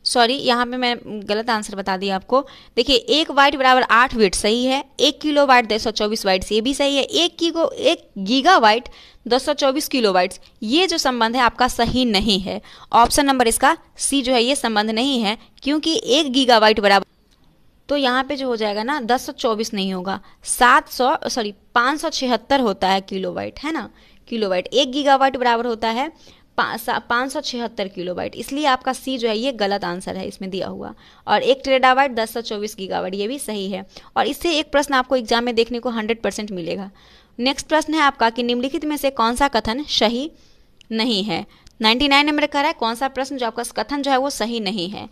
Speaker 1: सॉरी यहाँ पे मैं गलत आंसर बता दिया आपको देखिए एक वाइट बराबर आठ वेट सही है एक किलो वाइट दस सौ चौबीस वाइट्स ये भी सही है एक किलो एक गीगा वाइट दस सौ चौबीस किलो वाइट्स ये जो संबंध है आपका सही नहीं है ऑप्शन नंबर इसका सी जो है ये संबंध नहीं है क्योंकि एक गीगा वाइट बराबर तो यहाँ पे जो हो जाएगा ना दस सौ चौबीस नहीं होगा सात सौ सॉरी पाँच सौ छिहत्तर होता है किलो वाइट है ना किलो वाइट एक गीगा वाइट बराबर होता है पाँच सौ छिहत्तर किलोबाइट इसलिए आपका सी जो है ये गलत आंसर है इसमें दिया हुआ और एक ट्रेडावाइट दस सौ चौबीस गीगावाइट ये भी सही है और इससे एक प्रश्न आपको एग्जाम में देखने को हंड्रेड परसेंट मिलेगा नेक्स्ट प्रश्न है आपका कि निम्नलिखित में से कौन सा कथन सही नहीं है नाइन नंबर का है कौन सा प्रश्न जो आपका कथन जो है वो सही नहीं है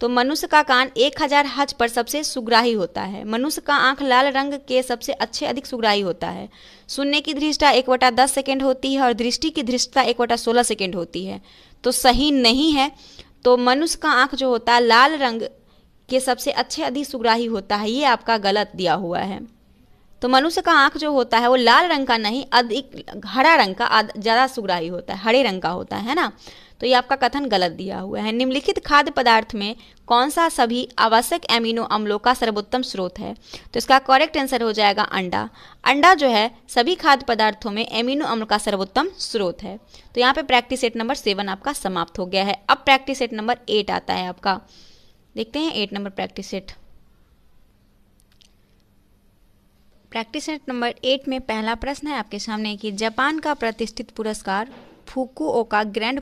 Speaker 1: तो मनुष्य का कान एक हजार हज पर सबसे सुग्राही होता है मनुष्य का आंख लाल रंग के सबसे अच्छे अधिक सुग्राही होता है सुनने की धृष्टा एक वटा दस सेकेंड होती है और दृष्टि की धृष्टता एक वटा सोलह सेकेंड होती है तो सही नहीं है तो मनुष्य का आंख जो होता है लाल रंग के सबसे अच्छे अधिक सुग्राही होता है ये आपका गलत दिया हुआ है तो मनुष्य का आंख जो होता है वो लाल रंग का नहीं अधिक हरा रंग का ज़्यादा सुग्राही होता है हरे रंग का होता है ना तो ये आपका कथन गलत दिया हुआ है निम्नलिखित खाद्य पदार्थ में कौन सा सभी आवश्यक एमिनो अम्लों का सर्वोत्तम स्रोत है तो इसका करेक्ट आंसर हो जाएगा अंडा अंडा जो है सभी खाद्य पदार्थों में एमिनो अम्ल का सर्वोत्तम स्रोत है तो यहाँ पे प्रैक्टिस सेट नंबर सेवन आपका समाप्त हो गया है अब प्रैक्टिस सेट नंबर एट आता है आपका देखते हैं eight number practice set practice set number eight में पहला प्रश्न है आपके सामने कि जापान का प्रतिष्ठित पुरस्कार फुकुओका ग्रैंड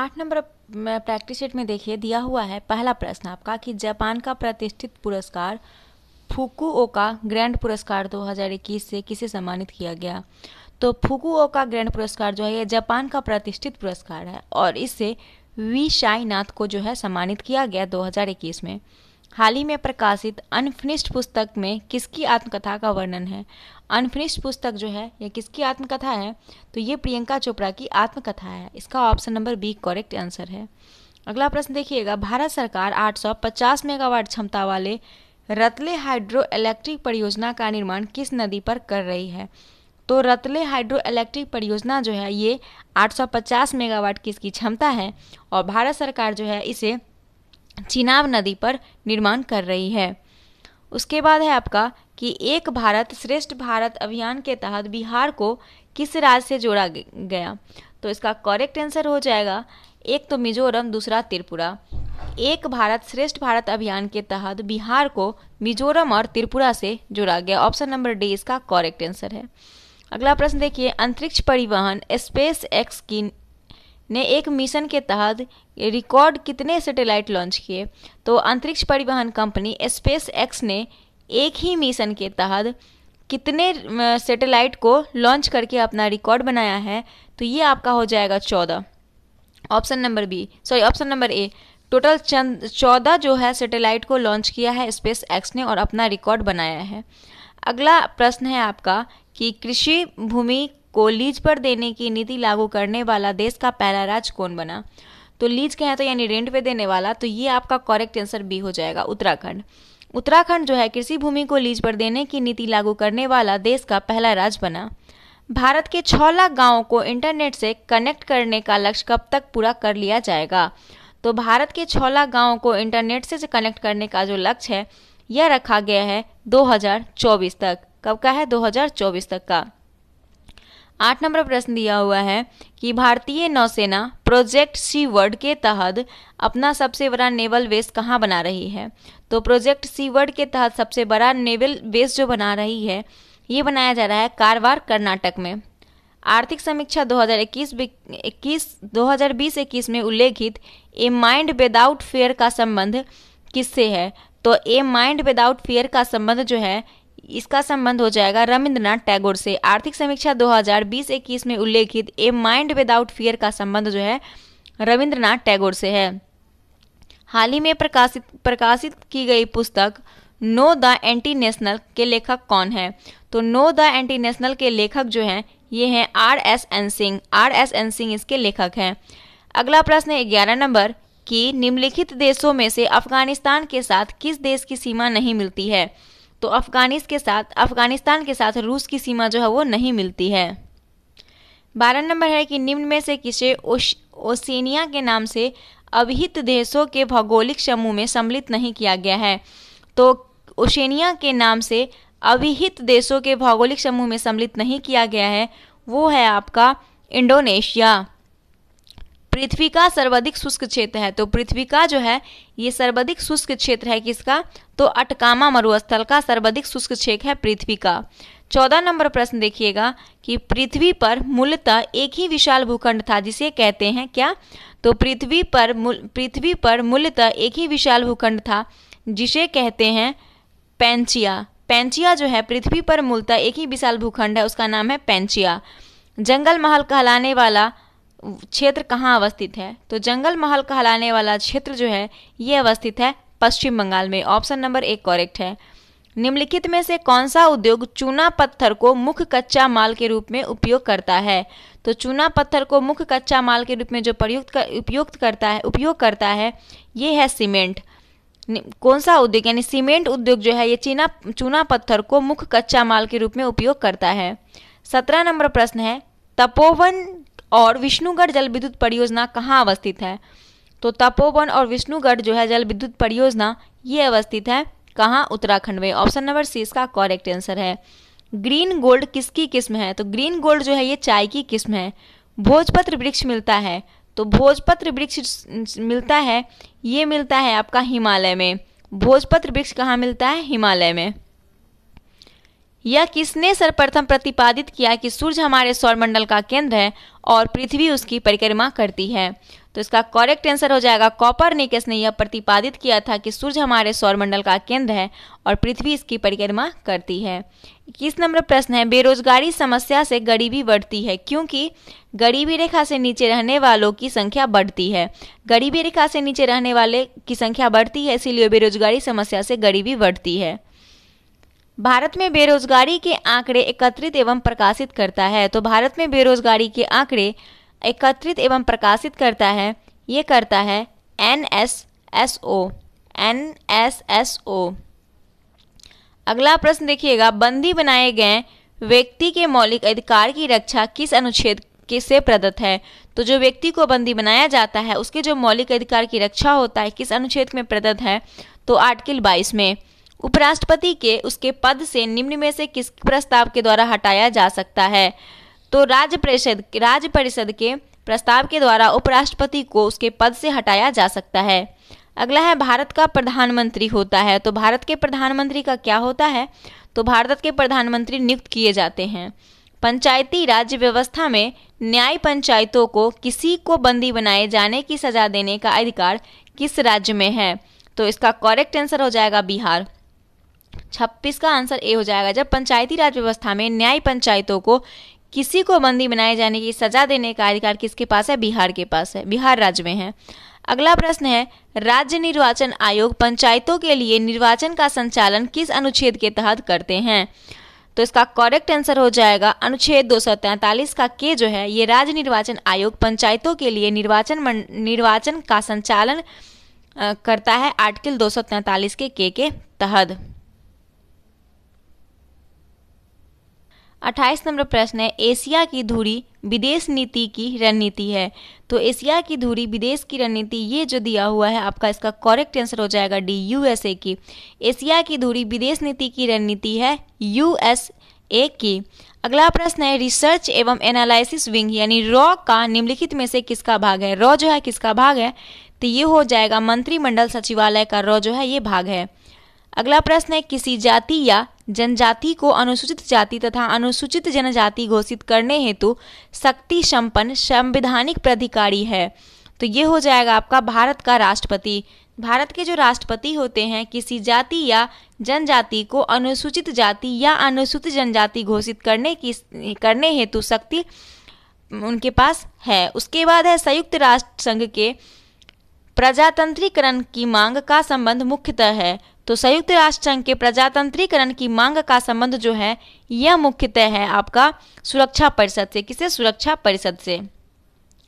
Speaker 1: आठ नंबर प्रैक्टिस सेट में देखिए दिया हुआ है पहला प्रश्न आपका कि जापान का प्रतिष्ठित पुरस्कार फुकुओका ग्रैंड पुरस्कार 2021 से किसे सम्मानित किया गया तो फुकुओका ग्रैंड पुरस्कार जो है ये जापान का प्रतिष्ठित पुरस्कार है और इससे वी साईनाथ को जो है सम्मानित किया गया 2021 में हाल ही में प्रकाशित अनफिनिश्ड पुस्तक में किसकी आत्मकथा का वर्णन है अनफिनिश्ड पुस्तक जो है यह किसकी आत्मकथा है तो ये प्रियंका चोपड़ा की आत्मकथा है इसका option number B correct answer है अगला प्रश्न देखिएगा भारत सरकार 850 मेगावाट क्षमता वाले रतले हाइड्रो इलेक्ट्रिक परियोजना का निर्माण किस नदी पर कर रही है तो रतले हाइड्रो इलेक्ट्रिक परियोजना जो है ये 850 मेगावाट की इसकी क्षमता है और भारत सरकार जो है इसे चिनाब नदी पर निर्माण कर रही है उसके बाद है आपका कि एक भारत श्रेष्ठ भारत अभियान के तहत बिहार को किस राज्य से जोड़ा गया तो इसका करेक्ट आंसर हो जाएगा एक तो मिजोरम दूसरा त्रिपुरा एक भारत श्रेष्ठ भारत अभियान के तहत बिहार को मिजोरम और त्रिपुरा से जोड़ा गया ऑप्शन नंबर डी इसका करेक्ट आंसर है अगला प्रश्न देखिए अंतरिक्ष परिवहन स्पेस एक्स की ने एक मिशन के तहत रिकॉर्ड कितने सैटेलाइट लॉन्च किए तो अंतरिक्ष परिवहन कंपनी स्पेस एक्स ने एक ही मिशन के तहत कितने सैटेलाइट को लॉन्च करके अपना रिकॉर्ड बनाया है तो ये आपका हो जाएगा चौदह option number B sorry option number A total चंद चौदह जो है सैटेलाइट को लॉन्च किया है स्पेस एक्स ने और अपना रिकॉर्ड बनाया है अगला प्रश्न है आपका कि कृषि भूमि को लीज पर देने की नीति लागू करने वाला देश का पहला राज्य कौन बना तो लीज कहें तो यानी रेंट पे देने वाला तो ये आपका करेक्ट आंसर बी हो जाएगा उत्तराखंड उत्तराखंड जो है कृषि भूमि को लीज पर देने की नीति लागू करने वाला देश का पहला राज्य बना भारत के छह लाख गांवों को इंटरनेट से कनेक्ट करने का लक्ष्य कब तक पूरा कर लिया जाएगा तो भारत के छह लाख गांवों को इंटरनेट से कनेक्ट करने का जो लक्ष्य है यह रखा गया है 2024 तक कब का है 2024 तक का आठ नंबर प्रश्न दिया हुआ है कि भारतीय नौसेना प्रोजेक्ट सी वर्ड के तहत अपना सबसे बड़ा नेवल बेस कहाँ बना रही है तो प्रोजेक्ट सी वर्ड के तहत सबसे बड़ा नेवल बेस जो बना रही है ये बनाया जा रहा है कारवार कर्नाटक में आर्थिक समीक्षा 2021 हजार 2020 21 में उल्लेखित ए माइंड विदाउट फेयर का संबंध किससे है तो ए माइंड विदाउट फेयर का संबंध जो है इसका संबंध हो जाएगा रविंद्रनाथ टैगोर से आर्थिक समीक्षा 2020-21 में उल्लेखित ए माइंड विदाउट फियर का संबंध जो है रविंद्रनाथ टैगोर से है हाल ही में प्रकाशित प्रकाशित की गई पुस्तक नो द एंटी नेशनल के लेखक कौन है तो नो द एंटी नेशनल के लेखक जो हैं ये हैं R S N Singh R S N Singh इसके लेखक हैं अगला प्रश्न ग्यारह नंबर कि निम्नलिखित देशों में से अफगानिस्तान के साथ किस देश की सीमा नहीं मिलती है तो अफगानिस के साथ अफगानिस्तान के साथ रूस की सीमा जो है वो नहीं मिलती है बारह नंबर है कि निम्न में से किसे ओसेनिया के नाम से अभिहित देशों के भौगोलिक समूह में सम्मिलित नहीं किया गया है तो ओशनिया के नाम से अभिहित देशों के भौगोलिक समूह में सम्मिलित नहीं किया गया है वो है आपका इंडोनेशिया पृथ्वी का सर्वाधिक शुष्क क्षेत्र है तो पृथ्वी का जो है ये सर्वाधिक शुष्क क्षेत्र है किसका तो अटकामा मरुस्थल का सर्वाधिक शुष्क क्षेत्र है पृथ्वी का चौदह नंबर प्रश्न देखिएगा कि पृथ्वी पर मूलतः एक ही विशाल भूखंड था जिसे कहते हैं क्या तो पृथ्वी पर पृथ्वी पर मूलतः एक ही विशाल भूखंड था जिसे कहते हैं पैंचिया पैंचिया जो है पृथ्वी पर मूलतः एक ही विशाल भूखंड है उसका नाम है पैंचिया जंगल महल कहलाने वाला क्षेत्र कहाँ अवस्थित है तो जंगल महल कहलाने वाला क्षेत्र जो है ये अवस्थित है पश्चिम बंगाल में ऑप्शन नंबर एक करेक्ट है निम्नलिखित में से कौन सा उद्योग चूना पत्थर को मुख्य कच्चा माल के रूप में उपयोग करता है तो चूना पत्थर को मुख्य कच्चा माल के रूप में जो प्रयुक्त कर, उपयुक्त करता है उपयोग करता है ये है सीमेंट कौन सा उद्योग यानी सीमेंट उद्योग जो है ये चीना चूना पत्थर को मुख्य कच्चा माल के रूप में उपयोग करता है सत्रह नंबर प्रश्न है तपोवन और विष्णुगढ़ जल विद्युत परियोजना कहाँ अवस्थित है तो तपोवन और विष्णुगढ़ जो है जल विद्युत परियोजना ये अवस्थित है कहाँ उत्तराखंड में ऑप्शन नंबर सी इसका करेक्ट आंसर है ग्रीन गोल्ड किसकी किस्म है तो ग्रीन गोल्ड जो है ये चाय की किस्म है भोजपत्र वृक्ष मिलता है तो भोजपत्र वृक्ष मिलता है ये मिलता है आपका हिमालय में भोजपत्र वृक्ष कहाँ मिलता है हिमालय में यह किसने सर्वप्रथम प्रतिपादित किया कि सूर्य हमारे सौरमंडल का केंद्र है और पृथ्वी उसकी परिक्रमा करती है तो इसका करेक्ट आंसर हो जाएगा कॉपरनिकस ने यह प्रतिपादित किया था कि सूर्य हमारे सौरमंडल का केंद्र है और पृथ्वी इसकी परिक्रमा करती है इक्कीस नंबर प्रश्न है बेरोजगारी समस्या से गरीबी बढ़ती है क्योंकि गरीबी रेखा से नीचे रहने वालों की संख्या बढ़ती है गरीबी रेखा से नीचे रहने वाले की संख्या बढ़ती है इसीलिए बेरोजगारी समस्या से गरीबी बढ़ती है भारत में बेरोजगारी के आंकड़े एकत्रित एवं प्रकाशित करता है तो भारत में बेरोजगारी के आंकड़े एकत्रित एवं प्रकाशित करता है ये करता है N S S O N S S O अगला प्रश्न देखिएगा बंदी बनाए गए व्यक्ति के मौलिक अधिकार की रक्षा किस अनुच्छेद के से प्रदत्त है तो जो व्यक्ति को बंदी बनाया जाता है उसके जो मौलिक अधिकार की रक्षा होता है किस अनुच्छेद में प्रदत्त है तो आर्टिकल 22 में उपराष्ट्रपति के उसके पद से निम्न में से किस प्रस्ताव के द्वारा हटाया जा सकता है तो राज्य परिषद राज्य परिषद के प्रस्ताव के द्वारा उपराष्ट्रपति को उसके पद से हटाया जा सकता है अगला है भारत का प्रधानमंत्री होता है तो भारत के प्रधानमंत्री का क्या होता है तो भारत के प्रधानमंत्री नियुक्त किए जाते हैं पंचायती राज्य व्यवस्था में न्याय पंचायतों को किसी को बंदी बनाए जाने की सजा देने का अधिकार किस राज्य में है तो इसका करेक्ट आंसर हो जाएगा बिहार छब्बीस का आंसर ए हो जाएगा जब पंचायती राज व्यवस्था में न्याय पंचायतों को किसी को बंदी बनाए जाने की सजा देने का अधिकार किसके पास है बिहार के पास है बिहार राज्य में है अगला प्रश्न है राज्य निर्वाचन आयोग पंचायतों के लिए निर्वाचन का संचालन किस अनुच्छेद के तहत करते हैं तो इसका करेक्ट आंसर हो जाएगा अनुच्छेद दो का के जो है ये राज्य निर्वाचन आयोग पंचायतों के लिए निर्वाचन निर्वाचन का संचालन करता है आर्टिकल दो के के के तहत अट्ठाईस नंबर प्रश्न है एशिया की धुरी विदेश नीति की रणनीति है तो एशिया की धुरी विदेश की रणनीति ये जो दिया हुआ है आपका इसका करेक्ट आंसर हो जाएगा डी यूएसए की एशिया की धुरी विदेश नीति की रणनीति है यूएसए की अगला प्रश्न है रिसर्च एवं एनालिसिस विंग यानी रॉ का निम्नलिखित में से किसका भाग है रॉ जो है किसका भाग है तो ये हो जाएगा मंत्रिमंडल सचिवालय का रॉ जो है ये भाग है अगला प्रश्न है किसी जाति या जनजाति को अनुसूचित जाति तथा अनुसूचित जनजाति घोषित करने हेतु शक्ति संपन्न संवैधानिक प्राधिकारी है तो ये हो जाएगा आपका भारत का राष्ट्रपति भारत के जो राष्ट्रपति होते हैं किसी जाति या जनजाति को अनुसूचित जाति या अनुसूचित जनजाति घोषित करने की करने हेतु शक्ति उनके पास है उसके बाद है संयुक्त राष्ट्र संघ के प्रजातंत्रीकरण की मांग का संबंध मुख्यतः है तो संयुक्त राष्ट्र संघ के प्रजातंत्रीकरण की मांग का संबंध जो है यह मुख्यतः है आपका सुरक्षा परिषद से किसे सुरक्षा परिषद से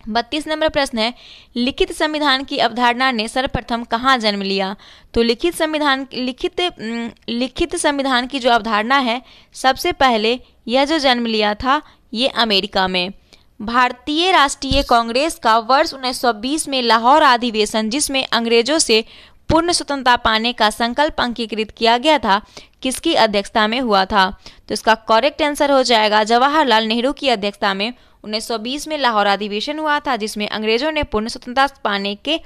Speaker 1: बत्तीस नंबर प्रश्न है लिखित संविधान की अवधारणा ने सर्वप्रथम कहाँ जन्म लिया तो लिखित संविधान लिखित लिखित संविधान की जो अवधारणा है सबसे पहले यह जो जन्म लिया था ये अमेरिका में भारतीय राष्ट्रीय कांग्रेस का वर्ष 1920 में लाहौर अधिवेशन जिसमें अंग्रेजों से पूर्ण स्वतंत्रता पाने का संकल्प अंकीकृत किया गया था किसकी अध्यक्षता में हुआ था तो इसका करेक्ट आंसर हो जाएगा जवाहरलाल नेहरू की अध्यक्षता में 1920 में लाहौर अधिवेशन हुआ था जिसमें अंग्रेजों ने पूर्ण स्वतंत्रता पाने के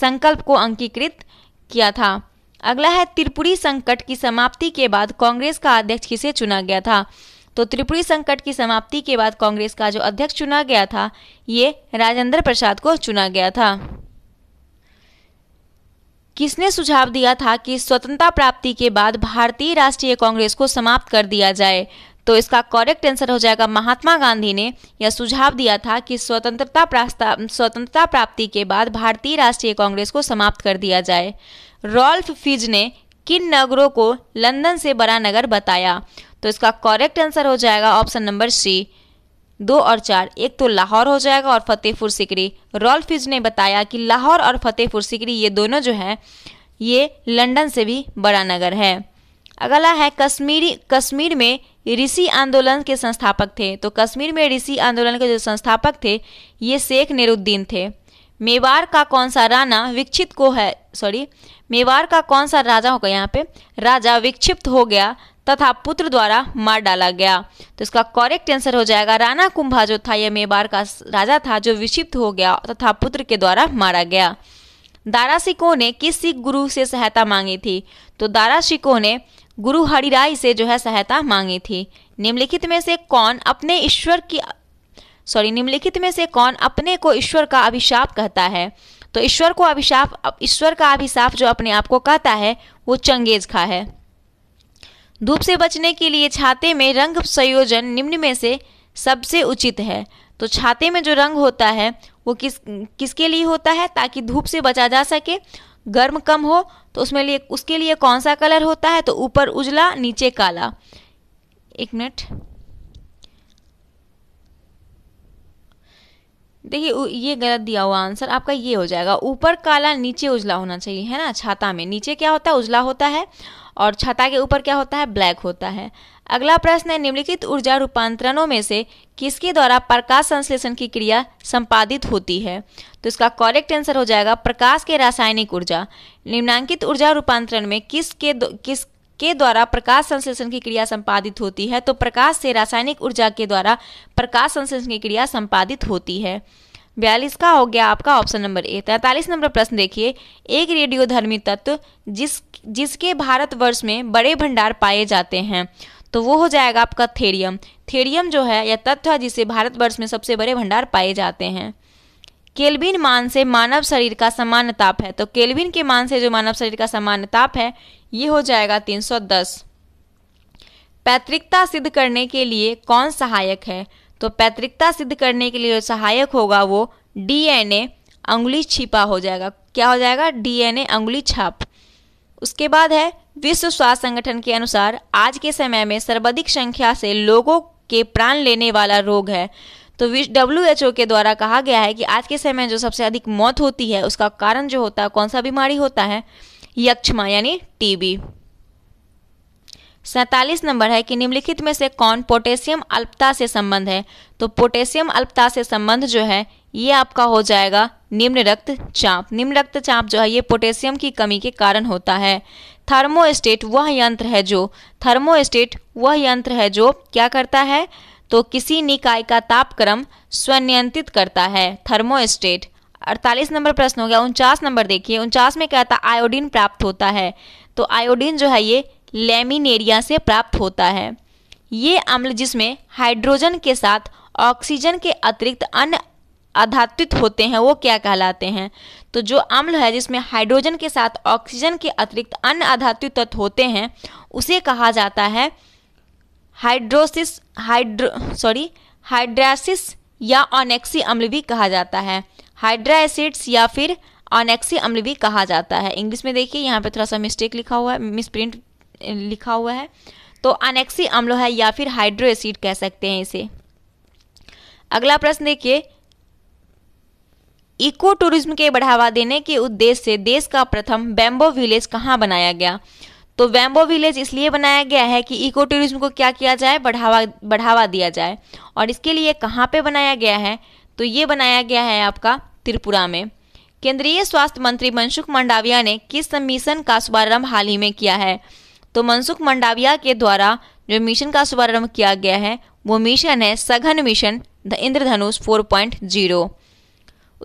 Speaker 1: संकल्प को अंकीकृत किया था अगला है त्रिपुरी संकट की समाप्ति के बाद कांग्रेस का अध्यक्ष किसे चुना गया था तो त्रिपुरी संकट की समाप्ति के बाद कांग्रेस का जो अध्यक्ष चुना गया था ये राजेंद्र प्रसाद को चुना गया था किसने सुझाव दिया था कि स्वतंत्रता प्राप्ति के बाद भारतीय राष्ट्रीय कांग्रेस को समाप्त कर दिया जाए तो इसका करेक्ट आंसर हो जाएगा महात्मा गांधी ने यह सुझाव दिया था कि स्वतंत्रता स्वतंत्रता प्राप्ति के बाद भारतीय राष्ट्रीय कांग्रेस को समाप्त कर दिया जाए रॉल्फ फिज ने किन नगरों को लंदन से बड़ा नगर बताया तो इसका करेक्ट आंसर हो जाएगा ऑप्शन नंबर सी दो और चार एक तो लाहौर हो जाएगा और फतेहपुर सिकरी रॉल्फ फिज ने बताया कि लाहौर और फतेहपुर सिकरी ये दोनों जो हैं ये लंदन से भी बड़ा नगर है अगला है कश्मीरी कश्मीर में ऋषि आंदोलन के संस्थापक थे तो कश्मीर में ऋषि आंदोलन के जो संस्थापक थे ये शेख निरुद्दीन थे मेवाड़ का कौन सा राना विक्षिप्त को है सॉरी मेवाड़ का कौन सा राजा होगा यहाँ पे राजा विक्षिप्त हो गया तथा पुत्र द्वारा मार डाला गया तो इसका करेक्ट आंसर हो जाएगा राणा कुंभा जो था यह मेवाड़ का राजा था जो विक्षिप्त हो गया तथा पुत्र के द्वारा मारा गया दारा सिको ने किस सिख गुरु से सहायता मांगी थी तो दारा सिको ने गुरु हरिराय से जो है सहायता मांगी थी निम्नलिखित में से कौन अपने ईश्वर की सॉरी निम्नलिखित में से कौन अपने को ईश्वर का अभिशाप कहता है तो ईश्वर को अभिशाप ईश्वर का अभिशाप जो अपने आप को कहता है वो चंगेज खा है धूप से बचने के लिए छाते में रंग संयोजन निम्न में से सबसे उचित है तो छाते में जो रंग होता है वो किस किसके लिए होता है ताकि धूप से बचा जा सके गर्म कम हो तो उसमें लिए उसके लिए कौन सा कलर होता है तो ऊपर उजला नीचे काला एक मिनट देखिए ये गलत दिया हुआ आंसर आपका ये हो जाएगा ऊपर काला नीचे उजला होना चाहिए है ना छाता में नीचे क्या होता है उजला होता है और छता के ऊपर क्या होता है ब्लैक होता है अगला प्रश्न है निम्नलिखित ऊर्जा रूपांतरणों में से किसके द्वारा प्रकाश संश्लेषण की क्रिया संपादित होती है तो इसका करेक्ट आंसर हो जाएगा प्रकाश के रासायनिक ऊर्जा निम्नांकित ऊर्जा रूपांतरण में किसके किस के द्वारा प्रकाश संश्लेषण की क्रिया संपादित होती है तो प्रकाश से रासायनिक ऊर्जा के द्वारा प्रकाश संश्लेषण की क्रिया संपादित होती है बयालीस का हो गया आपका ऑप्शन नंबर ए तैतालीस नंबर प्रश्न देखिए एक रेडियोधर्मी तत्व जिस जिसके भारतवर्ष में बड़े भंडार पाए जाते हैं तो वो हो जाएगा आपका थेरियम थेरियम जो है यह तत्व है जिसे भारतवर्ष में सबसे बड़े भंडार पाए जाते हैं केल्विन मान से मानव शरीर का समान ताप है तो केल्विन के मान से जो मानव शरीर का समान ताप है ये हो जाएगा 310 पैतृकता सिद्ध करने के लिए कौन सहायक है तो पैतृकता सिद्ध करने के लिए सहायक होगा वो डीएनए अंगुली छिपा हो जाएगा क्या हो जाएगा डीएनए अंगुली छाप उसके बाद है विश्व स्वास्थ्य संगठन के अनुसार आज के समय में सर्वाधिक संख्या से लोगों के प्राण लेने वाला रोग है तो डब्ल्यू एच ओ के द्वारा कहा गया है कि आज के समय में जो सबसे अधिक मौत होती है उसका कारण जो होता है कौन सा बीमारी होता है यक्षमा यानी टीबी सैतालीस नंबर है कि निम्नलिखित में से कौन पोटेशियम अल्पता से संबंध है तो पोटेशियम अल्पता से संबंध जो है ये आपका हो जाएगा निम्न रक्त चाप निम्न रक्त चाप जो है ये पोटेशियम की कमी के कारण होता है थर्मोस्टेट वह यंत्र है जो थर्मोस्टेट वह यंत्र है जो क्या करता है तो किसी निकाय का तापक्रम स्वनियंत्रित करता है थर्मोस्टेट अड़तालीस नंबर प्रश्न हो गया उनचास नंबर देखिए उनचास में कहता आयोडीन प्राप्त होता है तो आयोडीन जो है ये लेमिनेरिया से प्राप्त होता है ये अम्ल जिसमें हाइड्रोजन के साथ ऑक्सीजन के अतिरिक्त अन्य अधात्वित होते हैं वो क्या कहलाते हैं तो जो अम्ल है जिसमें हाइड्रोजन के साथ ऑक्सीजन के अतिरिक्त अन्य अधात्वित तत्व होते हैं उसे कहा जाता है हाइड्रोसिस हाइड्रो सॉरी हाइड्रासिस या ऑनेक्सी अम्ल भी कहा जाता है हाइड्रा एसिड्स या फिर ऑनेक्सी अम्ल भी कहा जाता है इंग्लिश में देखिए यहाँ पे थोड़ा सा मिस्टेक लिखा हुआ है मिसप्रिंट लिखा हुआ है तो अनेक्सी अम्ल है या फिर हाइड्रो एसिड कह सकते हैं इसे अगला प्रश्न देखिए इको टूरिज्म के बढ़ावा देने के उद्देश्य से देश का प्रथम बैम्बो विलेज कहाँ बनाया गया तो वैम्बो विलेज इसलिए बनाया गया है कि इको टूरिज्म को क्या किया जाए बढ़ावा बढ़ावा दिया जाए और इसके लिए कहाँ पे बनाया गया है तो ये बनाया गया है आपका त्रिपुरा में केंद्रीय स्वास्थ्य मंत्री मनसुख मंडाविया ने किस मिशन का शुभारंभ हाल ही में किया है तो मनसुख मंडाविया के द्वारा जो मिशन का शुभारंभ किया गया है वो मिशन है सघन मिशन द इंद्रधनुष 4.0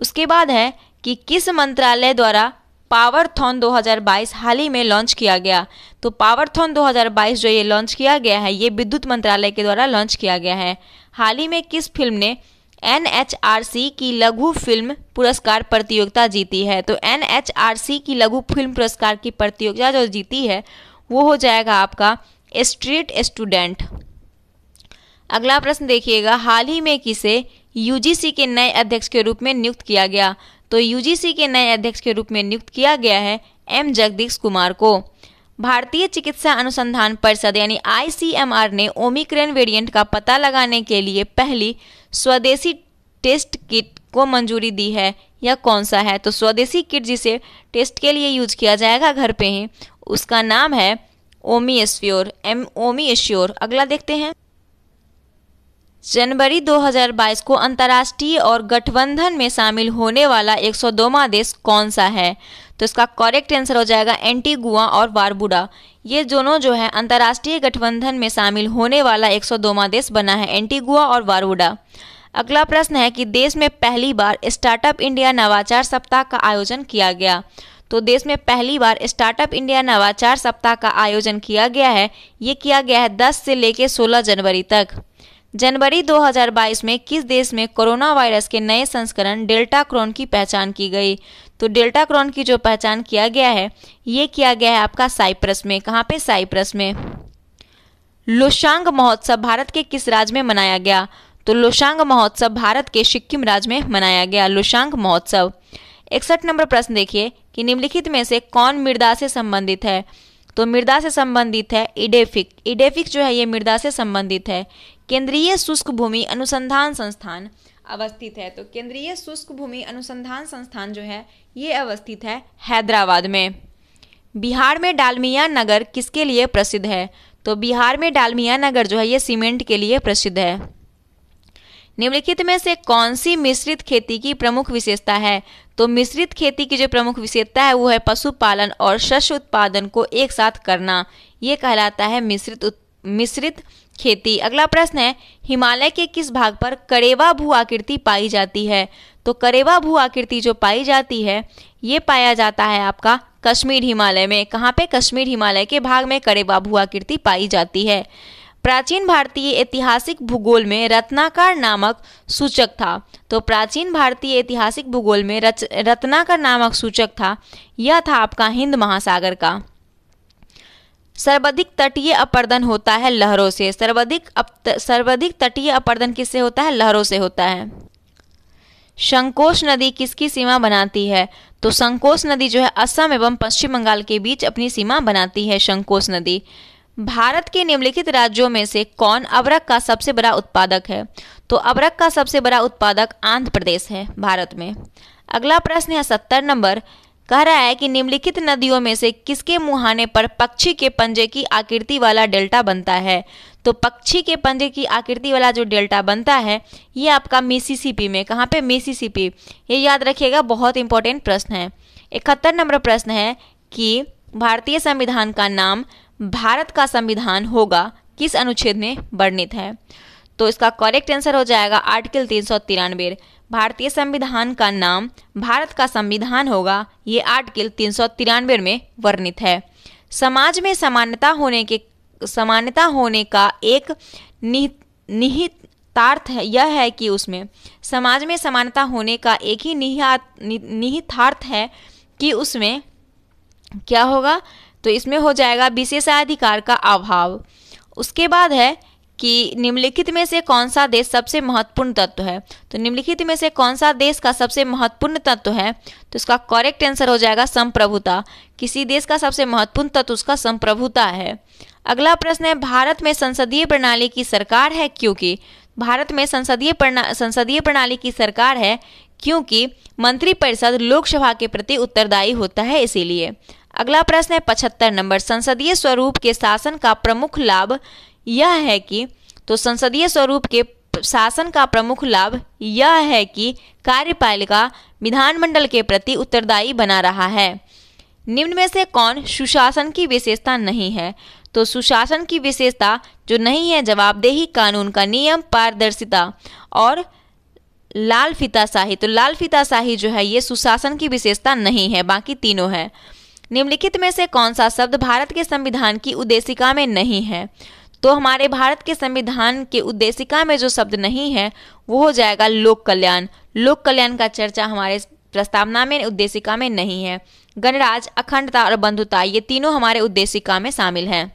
Speaker 1: उसके बाद है कि किस मंत्रालय द्वारा पावरथॉन 2022 हाल ही में लॉन्च किया गया तो पावरथॉन 2022 जो ये लॉन्च किया गया है ये विद्युत मंत्रालय के द्वारा लॉन्च किया गया है हाल ही में किस फिल्म ने एन की लघु फिल्म पुरस्कार प्रतियोगिता जीती है तो एन की लघु फिल्म पुरस्कार की प्रतियोगिता जो जीती है वो हो जाएगा आपका स्ट्रीट स्टूडेंट अगला प्रश्न देखिएगा हाल ही में किसे यूजीसी के नए अध्यक्ष के रूप में नियुक्त किया गया तो यूजीसी के नए अध्यक्ष के रूप में नियुक्त किया गया है एम जगदीश कुमार को भारतीय चिकित्सा अनुसंधान परिषद यानी आईसीएमआर ने ओमिक्रेन वेरिएंट का पता लगाने के लिए पहली स्वदेशी टेस्ट किट को मंजूरी दी है या कौन सा है तो स्वदेशी किट जिसे टेस्ट के लिए यूज किया जाएगा घर पे ही उसका नाम है Omisure M Omisure अगला देखते हैं जनवरी 2022 को अंतर्राष्ट्रीय और गठबंधन में शामिल होने वाला एक देश कौन सा है तो इसका करेक्ट आंसर हो जाएगा एंटीगुआ और बारबुडा ये दोनों जो है अंतर्राष्ट्रीय गठबंधन में शामिल होने वाला एक देश बना है एंटीगुआ और बारबुडा अगला प्रश्न है कि देश में पहली बार स्टार्टअप इंडिया नवाचार सप्ताह का आयोजन किया गया तो देश में पहली बार स्टार्टअप इंडिया नवाचार सप्ताह का आयोजन किया गया है ये किया गया है दस से लेकर सोलह जनवरी तक जनवरी 2022 में किस देश में कोरोना वायरस के नए संस्करण डेल्टा क्रोन की पहचान की गई तो डेल्टा क्रोन की जो पहचान किया गया है ये किया गया है आपका साइप्रस में कहाँ पे साइप्रस में लोशांग महोत्सव भारत के किस राज्य में मनाया गया तो लोशांग महोत्सव भारत के सिक्किम राज्य में मनाया गया लोशांग महोत्सव इकसठ नंबर प्रश्न देखिए कि निम्नलिखित में से कौन मृदा से संबंधित है तो मृदा से संबंधित है इडेफिक इडेफिक जो है ये मृदा से संबंधित है केंद्रीय शुष्क भूमि अनुसंधान संस्थान अवस्थित है तो केंद्रीय शुष्क भूमि अनुसंधान संस्थान जो है ये अवस्थित है हैदराबाद में बिहार में डालमिया नगर किसके लिए प्रसिद्ध है तो बिहार में डालमिया नगर जो है ये सीमेंट के लिए प्रसिद्ध है निम्नलिखित में से कौन सी मिश्रित खेती की प्रमुख विशेषता है तो मिश्रित खेती की जो प्रमुख विशेषता है वो है पशुपालन और शस्य उत्पादन को एक साथ करना ये कहलाता है मिश्रित मिश्रित खेती अगला प्रश्न है हिमालय के किस भाग पर करेवा भू आकृति पाई जाती है तो करेवा भू आकृति जो पाई जाती है ये पाया जाता है आपका कश्मीर हिमालय में कहाँ पे कश्मीर हिमालय के भाग में करेवा भू आकृति पाई जाती है प्राचीन भारतीय ऐतिहासिक भूगोल में रत्नाकर नामक सूचक था तो प्राचीन भारतीय ऐतिहासिक भूगोल में रच रत्नाकर नामक सूचक था यह था आपका हिंद महासागर का सर्वाधिक तटीय अपर्दन होता है लहरों से सर्वाधिक सर्वाधिक तटीय अपर्दन किससे होता है लहरों से होता है संकोष नदी किसकी सीमा बनाती है तो संकोष नदी जो है असम एवं पश्चिम बंगाल के बीच अपनी सीमा बनाती है संकोष नदी भारत के निम्नलिखित राज्यों में से कौन अबरक का सबसे बड़ा उत्पादक है तो अबरक का सबसे बड़ा उत्पादक आंध्र प्रदेश है भारत में अगला प्रश्न है सत्तर नंबर कह रहा है कि निम्नलिखित नदियों में से किसके मुहाने पर पक्षी के पंजे की आकृति वाला डेल्टा बनता है तो पक्षी के पंजे की आकृति वाला जो डेल्टा बनता है ये आपका मिसिसिपी में कहाँ पे मिसिसिपी ये याद रखिएगा बहुत इंपॉर्टेंट प्रश्न है इकहत्तर नंबर प्रश्न है कि भारतीय संविधान का नाम भारत का संविधान होगा किस अनुच्छेद में वर्णित है तो इसका करेक्ट आंसर हो जाएगा आर्टिकल तीन सौ तिरानवे भारतीय संविधान का नाम भारत का संविधान होगा ये आर्टिकल तीन सौ तिरानवे में वर्णित है समाज में समानता होने के समानता होने का एक निहित निहितार्थ यह है कि उसमें समाज में समानता होने का एक ही निहितार्थ है कि उसमें क्या होगा तो इसमें हो जाएगा विशेषाधिकार का अभाव उसके बाद है कि निम्नलिखित में से कौन सा देश सबसे महत्वपूर्ण तत्व है तो निम्नलिखित में से कौन सा देश का सबसे महत्वपूर्ण तत्व है तो इसका करेक्ट आंसर हो जाएगा संप्रभुता किसी देश का सबसे महत्वपूर्ण तत्व उसका संप्रभुता है अगला प्रश्न है भारत में संसदीय प्रणाली की सरकार है क्योंकि भारत में संसदीय संसदीय प्रणाली की सरकार है क्योंकि मंत्रिपरिषद लोकसभा के प्रति उत्तरदायी होता है इसीलिए अगला प्रश्न है पचहत्तर नंबर संसदीय स्वरूप के शासन का प्रमुख लाभ यह है कि तो संसदीय स्वरूप के शासन का प्रमुख लाभ यह है कि कार्यपालिका विधानमंडल के प्रति उत्तरदायी बना रहा है निम्न में से कौन सुशासन की विशेषता नहीं है तो सुशासन की विशेषता जो नहीं है जवाबदेही कानून का नियम पारदर्शिता और लाल फिताशाही तो लाल फिताशाही जो है ये सुशासन की विशेषता नहीं है बाकी तीनों है निम्नलिखित में से कौन सा शब्द भारत के संविधान की उद्देशिका में नहीं है तो हमारे भारत के संविधान के उद्देशिका में जो शब्द नहीं है वो हो जाएगा लोक कल्याण लोक कल्याण का चर्चा हमारे प्रस्तावना में उद्देशिका में नहीं है गणराज अखंडता और बंधुता ये तीनों हमारे उद्देशिका में शामिल हैं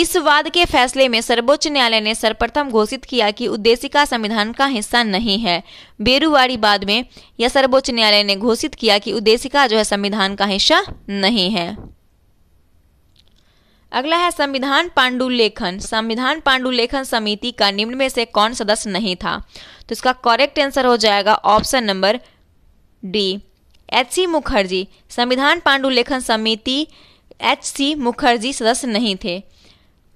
Speaker 1: इस वाद के फैसले में सर्वोच्च न्यायालय ने सर्वप्रथम घोषित किया कि उद्देशिका संविधान का हिस्सा नहीं है बेरुवाड़ी बाद में यह सर्वोच्च न्यायालय ने घोषित किया कि उद्देशिका जो है संविधान का हिस्सा नहीं है अगला है संविधान पांडुलेखन संविधान पांडुलेखन समिति का निम्न में से कौन सदस्य नहीं था तो इसका करेक्ट आंसर हो जाएगा option number D H C Mukherjee संविधान पांडुलेखन समिति एच सी मुखर्जी सदस्य नहीं थे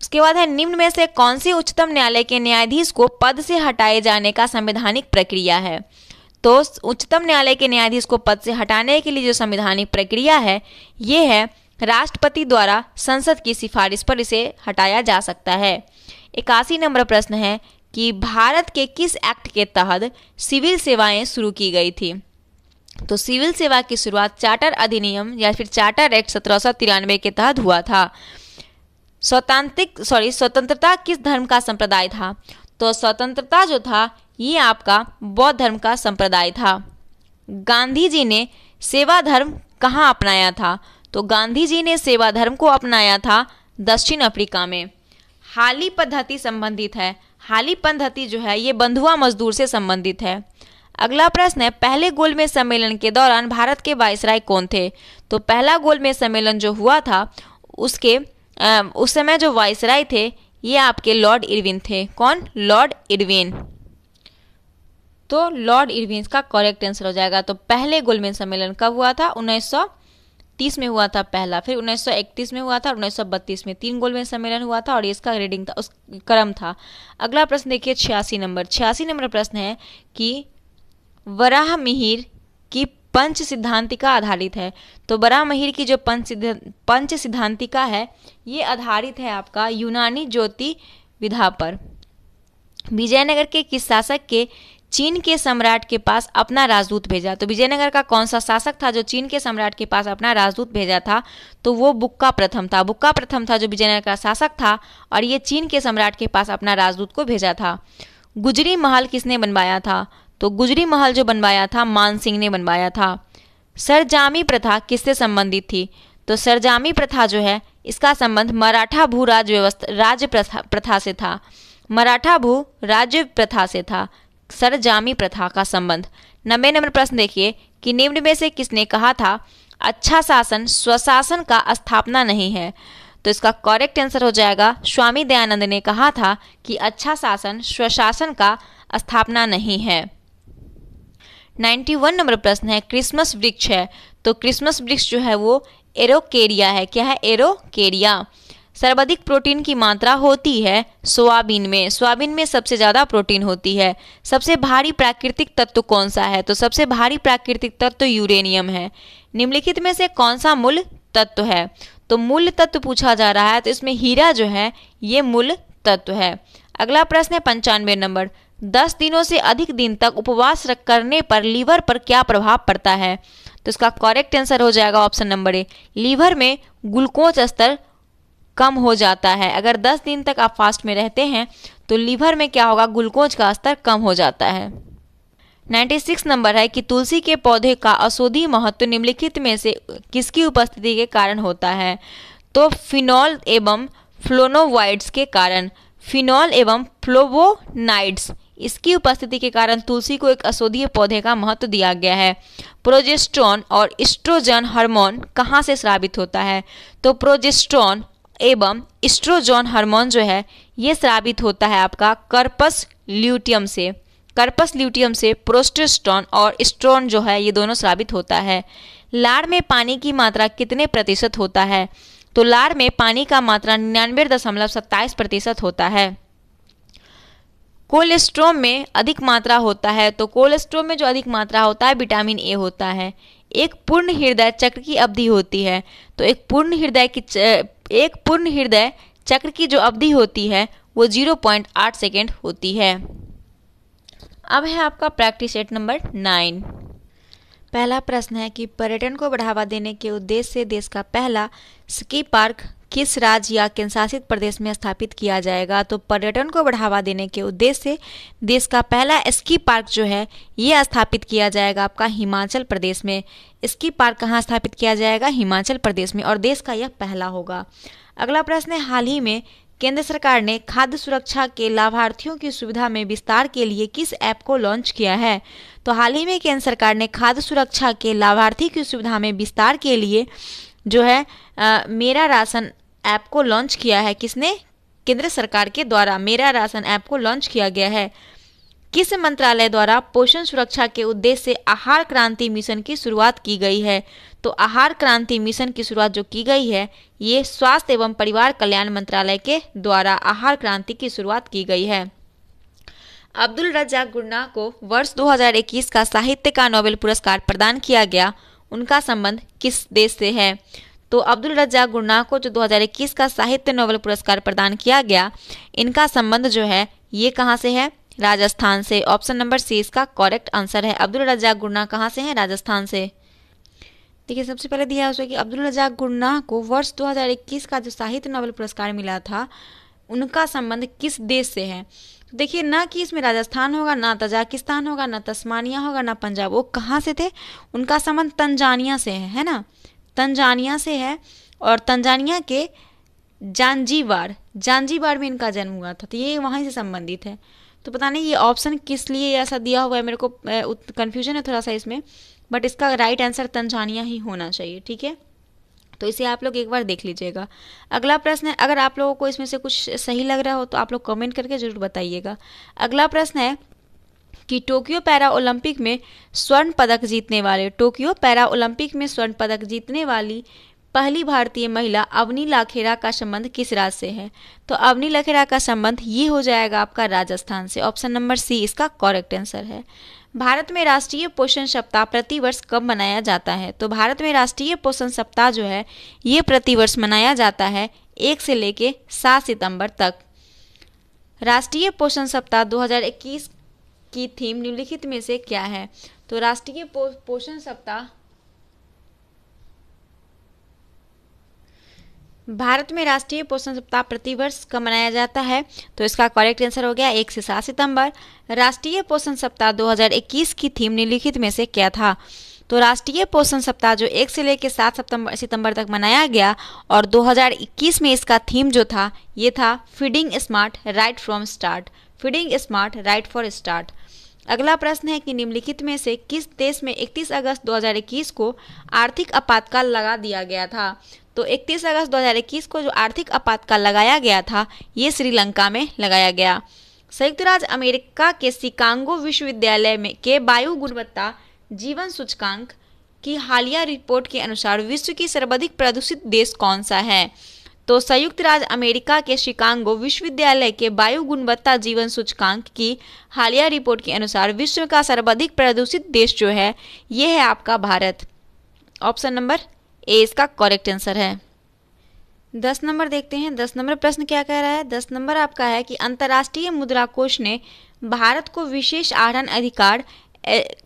Speaker 1: उसके बाद है निम्न में से कौन से उच्चतम न्यायालय के न्यायाधीश को पद से हटाए जाने का संवैधानिक प्रक्रिया है तो उच्चतम न्यायालय के न्यायाधीश को पद से हटाने के लिए जो संवैधानिक प्रक्रिया है ये है राष्ट्रपति द्वारा संसद की सिफारिश पर इसे हटाया जा सकता है इक्यासी नंबर प्रश्न है कि भारत के किस एक्ट के तहत सिविल सेवाएं शुरू की गई थी तो सिविल सेवा की शुरुआत चार्टर अधिनियम या फिर चार्टर एक्ट सत्रह के तहत हुआ था स्वतांत्रिक सॉरी स्वतंत्रता किस धर्म का संप्रदाय था तो स्वतंत्रता जो था ये आपका बौद्ध धर्म का संप्रदाय था गांधी जी ने सेवा धर्म कहाँ अपनाया था तो गांधी जी ने सेवा धर्म को अपनाया था दक्षिण अफ्रीका में हाली पद्धति संबंधित है हाली पद्धति जो है ये बंधुआ मजदूर से संबंधित है अगला प्रश्न है पहले गोलमेज सम्मेलन के दौरान भारत के वायसराय कौन थे तो पहला गोलमेज सम्मेलन जो हुआ था उसके Um, उस समय जो वाइसराय थे ये आपके लॉर्ड इरविन थे कौन लॉर्ड इरविन तो लॉर्ड इरविन का करेक्ट आंसर हो जाएगा तो पहले गोलमेन सम्मेलन कब हुआ था 1930 में हुआ था पहला फिर 1931 में हुआ था और 1932 में तीन गोलमेन सम्मेलन हुआ था और इसका रीडिंग था उस क्रम था अगला प्रश्न देखिए छियासी नंबर छियासी नंबर प्रश्न है कि वराह मिहिर की पंच सिद्धांतिका आधारित है तो महिर की जो पंच सिद्ध पंच सिद्धांतिका है ये आधारित है आपका यूनानी ज्योति विधा पर विजयनगर के किस शासक के चीन के सम्राट के पास अपना राजदूत भेजा तो विजयनगर का कौन सा शासक था जो चीन के सम्राट के पास अपना राजदूत भेजा था तो वो बुक्का प्रथम था बुक्का प्रथम था जो विजयनगर का शासक था और ये चीन के सम्राट के पास अपना राजदूत को भेजा था गुजरी महल किसने बनवाया था तो गुजरी महल जो बनवाया था मान सिंह ने बनवाया था सरजामी प्रथा किससे संबंधित थी तो सरजामी प्रथा जो है इसका संबंध मराठा भू राज व्यवस्था राज्य प्रथा से था मराठा भू राज्य प्रथा से था सरजामी प्रथा का संबंध नब्बे नंबर प्रश्न देखिए कि निम्न में से किसने कहा था अच्छा शासन स्वशासन का स्थापना नहीं है तो इसका करेक्ट आंसर हो जाएगा स्वामी दयानंद ने कहा था कि अच्छा शासन स्वशासन का स्थापना नहीं है नाइन्टी वन नंबर प्रश्न है क्रिसमस वृक्ष है तो क्रिसमस वृक्ष जो है वो एरोकेरिया है क्या है एरोकेरिया सर्वाधिक प्रोटीन की मात्रा होती है सोयाबीन में सोयाबीन में सबसे ज़्यादा प्रोटीन होती है सबसे भारी प्राकृतिक तत्व कौन सा है तो सबसे भारी प्राकृतिक तत्व यूरेनियम है निम्नलिखित में से कौन सा मूल तत्व है तो मूल तत्व पूछा जा रहा है तो इसमें हीरा जो है ये मूल तत्व है अगला प्रश्न है पंचानवे नंबर दस दिनों से अधिक दिन तक उपवास करने पर लीवर पर क्या प्रभाव पड़ता है तो इसका करेक्ट आंसर हो जाएगा ऑप्शन नंबर ए लीवर में ग्लूकोज स्तर कम हो जाता है अगर 10 दिन तक आप फास्ट में रहते हैं तो लीवर में क्या होगा ग्लूकोज का स्तर कम हो जाता है 96 नंबर है कि तुलसी के पौधे का औषधि महत्व निम्नलिखित में से किसकी उपस्थिति के कारण होता है तो फिनॉल एवं फ्लोनोवाइड्स के कारण फिनॉल एवं फ्लोवोनाइड्स इसकी उपस्थिति के कारण तुलसी को एक औषधीय पौधे का महत्व दिया गया है प्रोजेस्ट्रॉन और इस्ट्रोजन हार्मोन कहाँ से स्रावित होता है तो प्रोजेस्ट्रॉन एवं इस्ट्रोजन हार्मोन जो है ये स्रावित होता है आपका कर्पस ल्यूटियम से कर्पस ल्यूटियम से प्रोस्टेस्ट्रॉन और स्ट्रोन जो है ये दोनों स्रावित होता है लार में पानी की मात्रा कितने प्रतिशत होता है तो लार में पानी का मात्रा निन्यानवे दशमलव सत्ताईस प्रतिशत होता है कोलेस्ट्रोम में अधिक मात्रा होता है तो कोलेस्ट्रोम में जो अधिक मात्रा होता है विटामिन ए होता है एक पूर्ण हृदय चक्र की अवधि होती है तो एक पूर्ण हृदय की एक पूर्ण हृदय चक्र की जो अवधि होती है वो 0.8 सेकेंड होती है अब है आपका प्रैक्टिस सेट नंबर नाइन पहला प्रश्न है कि पर्यटन को बढ़ावा देने के उद्देश्य से देश का पहला स्की पार्क किस राज्य या केंद्रशासित प्रदेश में स्थापित किया जाएगा तो पर्यटन को बढ़ावा देने के उद्देश्य से देश का पहला स्की पार्क जो है ये स्थापित किया जाएगा आपका हिमाचल प्रदेश में स्की पार्क कहाँ स्थापित किया जाएगा हिमाचल प्रदेश में और देश का यह पहला होगा अगला प्रश्न है हाल ही में केंद्र सरकार ने खाद्य सुरक्षा के लाभार्थियों की सुविधा में विस्तार के लिए किस ऐप को लॉन्च किया है तो हाल ही में केंद्र सरकार ने खाद्य सुरक्षा के लाभार्थी की सुविधा में विस्तार के लिए जो है आ, मेरा राशन ऐप को लॉन्च किया है किसने केंद्र सरकार के द्वारा मेरा राशन ऐप को लॉन्च किया गया है किस मंत्रालय द्वारा पोषण सुरक्षा के उद्देश्य से आहार क्रांति मिशन की शुरुआत की गई है तो आहार क्रांति मिशन की शुरुआत जो की गई है ये स्वास्थ्य एवं परिवार कल्याण मंत्रालय के द्वारा आहार क्रांति की शुरुआत की गई है अब्दुल रजा गुरना को वर्ष 2021 का साहित्य का नोबेल पुरस्कार प्रदान किया गया उनका संबंध किस देश से है तो अब्दुल रज्जा गुरना को जो 2021 का साहित्य नोबेल पुरस्कार प्रदान किया गया इनका संबंध जो है ये कहाँ से है राजस्थान से ऑप्शन नंबर सी इसका करेक्ट आंसर है अब्दुल रजाक गुरना कहाँ से है राजस्थान से देखिए सबसे पहले दिया उसमें कि अब्दुल रजाक गुरना को वर्ष 2021 का जो साहित्य नोबेल पुरस्कार मिला था उनका संबंध किस देश से है तो देखिए ना कि इसमें राजस्थान होगा ना तजाकिस्तान होगा ना तस्मानिया होगा ना पंजाब वो कहाँ से थे उनका संबंध तंजानिया से है है ना तंजानिया से है और तंजानिया के जानजीवार जानजीवार में इनका जन्म हुआ था तो ये वहीं से संबंधित है तो पता नहीं ये ऑप्शन किस लिए ऐसा दिया हुआ है मेरे को कन्फ्यूजन है थोड़ा सा इसमें बट इसका राइट आंसर तंजानिया ही होना चाहिए ठीक है तो इसे आप लोग एक बार देख लीजिएगा अगला प्रश्न है अगर आप लोगों को इसमें से कुछ सही लग रहा हो तो आप लोग कमेंट करके ज़रूर बताइएगा अगला प्रश्न है कि टोक्यो पैरा ओलंपिक में स्वर्ण पदक जीतने वाले टोक्यो पैरा ओलंपिक में स्वर्ण पदक जीतने वाली पहली भारतीय महिला अवनी लाखेरा का संबंध किस राज्य से है तो अवनी लाखेरा का संबंध ये हो जाएगा आपका राजस्थान से ऑप्शन नंबर सी इसका करेक्ट आंसर है भारत में राष्ट्रीय पोषण सप्ताह प्रतिवर्ष कब मनाया जाता है तो भारत में राष्ट्रीय पोषण सप्ताह जो है ये प्रतिवर्ष मनाया जाता है एक से लेके सात सितंबर तक राष्ट्रीय पोषण सप्ताह 2021 की थीम निम्नलिखित में से क्या है तो राष्ट्रीय पोषण सप्ताह भारत में राष्ट्रीय पोषण सप्ताह प्रतिवर्ष का मनाया जाता है तो इसका करेक्ट आंसर हो गया एक से सात सितंबर राष्ट्रीय पोषण सप्ताह 2021 की थीम निम्नलिखित में से क्या था तो राष्ट्रीय पोषण सप्ताह जो एक से लेकर सात सितंबर सितंबर तक मनाया गया और 2021 में इसका थीम जो था ये था feeding smart right from start feeding smart right for start अगला प्रश्न है कि निम्नलिखित में से किस देश में 31 अगस्त 2021 को आर्थिक आपातकाल लगा दिया गया था तो 31 अगस्त 2021 को जो आर्थिक आपातकाल लगाया गया था ये श्रीलंका में लगाया गया संयुक्त राज्य अमेरिका के शिकांगो विश्वविद्यालय में के वायु गुणवत्ता जीवन सूचकांक की हालिया रिपोर्ट के अनुसार विश्व की सर्वाधिक प्रदूषित देश कौन सा है तो संयुक्त राज्य अमेरिका के शिकांगो विश्वविद्यालय के वायु गुणवत्ता जीवन सूचकांक की हालिया रिपोर्ट के अनुसार विश्व का सर्वाधिक प्रदूषित देश जो है ये है आपका भारत ऑप्शन नंबर ए इसका करेक्ट आंसर है दस नंबर देखते हैं दस नंबर प्रश्न क्या कह रहा है दस नंबर आपका है कि अंतर्राष्ट्रीय मुद्रा कोष ने भारत को विशेष आहरण अधिकार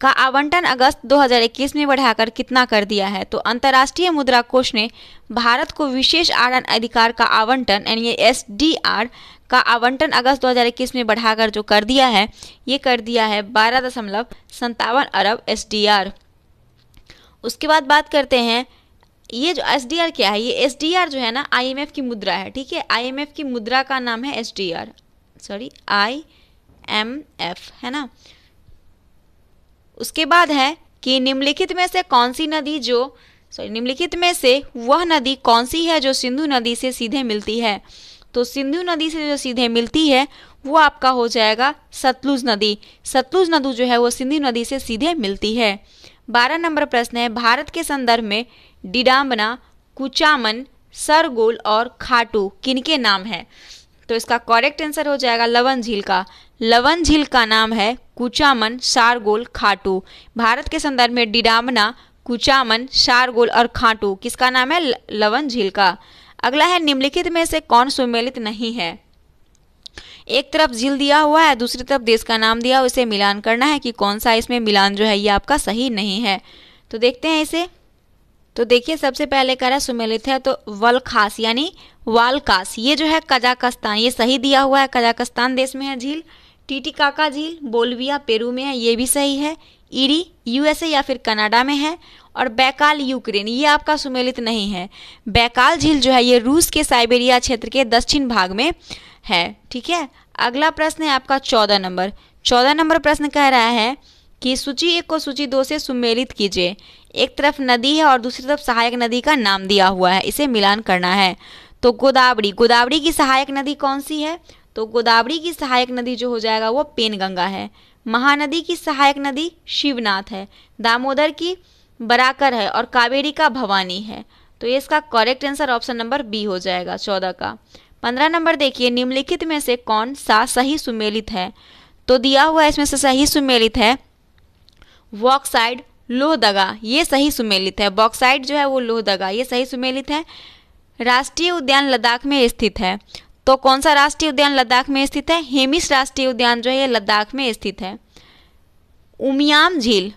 Speaker 1: का आवंटन अगस्त 2021 में बढ़ाकर कितना कर दिया है तो अंतर्राष्ट्रीय मुद्रा कोष ने भारत को विशेष आड़न अधिकार का आवंटन यानी एस डी आर का आवंटन अगस्त 2021 में बढ़ाकर जो कर दिया है ये कर दिया है बारह दशमलव संतावन अरब एस डी आर उसके बाद बात करते हैं ये जो एस डी आर क्या है ये एस डी आर जो है ना आई एम एफ की मुद्रा है ठीक है आई एम एफ की मुद्रा का नाम है S D R sorry I M F है ना उसके बाद है कि निम्नलिखित में से कौन सी नदी जो सॉरी निम्नलिखित में से वह नदी कौन सी है जो सिंधु नदी से सीधे मिलती है तो सिंधु नदी से जो सीधे मिलती है वो आपका हो जाएगा सतलुज नदी सतलुज नदी जो है वो सिंधु नदी से सीधे मिलती है बारह नंबर प्रश्न है भारत के संदर्भ में डिडाम्बना कुचामन सरगोल और खाटू किनके नाम है तो इसका करेक्ट आंसर हो जाएगा लवन झील का लवन झील का नाम है कुचामन शारगोल खाटू भारत के संदर्भ में डिडामना कुचामन शारगोल और खाटू किसका नाम है लवन झील का अगला है निम्नलिखित में से कौन सुमेलित नहीं है एक तरफ झील दिया हुआ है दूसरी तरफ देश का नाम दिया इसे मिलान करना है कि कौन सा इसमें मिलान जो है ये आपका सही नहीं है तो देखते हैं इसे तो देखिए सबसे पहले कह रहा है सुमेलित है तो वलखास यानी वालकास ये जो है कजाकस्तान ये सही दिया हुआ है कजाकस्तान देश में है झील टीटिकाका झील बोलविया पेरू में है ये भी सही है इरी यूएसए या फिर कनाडा में है और बैकाल यूक्रेन ये आपका सुमेलित नहीं है बैकाल झील जो है ये रूस के साइबेरिया क्षेत्र के दक्षिण भाग में है ठीक है अगला प्रश्न है आपका चौदह नंबर चौदह नंबर प्रश्न कह रहा है कि सूची एक को सूची दो से सुमेलित कीजिए एक तरफ नदी है और दूसरी तरफ सहायक नदी का नाम दिया हुआ है इसे मिलान करना है तो गोदावरी गोदावरी की सहायक नदी कौन सी है तो गोदावरी की सहायक नदी जो हो जाएगा वो पेनगंगा है महानदी की सहायक नदी शिवनाथ है दामोदर की बराकर है और कावेरी का भवानी है तो ये इसका correct answer option number B हो जाएगा चौदह का पंद्रह नंबर देखिए निम्नलिखित में से कौन सा सही सुमेलित है तो दिया हुआ इसमें से सही सुमेलित है वॉक साइड लोह दगा ये सही सुमेलित है बॉक्साइट जो है वो लोह दगा ये सही सुमेलित है राष्ट्रीय उद्यान लद्दाख में स्थित है तो कौन सा राष्ट्रीय उद्यान लद्दाख में स्थित है हेमिस राष्ट्रीय उद्यान जो है ये लद्दाख में स्थित है उमियाम झील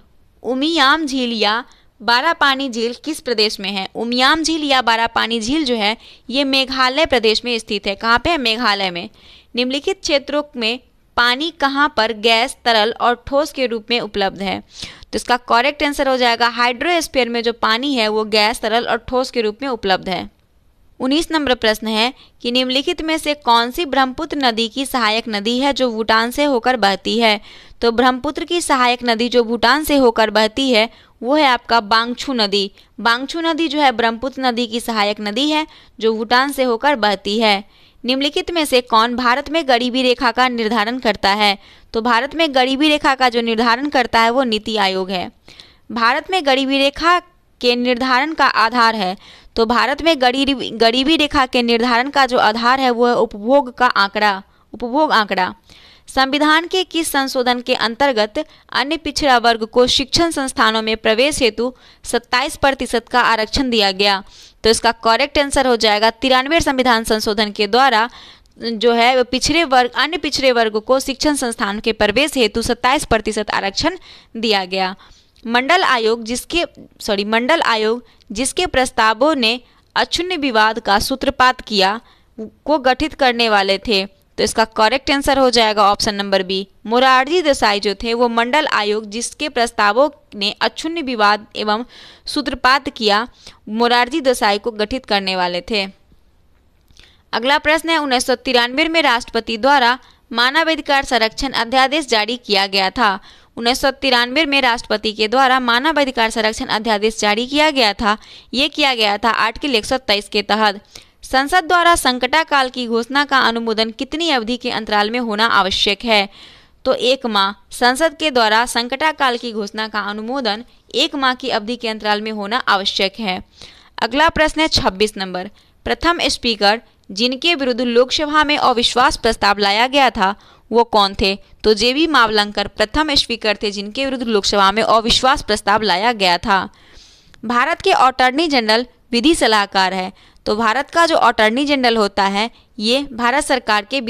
Speaker 1: उमियाम झील या बारापानी झील किस प्रदेश में है उमियाम झील या बारापानी झील जो है ये मेघालय प्रदेश में स्थित है कहाँ पे है मेघालय में निम्नलिखित क्षेत्रों में पानी कहाँ पर गैस तरल और ठोस के रूप में उपलब्ध है तो इसका करेक्ट आंसर हो जाएगा हाइड्रोस्फीयर में जो पानी है वो गैस तरल और ठोस के रूप में उपलब्ध है उन्नीस नंबर प्रश्न है कि निम्नलिखित में से कौन सी ब्रह्मपुत्र नदी की सहायक नदी है जो भूटान से होकर बहती है तो ब्रह्मपुत्र की सहायक नदी जो भूटान से होकर बहती है वो है आपका बांगछू नदी बांगछू नदी जो है ब्रह्मपुत्र नदी की सहायक नदी है जो भूटान से होकर बहती है निम्नलिखित में से कौन भारत में गरीबी रेखा का निर्धारण करता है तो भारत में गरीबी रेखा का जो निर्धारण करता है वो नीति आयोग है भारत में गरीबी रेखा के निर्धारण का आधार है तो भारत में गरीबी गरीबी रेखा के निर्धारण का जो आधार है वो है उपभोग का आंकड़ा उपभोग आंकड़ा संविधान के किस संशोधन के अंतर्गत अन्य पिछड़ा वर्ग को शिक्षण संस्थानों में प्रवेश हेतु 27 प्रतिशत का आरक्षण दिया गया तो इसका करेक्ट आंसर हो जाएगा तिरानवे संविधान संशोधन के द्वारा जो है वो पिछड़े वर्ग अन्य पिछड़े वर्ग को शिक्षण संस्थान के प्रवेश हेतु सत्ताईस प्रतिशत आरक्षण दिया गया मंडल आयोग जिसके सॉरी मंडल आयोग जिसके प्रस्तावों ने अक्षुण्य विवाद का सूत्रपात किया को गठित करने वाले थे तो इसका करेक्ट आंसर हो जाएगा option number B Morarji Desai जो थे वो मंडल आयोग जिसके प्रस्तावों ने अक्षुण्य विवाद एवं सूत्रपात किया मुरारजी देसाई को गठित करने वाले थे अगला प्रश्न है उन्नीस में राष्ट्रपति द्वारा मानवाधिकार संरक्षण अध्यादेश जारी किया गया था उन्नीस में राष्ट्रपति के द्वारा मानवाधिकार संरक्षण अध्यादेश जारी किया गया था ये किया गया था आर्टिकल 123 के तहत संसद द्वारा संकटाकाल की घोषणा का अनुमोदन कितनी अवधि के अंतराल में होना आवश्यक है तो एक माह संसद के द्वारा संकटाकाल की घोषणा का अनुमोदन एक माह की अवधि के अंतराल में होना आवश्यक है अगला प्रश्न है छब्बीस नंबर प्रथम स्पीकर जिनके विरुद्ध लोकसभा में अविश्वास प्रस्ताव लाया गया था वो कौन थे तो जेबी मावलंकर प्रथम स्पीकर थे जिनके विरुद्ध लोकसभा में अविश्वास प्रस्ताव लाया गया था भारत के अटॉर्नी जनरल विधि सलाहकार है तो भारत का जो अटॉर्नी जनरल होता है ये भारत सरकार के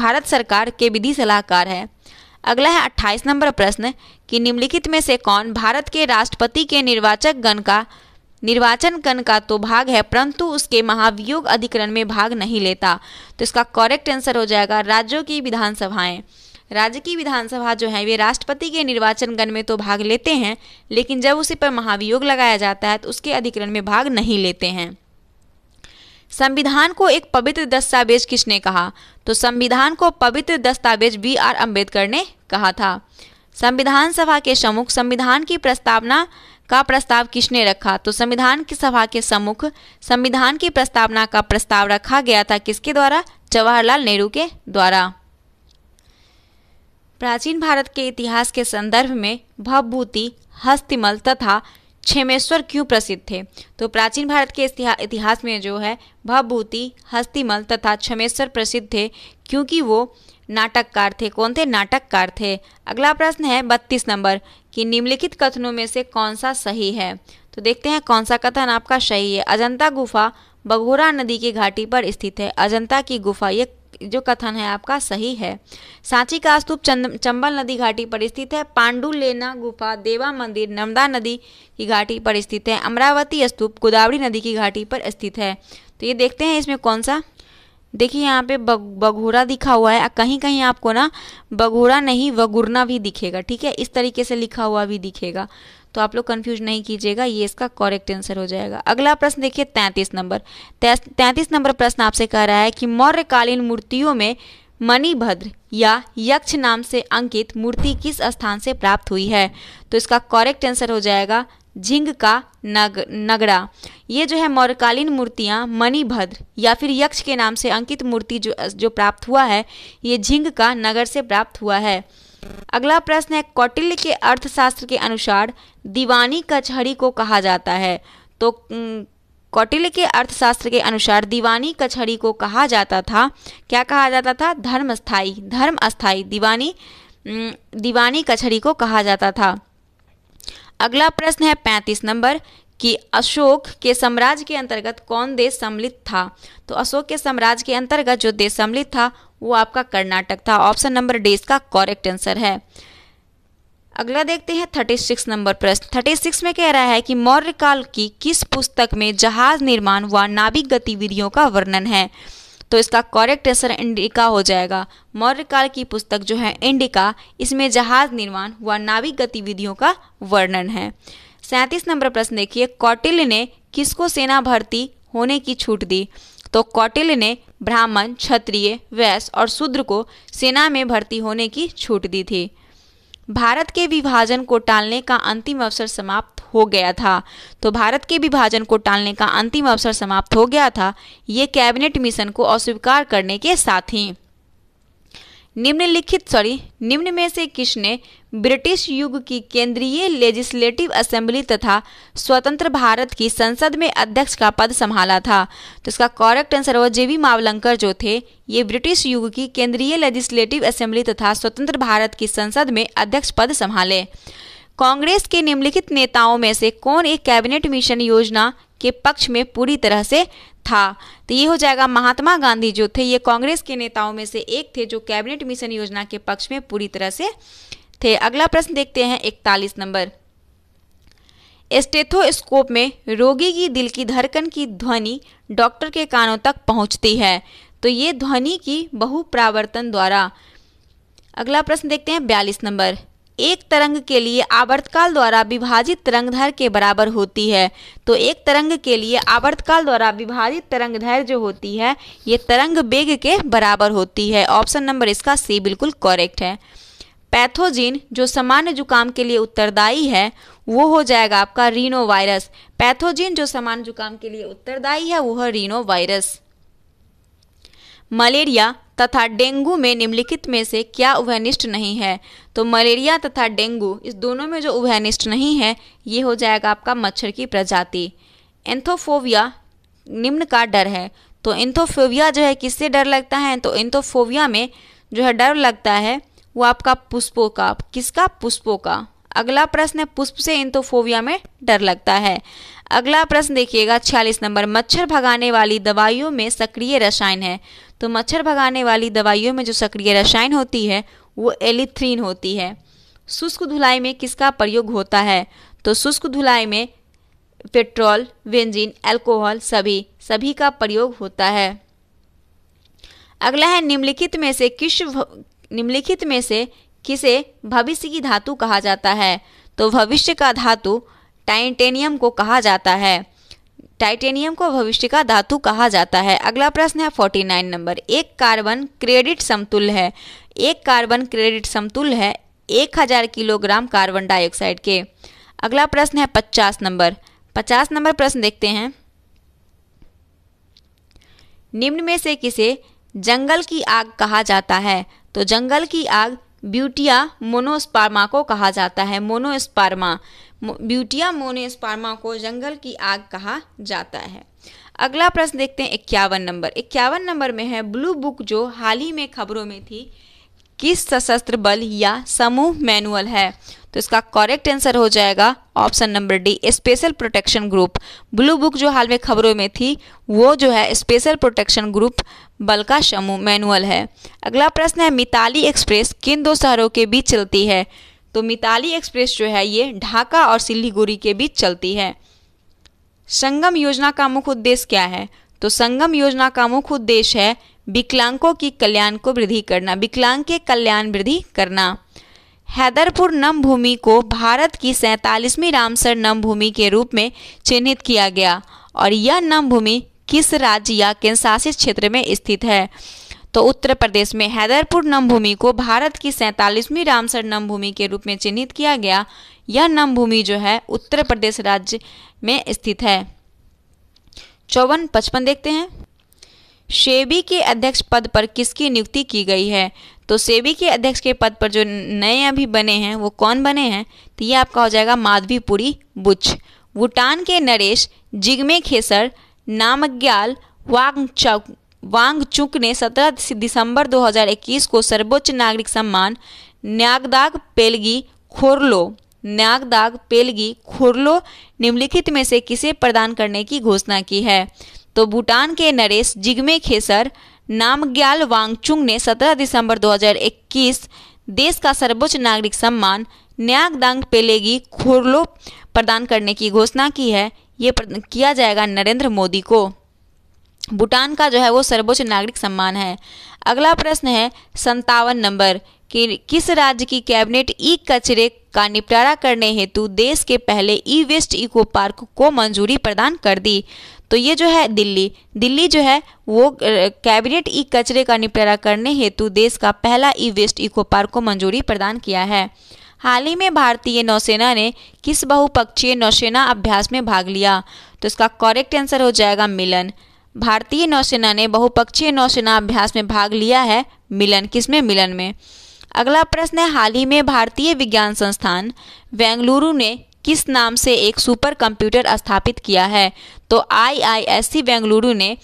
Speaker 1: भारत सरकार के विधि सलाहकार है अगला है अट्ठाईस नंबर प्रश्न कि निम्नलिखित में से कौन भारत के राष्ट्रपति के निर्वाचक गण का निर्वाचन गण का तो भाग है परंतु उसके महाभियोग अधिकरण में भाग नहीं लेता तो इसका करेक्ट आंसर हो जाएगा राज्यों की विधानसभाएं राज्य की विधानसभा जो है वे राष्ट्रपति के निर्वाचन गण में तो भाग लेते हैं लेकिन जब उसी पर महाभियोग लगाया जाता है तो उसके अधिकरण में भाग नहीं लेते हैं संविधान को एक पवित्र दस्तावेज किसने कहा तो संविधान को पवित्र दस्तावेज बी आर अम्बेडकर ने कहा था संविधान सभा के सम्मुख संविधान की प्रस्तावना का प्रस्ताव किसने रखा तो संविधान की सभा के सम्मुख संविधान की प्रस्तावना का प्रस्ताव रखा गया था किसके द्वारा जवाहरलाल नेहरू के द्वारा प्राचीन भारत के इतिहास के संदर्भ में भवभूति हस्तिमल तथा क्षेमेश्वर क्यों प्रसिद्ध थे तो प्राचीन भारत के इतिहास में जो है भभूति हस्तिमल तथा क्षमेश्वर प्रसिद्ध थे क्योंकि वो नाटककार थे कौन थे नाटककार थे अगला प्रश्न है बत्तीस नंबर कि निम्नलिखित कथनों में से कौन सा सही है तो देखते हैं कौन सा कथन आपका सही है अजंता गुफा बघोरा नदी की घाटी पर स्थित है अजंता की गुफा ये जो कथन है आपका सही है सांची का स्तूप चंबल नदी घाटी पर स्थित है पांडुलेना गुफा देवा मंदिर नर्मदा नदी की घाटी पर स्थित है अमरावती स्तूप गोदावरी नदी की घाटी पर स्थित है तो ये देखते हैं इसमें कौन सा देखिए यहाँ पे बघूरा बघोरा दिखा हुआ है कहीं कहीं आपको ना बघोरा नहीं वगुरना भी दिखेगा ठीक है इस तरीके से लिखा हुआ भी दिखेगा तो आप लोग कन्फ्यूज नहीं कीजिएगा ये इसका करेक्ट आंसर हो जाएगा अगला प्रश्न देखिए तैंतीस नंबर तैंतीस नंबर प्रश्न आपसे कह रहा है कि मौर्यकालीन मूर्तियों में मणिभद्र या यक्ष नाम से अंकित मूर्ति किस स्थान से प्राप्त हुई है तो इसका करेक्ट आंसर हो जाएगा झिंग का नग नगड़ा ये जो है मौर्यकालीन मूर्तियाँ मणिभद्र या फिर यक्ष के नाम से अंकित मूर्ति जो जो प्राप्त हुआ है ये झिंग का नगर से प्राप्त हुआ है अगला प्रश्न है कौटिल्य के अर्थशास्त्र के अनुसार दीवानी कचहरी को कहा जाता है तो कौटिल्य के अर्थशास्त्र के अनुसार दीवानी कचहरी को कहा जाता था क्या कहा जाता था धर्म स्थायी धर्म अस्थायी दीवानी दीवानी कचहरी को कहा जाता था अगला प्रश्न है पैंतीस नंबर कि अशोक के साम्राज्य के अंतर्गत कौन देश सम्मिलित था तो अशोक के साम्राज्य के अंतर्गत जो देश सम्मिलित था वो आपका कर्नाटक था ऑप्शन नंबर डी इसका करेक्ट आंसर है अगला देखते हैं थर्टी सिक्स नंबर प्रश्न थर्टी सिक्स में कह रहा है कि मौर्य काल की किस पुस्तक में जहाज निर्माण व नाविक गतिविधियों का वर्णन है तो इसका करेक्ट आंसर इंडिका हो जाएगा मौर्य काल की पुस्तक जो है इंडिका इसमें जहाज निर्माण व नाविक गतिविधियों का वर्णन है सैंतीस नंबर प्रश्न देखिए कौटिल्य ने किसको सेना भर्ती होने की छूट दी तो कौटिल्य ने ब्राह्मण क्षत्रिय वैश्य और शूद्र को सेना में भर्ती होने की छूट दी थी भारत के विभाजन को टालने का अंतिम अवसर समाप्त हो गया था तो भारत के विभाजन को टालने का अंतिम अवसर समाप्त हो गया था ये कैबिनेट मिशन को अस्वीकार करने के साथ ही निम्नलिखित सॉरी निम्न में से किसने ब्रिटिश युग की केंद्रीय लेजिस्लेटिव असेंबली तथा स्वतंत्र भारत की संसद में अध्यक्ष का पद संभाला था तो इसका करेक्ट आंसर होगा जेवी मावलंकर जो थे ये ब्रिटिश युग की केंद्रीय लेजिस्लेटिव असेंबली तथा स्वतंत्र भारत की संसद में अध्यक्ष पद संभाले कांग्रेस के निम्नलिखित नेताओं में से कौन एक कैबिनेट मिशन योजना के पक्ष में पूरी तरह से था तो ये हो जाएगा महात्मा गांधी जो थे ये कांग्रेस के नेताओं में से एक थे जो कैबिनेट मिशन योजना के पक्ष में पूरी तरह से थे अगला प्रश्न देखते हैं इकतालीस नंबर स्टेथोस्कोप में रोगी की दिल की धड़कन की ध्वनि डॉक्टर के कानों तक पहुंचती है तो ये ध्वनि की बहुप्रावर्तन द्वारा अगला प्रश्न देखते हैं बयालीस नंबर एक तरंग के लिए आवर्तकाल द्वारा विभाजित तरंग धर के बराबर होती है तो एक तरंग के लिए आवर्तकाल द्वारा विभाजित तरंग धर जो होती है ये तरंग बेग के बराबर होती है ऑप्शन नंबर इसका सी बिल्कुल करेक्ट है पैथोजिन जो सामान्य जुकाम के लिए उत्तरदायी है वो हो जाएगा आपका रीनो वायरस पैथोजिन जो सामान्य जुकाम के लिए उत्तरदायी है वो है रीनो वायरस मलेरिया तथा डेंगू में निम्नलिखित में से क्या उभयनिष्ठ नहीं है तो मलेरिया तथा डेंगू इस दोनों में जो उभयनिष्ठ नहीं है ये हो जाएगा आपका मच्छर की प्रजाति एंथोफोविया निम्न का डर है तो इंथोफोविया जो है किससे डर लगता है तो इंथोफोविया में जो है डर लगता है वो आपका पुष्पों का किसका पुष्पों का अगला प्रश्न है पुष्प से इंथोफोविया में डर लगता है अगला प्रश्न देखिएगा छियालीस नंबर मच्छर भगाने वाली दवाइयों में सक्रिय रसायन है तो मच्छर भगाने वाली दवाइयों में जो सक्रिय रसायन होती है वो एलिथ्रीन होती है शुष्क धुलाई में किसका प्रयोग होता है तो शुष्क धुलाई में पेट्रोल वेंजिन एल्कोहल सभी सभी का प्रयोग होता है अगला है निम्नलिखित में से किस निम्नलिखित में से किसे भविष्य की धातु कहा जाता है तो भविष्य का धातु टाइटेनियम को कहा जाता है टाइटेनियम को भविष्य का धातु कहा जाता है अगला प्रश्न है फोर्टी नाइन नंबर एक कार्बन क्रेडिट समतुल्य है एक कार्बन क्रेडिट समतुल्य है एक हजार किलोग्राम कार्बन डाइऑक्साइड के अगला प्रश्न है पचास नंबर पचास नंबर प्रश्न देखते हैं निम्न में से किसे जंगल की आग कहा जाता है तो जंगल की आग ब्यूटिया मोनोस्पार्मा को कहा जाता है मोनोस्पार्मा ब्यूटिया मोनोस्पार्मा को जंगल की आग कहा जाता है अगला प्रश्न देखते हैं इक्यावन नंबर इक्यावन नंबर में है ब्लू बुक जो हाल ही में खबरों में थी किस सशस्त्र बल या समूह मैनुअल है तो इसका करेक्ट आंसर हो जाएगा option number D special protection group blue book जो हाल में खबरों में थी वो जो है स्पेशल प्रोटेक्शन ग्रुप बल का समूह मैनुअल है अगला प्रश्न है मिताली एक्सप्रेस किन दो शहरों के बीच चलती है तो मिताली एक्सप्रेस जो है ये ढाका और सिल्लीगुड़ी के बीच चलती है संगम योजना का मुख्य उद्देश्य क्या है तो संगम योजना का मुख्य उद्देश्य है विकलांगों की कल्याण को वृद्धि करना विकलांग के कल्याण वृद्धि करना हैदरपुर नम भूमि को भारत की सैंतालीसवीं रामसर नम भूमि के रूप में चिन्हित किया गया और यह नम भूमि किस राज्य या केंद्र शासित क्षेत्र में स्थित है तो उत्तर प्रदेश में हैदरपुर नम भूमि को भारत की सैंतालीसवीं रामसर नम भूमि के रूप में चिन्हित किया गया यह नम भूमि जो है उत्तर प्रदेश राज्य में स्थित है चौवन पचपन देखते हैं शेबी के अध्यक्ष पद पर किसकी नियुक्ति की गई है तो सेबी के अध्यक्ष के पद पर जो नए अभी बने हैं वो कौन बने हैं तो ये आपका हो जाएगा माधवीपुरी बुच्छ भूटान के नरेश जिग्मे खेसर नामग्याल वांग वांगचुक ने 17 दिसंबर 2021 को सर्वोच्च नागरिक सम्मान न्यागदाग पेलगी खोरलो न्यागदाग पेलगी खोरलो निम्नलिखित में से किसे प्रदान करने की घोषणा की है तो भूटान के नरेश जिग्मे खेसर नामग्याल वांगचुंग ने 17 दिसंबर 2021 देश का सर्वोच्च नागरिक सम्मान न्याग दांग पेलेगी खुरलो प्रदान करने की घोषणा की है ये किया जाएगा नरेंद्र मोदी को भूटान का जो है वो सर्वोच्च नागरिक सम्मान है अगला प्रश्न है संतावन नंबर कि किस राज्य की कैबिनेट ई कचरे का निपटारा करने हेतु देश के पहले ई वेस्ट इको पार्क को मंजूरी प्रदान कर दी तो ये जो है दिल्ली दिल्ली जो है वो कैबिनेट ई कचरे का निपटारा करने हेतु देश का पहला ई वेस्ट इको पार्क को मंजूरी प्रदान किया है हाल ही में भारतीय नौसेना ने किस बहुपक्षीय नौसेना अभ्यास में भाग लिया तो इसका करेक्ट आंसर हो जाएगा मिलन भारतीय नौसेना ने बहुपक्षीय नौसेना अभ्यास में भाग लिया है मिलन किसमें मिलन में अगला प्रश्न है हाल ही में भारतीय विज्ञान संस्थान बेंगलुरु ने किस नाम से एक सुपर कंप्यूटर स्थापित किया है तो आईआईएससी बेंगलुरु ने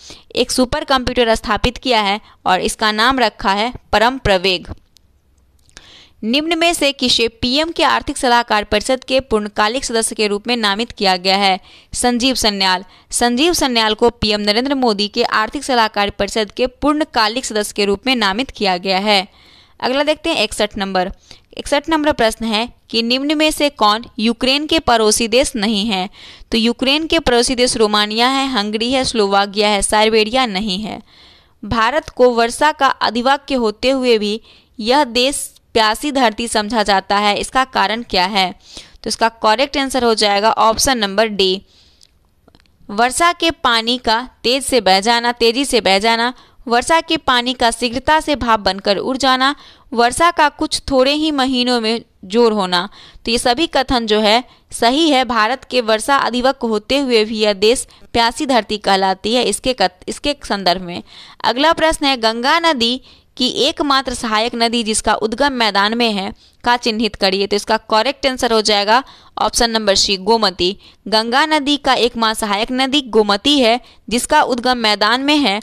Speaker 1: एक सुपर कंप्यूटर स्थापित किया है और इसका नाम रखा है परम प्रवेग निम्न में से किसे पीएम के आर्थिक सलाहकार परिषद के पूर्णकालिक सदस्य के रूप में नामित किया गया है संजीव सन्याल संजीव सन्याल को पीएम नरेंद्र मोदी के आर्थिक सलाहकार परिषद के पूर्णकालिक सदस्य के रूप में नामित किया गया है अगला देखते हैं इकसठ नंबर इकसठ नंबर प्रश्न है कि निम्न में से कौन यूक्रेन के पड़ोसी देश नहीं है तो यूक्रेन के पड़ोसी देश रोमानिया है हंगरी है स्लोवाकिया है साइबेरिया नहीं है भारत को वर्षा का अधिवाक्य होते हुए भी यह देश प्यासी धरती समझा जाता है इसका कारण क्या है तो इसका करेक्ट आंसर हो जाएगा ऑप्शन नंबर डी वर्षा के पानी का तेज से बह जाना तेजी से बह जाना वर्षा के पानी का शीघ्रता से भाप बनकर उड़ जाना वर्षा का कुछ थोड़े ही महीनों में जोर होना तो ये सभी कथन जो है सही है भारत के वर्षा अधिवक होते हुए भी यह देश प्यासी धरती कहलाती है इसके कत, इसके संदर्भ में अगला प्रश्न है गंगा नदी की एकमात्र सहायक नदी जिसका उद्गम मैदान में है का चिन्हित करिए तो इसका करेक्ट आंसर हो जाएगा option number C Gomti Ganga नदी का एकमात्र सहायक नदी गोमती है जिसका उद्गम मैदान में है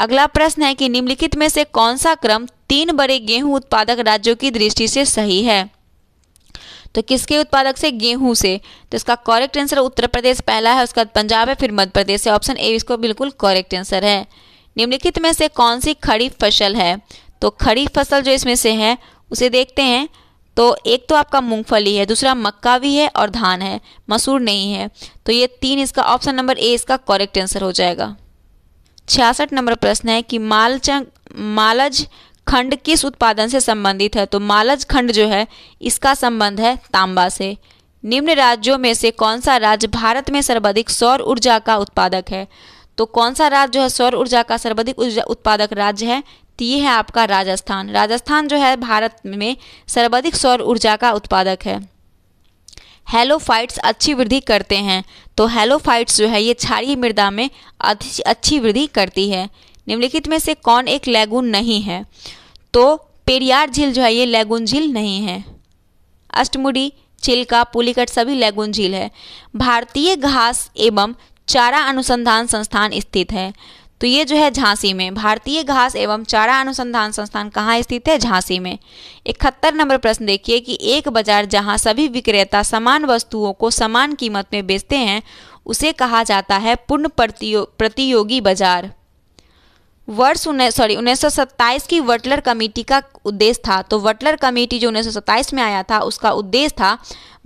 Speaker 1: अगला प्रश्न है कि निम्नलिखित में से कौन सा क्रम तीन बड़े गेहूं उत्पादक राज्यों की दृष्टि से सही है तो किसके उत्पादक से गेहूं से तो इसका करेक्ट आंसर उत्तर प्रदेश पहला है उसका पंजाब है फिर मध्य प्रदेश है ऑप्शन ए इसको बिल्कुल करेक्ट आंसर है निम्नलिखित में से कौन सी खड़ी फसल है तो खड़ी फसल जो इसमें से है उसे देखते हैं तो एक तो आपका मूंगफली है दूसरा मक्का भी है और धान है मसूर नहीं है तो ये तीन इसका ऑप्शन नंबर ए इसका करेक्ट आंसर हो जाएगा छियासठ नंबर प्रश्न है कि मालच मालज खंड किस उत्पादन से संबंधित है तो मालज खंड जो है इसका संबंध है तांबा से निम्न राज्यों में से कौन सा राज्य भारत में सर्वाधिक सौर ऊर्जा का उत्पादक है तो कौन सा राज्य जो है सौर ऊर्जा का सर्वाधिक उत्पादक राज्य है तो ये है आपका राजस्थान राजस्थान जो है भारत में सर्वाधिक सौर ऊर्जा का उत्पादक है हेलोफाइट्स अच्छी वृद्धि करते हैं तो हेलोफाइट्स जो है ये क्षारीय मृदा में अच्छी वृद्धि करती है निम्नलिखित में से कौन एक लैगुन नहीं है तो पेरियार झील जो है ये लैगुन झील नहीं है अष्टमुडी चिल्का पुलिकट सभी लैगुन झील है भारतीय घास एवं चारा अनुसंधान संस्थान स्थित है तो ये जो है झांसी में भारतीय घास एवं चारा अनुसंधान संस्थान कहाँ स्थित है झांसी में इकहत्तर नंबर प्रश्न देखिए कि एक बाजार जहाँ सभी विक्रेता समान वस्तुओं को समान कीमत में बेचते हैं उसे कहा जाता है पूर्ण प्रतियो प्रतियोगी बाजार वर्ष उन्नीस सॉरी उन्नीस की वटलर कमेटी का उद्देश्य था तो वटलर कमेटी जो उन्नीस में आया था उसका उद्देश्य था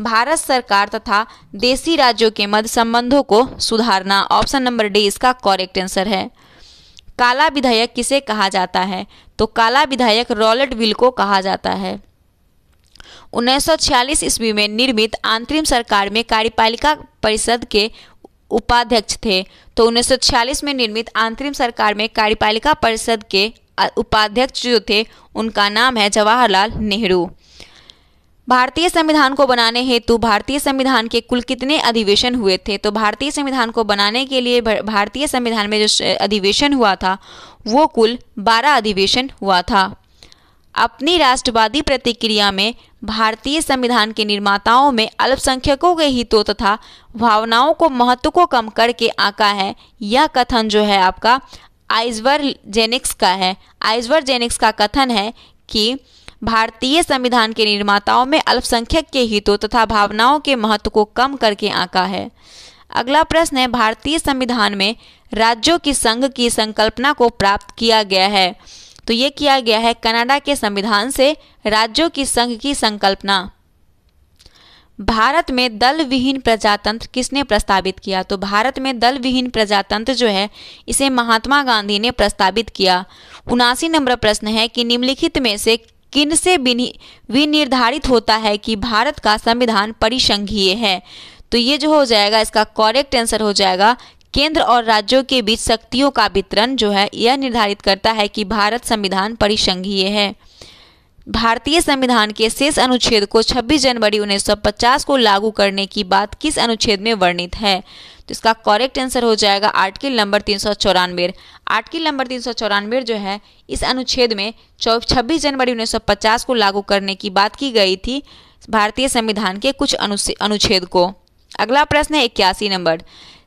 Speaker 1: भारत सरकार तथा देसी राज्यों के मध्य संबंधों को सुधारना ऑप्शन नंबर डी इसका करेक्ट आंसर है काला विधायक किसे कहा जाता है तो काला विधायक रॉलेट विल को कहा जाता है 1946 ईस्वी में निर्मित अंतरिम सरकार में कार्यपालिका परिषद के उपाध्यक्ष थे तो उन्नीस में निर्मित अंतरिम सरकार में कार्यपालिका परिषद के उपाध्यक्ष जो थे उनका नाम है जवाहरलाल नेहरू भारतीय संविधान को बनाने हेतु भारतीय संविधान के कुल कितने अधिवेशन हुए थे तो भारतीय संविधान को बनाने के लिए भारतीय संविधान में जो अधिवेशन हुआ था वो कुल 12 अधिवेशन हुआ था अपनी राष्ट्रवादी प्रतिक्रिया में भारतीय संविधान के निर्माताओं में अल्पसंख्यकों के हितों तथा भावनाओं को महत्व को कम करके आका है यह कथन जो है आपका आइजवर जेनिक्स का है आइजवर जेनिक्स का कथन है कि भारतीय संविधान के निर्माताओं में अल्पसंख्यक के हितों तथा भावनाओं के महत्व को कम करके आका है अगला प्रश्न है भारतीय संविधान में राज्यों की संघ की संकल्पना को प्राप्त किया गया है तो ये किया गया है कनाडा के संविधान से राज्यों की संघ की संकल्पना भारत में दल विहीन प्रजातंत्र किसने प्रस्तावित किया तो भारत में दल विहीन प्रजातंत्र जो है इसे महात्मा गांधी ने प्रस्तावित किया उनासी नंबर प्रश्न है कि निम्नलिखित में से किन से विनिर्धारित होता है कि भारत का संविधान परिसंघीय है तो ये जो हो जाएगा इसका करेक्ट आंसर हो जाएगा केंद्र और राज्यों के बीच शक्तियों का वितरण जो है यह निर्धारित करता है कि भारत संविधान परिसंघीय है भारतीय संविधान के शेष अनुच्छेद को 26 जनवरी 1950 को लागू करने की बात किस अनुच्छेद में वर्णित है तो इसका करेक्ट आंसर हो जाएगा आर्टिकल नंबर तीन सौ चौरानवे आर्टिकल नंबर तीन सौ चौरानवे जो है इस अनुच्छेद में छब्बीस जनवरी 1950 को लागू करने की बात की गई थी भारतीय संविधान के कुछ अनुच्छेद को अगला प्रश्न है इक्यासी नंबर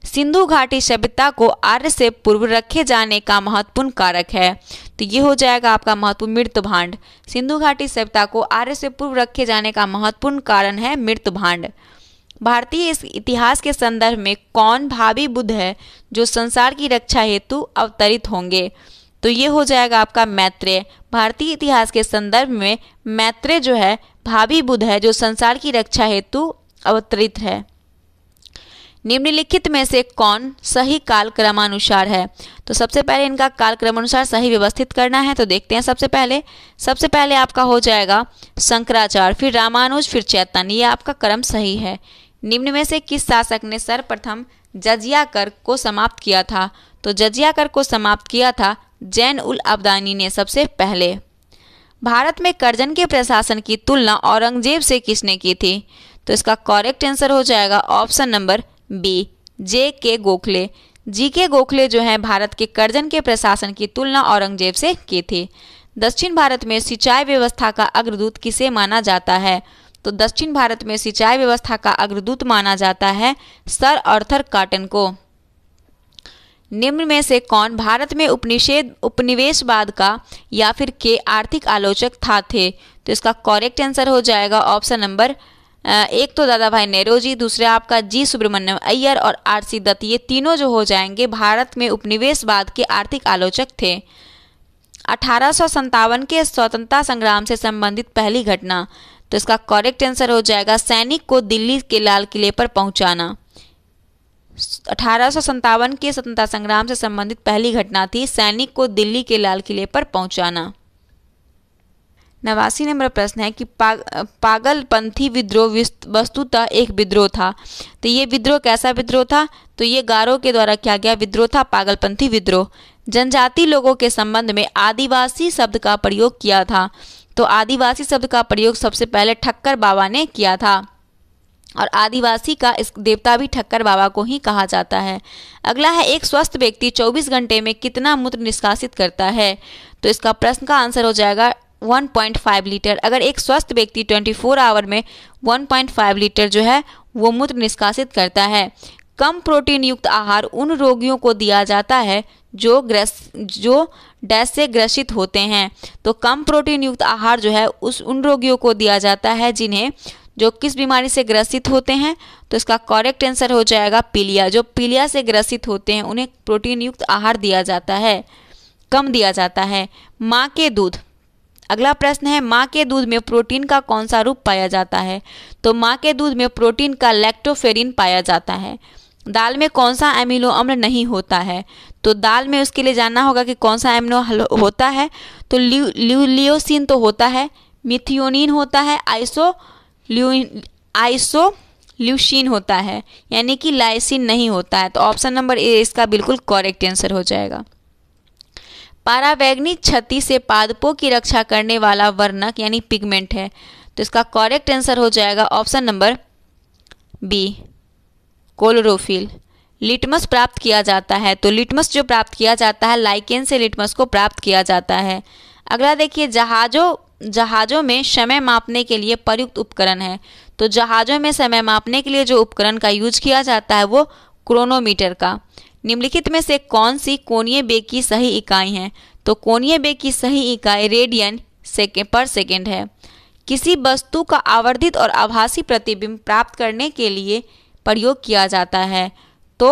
Speaker 1: सिंधु घाटी सभ्यता को आर्य से पूर्व रखे जाने का महत्वपूर्ण कारक है तो ये हो जाएगा आपका महत्वपूर्ण मृत भांड सिंधु घाटी सभ्यता को आर्य से पूर्व रखे जाने का महत्वपूर्ण कारण है मृत भांड भारतीय इस इतिहास के संदर्भ में कौन भावी बुद्ध है जो संसार की रक्षा हेतु अवतरित होंगे तो ये हो जाएगा आपका मैत्रेय भारतीय इतिहास के संदर्भ में मैत्रेय जो है भावी बुद्ध है जो संसार की रक्षा हेतु अवतरित है निम्नलिखित में से कौन सही काल क्रमानुसार है तो सबसे पहले इनका काल क्रमानुसार सही व्यवस्थित करना है तो देखते हैं सबसे पहले सबसे पहले आपका हो जाएगा शंकराचार्य फिर रामानुज फिर चैतन्य ये आपका क्रम सही है निम्न में से किस शासक ने सर्वप्रथम जजिया कर को समाप्त किया था तो जजिया कर को समाप्त किया था जैन उल अब्दानी ने सबसे पहले भारत में करजन के प्रशासन की तुलना औरंगजेब से किसने की थी तो इसका करेक्ट आंसर हो जाएगा ऑप्शन नंबर बी जे के गोखले जी के गोखले जो हैं भारत के कर्जन के प्रशासन की तुलना औरंगजेब से की थी दक्षिण भारत में सिंचाई व्यवस्था का अग्रदूत किसे माना जाता है तो दक्षिण भारत में सिंचाई व्यवस्था का अग्रदूत माना जाता है सर अर्थर काटन को निम्न में से कौन भारत में उपनिषेद उपनिवेशवाद का या फिर के आर्थिक आलोचक था थे तो इसका करेक्ट आंसर हो जाएगा ऑप्शन नंबर एक तो दादा भाई नेहरू जी दूसरे आपका जी सुब्रमण्यम अय्यर और आर सी दत्त ये तीनों जो हो जाएंगे भारत में उपनिवेशवाद के आर्थिक आलोचक थे अठारह के स्वतंत्रता संग्राम से संबंधित पहली घटना तो इसका करेक्ट आंसर हो जाएगा सैनिक को दिल्ली के लाल किले पर पहुंचाना अठारह के स्वतंत्रता संग्राम से संबंधित पहली घटना थी सैनिक को दिल्ली के लाल किले पर पहुंचाना नवासी नंबर प्रश्न है कि पा, पागलपंथी विद्रोह वस्तुतः एक विद्रोह था तो ये विद्रोह कैसा विद्रोह था तो ये गारो के द्वारा किया गया विद्रोह था पागलपंथी विद्रोह जनजाति लोगों के संबंध में आदिवासी शब्द का प्रयोग किया था तो आदिवासी शब्द का प्रयोग सबसे पहले ठक्कर बाबा ने किया था और आदिवासी का इस देवता भी ठक्कर बाबा को ही कहा जाता है अगला है एक स्वस्थ व्यक्ति 24 घंटे में कितना मूत्र निष्कासित करता है तो इसका प्रश्न का आंसर हो जाएगा 1.5 लीटर अगर एक स्वस्थ व्यक्ति 24 आवर में 1.5 लीटर जो है वो मूत्र निष्कासित करता है कम प्रोटीन युक्त आहार उन रोगियों को दिया जाता है जो ग्रस जो डैस से ग्रसित होते हैं तो कम प्रोटीन युक्त आहार जो है उस उन रोगियों को दिया जाता है जिन्हें जो किस बीमारी से ग्रसित होते हैं तो इसका करेक्ट आंसर हो जाएगा पीलिया जो पीलिया से ग्रसित होते हैं उन्हें प्रोटीन युक्त आहार दिया जाता है कम दिया जाता है माँ के दूध अगला प्रश्न है माँ के दूध में प्रोटीन का कौन सा रूप पाया जाता है तो माँ के दूध में प्रोटीन का लैक्टोफेरिन पाया जाता है दाल में कौन सा एमिनो अम्ल नहीं होता है तो दाल में उसके लिए जानना होगा कि कौन सा एमिनो होता है तो ल्यूलियोसिन तो होता है मिथियोनिन होता है आइसो आइसो ल्यूशीन होता है यानी कि लाइसिन नहीं होता है तो ऑप्शन नंबर ए इसका बिल्कुल करेक्ट आंसर हो जाएगा पारावैग्निक क्षति से पादपों की रक्षा करने वाला वर्णक यानी पिगमेंट है तो इसका करेक्ट आंसर हो जाएगा option number B chlorophyll litmus प्राप्त किया जाता है तो लिटमस जो प्राप्त किया जाता है लाइकेन से लिटमस को प्राप्त किया जाता है अगला देखिए जहाज़ों जहाज़ों में समय मापने के लिए प्रयुक्त उपकरण है तो जहाज़ों में समय मापने के लिए जो उपकरण का यूज किया जाता है वो क्रोनोमीटर का निम्नलिखित में से कौन सी कोणीय बेग की सही इकाई है तो कोणीय बेग की सही इकाई रेडियन सेकेंड पर सेकेंड है किसी वस्तु का आवर्धित और आभासी प्रतिबिंब प्राप्त करने के लिए प्रयोग किया जाता है तो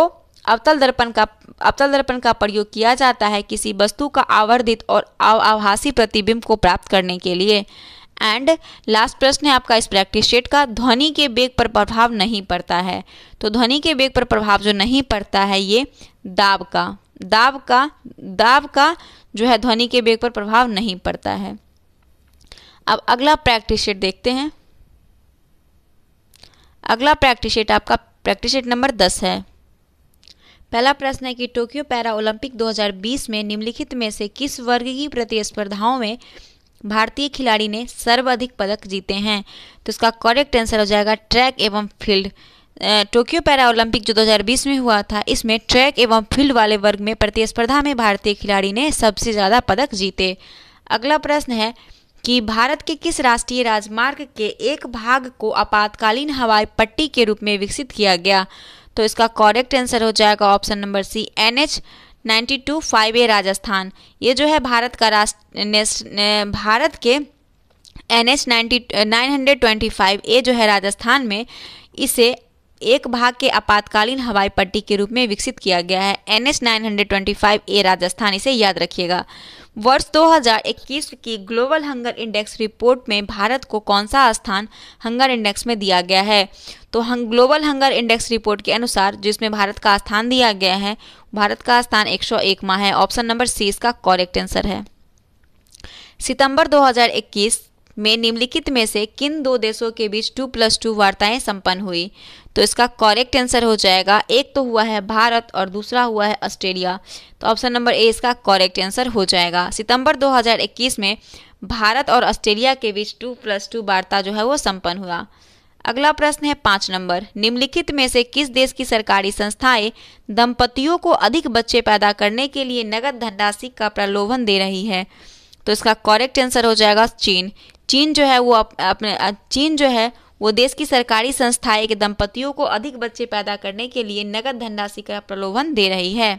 Speaker 1: अवतल दर्पण का अवतल दर्पण का प्रयोग किया जाता है किसी वस्तु का आवर्धित और आभासी प्रतिबिंब को प्राप्त करने के लिए एंड लास्ट प्रश्न है आपका इस प्रैक्टिस शीट का ध्वनि के बेग पर प्रभाव नहीं पड़ता है तो ध्वनि के बेग पर प्रभाव जो नहीं पड़ता है ये दाब का दाब का दाब का जो है ध्वनि के बेग पर प्रभाव नहीं पड़ता है अब अगला प्रैक्टिस शीट देखते हैं अगला प्रैक्टिस शीट आपका प्रैक्टिस शीट नंबर दस है पहला प्रश्न है कि टोक्यो पैरा ओलंपिक 2020 में निम्नलिखित में से किस वर्ग की प्रतिस्पर्धाओं में भारतीय खिलाड़ी ने सर्वाधिक पदक जीते हैं तो इसका करेक्ट आंसर हो जाएगा ट्रैक एवं फील्ड टोक्यो पैरा ओलंपिक जो 2020 में हुआ था इसमें ट्रैक एवं फील्ड वाले वर्ग में प्रतिस्पर्धा में भारतीय खिलाड़ी ने सबसे ज़्यादा पदक जीते अगला प्रश्न है कि भारत के किस राष्ट्रीय राजमार्ग के एक भाग को आपातकालीन हवाई पट्टी के रूप में विकसित किया गया तो इसका करेक्ट आंसर हो जाएगा option number C N H ninety two five A Rajasthan ये जो है भारत का राष्ट्र भारत के N H ninety nine hundred twenty five A जो है राजस्थान में इसे एक भाग के आपातकालीन हवाई पट्टी के रूप में विकसित किया गया है N H nine hundred twenty five A Rajasthan इसे याद रखिएगा वर्ष 2021 की ग्लोबल हंगर इंडेक्स रिपोर्ट में भारत को कौन सा स्थान हंगर इंडेक्स में दिया गया है तो हम ग्लोबल हंगर इंडेक्स रिपोर्ट के अनुसार जिसमें भारत का स्थान दिया गया है भारत का स्थान 101 माह है ऑप्शन नंबर सी इसका करेक्ट आंसर है सितंबर 2021 में निम्नलिखित में से किन दो देशों के बीच टू प्लस टू वार्ताएं संपन्न हुई तो इसका करेक्ट आंसर हो जाएगा एक तो हुआ है भारत और दूसरा हुआ है ऑस्ट्रेलिया तो ऑप्शन नंबर ए इसका करेक्ट आंसर हो जाएगा सितंबर 2021 में भारत और ऑस्ट्रेलिया के बीच टू प्लस टू वार्ता जो है वो संपन्न हुआ अगला प्रश्न है पाँच नंबर निम्नलिखित में से किस देश की सरकारी संस्थाएं दंपतियों को अधिक बच्चे पैदा करने के लिए नगद धनराशि का प्रलोभन दे रही है तो इसका करेक्ट आंसर हो जाएगा चीन चीन जो है वो अप, अपने चीन जो है वो देश की सरकारी संस्थाएं के दंपतियों को अधिक बच्चे पैदा करने के लिए नगद धनराशि का प्रलोभन दे रही है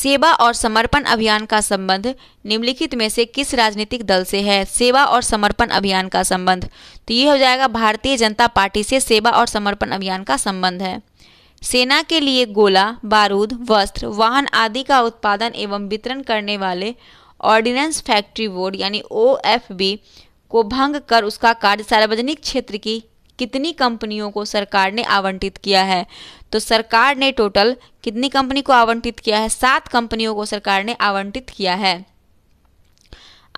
Speaker 1: सेवा और समर्पण अभियान का संबंध निम्नलिखित में से किस राजनीतिक दल से है सेवा और समर्पण अभियान का संबंध तो ये हो जाएगा भारतीय जनता पार्टी से सेवा और समर्पण अभियान का संबंध है सेना के लिए गोला बारूद वस्त्र वाहन आदि का उत्पादन एवं वितरण करने वाले ऑर्डिनेंस फैक्ट्री बोर्ड यानी ओ को भंग कर उसका कार्य सार्वजनिक क्षेत्र की कितनी कंपनियों को सरकार ने आवंटित किया है तो सरकार ने टोटल कितनी कंपनी को आवंटित किया है सात कंपनियों को सरकार ने आवंटित किया है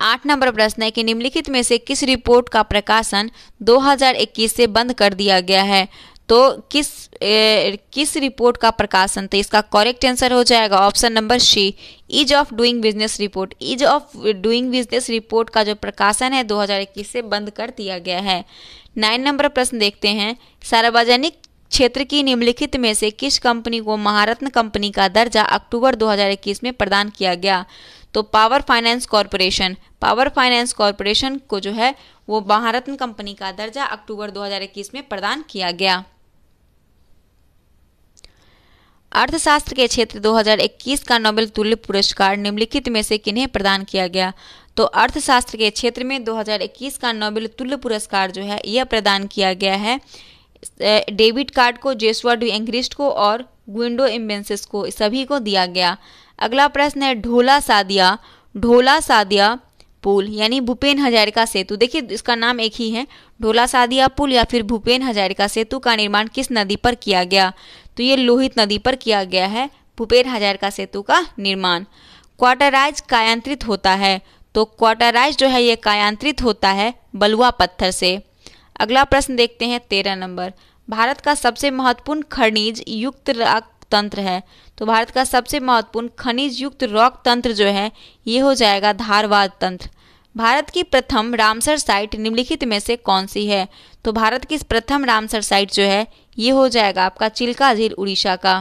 Speaker 1: आठ नंबर प्रश्न है कि निम्नलिखित में से किस रिपोर्ट का प्रकाशन 2021 से बंद कर दिया गया है तो किस ए, किस रिपोर्ट का प्रकाशन था इसका करेक्ट आंसर हो जाएगा option number C ease of doing business report ease of doing business report का जो प्रकाशन है 2021 से बंद कर दिया गया है नाइन नंबर प्रश्न देखते हैं सार्वजनिक क्षेत्र की निम्नलिखित में से किस कंपनी को महारत्न कंपनी का दर्जा अक्टूबर 2021 में प्रदान किया गया तो power finance corporation power finance corporation को जो है वो महारत्न कंपनी का दर्जा अक्टूबर 2021 में प्रदान किया गया अर्थशास्त्र के क्षेत्र 2021 का नोबेल तुल्य पुरस्कार निम्नलिखित में से किन्हें प्रदान किया गया तो अर्थशास्त्र के क्षेत्र में 2021 का नोबेल तुल्य पुरस्कार जो है यह प्रदान किया गया है डेविड कार्ड को जेसवर्ड डी एंग्रिस्ट को और गुइंडो इम्बेंसिस को सभी को दिया गया अगला प्रश्न है ढोला सादिया ढोला सादिया पुल यानी भूपेन हजारिका सेतु देखिए इसका नाम एक ही है ढोला सादिया पुल या फिर भूपेन हजारिका सेतु का निर्माण किस नदी पर किया गया तो ये लोहित नदी पर किया गया है भूपेन हजारिका सेतु का निर्माण क्वार्टराइज कायांत्रित होता है तो क्वार्टराइज जो है ये कायांत्रित होता है बलुआ पत्थर से अगला प्रश्न देखते हैं तेरह नंबर भारत का सबसे महत्वपूर्ण खनिज युक्त तंत्र है तो भारत का सबसे महत्वपूर्ण खनिज युक्त रॉक तंत्र जो है ये हो जाएगा धारवाद तंत्र भारत की प्रथम रामसर साइट निम्नलिखित में से कौन सी है तो भारत की प्रथम रामसर साइट जो है ये हो जाएगा आपका चिल्का झील उड़ीसा का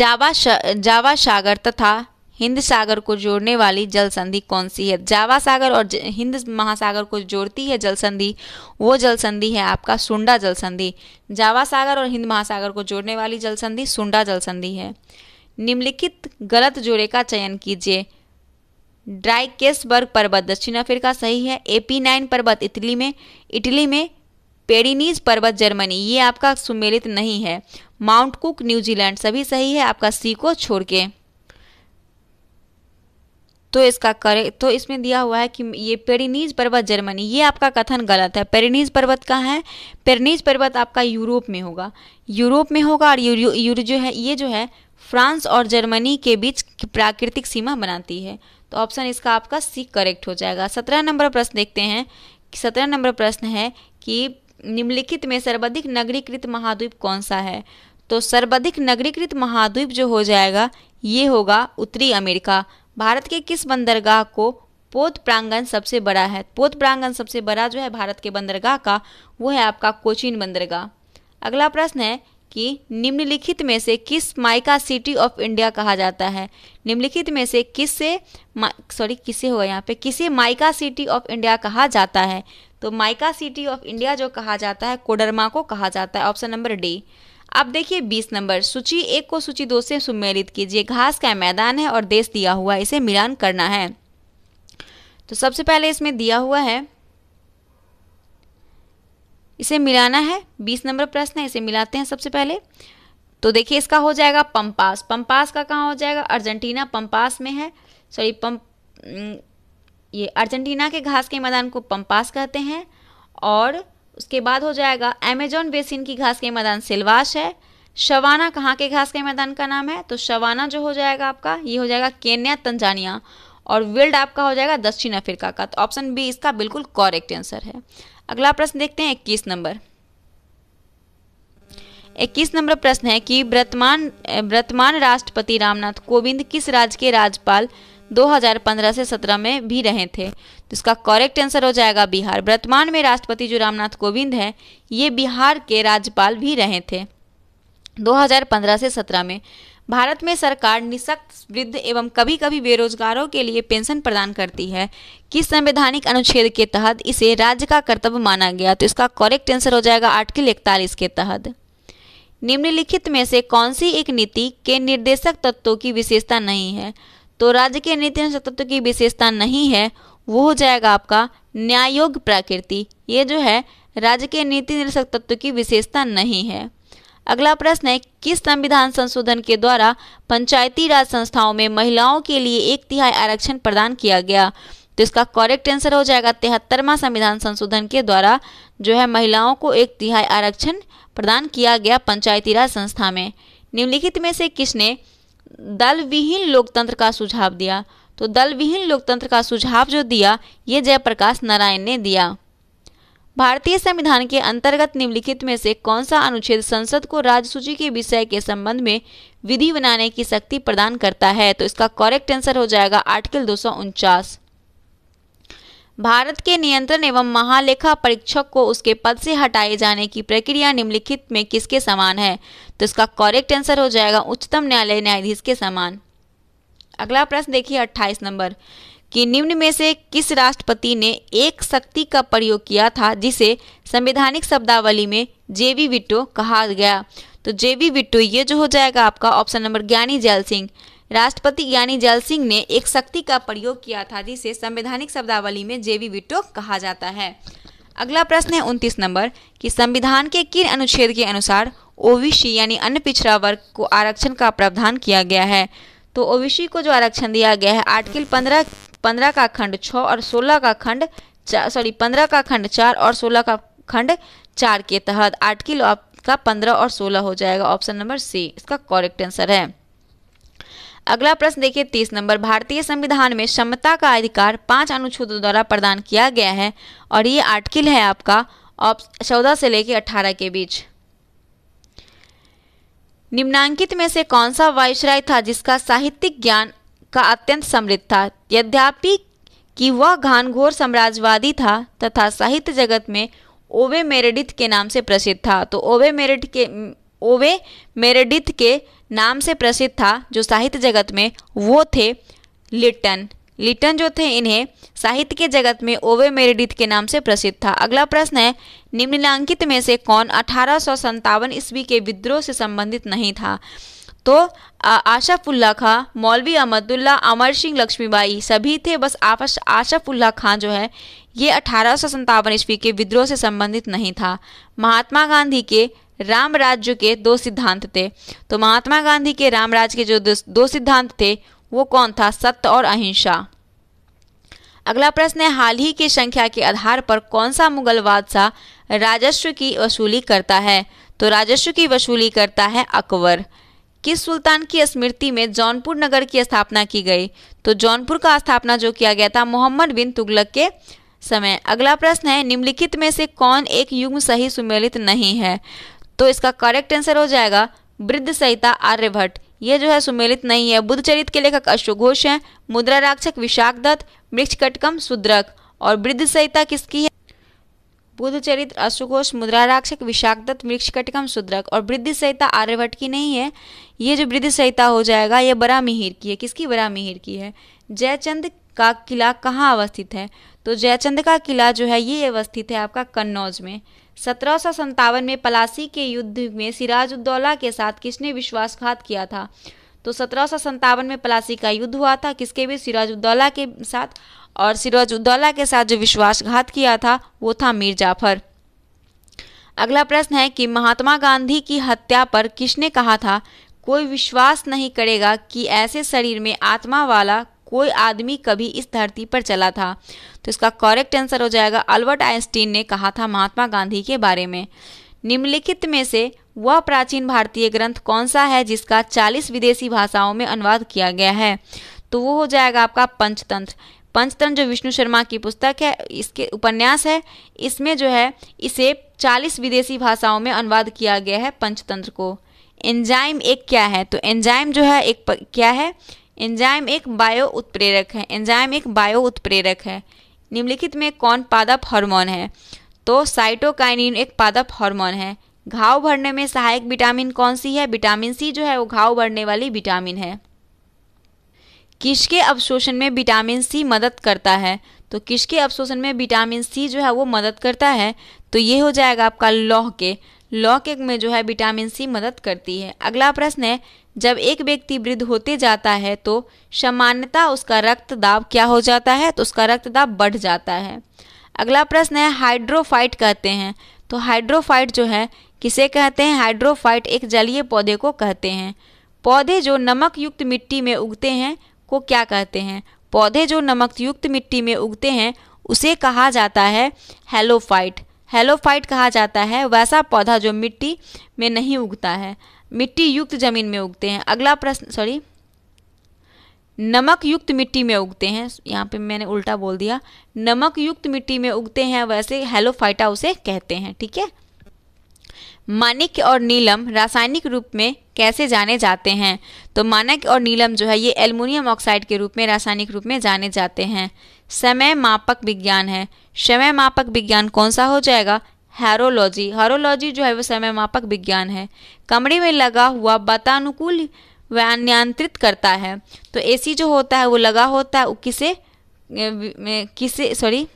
Speaker 1: जावा शा, जावा सागर तथा हिंद सागर को जोड़ने वाली जल संधि कौन सी है जावा सागर और हिंद महासागर को जोड़ती है जल संधि वो जल संधि है आपका सुंडा जल संधि जावा सागर और हिंद महासागर को जोड़ने वाली जल संधि सुंडा जल संधि है निम्नलिखित गलत जोड़े का चयन कीजिए ड्राइकेसबर्ग पर्वत दक्षिण अफ्रीका सही है एपी नाइन पर्वत इटली में इटली में पेरिनीज पर्वत जर्मनी ये आपका सुमेलित नहीं है माउंट कुक न्यूजीलैंड सभी सही है आपका सी को छोड़ के तो इसका करे तो इसमें दिया हुआ है कि ये पेरिनीज पर्वत जर्मनी ये आपका कथन गलत है पेरिनीज पर्वत कहाँ है पेरिनीज पर्वत आपका यूरोप में होगा यूरोप में होगा और यूरो यूर जो है ये जो है फ्रांस और जर्मनी के बीच प्राकृतिक सीमा बनाती है तो ऑप्शन इसका आपका सी करेक्ट हो जाएगा सत्रह नंबर प्रश्न देखते हैं सत्रह नंबर प्रश्न है कि निम्नलिखित में सर्वाधिक नगरीकृत महाद्वीप कौन सा है तो सर्वाधिक नगरीकृत महाद्वीप जो हो जाएगा ये होगा उत्तरी अमेरिका भारत के किस बंदरगाह को पोत प्रांगण सबसे बड़ा है पोत प्रांगण सबसे बड़ा जो है भारत के बंदरगाह का वो है आपका कोचीन बंदरगाह अगला प्रश्न है कि निम्नलिखित में से किस माइका सिटी ऑफ इंडिया कहा जाता है निम्नलिखित में से किस से सॉरी किसे होगा यहाँ पे किसे माइका सिटी ऑफ इंडिया कहा जाता है तो माइका सिटी ऑफ इंडिया जो कहा जाता है कोडरमा को कहा जाता है ऑप्शन नंबर डी अब देखिए 20 नंबर सूची एक को सूची दो से सुमेलित कीजिए घास का मैदान है और देश दिया हुआ इसे मिलान करना है तो सबसे पहले इसमें दिया हुआ है इसे मिलाना है बीस नंबर प्रश्न है इसे मिलाते हैं सबसे पहले तो देखिए इसका हो जाएगा पंपास पंपास का कहाँ हो जाएगा अर्जेंटीना पंपास में है सॉरी पंप ये अर्जेंटीना के घास के मैदान को पंपास कहते हैं और उसके बाद हो जाएगा अमेजोन बेसिन की घास के मैदान सिलवाश है शवाना कहाँ के घास के मैदान का नाम है तो शवाना जो हो जाएगा आपका ये हो जाएगा केन्या तंजानिया और विल्ड आपका हो जाएगा दक्षिण अफ्रीका का तो ऑप्शन बी इसका बिल्कुल कॉरेक्ट आंसर है अगला प्रश्न देखते हैं इक्कीस नंबर इक्कीस नंबर प्रश्न है कि वर्तमान वर्तमान राष्ट्रपति रामनाथ कोविंद किस राज्य के राज्यपाल 2015 से 17 में भी रहे थे तो इसका करेक्ट आंसर हो जाएगा बिहार वर्तमान में राष्ट्रपति जो रामनाथ कोविंद हैं ये बिहार के राज्यपाल भी रहे थे 2015 से 17 में भारत में सरकार निशक्त वृद्ध एवं कभी कभी बेरोजगारों के लिए पेंशन प्रदान करती है किस संवैधानिक अनुच्छेद के तहत इसे राज्य का कर्तव्य माना गया तो इसका करेक्ट आंसर हो जाएगा आर्टिकल इकतालीस के तहत निम्नलिखित में से कौन सी एक नीति के निर्देशक तत्वों की विशेषता नहीं है तो राज्य के नीति निर्देशक तत्व की विशेषता नहीं है वो हो जाएगा आपका न्यायोग प्रकृति ये जो है राज्य के नीति निर्देशक तत्व की विशेषता नहीं है अगला प्रश्न है किस संविधान संशोधन के द्वारा पंचायती राज संस्थाओं में महिलाओं के लिए एक तिहाई आरक्षण प्रदान किया गया तो इसका करेक्ट आंसर हो जाएगा तिहत्तरवा संविधान संशोधन के द्वारा जो है महिलाओं को एक तिहाई आरक्षण प्रदान किया गया पंचायती राज संस्था में निम्नलिखित में से किसने दल विहीन लोकतंत्र का सुझाव दिया तो दल विहीन लोकतंत्र का सुझाव जो दिया ये जयप्रकाश नारायण ने दिया भारतीय संविधान के अंतर्गत निम्नलिखित में से कौन सा अनुच्छेद संसद को राजसूची के विषय के संबंध में विधि बनाने की शक्ति प्रदान करता है तो इसका करेक्ट आंसर हो जाएगा आर्टिकल दो भारत के नियंत्रण एवं महालेखा परीक्षक को उसके पद से हटाए जाने की प्रक्रिया निम्नलिखित में किसके समान है तो इसका करेक्ट आंसर हो जाएगा उच्चतम न्यायालय न्यायाधीश के समान अगला प्रश्न देखिए अट्ठाईस नंबर कि निम्न में से किस राष्ट्रपति ने एक शक्ति का प्रयोग किया था जिसे संवैधानिक शब्दावली में जेवी विट्टो कहा गया तो जेवी विट्टो ये जो हो जाएगा आपका ऑप्शन नंबर ज्ञानी जैल सिंह राष्ट्रपति ज्ञानी जैल सिंह ने एक शक्ति का प्रयोग किया था जिसे संवैधानिक शब्दावली में जेवी विट्टो कहा जाता है अगला प्रश्न है उनतीस नंबर कि संविधान के किन अनुच्छेद के अनुसार ओबीसी यानी अन्य पिछड़ा वर्ग को आरक्षण का प्रावधान किया गया है तो ओबीसी को जो आरक्षण दिया गया है आर्टिकल पंद्रह पंद्रह का खंड छः और सोलह का खंड सॉरी पंद्रह का खंड चार और सोलह का खंड चार के तहत आर्टिकल आपका पंद्रह और सोलह हो जाएगा ऑप्शन नंबर सी इसका करेक्ट आंसर है अगला प्रश्न देखिए तीस नंबर भारतीय संविधान में क्षमता का अधिकार पांच अनुच्छेदों द्वारा प्रदान किया गया है और ये आर्टिकल है आपका चौदह से लेकर अठारह के बीच निम्नांकित में से कौन सा वायसराय था जिसका साहित्यिक ज्ञान का अत्यंत समृद्ध था यद्यपि कि वह घानघोर साम्राज्यवादी था तथा साहित्य जगत में ओवे मेरेडिथ के नाम से प्रसिद्ध था तो ओवे मेरेड के ओवे मेरेडिथ के नाम से प्रसिद्ध था जो साहित्य जगत में वो थे लिटन लिटन जो थे इन्हें साहित्य के जगत में ओवे मेरेडिथ के नाम से प्रसिद्ध था अगला प्रश्न है निम्नलिखित में से कौन अठारह ईस्वी के विद्रोह से संबंधित नहीं था तो आशाफुल्ला खां मौलवी अहमदुल्ला अमर सिंह लक्ष्मीबाई सभी थे बस आपस आशाफुल्ला खां जो है ये अठारह ईस्वी के विद्रोह से संबंधित नहीं था महात्मा गांधी के राम राज्य के दो सिद्धांत थे तो महात्मा गांधी के राम राज्य के जो दो सिद्धांत थे वो कौन था सत्य और अहिंसा अगला प्रश्न है हाल ही की संख्या के आधार पर कौन सा मुगल बादशाह राजस्व की वसूली करता है तो राजस्व की वसूली करता है अकबर किस सुल्तान की स्मृति में जौनपुर नगर की स्थापना की गई तो जौनपुर का स्थापना जो किया गया था मोहम्मद बिन तुगलक के समय अगला प्रश्न है निम्नलिखित में से कौन एक युग्म सही सुमेलित नहीं है तो इसका करेक्ट आंसर हो जाएगा वृद्ध संहिता आर्यभट्ट ये जो है सुमेलित नहीं है बुद्ध चरित्र के लेखक अश्वघोष हैं मुद्रा राक्षक विशाख दत्त वृक्ष कटकम सुद्रक और वृद्ध संहिता किसकी है चरित्र अश्वघोष मुद्रा राक्षक विशाख दत्त वृक्ष कटकम सुद्रक और वृद्ध संहिता आर्यभट्ट की नहीं है ये जो वृद्ध संहिता हो जाएगा ये बड़ा मिहिर की है किसकी बड़ा मिहिर की है जयचंद का किला कहाँ अवस्थित है तो जयचंद का किला जो है ये अवस्थित है आपका कन्नौज में सत्रह में पलासी के युद्ध में उद्दौला के साथ किसने विश्वासघात किया था तो सत्रह में पलासी का युद्ध हुआ था किसके भी उद्दौला के साथ और सिराज उद्दौला के साथ जो विश्वासघात किया था वो था मीर जाफर अगला प्रश्न है कि महात्मा गांधी की हत्या पर किसने कहा था कोई विश्वास नहीं करेगा कि ऐसे शरीर में आत्मा वाला कोई आदमी कभी इस धरती पर चला था तो इसका करेक्ट आंसर हो जाएगा अल्बर्ट आइंस्टीन ने कहा था महात्मा गांधी के बारे में निम्नलिखित में से वह प्राचीन भारतीय ग्रंथ कौन सा है जिसका 40 विदेशी भाषाओं में अनुवाद किया गया है तो वो हो जाएगा आपका पंचतंत्र पंचतंत्र जो विष्णु शर्मा की पुस्तक है इसके उपन्यास है इसमें जो है इसे 40 विदेशी भाषाओं में अनुवाद किया गया है पंचतंत्र को एंजाइम एक क्या है तो एंजाइम जो है एक क्या है एंजाइम एक बायो उत्प्रेरक है एंजाइम एक बायो उत्प्रेरक है निम्नलिखित में कौन पादप हार्मोन है तो साइटोकाइनिन एक पादप हार्मोन है घाव भरने में सहायक विटामिन कौन सी है विटामिन सी जो है वो घाव भरने वाली विटामिन है किसके अवशोषण में विटामिन सी मदद करता है तो किसके अवशोषण में विटामिन सी जो है वो मदद करता है तो ये हो जाएगा आपका लौह के लौह के में जो है विटामिन सी मदद करती है अगला प्रश्न है जब एक व्यक्ति वृद्ध होते जाता है तो सामान्यता उसका रक्त दाब क्या हो जाता है तो उसका रक्त दाब बढ़ जाता है अगला प्रश्न है हाइड्रोफाइट कहते हैं तो हाइड्रोफाइट जो है किसे कहते हैं हाइड्रोफाइट एक जलीय पौधे को कहते हैं पौधे जो नमक युक्त मिट्टी में उगते हैं को क्या कहते हैं पौधे जो नमक युक्त मिट्टी में उगते हैं उसे कहा जाता है हेलोफाइट हेलोफाइट कहा जाता है वैसा पौधा जो मिट्टी में नहीं उगता है मिट्टी युक्त जमीन में उगते हैं अगला प्रश्न सॉरी नमक युक्त मिट्टी में उगते हैं यहाँ पे मैंने उल्टा बोल दिया नमक युक्त मिट्टी में उगते हैं वैसे हेलोफाइटा उसे कहते हैं ठीक है मानिक और नीलम रासायनिक रूप में कैसे जाने जाते हैं तो मानक और नीलम जो है ये एल्युमिनियम ऑक्साइड के रूप में रासायनिक रूप में जाने जाते हैं समय मापक विज्ञान है समय मापक विज्ञान कौन सा हो जाएगा हैरोलॉजी हैरोलॉजी जो है वो समय मापक विज्ञान है कमरे में लगा हुआ व नियंत्रित करता है तो एसी जो होता है वो लगा होता है वो किसे किसे सॉरी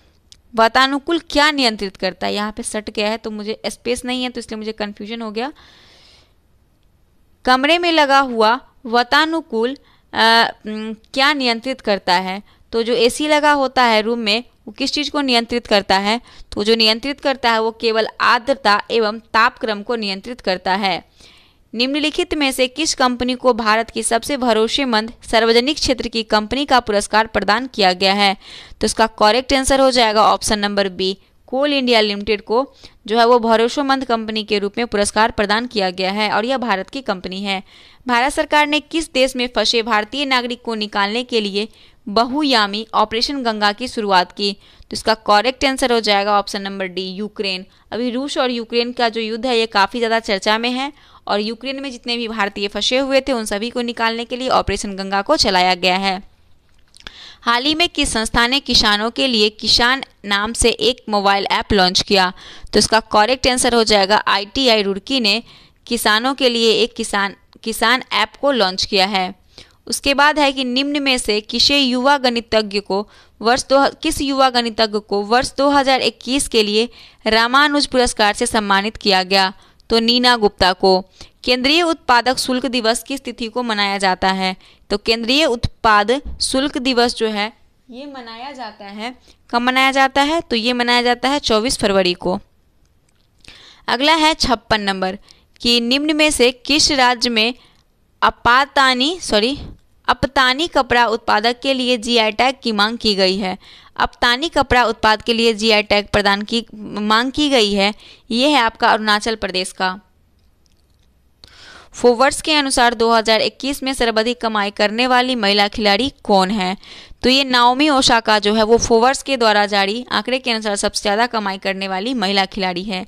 Speaker 1: वातानुकूल क्या नियंत्रित करता है यहाँ पे सट गया है तो मुझे स्पेस नहीं है तो इसलिए मुझे कन्फ्यूजन हो गया कमरे में लगा हुआ वातानुकूल क्या नियंत्रित करता है तो जो एसी लगा होता है रूम में वो किस चीज़ को नियंत्रित करता है तो जो नियंत्रित करता है वो केवल आर्द्रता एवं तापक्रम को नियंत्रित करता है निम्नलिखित में से किस कंपनी को भारत की सबसे भरोसेमंद सार्वजनिक क्षेत्र की कंपनी का पुरस्कार प्रदान किया गया है तो इसका करेक्ट आंसर हो जाएगा option number B Coal India Limited को जो है वो भरोसेमंद कंपनी के रूप में पुरस्कार प्रदान किया गया है और यह भारत की कंपनी है भारत सरकार ने किस देश में फंसे भारतीय नागरिक को निकालने के लिए बहुयामी ऑपरेशन गंगा की शुरुआत की तो इसका करेक्ट आंसर हो जाएगा ऑप्शन नंबर डी यूक्रेन अभी रूस और यूक्रेन का जो युद्ध है ये काफ़ी ज़्यादा चर्चा में है और यूक्रेन में जितने भी भारतीय फंसे हुए थे उन सभी को निकालने के लिए ऑपरेशन गंगा को चलाया गया है हाल ही में किस संस्था ने किसानों के लिए किसान नाम से एक मोबाइल ऐप लॉन्च किया तो इसका करेक्ट आंसर हो जाएगा आईटीआई रुड़की ने किसानों के लिए एक किसान किसान ऐप को लॉन्च किया है उसके बाद है कि निम्न में से किसे युवा गणितज्ञ को वर्ष दो किस युवा गणितज्ञ को वर्ष 2021 के लिए रामानुज पुरस्कार से सम्मानित किया गया तो नीना गुप्ता को केंद्रीय उत्पादक शुल्क दिवस किस तिथि को मनाया जाता है तो केंद्रीय उत्पाद शुल्क दिवस जो है ये मनाया जाता है कब मनाया जाता है तो ये मनाया जाता है 24 फरवरी को अगला है छप्पन नंबर कि निम्न में से किस राज्य में अपातानी सॉरी अपतानी कपड़ा उत्पादक के लिए जीआई टैग की मांग की गई है अपतानी कपड़ा उत्पाद के लिए जीआई टैग प्रदान की मांग की गई है ये है आपका अरुणाचल प्रदेश का फोवर्स के अनुसार 2021 में सर्वाधिक कमाई करने वाली महिला खिलाड़ी कौन है तो ये नाओमी ओशाका जो है वो फोवर्स के द्वारा जारी आंकड़े के अनुसार सबसे ज़्यादा कमाई करने वाली महिला खिलाड़ी है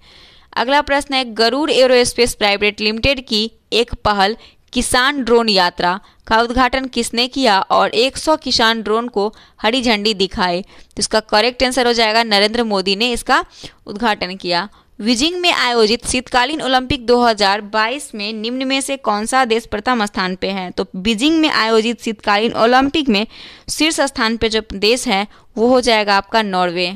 Speaker 1: अगला प्रश्न है गरूर एरोस्पेस प्राइवेट लिमिटेड की एक पहल किसान ड्रोन यात्रा का उद्घाटन किसने किया और 100 किसान ड्रोन को हरी झंडी दिखाए तो इसका करेक्ट आंसर हो जाएगा नरेंद्र मोदी ने इसका उद्घाटन किया बीजिंग में आयोजित शीतकालीन ओलंपिक 2022 में निम्न में से कौन सा देश प्रथम स्थान पे है तो बीजिंग में आयोजित शीतकालीन ओलंपिक में शीर्ष स्थान पे जो देश है वो हो जाएगा आपका नॉर्वे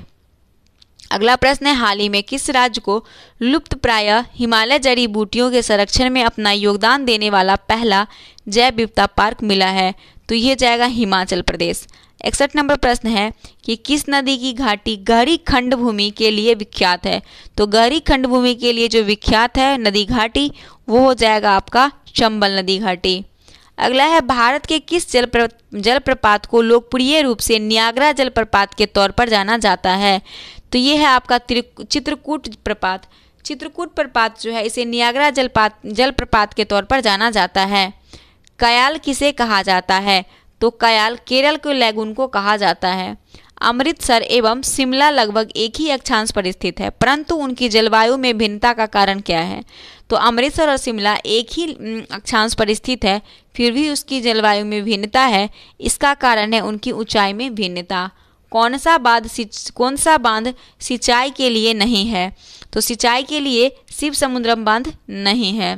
Speaker 1: अगला प्रश्न है हाल ही में किस राज्य को लुप्त प्राय हिमालय जड़ी बूटियों के संरक्षण में अपना योगदान देने वाला पहला जैव विविधता पार्क मिला है तो यह जाएगा हिमाचल प्रदेश इकसठ नंबर प्रश्न है कि किस नदी की घाटी गहरी खंड भूमि के लिए विख्यात है तो गहरी खंड भूमि के लिए जो विख्यात है नदी घाटी वो हो जाएगा आपका चंबल नदी घाटी अगला है भारत के किस जल प्र, जलप्रपात को लोकप्रिय रूप से न्यागरा जलप्रपात के तौर पर जाना जाता है तो ये है आपका चित्रकूट प्रपात चित्रकूट प्रपात जो है इसे नियाग्रा जलपात जलप्रपात के तौर पर जाना जाता है कयाल किसे कहा जाता है तो कयाल केरल के लैगून को कहा जाता है अमृतसर एवं शिमला लगभग एक ही अक्षांश पर स्थित है परंतु उनकी जलवायु में भिन्नता का कारण क्या है तो अमृतसर और शिमला एक ही अक्षांश पर स्थित है फिर भी उसकी जलवायु में भिन्नता है इसका कारण है उनकी ऊंचाई में भिन्नता कौन सा बांध कौन सा बांध सिंचाई के लिए नहीं है तो सिंचाई के लिए शिव समुद्रम बांध नहीं है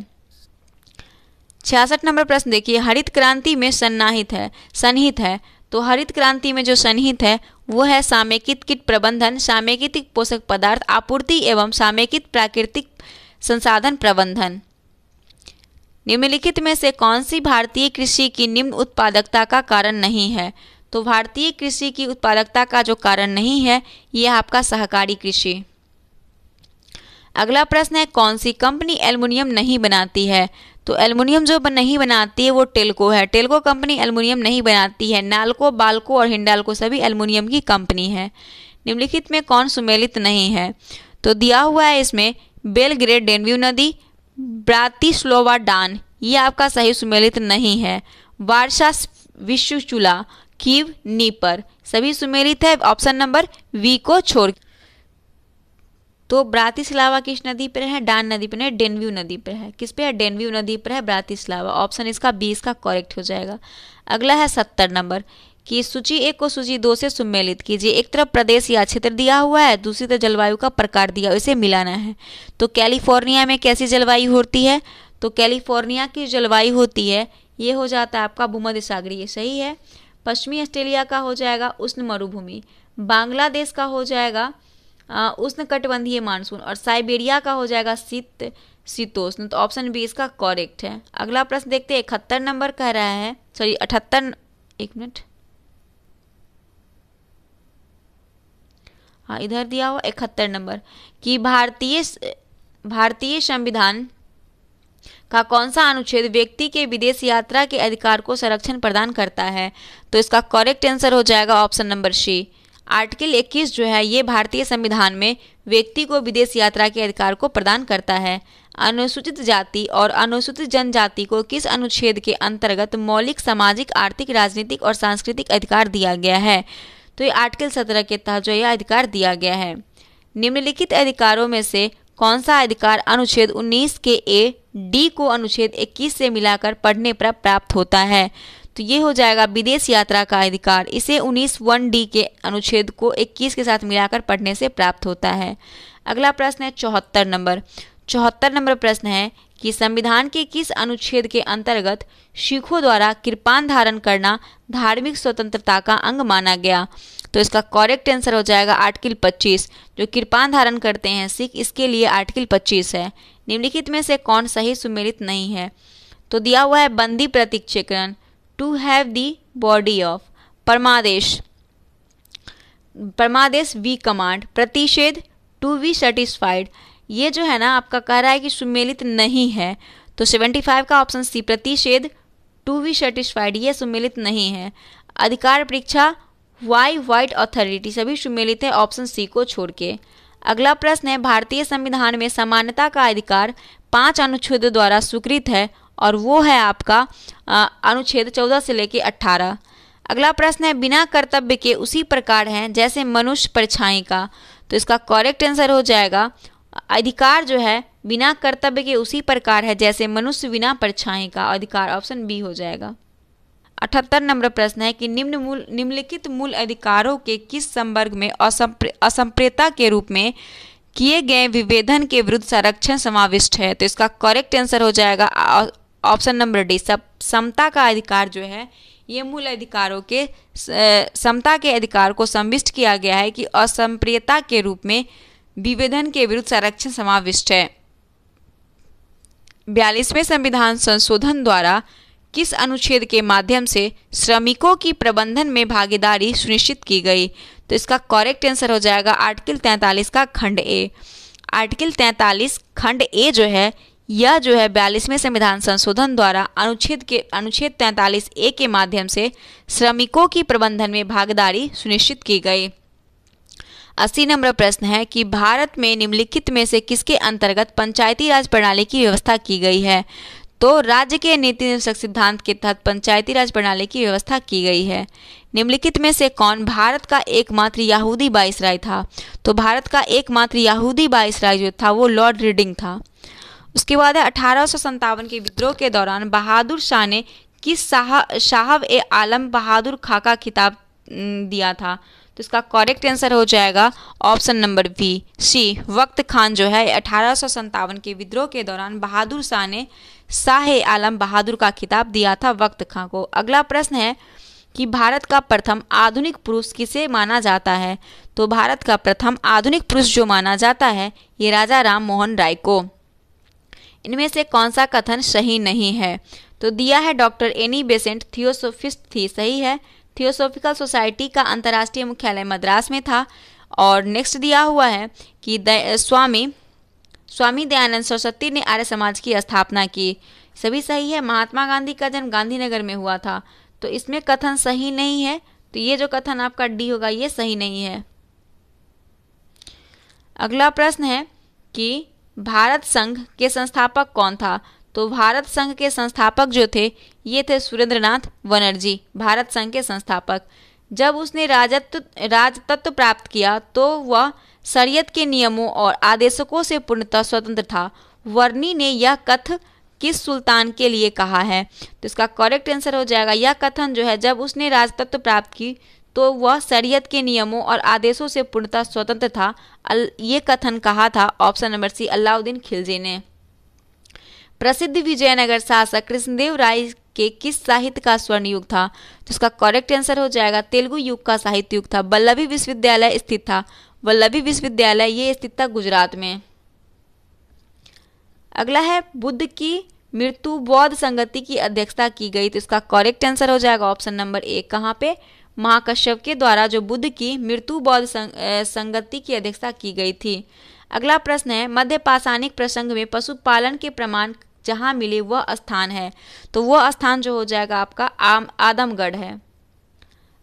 Speaker 1: छियासठ नंबर प्रश्न देखिए हरित क्रांति में सन्नाहित है सन्निहित है तो हरित क्रांति में जो सन्निहित है वो है सामेकित कीट प्रबंधन सामेकित पोषक पदार्थ आपूर्ति एवं सामेकित प्राकृतिक संसाधन प्रबंधन निम्नलिखित में से कौन सी भारतीय कृषि की निम्न उत्पादकता का कारण नहीं है तो भारतीय कृषि की उत्पादकता का जो कारण नहीं है ये आपका सहकारी कृषि अगला प्रश्न है कौन सी कंपनी एल्युमिनियम नहीं बनाती है तो एल्युमिनियम जो नहीं बनाती है वो टेल्को है टेल्को कंपनी एल्युमिनियम नहीं बनाती है नालको बालको और हिंडालको सभी एल्युमिनियम की कंपनी है निम्नलिखित में कौन सुमेलित नहीं है तो दिया हुआ है इसमें बेलग्रेड डेनव्यू नदी ब्रातिस्लोवा डान ये आपका सही सुमेलित नहीं है वार्षा विश्व चूल्हा कीव नीपर सभी सुमेलित है ऑप्शन नंबर वी को छोड़ तो ब्रातिस्लावा किस नदी पर है डान नदी पर है डेनव्यू नदी पर है किस पे है डेनव्यू नदी पर है ब्रातिस्लावा ऑप्शन इसका बी इसका करेक्ट हो जाएगा अगला है सत्तर नंबर कि सूची एक को सूची दो से सुमेलित कीजिए एक तरफ प्रदेश या क्षेत्र दिया हुआ है दूसरी तरफ जलवायु का प्रकार दिया इसे मिलाना है तो कैलिफोर्निया में कैसी जलवायु होती है तो कैलिफोर्निया की जलवायु होती है ये हो जाता है आपका भूमध्य सागरीय सही है पश्चिमी ऑस्ट्रेलिया का हो जाएगा उष्ण मरुभूमि बांग्लादेश का हो जाएगा उष्ण कटबंधीय मानसून और साइबेरिया का हो जाएगा शीत शीतोष्ण तो ऑप्शन बी इसका करेक्ट है अगला प्रश्न देखते हैं इकहत्तर नंबर कह रहा है सॉरी अठहत्तर एक मिनट हाँ इधर दिया हुआ इकहत्तर नंबर कि भारतीय भारतीय संविधान का कौन सा अनुच्छेद व्यक्ति के विदेश यात्रा के अधिकार को संरक्षण प्रदान करता है तो इसका करेक्ट आंसर हो जाएगा ऑप्शन नंबर सी आर्टिकल 21 जो है ये भारतीय संविधान में व्यक्ति को विदेश यात्रा के अधिकार को प्रदान करता है अनुसूचित जाति और अनुसूचित जनजाति को किस अनुच्छेद के अंतर्गत मौलिक सामाजिक आर्थिक राजनीतिक और सांस्कृतिक अधिकार दिया गया है तो ये आर्टिकल सत्रह के तहत जो यह अधिकार दिया गया है निम्नलिखित अधिकारों में से कौन सा अधिकार अनुच्छेद 19 के ए डी को अनुच्छेद 21 से मिलाकर पढ़ने पर प्राप्त होता है तो ये हो जाएगा विदेश यात्रा का अधिकार इसे 19 वन डी के अनुच्छेद को 21 के साथ मिलाकर पढ़ने से प्राप्त होता है अगला प्रश्न है चौहत्तर नंबर चौहत्तर नंबर प्रश्न है कि संविधान के किस अनुच्छेद के अंतर्गत सिखों द्वारा कृपान धारण करना धार्मिक स्वतंत्रता का अंग माना गया तो इसका करेक्ट आंसर हो जाएगा आर्टिकल 25 जो कृपान धारण करते हैं सिख इसके लिए आर्टिकल 25 है निम्नलिखित में से कौन सही सुमेलित नहीं है तो दिया हुआ है बंदी प्रतीक्षकरण to have the body of परमादेश परमादेश वी कमांड प्रतिषेध टू वी सेटिस्फाइड ये जो है ना आपका कह रहा है कि सुमेलित नहीं है तो 75 का ऑप्शन सी प्रतिषेध टू बी सर्टिस्फाइड ये सुमेलित नहीं है अधिकार परीक्षा वाई वाइट अथॉरिटी सभी सुमेलित है ऑप्शन सी को छोड़ के अगला प्रश्न है भारतीय संविधान में समानता का अधिकार पांच अनुच्छेद द्वारा स्वीकृत है और वो है आपका अनुच्छेद चौदह से लेकर अट्ठारह अगला प्रश्न है बिना कर्तव्य के उसी प्रकार है जैसे मनुष्य परछाई का तो इसका करेक्ट आंसर हो जाएगा अधिकार जो है बिना कर्तव्य के उसी प्रकार है जैसे मनुष्य बिना परछाई का अधिकार ऑप्शन बी हो जाएगा अठहत्तर नंबर प्रश्न है कि निम्न मूल निम्नलिखित मूल अधिकारों के किस संवर्ग में असंप्रियता के रूप में किए गए विभेदन के विरुद्ध संरक्षण समाविष्ट है तो इसका करेक्ट आंसर हो जाएगा ऑप्शन नंबर डी सब समता का अधिकार जो है ये मूल अधिकारों के समता के अधिकार को संविष्ट किया गया है कि असंप्रियता के रूप में विभेदन के विरुद्ध संरक्षण समाविष्ट है बयालीसवें संविधान संशोधन द्वारा किस अनुच्छेद के माध्यम से श्रमिकों की प्रबंधन में भागीदारी सुनिश्चित की गई तो इसका करेक्ट आंसर हो जाएगा आर्टिकल 43 का खंड ए आर्टिकल 43 खंड ए जो है यह जो है बयालीसवें संविधान संशोधन द्वारा अनुच्छेद के अनुच्छेद 43 ए के माध्यम से श्रमिकों की प्रबंधन में भागीदारी सुनिश्चित की गई अस्सी नंबर प्रश्न है कि भारत में निम्नलिखित में से किसके अंतर्गत पंचायती राज प्रणाली की व्यवस्था की गई है तो राज्य के नीति निरीक्षक सिद्धांत के तहत पंचायती राज प्रणाली की व्यवस्था की गई है निम्नलिखित में से कौन भारत का एकमात्र यहूदी बाईस राय था तो भारत का एकमात्र यहूदी बाईस राय जो था वो लॉर्ड रीडिंग था उसके बाद अठारह के विद्रोह के दौरान बहादुर शाह ने किस शाह ए आलम बहादुर खाका का खिताब दिया था तो इसका करेक्ट आंसर हो जाएगा ऑप्शन नंबर बी सी वक्त खान जो है अठारह के विद्रोह के दौरान बहादुर शाह ने शाह आलम बहादुर का खिताब दिया था वक्त खां को अगला प्रश्न है कि भारत का प्रथम आधुनिक पुरुष किसे माना जाता है तो भारत का प्रथम आधुनिक पुरुष जो माना जाता है ये राजा राम मोहन राय को इनमें से कौन सा कथन सही नहीं है तो दिया है डॉक्टर एनी बेसेंट थियोसोफिस्ट थी सही है थियोसोफिकल सोसाइटी का अंतर्राष्ट्रीय मुख्यालय मद्रास में था और नेक्स्ट दिया हुआ है कि स्वामी स्वामी दयानंद सरस्वती ने आर्य समाज की स्थापना की सभी सही है महात्मा गांधी का जन्म गांधीनगर में हुआ था तो इसमें कथन सही नहीं है तो ये जो कथन आपका डी होगा ये सही नहीं है अगला प्रश्न है कि भारत संघ के संस्थापक कौन था तो भारत संघ के संस्थापक जो थे ये थे सुरेंद्रनाथ बनर्जी भारत संघ के संस्थापक जब उसने राजत्व राजतत्व प्राप्त किया तो वह शरीयत के नियमों और आदेशकों से पूर्णतः स्वतंत्र था वर्णी ने यह कथ किस सुल्तान के लिए कहा है तो इसका करेक्ट आंसर हो जाएगा यह कथन जो है जब उसने राजतत्व प्राप्त की तो वह शरीयत के नियमों और आदेशों से पूर्णतः स्वतंत्र था ये कथन कहा था option number C Alauddin Khilji ने प्रसिद्ध विजयनगर शासक कृष्णदेव राय के किस साहित्य का स्वर्ण युग था तो इसका करेक्ट आंसर हो जाएगा तेलुगु युग का साहित्य युग था वल्लभी विश्वविद्यालय स्थित था वल्लभी विश्वविद्यालय ये स्थित था गुजरात में अगला है बुद्ध की मृत्यु बौद्ध संगति की अध्यक्षता की गई तो इसका करेक्ट आंसर हो जाएगा ऑप्शन नंबर एक कहाँ पे महाकश्यप के द्वारा जो बुद्ध की मृत्यु बौद्ध संगति की अध्यक्षता की गई थी अगला प्रश्न है मध्य पाषाणिक प्रसंग में पशुपालन के प्रमाण जहाँ मिले वह स्थान है तो वह स्थान जो हो जाएगा आपका आम आदमगढ़ है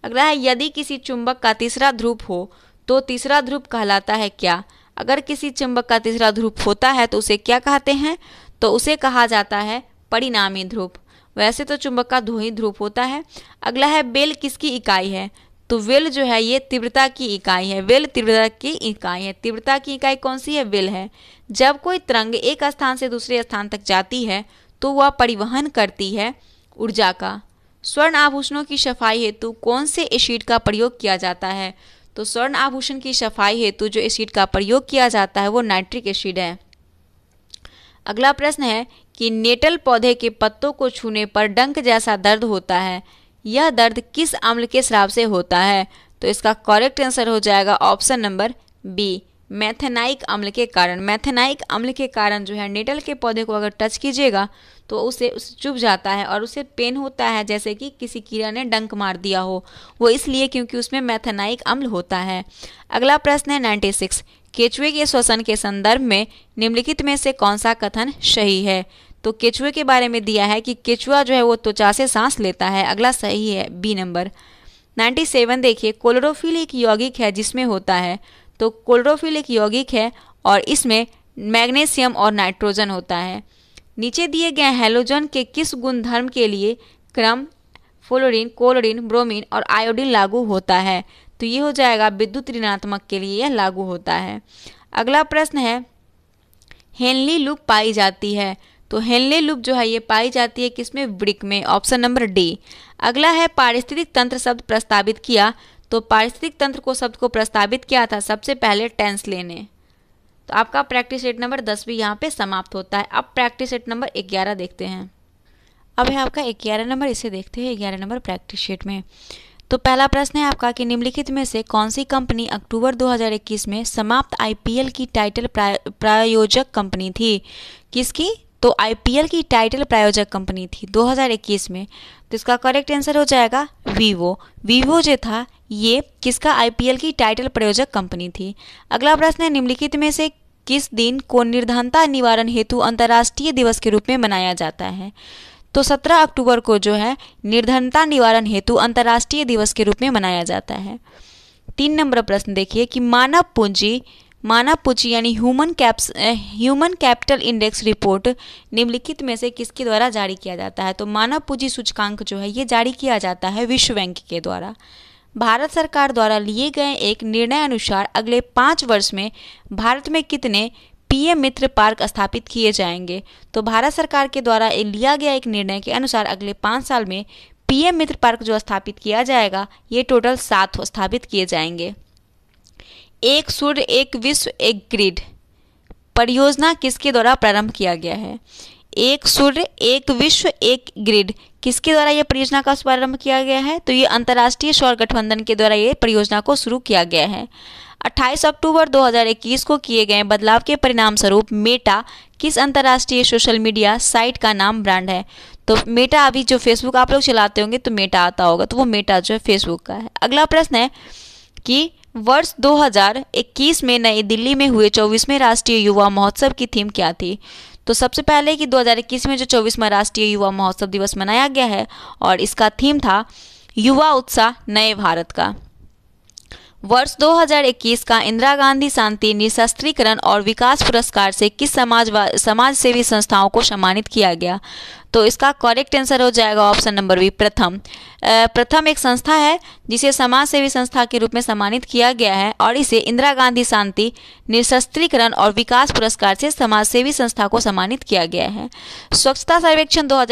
Speaker 1: अगला है यदि किसी चुंबक का तीसरा ध्रुव हो तो तीसरा ध्रुव कहलाता है क्या अगर किसी चुंबक का तीसरा ध्रुव होता है तो उसे क्या कहते हैं तो उसे कहा जाता है परिणामी ध्रुव वैसे तो चुंबक का दो ही ध्रुव होता है अगला है बेल किसकी इकाई है तो वेल जो है ये तीव्रता की इकाई है वेल तीव्रता की इकाई है तीव्रता की इकाई कौन सी है वेल है जब कोई तरंग एक स्थान से दूसरे स्थान तक जाती है तो वह परिवहन करती है ऊर्जा का स्वर्ण आभूषणों की सफाई हेतु कौन से एसिड का प्रयोग किया जाता है तो स्वर्ण आभूषण की सफाई हेतु जो एसिड का प्रयोग किया जाता है वो नाइट्रिक एसिड है अगला प्रश्न है कि नेटल पौधे के पत्तों को छूने पर डंक जैसा दर्द होता है यह दर्द किस अम्ल के श्राव से होता है तो इसका करेक्ट आंसर हो जाएगा ऑप्शन नंबर बी मैथेनाइक अम्ल के कारण मैथेनाइक अम्ल के कारण जो है नेटल के पौधे को अगर टच कीजिएगा तो उसे उसे चुभ जाता है और उसे पेन होता है जैसे कि किसी कीड़ा ने डंक मार दिया हो वो इसलिए क्योंकि उसमें मैथेनाइक अम्ल होता है अगला प्रश्न है नाइन्टी सिक्स केचुए के श्वसन के संदर्भ में निम्नलिखित में से कौन सा कथन सही है तो केचुए के बारे में दिया है कि केचुआ जो है वो त्वचा से सांस लेता है अगला सही है बी नंबर 97 देखिए कोलोरोफिल एक यौगिक है जिसमें होता है तो कोलोरोफिल एक यौगिक है और इसमें मैग्नेशियम और नाइट्रोजन होता है नीचे दिए गए हेलोजन के किस गुणधर्म के लिए क्रम फोलोरिन कोलोरिन ब्रोमीन और आयोडीन लागू होता है तो ये हो जाएगा विद्युत ऋणात्मक के लिए यह लागू होता है अगला प्रश्न है हेनली लूप पाई जाती है तो हेनले लूप जो है ये पाई जाती है किसमें ब्रिक में ऑप्शन नंबर डी अगला है पारिस्थितिक तंत्र शब्द प्रस्तावित किया तो पारिस्थितिक तंत्र को शब्द को प्रस्तावित किया था सबसे पहले टेंस लेने तो आपका प्रैक्टिस सेट नंबर दस भी यहाँ पे समाप्त होता है अब प्रैक्टिस सेट नंबर ग्यारह देखते हैं अब है आपका ग्यारह नंबर इसे देखते हैं ग्यारह नंबर प्रैक्टिस शीट में तो पहला प्रश्न है आपका कि निम्नलिखित में से कौन सी कंपनी अक्टूबर 2021 में समाप्त आईपीएल की टाइटल प्रायोजक कंपनी थी किसकी तो आईपीएल की टाइटल प्रायोजक कंपनी थी 2021 में तो इसका करेक्ट आंसर हो जाएगा वीवो वीवो जो था ये किसका आईपीएल की टाइटल प्रायोजक कंपनी थी अगला प्रश्न है निम्नलिखित में से किस दिन को निर्धनता निवारण हेतु अंतर्राष्ट्रीय दिवस के रूप में मनाया जाता है तो 17 अक्टूबर को जो है निर्धनता निवारण हेतु अंतर्राष्ट्रीय दिवस के रूप में मनाया जाता है तीन नंबर प्रश्न देखिए कि मानव पूंजी मानव पूंजी यानी human caps human capital index report निम्नलिखित में से किसके द्वारा जारी किया जाता है तो मानव पूंजी सूचकांक जो है ये जारी किया जाता है विश्व बैंक के द्वारा भारत सरकार द्वारा लिए गए एक निर्णय अनुसार अगले पाँच वर्ष में भारत में कितने पीएम मित्र पार्क स्थापित किए जाएंगे तो भारत सरकार के द्वारा लिया गया एक निर्णय के अनुसार अगले पाँच साल में पीएम मित्र पार्क जो स्थापित किया जाएगा ये टोटल सात स्थापित किए जाएंगे एक सूर्य एक विश्व एक ग्रिड परियोजना किसके द्वारा प्रारंभ किया गया है एक सूर्य एक विश्व एक ग्रिड किसके द्वारा यह परियोजना का शुभारंभ किया गया है तो ये अंतर्राष्ट्रीय सौर गठबंधन के द्वारा ये परियोजना को शुरू किया गया है 28 अक्टूबर 2021 को किए गए बदलाव के परिणाम स्वरूप मेटा किस अंतर्राष्ट्रीय सोशल मीडिया साइट का नाम ब्रांड है तो मेटा अभी जो फेसबुक आप लोग चलाते होंगे तो मेटा आता होगा तो वो मेटा जो है फेसबुक का है अगला प्रश्न है कि वर्ष 2021 में नई दिल्ली में हुए चौबीसवें राष्ट्रीय युवा महोत्सव की थीम क्या थी तो सबसे पहले कि 2021 में जो चौबीसवा राष्ट्रीय युवा महोत्सव दिवस मनाया गया है और इसका थीम था युवा उत्साह नए भारत का वर्ष 2021 का इंदिरा गांधी शांति निशस्त्रीकरण और विकास पुरस्कार से किस समाज समाज सेवी संस्थाओं को सम्मानित किया गया तो इसका करेक्ट आंसर हो जाएगा ऑप्शन नंबर बी प्रथम प्रथम एक संस्था है जिसे समाज सेवी संस्था के रूप में सम्मानित किया गया है और इसे इंदिरा गांधी शांति निशस्त्रीकरण और विकास पुरस्कार से समाज सेवी संस्था को सम्मानित किया गया है स्वच्छता सर्वेक्षण दो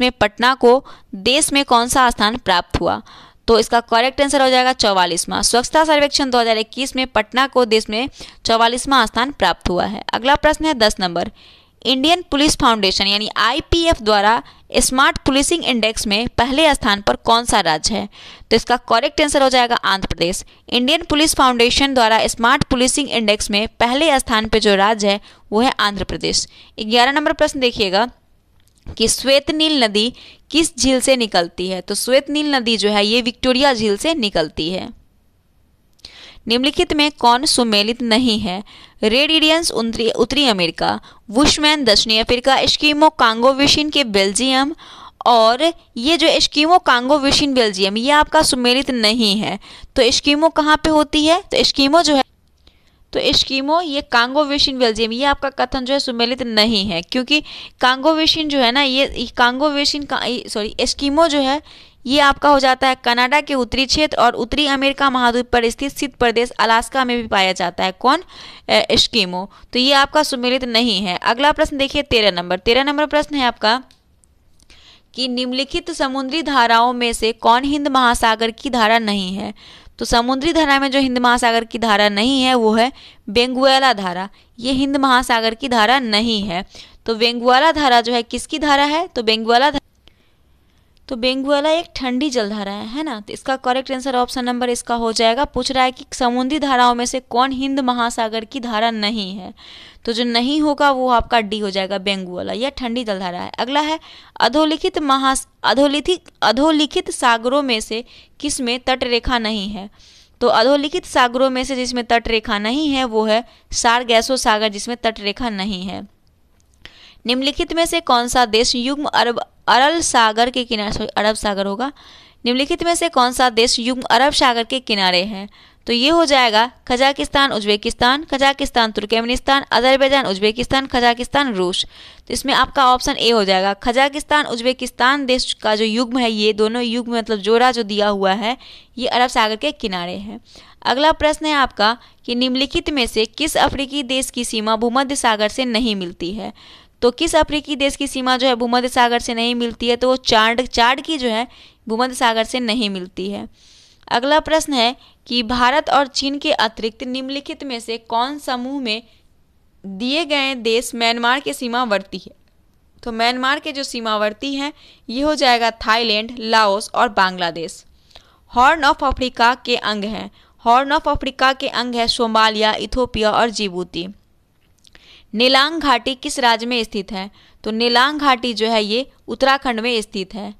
Speaker 1: में पटना को देश में कौन सा स्थान प्राप्त हुआ तो इसका करेक्ट आंसर हो जाएगा चौवालीसवां स्वच्छता सर्वेक्षण 2021 में पटना को देश में चौवालीसवां स्थान प्राप्त हुआ है अगला प्रश्न है दस नंबर इंडियन पुलिस फाउंडेशन यानी आईपीएफ द्वारा स्मार्ट पुलिसिंग इंडेक्स में पहले स्थान पर कौन सा राज्य है तो इसका करेक्ट आंसर हो जाएगा Andhra Pradesh Indian police foundation द्वारा स्मार्ट पुलिसिंग इंडेक्स में पहले स्थान पर जो राज्य है वो है आंध्र प्रदेश ग्यारह नंबर प्रश्न देखिएगा कि श्वेत नील नदी किस झील से निकलती है तो श्वेत नील नदी जो है ये विक्टोरिया झील से निकलती है निम्नलिखित में कौन सुमेलित नहीं है रेड इंडियंस उत्तरी अमेरिका वुशमैन दक्षिणी अफ्रीका स्कीमो कांगो विशिन के बेल्जियम और ये जो स्कीमो कांगो विशिन बेल्जियम ये आपका सुमेलित नहीं है तो स्कीमो कहाँ पे होती है तो स्कीमो जो है तो इश्कीमो ये कांगोवेशिन बेल्जियम ये आपका कथन जो है सुमेलित नहीं है क्योंकि कांगोवेशिन जो है ना ये कांगोवेशिन का, सॉरी एस्कीमो जो है ये आपका हो जाता है कनाडा के उत्तरी क्षेत्र और उत्तरी अमेरिका महाद्वीप पर स्थित सिद्ध प्रदेश अलास्का में भी पाया जाता है कौन एस्कीमो तो ये आपका सुमेलित नहीं है अगला प्रश्न देखिए तेरह नंबर तेरह नंबर प्रश्न है आपका कि निम्नलिखित समुद्री धाराओं में से कौन हिंद महासागर की धारा नहीं है तो समुद्री धारा में जो हिंद महासागर की धारा नहीं है वो है बेंगुएला धारा ये हिंद महासागर की धारा नहीं है तो बेंगुआला धारा जो है किसकी धारा है तो बेंगुआला तो बेंगुएला एक ठंडी जलधारा है है ना तो इसका करेक्ट आंसर ऑप्शन नंबर इसका हो जाएगा पूछ रहा है कि समुद्री धाराओं में से कौन हिंद महासागर की धारा नहीं है तो जो नहीं होगा वो आपका डी हो जाएगा बेंगुएला यह ठंडी जलधारा है अगला है अधोलिखित महा अधोलिखित अधोलिखित सागरों में से किस में तट रेखा नहीं है तो अधोलिखित सागरों में से जिसमें तट रेखा नहीं है वो है सार गैसो सागर जिसमें तट रेखा नहीं है निम्नलिखित में से कौन सा देश युग्म अरब अरल सागर के किनारे सॉरी अरब सागर होगा निम्नलिखित में से कौन सा देश युग अरब सागर के किनारे है तो ये हो जाएगा Kazakhstan Uzbekistan Kazakhstan Turkmenistan Azerbaijan Uzbekistan Kazakhstan रूस तो इसमें आपका ऑप्शन ए हो जाएगा कजाकिस्तान उज्बेकिस्तान देश का जो युग्म है ये दोनों युग्म मतलब जोड़ा जो दिया हुआ है ये अरब सागर के किनारे है अगला प्रश्न है आपका कि निम्नलिखित में से किस अफ्रीकी देश की सीमा भूमध्य सागर से नहीं मिलती है तो किस अफ्रीकी देश की सीमा जो है भूमध्य सागर से नहीं मिलती है तो वो चाड चाड की जो है भूमध्य सागर से नहीं मिलती है अगला प्रश्न है कि भारत और चीन के अतिरिक्त निम्नलिखित में से कौन समूह में दिए गए देश म्यांमार के सीमावर्ती है तो म्यांमार के जो सीमावर्ती हैं ये हो जाएगा थाईलैंड लाओस और बांग्लादेश हॉर्न ऑफ अफ्रीका के अंग हैं हॉर्न ऑफ अफ्रीका के अंग है सोमालिया इथोपिया और जिबूती नीलांग घाटी किस राज्य में स्थित है तो नीलांग घाटी जो है ये उत्तराखंड में स्थित है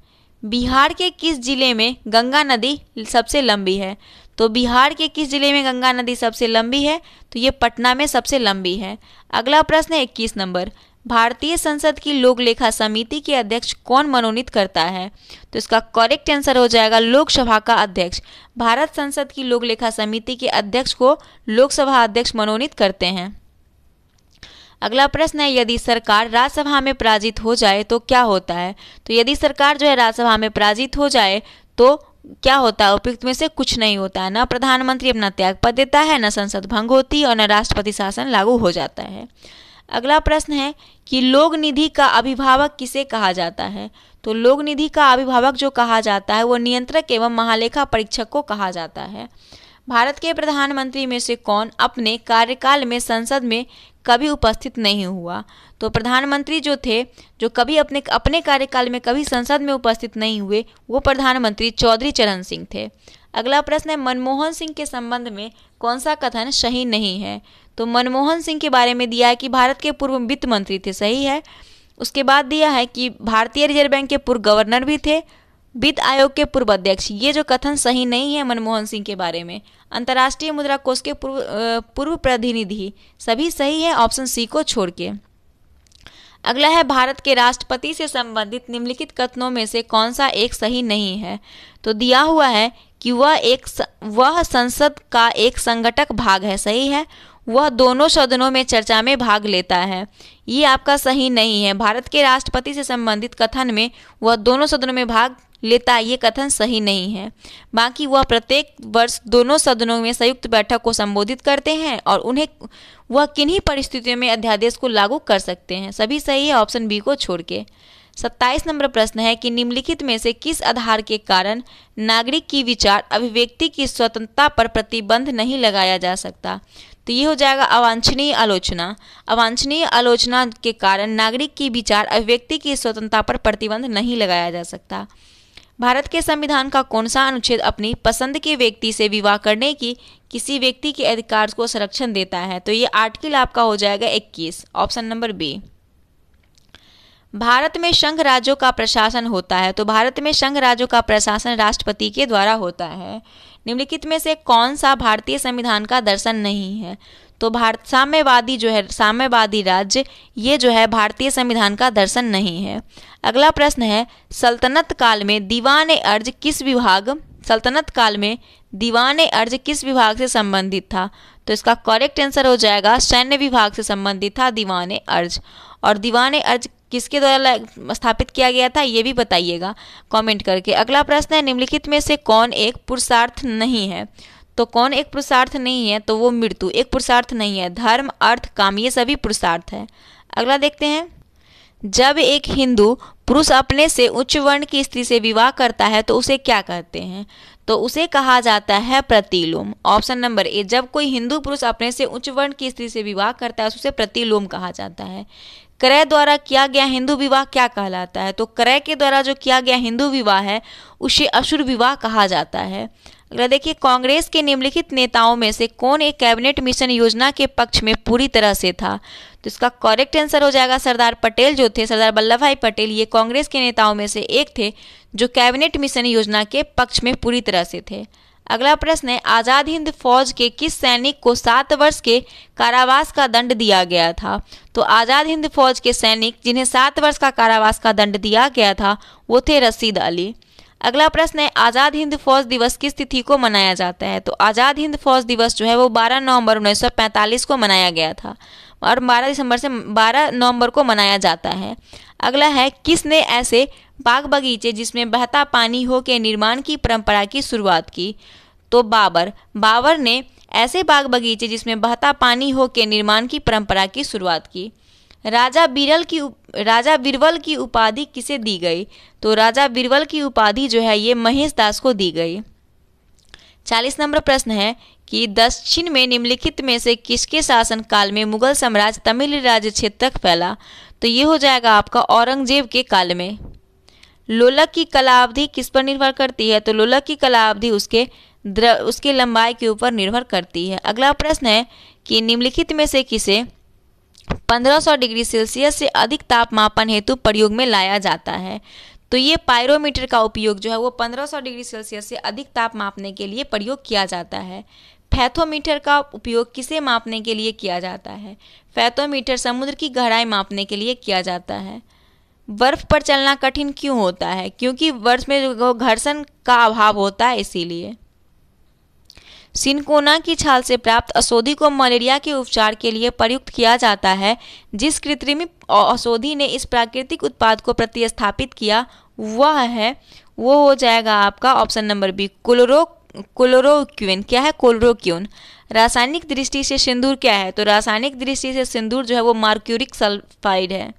Speaker 1: बिहार के किस जिले में गंगा नदी सबसे लंबी है तो बिहार के किस जिले में गंगा नदी सबसे लंबी है तो ये पटना में सबसे लंबी है अगला प्रश्न है इक्कीस नंबर भारतीय संसद की लोक लेखा समिति के अध्यक्ष कौन मनोनीत करता है तो इसका करेक्ट आंसर हो जाएगा लोकसभा का अध्यक्ष भारत संसद की लोक लेखा समिति के अध्यक्ष को लोकसभा अध्यक्ष मनोनीत करते हैं अगला प्रश्न है यदि सरकार राज्यसभा में पराजित हो जाए तो क्या होता है तो यदि सरकार जो है राज्यसभा में पराजित हो जाए तो क्या होता है उपयुक्त में से कुछ नहीं होता है न प्रधानमंत्री अपना त्याग पद देता है न संसद भंग होती है और न राष्ट्रपति शासन लागू हो जाता है अगला प्रश्न है कि लोक निधि का अभिभावक किसे कहा जाता है तो लोक निधि का अभिभावक जो कहा जाता है वो नियंत्रक एवं महालेखा परीक्षक को कहा जाता है भारत के प्रधानमंत्री में से कौन अपने कार्यकाल में संसद में कभी उपस्थित नहीं हुआ तो प्रधानमंत्री जो थे जो कभी अपने अपने कार्यकाल में कभी संसद में उपस्थित नहीं हुए वो प्रधानमंत्री चौधरी चरण सिंह थे अगला प्रश्न है मनमोहन सिंह के संबंध में कौन सा कथन सही नहीं है तो मनमोहन सिंह के बारे में दिया है कि भारत के पूर्व वित्त मंत्री थे सही है उसके बाद दिया है कि भारतीय रिजर्व बैंक के पूर्व गवर्नर भी थे वित्त आयोग के पूर्व अध्यक्ष ये जो कथन सही नहीं है मनमोहन सिंह के बारे में अंतर्राष्ट्रीय मुद्रा कोष के पूर्व पूर्व प्रतिनिधि सभी सही है ऑप्शन सी को छोड़ के अगला है भारत के राष्ट्रपति से संबंधित निम्नलिखित कथनों में से कौन सा एक सही नहीं है तो दिया हुआ है कि वह एक वह संसद का एक संगठक भाग है सही है वह दोनों सदनों में चर्चा में भाग लेता है ये आपका सही नहीं है भारत के राष्ट्रपति से संबंधित कथन में वह दोनों सदनों में भाग लेता ये कथन सही नहीं है बाकी वह प्रत्येक वर्ष दोनों सदनों में संयुक्त बैठक को संबोधित करते हैं और उन्हें वह किन्हीं परिस्थितियों में अध्यादेश को लागू कर सकते हैं सभी सही है ऑप्शन बी को छोड़ के सत्ताईस नंबर प्रश्न है कि निम्नलिखित में से किस आधार के कारण नागरिक की विचार अभिव्यक्ति की स्वतंत्रता पर प्रतिबंध नहीं लगाया जा सकता तो ये हो जाएगा अवांछनीय आलोचना अवांछनीय आलोचना के कारण नागरिक की विचार अभिव्यक्ति की स्वतंत्रता पर प्रतिबंध नहीं लगाया जा सकता भारत के संविधान का कौन सा अनुच्छेद अपनी पसंद के व्यक्ति से विवाह करने की किसी व्यक्ति के अधिकार को संरक्षण देता है तो ये आर्टिकल आपका हो जाएगा 21 ऑप्शन नंबर बी भारत में संघ राज्यों का प्रशासन होता है तो भारत में संघ राज्यों का प्रशासन राष्ट्रपति के द्वारा होता है निम्नलिखित में से कौन सा भारतीय संविधान का दर्शन नहीं है तो भारत साम्यवादी जो है साम्यवादी राज्य ये जो है भारतीय संविधान का दर्शन नहीं है अगला प्रश्न है सल्तनत काल में दीवान अर्ज किस विभाग सल्तनत काल में दीवान अर्ज किस विभाग से संबंधित था तो इसका करेक्ट आंसर हो जाएगा सैन्य विभाग से संबंधित था दीवान अर्ज और दीवान अर्ज किसके द्वारा स्थापित किया गया था ये भी बताइएगा कमेंट करके अगला प्रश्न है निम्नलिखित में से कौन एक पुरुषार्थ नहीं है तो कौन एक पुरुषार्थ नहीं है तो वो मृत्यु एक पुरुषार्थ नहीं है धर्म अर्थ काम ये सभी पुरुषार्थ है अगला देखते हैं जब एक हिंदू पुरुष अपने से उच्च वर्ण की स्त्री से विवाह करता है तो उसे क्या कहते हैं तो उसे कहा जाता है प्रतिलोम ऑप्शन नंबर ए जब कोई हिंदू पुरुष अपने से उच्च वर्ण की स्त्री से विवाह करता है तो उसे प्रतिलोम कहा जाता है क्रय द्वारा किया गया हिंदू विवाह क्या कहलाता है तो क्रय के द्वारा जो किया गया हिंदू विवाह है उसे असुर विवाह कहा जाता है अगला देखिए कांग्रेस के निम्नलिखित नेताओं में से कौन एक कैबिनेट मिशन योजना के पक्ष में पूरी तरह से था तो इसका करेक्ट आंसर हो जाएगा सरदार पटेल जो थे सरदार वल्लभ भाई पटेल ये कांग्रेस के नेताओं में से एक थे जो कैबिनेट मिशन योजना के पक्ष में पूरी तरह से थे अगला प्रश्न है आज़ाद हिंद फौज के किस सैनिक को सात वर्ष के कारावास का दंड दिया गया था तो आज़ाद हिंद फौज के सैनिक जिन्हें सात वर्ष का कारावास का दंड दिया गया था वो थे रसीद अली अगला प्रश्न है आज़ाद हिंद फौज दिवस किस तिथि को मनाया जाता है तो आज़ाद हिंद फौज दिवस जो है वो 12 नवंबर 1945 को मनाया गया था और 12 दिसंबर से 12 नवंबर को मनाया जाता है अगला है किसने ऐसे बाग बगीचे जिसमें बहता पानी हो के निर्माण की परंपरा की शुरुआत की तो बाबर बाबर ने ऐसे बाग बगीचे जिसमें बहता पानी हो के निर्माण की परंपरा की शुरुआत की राजा बिरल की राजा बीरबल की उपाधि किसे दी गई तो राजा बीरबल की उपाधि जो है ये महेश दास को दी गई चालीस नंबर प्रश्न है कि दक्षिण में निम्नलिखित में से किसके शासनकाल में मुगल साम्राज्य तमिल राज्य क्षेत्र तक फैला तो ये हो जाएगा आपका औरंगजेब के काल में लोलक की अवधि किस पर निर्भर करती है तो लोलक की अवधि उसके द्र उसके लंबाई के ऊपर निर्भर करती है अगला प्रश्न है कि निम्नलिखित में से किसे 1500 डिग्री सेल्सियस से अधिक तापमापन हेतु प्रयोग में लाया जाता है तो ये पायरोमीटर का उपयोग जो है वो 1500 डिग्री सेल्सियस से अधिक ताप मापने के लिए प्रयोग किया जाता है फैथोमीटर का उपयोग किसे मापने के लिए किया जाता है फैथोमीटर समुद्र की गहराई मापने के लिए किया जाता है बर्फ़ पर चलना कठिन क्यों होता है क्योंकि बर्फ में घर्षण का अभाव होता है इसीलिए सिनकोना की छाल से प्राप्त असौधि को मलेरिया के उपचार के लिए प्रयुक्त किया जाता है जिस कृत्रिम औषधि ने इस प्राकृतिक उत्पाद को प्रतिस्थापित किया वह है वो हो जाएगा आपका option number B chloro chloroquine क्या है क्लोरोक्यून रासायनिक दृष्टि से सिंदूर क्या है तो रासायनिक दृष्टि से सिंदूर जो है वो मार्क्यूरिक सल्फाइड है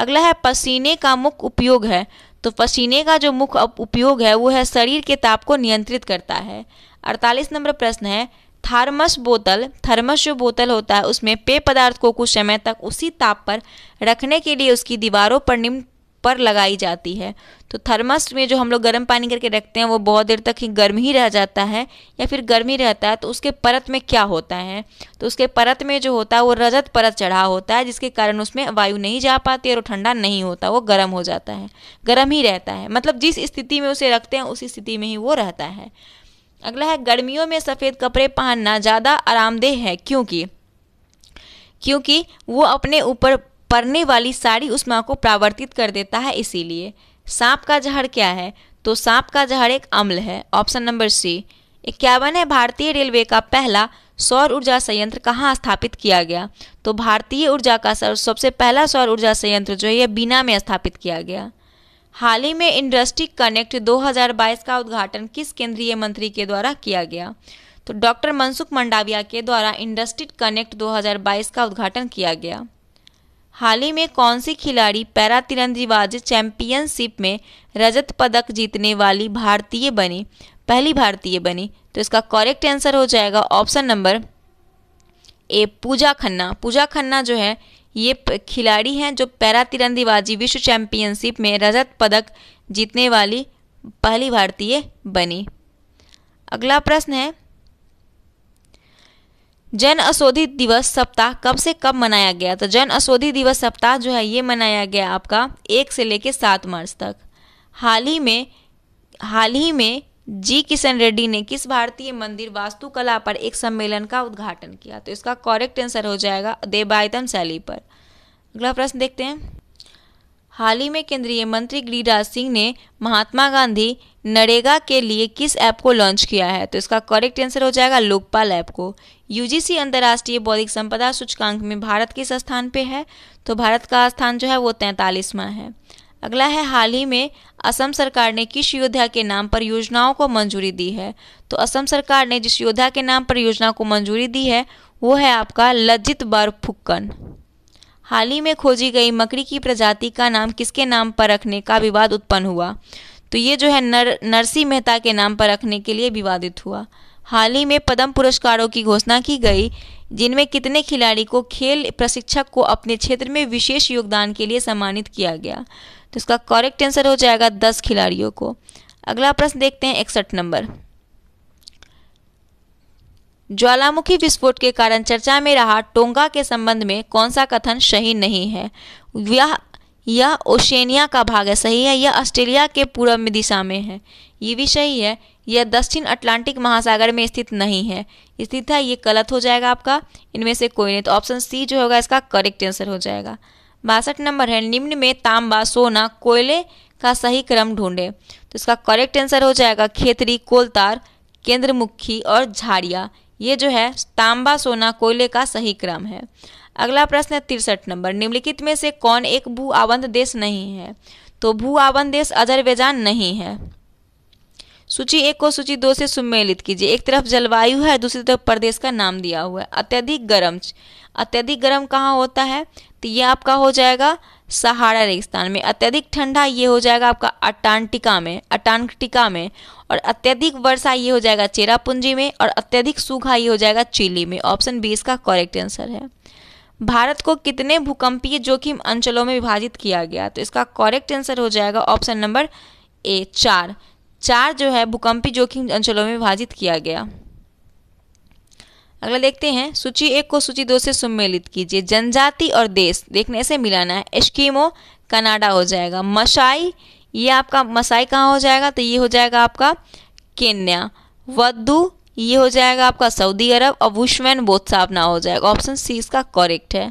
Speaker 1: अगला है पसीने का मुख्य उपयोग है तो पसीने का जो मुख्य उपयोग है वो है शरीर के ताप को नियंत्रित करता है अड़तालीस नंबर प्रश्न है थार्मस बोतल थर्मस जो बोतल होता है उसमें पेय पदार्थ को कुछ समय तक उसी ताप पर रखने के लिए उसकी दीवारों पर निम्न पर लगाई जाती है तो थर्मस में जो हम लोग गर्म पानी करके रखते हैं वो बहुत देर तक ही गर्म ही रह जाता है या फिर गर्म ही रहता है तो उसके परत में क्या होता है तो उसके परत में जो होता है वो रजत परत चढ़ा होता है जिसके कारण उसमें वायु नहीं जा पाती और वो ठंडा नहीं होता वो गर्म हो जाता है गर्म ही रहता है मतलब जिस स्थिति में उसे रखते हैं उसी स्थिति में ही वो रहता है अगला है गर्मियों में सफ़ेद कपड़े पहनना ज़्यादा आरामदेह है क्योंकि क्योंकि वो अपने ऊपर पड़ने वाली साड़ी उष्मा को प्रावर्तित कर देता है इसीलिए सांप का जहर क्या है तो सांप का जहर एक अम्ल है ऑप्शन नंबर सी इक्यावन है भारतीय रेलवे का पहला सौर ऊर्जा संयंत्र कहाँ स्थापित किया गया तो भारतीय ऊर्जा का सबसे पहला सौर ऊर्जा संयंत्र जो है बीना में स्थापित किया गया हाल ही में इंडस्ट्री कनेक्ट 2022 का उद्घाटन किस केंद्रीय मंत्री के द्वारा किया गया तो डॉक्टर मनसुख मंडाविया के द्वारा इंडस्ट्री कनेक्ट 2022 का उद्घाटन किया गया हाल ही में कौन सी खिलाड़ी पैरा तिरंदीबाज चैंपियनशिप में रजत पदक जीतने वाली भारतीय बनी पहली भारतीय बनी तो इसका करेक्ट आंसर हो जाएगा option number A Pooja Khanna Pooja Khanna जो है ये खिलाड़ी हैं जो पैरा तिरंदीबाजी विश्व चैंपियनशिप में रजत पदक जीतने वाली पहली भारतीय बनी अगला प्रश्न है जन अशोधित दिवस सप्ताह कब से कब मनाया गया तो जन अशोधित दिवस सप्ताह जो है ये मनाया गया आपका एक से लेकर सात मार्च तक हाल ही में हाल ही में जी किशन रेड्डी ने किस भारतीय मंदिर वास्तुकला पर एक सम्मेलन का उद्घाटन किया तो इसका करेक्ट आंसर हो जाएगा देवायतन शैली पर अगला प्रश्न देखते हैं हाल ही में केंद्रीय मंत्री गिरिराज सिंह ने महात्मा गांधी नरेगा के लिए किस ऐप को लॉन्च किया है तो इसका करेक्ट आंसर हो जाएगा लोकपाल ऐप को यूजीसी अंतर्राष्ट्रीय बौद्धिक संपदा सूचकांक में भारत किस स्थान पे है तो भारत का स्थान जो है वो तैंतालीसवां है अगला है हाल ही में असम सरकार ने किस योद्धा के नाम पर योजनाओं को मंजूरी दी है तो असम सरकार ने जिस योद्धा के नाम पर योजना को मंजूरी दी है वो है आपका लज्जित फुक्कन हाल ही में खोजी गई मकड़ी की प्रजाति का नाम किसके नाम पर रखने का विवाद उत्पन्न हुआ तो ये जो है नर नरसी मेहता के नाम पर रखने के लिए विवादित हुआ हाल ही में पद्म पुरस्कारों की घोषणा की गई जिनमें कितने खिलाड़ी को खेल प्रशिक्षक को अपने क्षेत्र में विशेष योगदान के लिए सम्मानित किया गया तो इसका करेक्ट आंसर हो जाएगा दस खिलाड़ियों को अगला प्रश्न देखते हैं इकसठ नंबर ज्वालामुखी विस्फोट के कारण चर्चा में रहा टोंगा के संबंध में कौन सा कथन सही नहीं है यह यह ओशेनिया का भाग है सही है यह ऑस्ट्रेलिया के पूर्व में दिशा में है ये भी सही है यह दक्षिण अटलांटिक महासागर में स्थित नहीं है स्थित है ये गलत हो जाएगा आपका इनमें से कोई नहीं तो ऑप्शन सी जो होगा इसका करेक्ट आंसर हो जाएगा बासठ नंबर है निम्न में तांबा सोना कोयले का सही क्रम ढूंढे तो इसका करेक्ट आंसर हो जाएगा खेतरी कोलतार केंद्रमुखी और झाड़िया ये जो है तांबा सोना कोयले का सही क्रम है अगला प्रश्न है तिरसठ नंबर निम्नलिखित में से कौन एक भू आबंध देश नहीं है तो भू आबंध देश अजरबैजान नहीं है सूची एक को सूची दो से सुमेलित कीजिए एक तरफ जलवायु है दूसरी तरफ प्रदेश का नाम दिया हुआ है अत्यधिक गर्म अत्यधिक गर्म कहाँ होता है तो ये आपका हो जाएगा सहारा रेगिस्तान में अत्यधिक ठंडा ये हो जाएगा आपका अटांटिका में अटांटिका में और अत्यधिक वर्षा ये हो जाएगा चेरापुंजी में और अत्यधिक सूखा ये हो जाएगा चिली में ऑप्शन बी इसका करेक्ट आंसर है भारत को कितने भूकंपीय जोखिम अंचलों में विभाजित किया गया तो इसका करेक्ट आंसर हो जाएगा ऑप्शन नंबर ए चार चार जो है भूकंपीय जोखिम अंचलों में विभाजित किया गया अगला देखते हैं सूची एक को सूची दो से सम्मिलित कीजिए जनजाति और देश देखने से मिलाना है एस्किमो कनाडा हो जाएगा मसाई ये आपका मसाई कहाँ हो जाएगा तो ये हो जाएगा आपका केन्या वद्दू ये हो जाएगा आपका सऊदी अरब और वुशमैन ना हो जाएगा ऑप्शन सी इसका करेक्ट है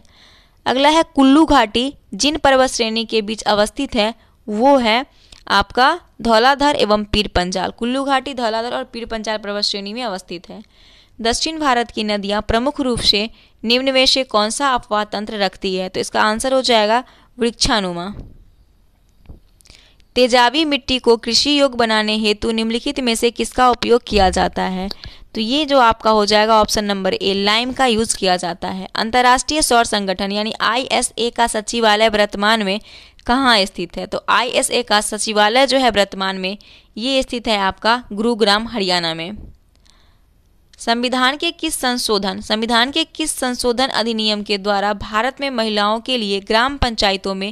Speaker 1: अगला है कुल्लू घाटी जिन पर्वत श्रेणी के बीच अवस्थित है वो है आपका धौलाधर एवं पीर पंजाल कुल्लू घाटी धौलाधर और पीर पंजाल पर्वत श्रेणी में अवस्थित है दक्षिण भारत की नदियाँ प्रमुख रूप से निम्न में से कौन सा अपवाह तंत्र रखती है तो इसका आंसर हो जाएगा वृक्षानुमा तेजाबी मिट्टी को कृषि योग बनाने हेतु निम्नलिखित में से किसका उपयोग किया जाता है तो ये जो आपका हो जाएगा ऑप्शन नंबर ए लाइम का यूज किया जाता है अंतर्राष्ट्रीय सौर संगठन यानी आईएसए का सचिवालय वर्तमान में कहाँ स्थित है तो आईएसए का सचिवालय जो है वर्तमान में ये स्थित है आपका गुरुग्राम हरियाणा में संविधान के किस संशोधन संविधान के किस संशोधन अधिनियम के द्वारा भारत में महिलाओं के लिए ग्राम पंचायतों में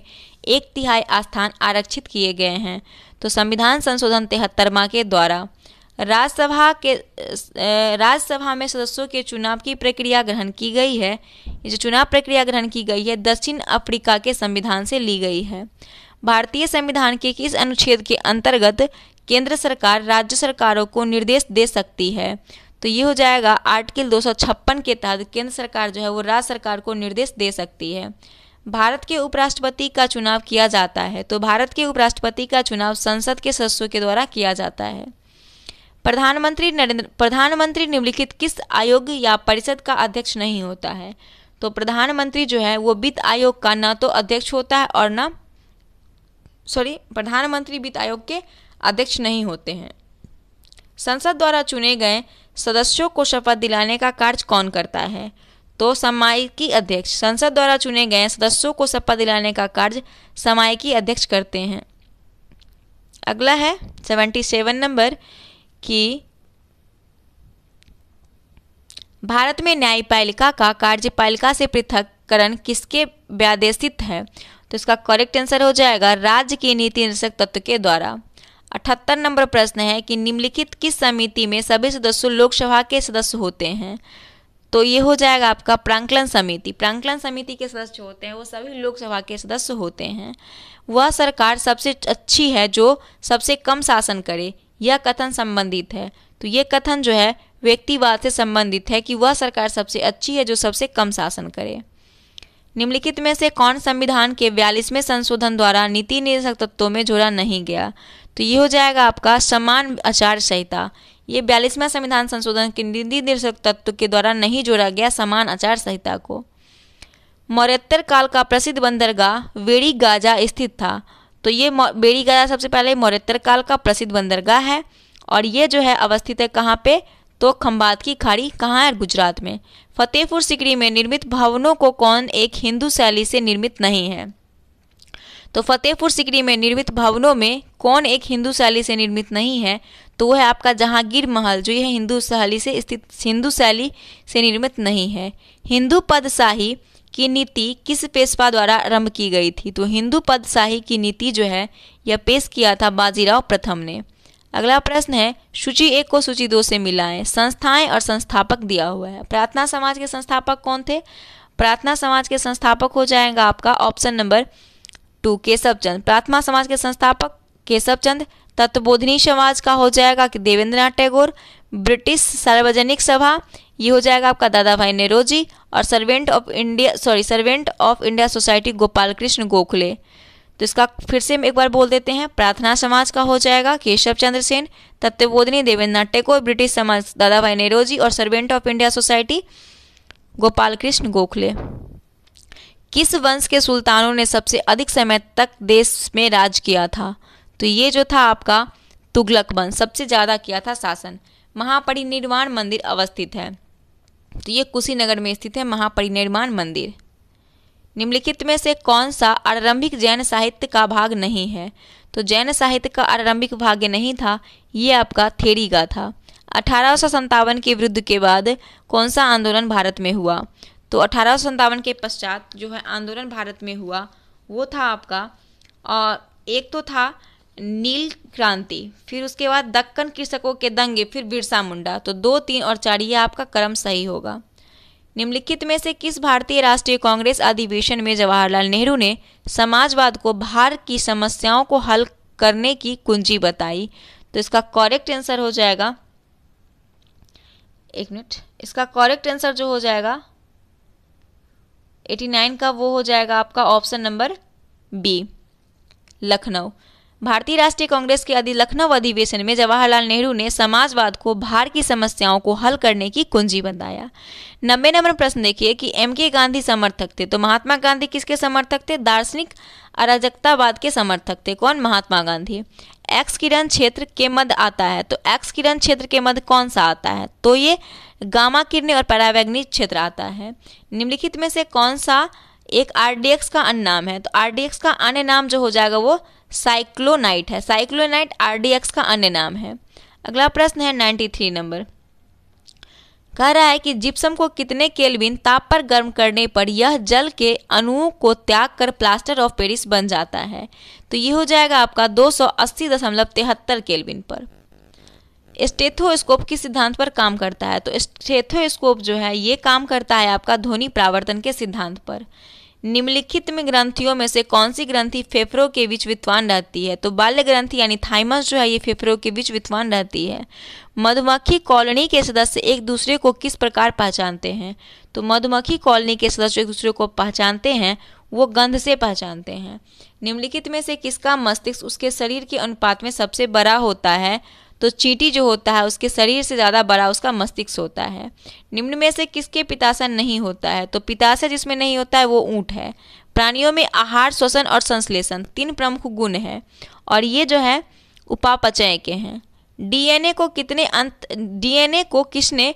Speaker 1: एक तिहाई स्थान आरक्षित किए गए हैं तो संविधान संशोधन तिहत्तरवा के द्वारा राज्यसभा के राज्यसभा में सदस्यों के चुनाव की प्रक्रिया ग्रहण की गई है जो चुनाव प्रक्रिया ग्रहण की गई है दक्षिण अफ्रीका के संविधान से ली गई है भारतीय संविधान के किस अनुच्छेद के अंतर्गत केंद्र सरकार राज्य सरकारों को निर्देश दे सकती है तो ये हो जाएगा आर्टिकल दो के तहत केंद्र सरकार जो है वो राज्य सरकार को निर्देश दे सकती है भारत के उपराष्ट्रपति का चुनाव किया जाता है तो भारत के उपराष्ट्रपति का चुनाव संसद के सदस्यों के द्वारा किया जाता है प्रधानमंत्री नरेंद्र प्रधानमंत्री निम्नलिखित किस आयोग या परिषद का अध्यक्ष नहीं होता है तो प्रधानमंत्री जो है वो वित्त आयोग का ना तो अध्यक्ष होता है और ना सॉरी प्रधानमंत्री वित्त आयोग के अध्यक्ष नहीं होते हैं संसद द्वारा चुने गए सदस्यों को शपथ दिलाने का कार्य कौन करता है तो समायिकी अध्यक्ष संसद द्वारा चुने गए सदस्यों को शपथ दिलाने का कार्य समायिकी अध्यक्ष करते हैं अगला है सेवेंटी सेवन नंबर कि भारत में न्यायपालिका का कार्यपालिका से पृथककरण किसके व्यादेशित है तो इसका करेक्ट आंसर हो जाएगा राज्य के नीति निर्देशक तत्व के द्वारा अठहत्तर नंबर प्रश्न है कि निम्नलिखित किस समिति में सभी सदस्य लोकसभा के सदस्य होते हैं तो ये हो जाएगा आपका प्रांकलन समिति प्रांकलन समिति के सदस्य होते हैं वो सभी लोकसभा के सदस्य होते हैं वह सरकार सबसे अच्छी है जो सबसे कम शासन करे यह कथन संबंधित है तो ये कथन जो है व्यक्तिवाद से संबंधित है कि वह सरकार सबसे अच्छी है जो सबसे कम शासन करे निम्नलिखित में से कौन संविधान के बयालीसवें संशोधन द्वारा नीति निर्देशक तत्वों में जोड़ा नहीं गया तो ये हो जाएगा आपका समान आचार संहिता ये बयालीसवां संविधान संशोधन के निधि निर्देशक तत्व के द्वारा नहीं जोड़ा गया समान आचार संहिता को मौर्यत्तर काल का प्रसिद्ध बंदरगाह वेड़ी गाजा स्थित था तो ये बेड़ी गाजा सबसे पहले मौर्यत्तर काल का प्रसिद्ध बंदरगाह है और ये जो है अवस्थित है कहाँ पे तो खम्बात की खाड़ी कहाँ है गुजरात में फतेहपुर सिकरी में निर्मित भवनों को कौन एक हिंदू शैली से निर्मित नहीं है तो फतेहपुर सिकरी में निर्मित भवनों में कौन एक हिंदू शैली से निर्मित नहीं है तो वह है आपका जहांगीर महल जो यह हिंदू शैली से स्थित हिंदू शैली से निर्मित नहीं है हिंदू पदशाही की नीति किस पेशवा द्वारा आरंभ की गई थी तो हिंदू पदशाही की नीति जो है यह पेश किया था बाजीराव प्रथम ने अगला प्रश्न है सूची एक को सूची दो से मिलाएं संस्थाएं और संस्थापक दिया हुआ है प्रार्थना समाज के संस्थापक कौन थे प्रार्थना समाज के संस्थापक हो जाएगा आपका option number two Keshav Chand Prarthana Samaj के संस्थापक केशव चंद तत्वबोधिनी समाज का हो जाएगा कि देवेंद्रनाथ टैगोर ब्रिटिश सार्वजनिक सभा ये हो जाएगा आपका दादा भाई नेरोजी और servant of India sorry servant of India society Gopal Krishna Gokhale तो इसका फिर से हम एक बार बोल देते हैं प्रार्थना समाज का हो जाएगा केशव चंद्र सेन तत्वबोधिनी देवेंद्रनाथ टैगोर ब्रिटिश समाज दादा भाई नेरोजी और servant of India society Gopal Krishna Gokhale किस वंश के सुल्तानों ने सबसे अधिक समय तक देश में राज किया था तो ये जो था आपका तुगलक बन सबसे ज़्यादा किया था शासन महापरिनिर्वाण मंदिर अवस्थित है तो ये कुशीनगर में स्थित है महापरिनिर्वाण मंदिर निम्नलिखित में से कौन सा आरंभिक जैन साहित्य का भाग नहीं है तो जैन साहित्य का आरंभिक भाग नहीं था ये आपका थेरी का था अठारह के विरुद्ध के बाद कौन सा आंदोलन भारत में हुआ तो अठारह के पश्चात जो है आंदोलन भारत में हुआ वो था आपका और एक तो था नील क्रांति फिर उसके बाद दक्कन कृषकों के दंगे फिर बिरसा मुंडा तो दो तीन और चार ये आपका क्रम सही होगा निम्नलिखित में से किस भारतीय राष्ट्रीय कांग्रेस अधिवेशन में जवाहरलाल नेहरू ने समाजवाद को भार की समस्याओं को हल करने की कुंजी बताई तो इसका करेक्ट आंसर हो जाएगा एक मिनट इसका करेक्ट आंसर जो हो जाएगा 89 का वो हो जाएगा आपका ऑप्शन नंबर बी लखनऊ भारतीय राष्ट्रीय कांग्रेस के अधि लखनऊ अधिवेशन में जवाहरलाल नेहरू ने समाजवाद को भार की समस्याओं को हल करने की कुंजी बताया नब्बे नंबर प्रश्न देखिए कि एम के गांधी समर्थक थे तो महात्मा गांधी किसके समर्थक थे दार्शनिक अराजकतावाद के समर्थक थे कौन महात्मा गांधी एक्स किरण क्षेत्र के मध्य आता है तो एक्स किरण क्षेत्र के मध्य कौन सा आता है तो ये गामा किरण और परावैग्नि क्षेत्र आता है निम्नलिखित में से कौन सा एक आर का अन्य नाम है तो आर का अन्य नाम जो हो जाएगा वो साइक्लोनाइट है साइक्लोनाइट आरडीएक्स का अन्य नाम है अगला प्रश्न है नाइन्टी थ्री नंबर कह रहा है कि जिप्सम को कितने केल्विन ताप पर गर्म करने पर यह जल के अणुओं को त्याग कर प्लास्टर ऑफ पेरिस बन जाता है तो ये हो जाएगा आपका दो सौ अस्सी दशमलव तिहत्तर केल्विन पर स्टेथोस्कोप किस सिद्धांत पर काम करता है तो स्टेथोस्कोप जो है ये काम करता है आपका ध्वनि प्रावर्तन के सिद्धांत पर निम्नलिखित में ग्रंथियों में से कौन सी ग्रंथि फेफड़ों के बीच विद्वान रहती है तो बाल्य ग्रंथि यानी थाइमस जो है ये फेफड़ों के बीच विद्वान रहती है मधुमक्खी कॉलोनी के सदस्य एक दूसरे को किस प्रकार पहचानते हैं तो मधुमक्खी कॉलोनी के सदस्य एक दूसरे को पहचानते हैं वो गंध से पहचानते हैं निम्नलिखित में से किसका मस्तिष्क उसके शरीर के अनुपात में सबसे बड़ा होता है तो चीटी जो होता है उसके शरीर से ज़्यादा बड़ा उसका मस्तिष्क होता है निम्न में से किसके पिताशय नहीं होता है तो पिताशय जिसमें नहीं होता है वो ऊँट है प्राणियों में आहार श्वसन और संश्लेषण तीन प्रमुख गुण है और ये जो है उपापचय के हैं डीएनए को कितने अंत डीएनए को किसने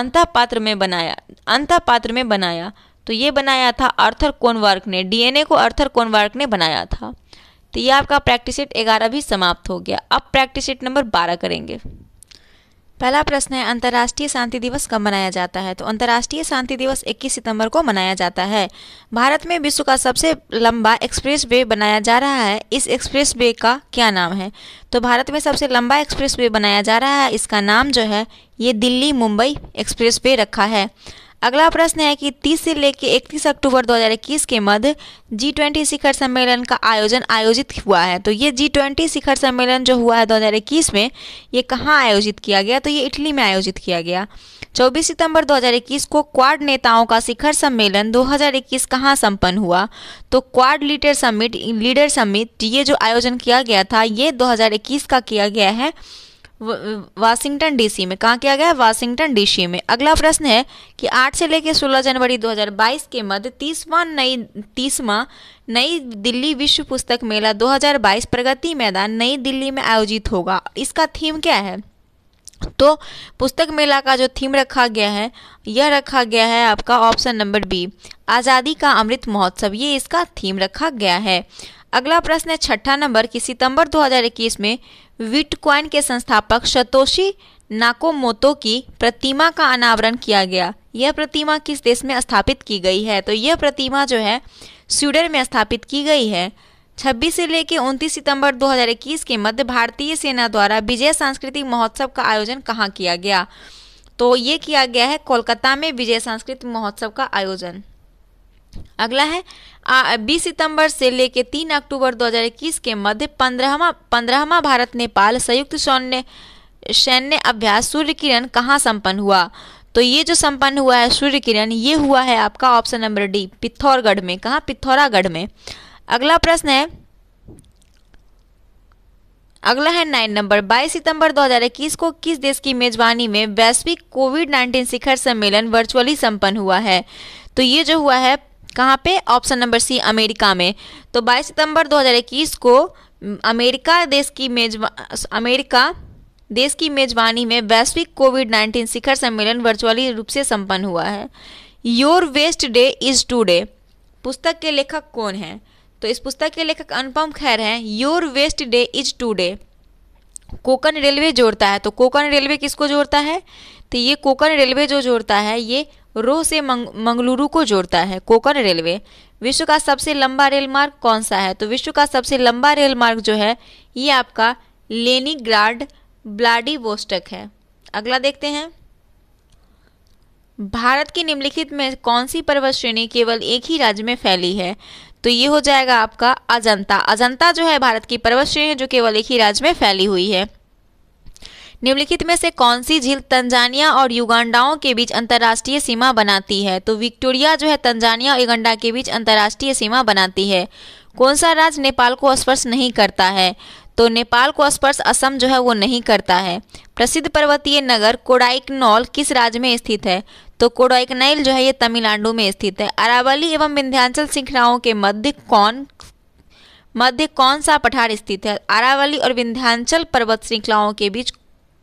Speaker 1: अंतः पात्र में बनाया अंतः पात्र में बनाया तो ये बनाया था अर्थर कोनवर्क ने डीएनए को अर्थर कोनवर्क ने बनाया था तो ये आपका प्रैक्टिस सेट ग्यारह भी समाप्त हो गया अब प्रैक्टिस सेट नंबर बारह करेंगे पहला प्रश्न है अंतर्राष्ट्रीय शांति दिवस कब मनाया जाता है तो अंतर्राष्ट्रीय शांति दिवस 21 सितंबर को मनाया जाता है भारत में विश्व का सबसे लंबा एक्सप्रेस वे बनाया जा रहा है इस एक्सप्रेस वे का क्या नाम है तो भारत में सबसे लंबा एक्सप्रेस वे बनाया जा रहा है इसका नाम जो है ये दिल्ली मुंबई एक्सप्रेस वे रखा है अगला प्रश्न है कि 30 से लेकर 31 अक्टूबर 2021 के मध्य जी ट्वेंटी शिखर सम्मेलन का आयोजन आयोजित हुआ है तो ये जी ट्वेंटी शिखर सम्मेलन जो हुआ है 2021 में ये कहाँ आयोजित किया गया तो ये इटली में आयोजित किया गया 24 सितंबर 2021 को क्वाड नेताओं का शिखर सम्मेलन 2021 कहाँ संपन्न हुआ तो quad leader summit leader summit ये जो आयोजन किया गया था ये 2021 का किया गया है वाशिंगटन डीसी में कहाँ किया गया है वाशिंगटन डीसी में अगला प्रश्न है कि 8 से लेकर 16 जनवरी 2022 के मध्य तीसवा नई तीसवा नई दिल्ली विश्व पुस्तक मेला 2022 प्रगति मैदान नई दिल्ली में आयोजित होगा इसका थीम क्या है तो पुस्तक मेला का जो थीम रखा गया है यह रखा गया है आपका ऑप्शन नंबर बी आज़ादी का अमृत महोत्सव ये इसका थीम रखा गया है अगला प्रश्न है छठा नंबर कि सितंबर 2021 में विटकॉइन के संस्थापक सतोशी नाकोमोतो की प्रतिमा का अनावरण किया गया यह प्रतिमा किस देश में स्थापित की गई है तो यह प्रतिमा जो है स्वीडन में स्थापित की गई है 26 से लेकर 29 सितंबर 2021 के मध्य भारतीय सेना द्वारा विजय सांस्कृतिक महोत्सव का आयोजन कहाँ किया गया तो ये किया गया है कोलकाता में विजय सांस्कृतिक महोत्सव का आयोजन अगला है बीस सितंबर से लेकर तीन अक्टूबर 2021 के मध्य पंद्रहवा पंद्रहवा भारत नेपाल संयुक्त सैन्य सैन्य अभ्यास सूर्य किरण कहाँ संपन्न हुआ तो ये जो संपन्न हुआ है सूर्य किरण ये हुआ है आपका ऑप्शन नंबर डी पिथौरगढ़ में कहाँ पिथौरागढ़ में अगला प्रश्न है अगला है नाइन नंबर 22 सितंबर 2021 को किस देश की मेजबानी में वैश्विक कोविड 19 शिखर सम्मेलन वर्चुअली संपन्न हुआ है तो ये जो हुआ है कहाँ पे ऑप्शन नंबर सी अमेरिका में तो 22 सितंबर 2021 को अमेरिका देश की मेजबा अमेरिका देश की मेजबानी में वैश्विक कोविड 19 शिखर सम्मेलन वर्चुअली रूप से संपन्न हुआ है your best day is today पुस्तक के लेखक कौन हैं तो इस पुस्तक के लेखक अनुपम खैर हैं your best day is today Konkan railway जोड़ता है तो कोकन रेलवे किसको जोड़ता है तो ये कोकन रेलवे जो जोड़ता है ये रोह से मंग, मंगलुरु को जोड़ता है कोकण रेलवे विश्व का सबसे लंबा रेल मार्ग कौन सा है तो विश्व का सबसे लंबा रेल मार्ग जो है ये आपका लेनी ब्लाडी वोस्टक है अगला देखते हैं भारत की निम्नलिखित में कौन सी पर्वत श्रेणी केवल एक ही राज्य में फैली है तो ये हो जाएगा आपका अजंता अजंता जो है भारत की पर्वत श्रेणी है जो केवल एक ही राज्य में फैली हुई है निम्नलिखित में से कौन सी झील तंजानिया और युगांडाओं के बीच अंतर्राष्ट्रीय सीमा बनाती है तो विक्टोरिया जो है तंजानिया और युगंडा के बीच अंतर्राष्ट्रीय सीमा बनाती है कौन सा राज्य नेपाल को स्पर्श नहीं करता है तो नेपाल को स्पर्श असम जो है वो नहीं करता है प्रसिद्ध पर्वतीय नगर कोडाइकनौल किस राज्य में स्थित है तो कोडाइकनाइल जो है ये तमिलनाडु में स्थित है अरावली एवं विंध्यांचल श्रृंखलाओं के मध्य कौन मध्य कौन सा पठार स्थित है अरावली और विंध्यांचल पर्वत श्रृंखलाओं के बीच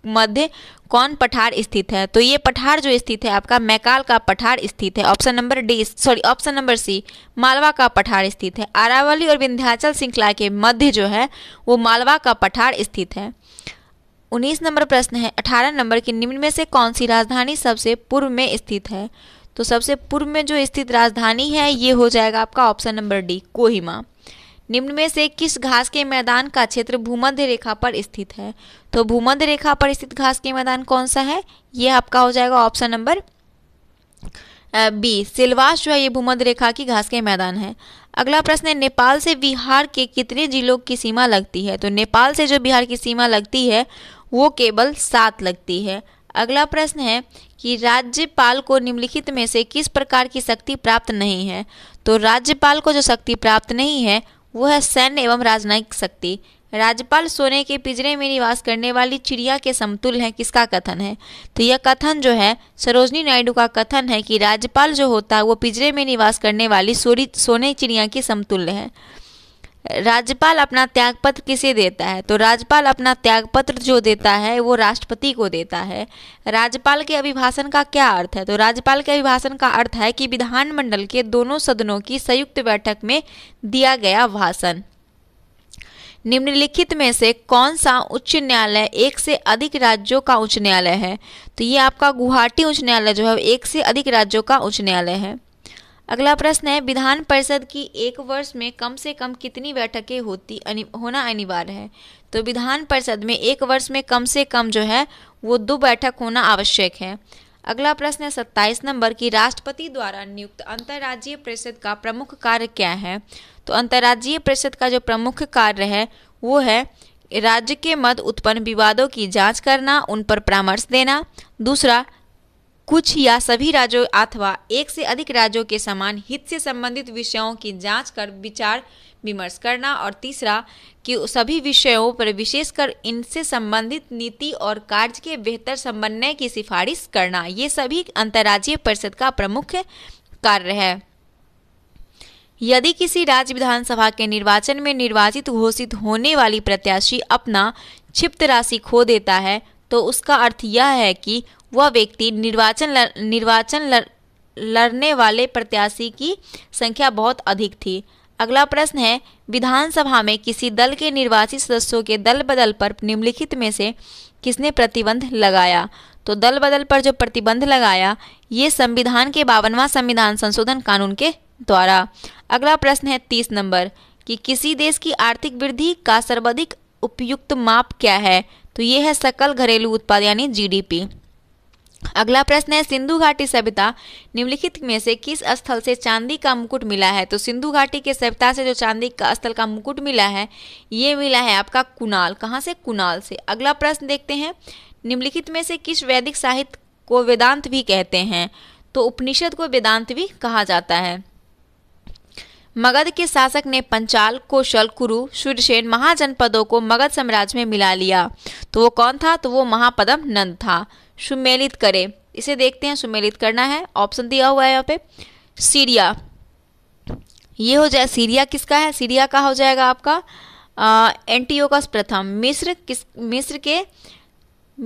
Speaker 1: मध्य कौन पठार स्थित है तो ये पठार जो स्थित है आपका मैकाल का पठार स्थित है option number D sorry option number C Malwa का पठार स्थित है अरावली और विंध्याचल श्रृंखला के मध्य जो है वो मालवा का पठार स्थित है उन्नीस नंबर प्रश्न है अठारह नंबर की निम्न में से कौन सी राजधानी सबसे पूर्व में स्थित है तो सबसे पूर्व में जो स्थित राजधानी है ये हो जाएगा आपका ऑप्शन नंबर डी कोहिमा निम्न में से किस घास के मैदान का क्षेत्र भूमध्य रेखा पर स्थित है तो भूमध्य रेखा पर स्थित घास के मैदान कौन सा है ये आपका हो जाएगा ऑप्शन नंबर बी सिलवास जो है ये भूमध्य रेखा की घास के मैदान है अगला प्रश्न है नेपाल से बिहार के कितने जिलों की सीमा लगती है तो नेपाल से जो बिहार की सीमा लगती है वो केवल सात लगती है अगला प्रश्न है कि राज्यपाल को निम्नलिखित में से किस प्रकार की शक्ति प्राप्त नहीं है तो राज्यपाल को जो शक्ति प्राप्त नहीं है वो है सैन्य एवं राजनयिक शक्ति राज्यपाल सोने के पिजरे में निवास करने वाली चिड़िया के समतुल है किसका कथन है तो यह कथन जो है सरोजनी नायडू का कथन है कि राज्यपाल जो होता है वो पिजरे में निवास करने वाली सोरी सोने चिड़िया के समतुल्य है राज्यपाल अपना त्यागपत्र किसे देता है तो राज्यपाल अपना त्यागपत्र जो देता है वो राष्ट्रपति को देता है राज्यपाल के अभिभाषण का क्या अर्थ है तो राज्यपाल के अभिभाषण का अर्थ है कि विधानमंडल के दोनों सदनों की संयुक्त बैठक में दिया गया भाषण निम्नलिखित में से कौन सा उच्च न्यायालय एक से अधिक राज्यों का उच्च न्यायालय है तो ये आपका गुवाहाटी उच्च न्यायालय जो है एक से अधिक राज्यों का उच्च न्यायालय है अगला प्रश्न है विधान परिषद की एक वर्ष में कम से कम कितनी बैठकें होती अनि, होना अनिवार्य है तो विधान परिषद में एक वर्ष में कम से कम जो है वो दो बैठक होना आवश्यक है अगला प्रश्न है सत्ताईस नंबर की राष्ट्रपति द्वारा नियुक्त अंतर्राज्यीय परिषद का प्रमुख कार्य क्या है तो अंतर्राज्यीय परिषद का जो प्रमुख कार्य है वो है राज्य के मध्य उत्पन्न विवादों की जांच करना उन पर परामर्श देना दूसरा कुछ या सभी राज्यों अथवा एक से अधिक राज्यों के समान हित से संबंधित विषयों की जांच कर विचार विमर्श करना और तीसरा कि सभी विषयों पर विशेषकर इनसे संबंधित नीति और कार्य के बेहतर समन्वय की सिफारिश करना ये सभी अंतर्राज्यीय परिषद का प्रमुख कार्य है यदि किसी राज्य विधानसभा के निर्वाचन में निर्वाचित घोषित होने वाली प्रत्याशी अपना क्षिप्त राशि खो देता है तो उसका अर्थ यह है कि वह व्यक्ति निर्वाचन लड़, निर्वाचन लड़, लड़ने वाले प्रत्याशी की संख्या बहुत अधिक थी अगला प्रश्न है विधानसभा में किसी दल के निर्वाचित सदस्यों के दल बदल पर निम्नलिखित में से किसने प्रतिबंध लगाया तो दल बदल पर जो प्रतिबंध लगाया ये संविधान के बावनवा संविधान संशोधन कानून के द्वारा अगला प्रश्न है तीस नंबर कि किसी देश की आर्थिक वृद्धि का सर्वाधिक उपयुक्त माप क्या है तो ये है सकल घरेलू उत्पाद यानी जीडीपी अगला प्रश्न है सिंधु घाटी सभ्यता निम्नलिखित में से किस स्थल से चांदी का मुकुट मिला है तो सिंधु घाटी के सभ्यता से जो चांदी का स्थल का मुकुट मिला है ये मिला है आपका कुनाल कहाँ से कुनाल से अगला प्रश्न देखते हैं निम्नलिखित में से किस वैदिक साहित्य को वेदांत भी कहते हैं तो उपनिषद को वेदांत भी कहा जाता है मगध के शासक ने पंचाल कौशल कुरु सूर्यसेन महाजनपदों को मगध साम्राज्य में मिला लिया तो वो कौन था तो वो महापदम नंद था सुमेलित करे इसे देखते हैं सुमेलित करना है ऑप्शन दिया हुआ है यहाँ पे सीरिया ये हो जाए सीरिया किसका है सीरिया का हो जाएगा आपका एंटीओकस प्रथम मिस्र किस मिस्र के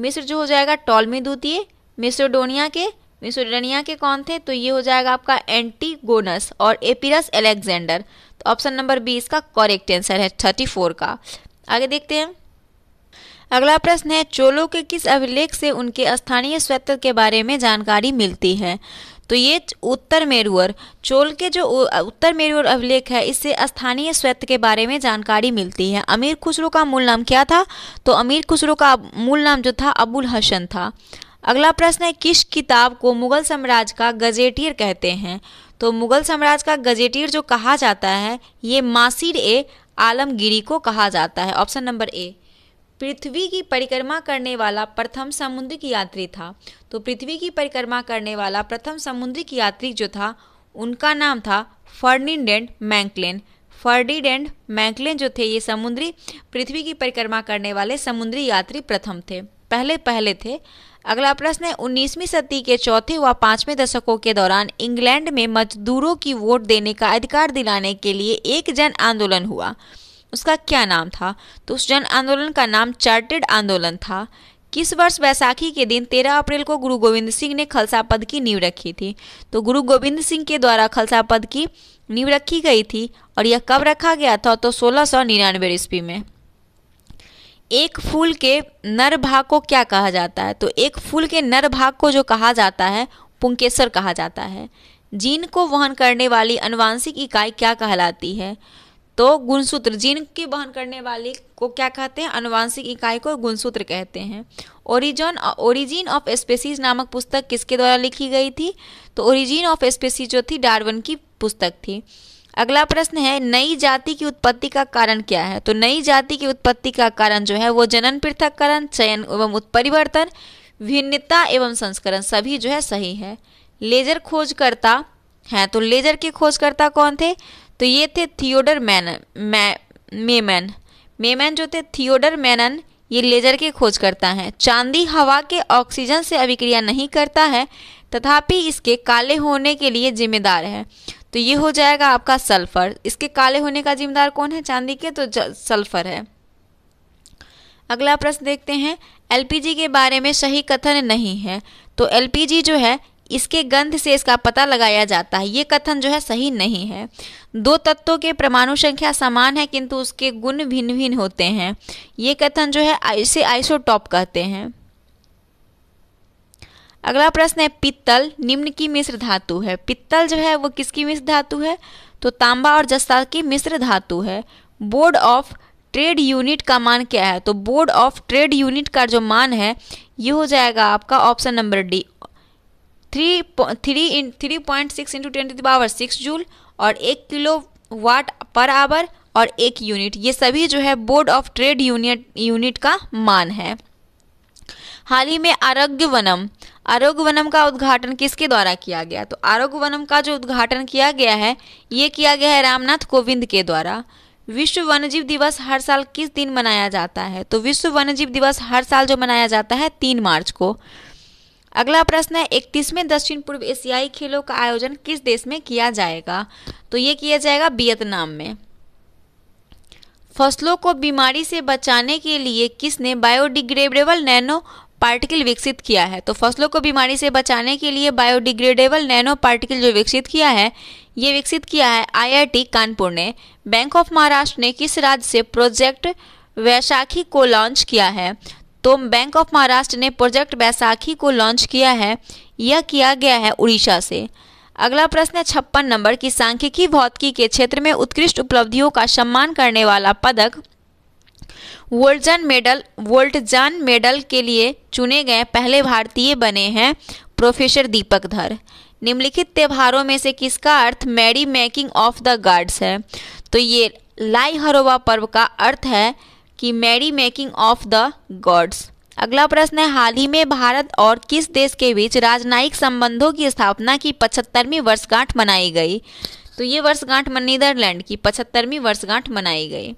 Speaker 1: मिस्र जो हो जाएगा टॉलमी द्वितीय मिस्रोडोनिया के मिसोडोनिया के कौन थे तो ये हो जाएगा आपका एंटीगोनस और एपिरस एलेक्जेंडर तो ऑप्शन नंबर बी इसका करेक्ट आंसर है थर्टी फोर का आगे देखते हैं अगला प्रश्न है चोलों के किस अभिलेख से उनके स्थानीय स्वत्व के बारे में जानकारी मिलती है तो ये उत्तर मेरुअर चोल के जो उत्तर मेरुअर अभिलेख है इससे स्थानीय स्वत्व के बारे में जानकारी मिलती है अमीर खुसरो का मूल नाम क्या था तो अमीर खुसरो का मूल नाम जो था अबुल हसन था अगला प्रश्न है किस किताब को मुगल साम्राज्य का गजेटियर कहते हैं तो मुगल साम्राज्य का गजेटियर जो कहा जाता है ये मासिर ए आलमगिरी को कहा जाता है ऑप्शन नंबर ए पृथ्वी की परिक्रमा करने वाला प्रथम समुद्र यात्री था तो पृथ्वी की परिक्रमा करने वाला प्रथम समुद्र यात्री जो था उनका नाम था फर्डिनेंड मैंकलेन फर्डिनेंड मैंकलेन जो थे ये समुद्री पृथ्वी की परिक्रमा करने वाले समुद्री यात्री प्रथम थे पहले पहले थे अगला प्रश्न है उन्नीसवीं सदी के चौथे व पांचवें दशकों के दौरान इंग्लैंड में मजदूरों की वोट देने का अधिकार दिलाने के लिए एक जन आंदोलन हुआ उसका क्या नाम था तो उस जन आंदोलन का नाम चार्टेड आंदोलन था किस वर्ष बैसाखी के दिन 13 अप्रैल को गुरु गोविंद सिंह ने खलसा पद की नींव रखी थी तो गुरु गोविंद सिंह के द्वारा खलसा पद की नींव रखी गई थी और यह कब रखा गया था तो सोलह सौ निन्यानवे ईस्वी में एक फूल के नर भाग को क्या कहा जाता है तो एक फूल के नर भाग को जो कहा जाता है पुंकेसर कहा जाता है जीन को वहन करने वाली अनुवांशिक इकाई क्या कहलाती है तो गुणसूत्र के बहन करने वाली को क्या कहते हैं अनुवांशिक इकाई को गुणसूत्र कहते हैं ओरिजन ओरिजिन ऑफ स्पेसीज नामक पुस्तक किसके द्वारा लिखी गई थी तो ओरिजिन ऑफ स्पेसीज जो थी डार्वन की पुस्तक थी अगला प्रश्न है नई जाति की उत्पत्ति का कारण क्या है तो नई जाति की उत्पत्ति का कारण जो है वो जनन पृथककरण चयन एवं उत्परिवर्तन भिन्नता एवं संस्करण सभी जो है सही है लेजर खोजकर्ता हैं तो लेजर के खोजकर्ता कौन थे तो ये थे थियोडर मैन मै मेमन मेमन जो थे थियोडर मैनन ये लेजर की खोज करता है चांदी हवा के ऑक्सीजन से अभिक्रिया नहीं करता है तथापि इसके काले होने के लिए जिम्मेदार है तो ये हो जाएगा आपका सल्फर इसके काले होने का जिम्मेदार कौन है चांदी के तो सल्फर है अगला प्रश्न देखते हैं एलपीजी के बारे में सही कथन नहीं है तो एलपीजी जो है इसके गंध से इसका पता लगाया जाता है ये कथन जो है सही नहीं है दो तत्वों के परमाणु संख्या समान है किंतु उसके गुण भिन्न भिन्न होते हैं ये कथन जो है इसे आइसोटॉप कहते हैं अगला प्रश्न है पित्तल निम्न की मिश्र धातु है पित्तल जो है वो किसकी मिश्र धातु है तो तांबा और जस्ता की मिश्र धातु है बोर्ड ऑफ ट्रेड यूनिट का मान क्या है तो बोर्ड ऑफ ट्रेड यूनिट का जो मान है ये हो जाएगा आपका option number D three three in three point six into ten to the power six joule और एक किलो वाट पर आवर और एक यूनिट ये सभी जो है board of trade unit unit का मान है हाल ही में आरोग्य वनम आरोग्य वनम का उद्घाटन किसके द्वारा किया गया तो आरोग्य वनम का जो उद्घाटन किया गया है ये किया गया है रामनाथ कोविंद के द्वारा विश्व वन्यजीव दिवस हर साल किस दिन मनाया जाता है तो विश्व वन्यजीव दिवस हर साल जो मनाया जाता है तीन मार्च को अगला प्रश्न है इकतीसवें दक्षिण पूर्व एशियाई खेलों का आयोजन किस देश में किया जाएगा तो ये किया जाएगा वियतनाम में फसलों को बीमारी से बचाने के लिए किसने बायोडिग्रेडेबल नैनो पार्टिकल विकसित किया है तो फसलों को बीमारी से बचाने के लिए बायोडिग्रेडेबल नैनो पार्टिकल जो विकसित किया है ये विकसित किया है आईआईटी कानपुर ने बैंक ऑफ महाराष्ट्र ने किस राज्य से प्रोजेक्ट वैशाखी को लॉन्च किया है तो बैंक ऑफ महाराष्ट्र ने प्रोजेक्ट बैसाखी को लॉन्च किया है यह किया गया है उड़ीसा से अगला प्रश्न है छप्पन नंबर की सांख्यिकी भौतिकी के क्षेत्र में उत्कृष्ट उपलब्धियों का सम्मान करने वाला पदक वोल्टजन मेडल वोल्टजन मेडल के लिए चुने गए पहले भारतीय बने हैं प्रोफेसर दीपक धर निम्नलिखित त्योहारों में से किसका अर्थ merry making of the gods है तो ये लाई हरोवा पर्व का अर्थ है कि merry making of the gods अगला प्रश्न है हाल ही में भारत और किस देश के बीच राजनयिक संबंधों की स्थापना की पचहत्तरवीं वर्षगांठ मनाई गई तो ये वर्षगांठ नीदरलैंड की पचहत्तरवीं वर्षगांठ मनाई गई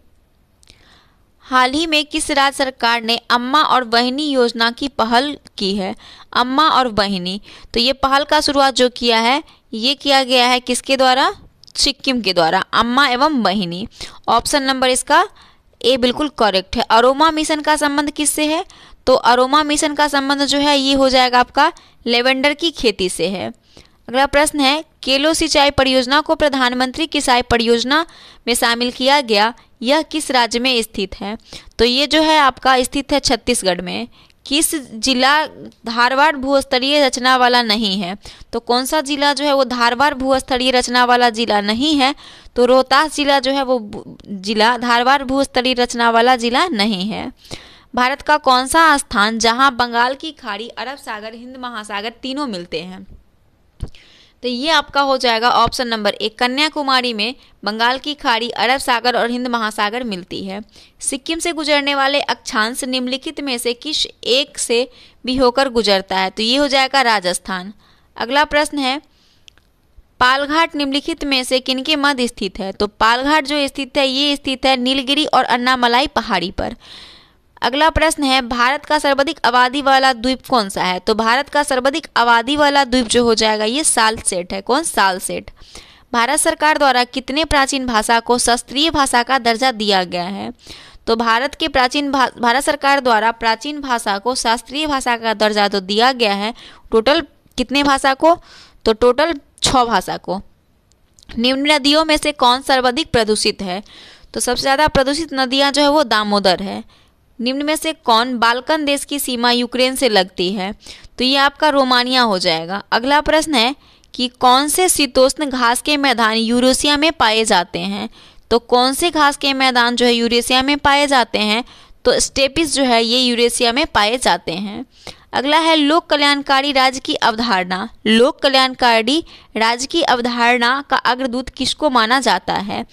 Speaker 1: हाल ही में किस राज्य सरकार ने अम्मा और बहिनी योजना की पहल की है अम्मा और बहिनी तो ये पहल का शुरुआत जो किया है ये किया गया है किसके द्वारा सिक्किम के द्वारा अम्मा एवं बहिनी ऑप्शन नंबर इसका ए बिल्कुल करेक्ट है अरोमा मिशन का संबंध किससे है तो अरोमा मिशन का संबंध जो है ये हो जाएगा आपका लेवेंडर की खेती से है अगला प्रश्न है केलो सिंचाई परियोजना को प्रधानमंत्री किसाई परियोजना में शामिल किया गया यह किस राज्य में स्थित है तो ये जो है आपका स्थित है छत्तीसगढ़ में किस जिला धारवाड़ भूस्तरीय रचना वाला नहीं है तो कौन सा जिला जो है वो धारवाड़ भूस्तरीय रचना वाला जिला नहीं है तो रोहतास जिला जो है वो जिला धारवाड़ भूस्तरीय रचना वाला जिला नहीं है भारत का कौन सा स्थान जहां बंगाल की खाड़ी अरब सागर हिंद महासागर तीनों मिलते हैं तो ये आपका हो जाएगा ऑप्शन नंबर एक कन्याकुमारी में बंगाल की खाड़ी अरब सागर और हिंद महासागर मिलती है सिक्किम से गुजरने वाले अक्षांश निम्नलिखित में से किस एक से भी होकर गुजरता है तो ये हो जाएगा राजस्थान अगला प्रश्न है पालघाट निम्नलिखित में से किनके मध्य स्थित है तो पालघाट जो स्थित है ये स्थित है नीलगिरी और अन्नामलाई पहाड़ी पर अगला प्रश्न है भारत का सर्वाधिक आबादी वाला द्वीप कौन सा है तो भारत का सर्वाधिक आबादी वाला द्वीप जो हो जाएगा ये साल सेट है कौन साल सेट भारत सरकार द्वारा कितने प्राचीन भाषा को शास्त्रीय भाषा का दर्जा दिया गया है तो भारत के प्राचीन भा, भारत सरकार द्वारा प्राचीन भाषा को शास्त्रीय भाषा का दर्जा तो दिया गया है टोटल कितने भाषा को तो टोटल छ भाषा को निम्न नदियों में से कौन सर्वाधिक प्रदूषित है तो सबसे ज़्यादा प्रदूषित नदियाँ जो है वो दामोदर है निम्न में से कौन बाल्कन देश की सीमा यूक्रेन से लगती है तो ये आपका रोमानिया हो जाएगा अगला प्रश्न है कि कौन से शीतोष्ण घास के मैदान यूरोसिया में पाए जाते हैं तो कौन से घास के मैदान जो है यूरेशिया में पाए जाते हैं तो स्टेपिस जो है ये यूरेशिया में पाए जाते हैं अगला है लोक कल्याणकारी राज्य की अवधारणा लोक कल्याणकारी राज्य की अवधारणा का अग्रदूत किसको माना जाता है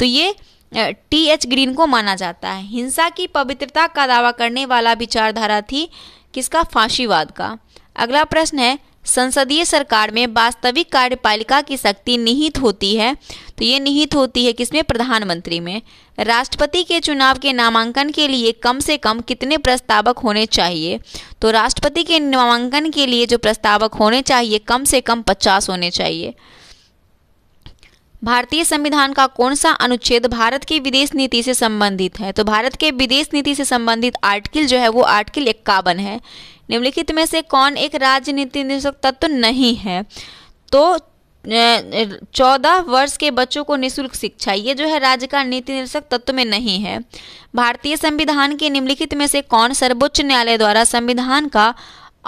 Speaker 1: तो ये टी एच ग्रीन को माना जाता है हिंसा की पवित्रता का दावा करने वाला विचारधारा थी किसका फांसीवाद का अगला प्रश्न है संसदीय सरकार में वास्तविक कार्यपालिका की शक्ति निहित होती है तो ये निहित होती है किसमें प्रधानमंत्री में राष्ट्रपति के चुनाव के नामांकन के लिए कम से कम कितने प्रस्तावक होने चाहिए तो राष्ट्रपति के नामांकन के लिए जो प्रस्तावक होने चाहिए कम से कम पचास होने चाहिए भारतीय संविधान का कौन सा अनुच्छेद भारत की विदेश नीति से संबंधित है तो भारत के विदेश नीति से संबंधित आर्टिकल जो है वो आर्टिकल इक्यावन है निम्नलिखित में से कौन एक राजनीति निर्देशक तत्व नहीं है तो चौदह वर्ष के बच्चों को निशुल्क शिक्षा ये जो है राज्य का नीति निर्देशक तत्व में नहीं है भारतीय संविधान के निम्नलिखित में से कौन सर्वोच्च न्यायालय द्वारा संविधान का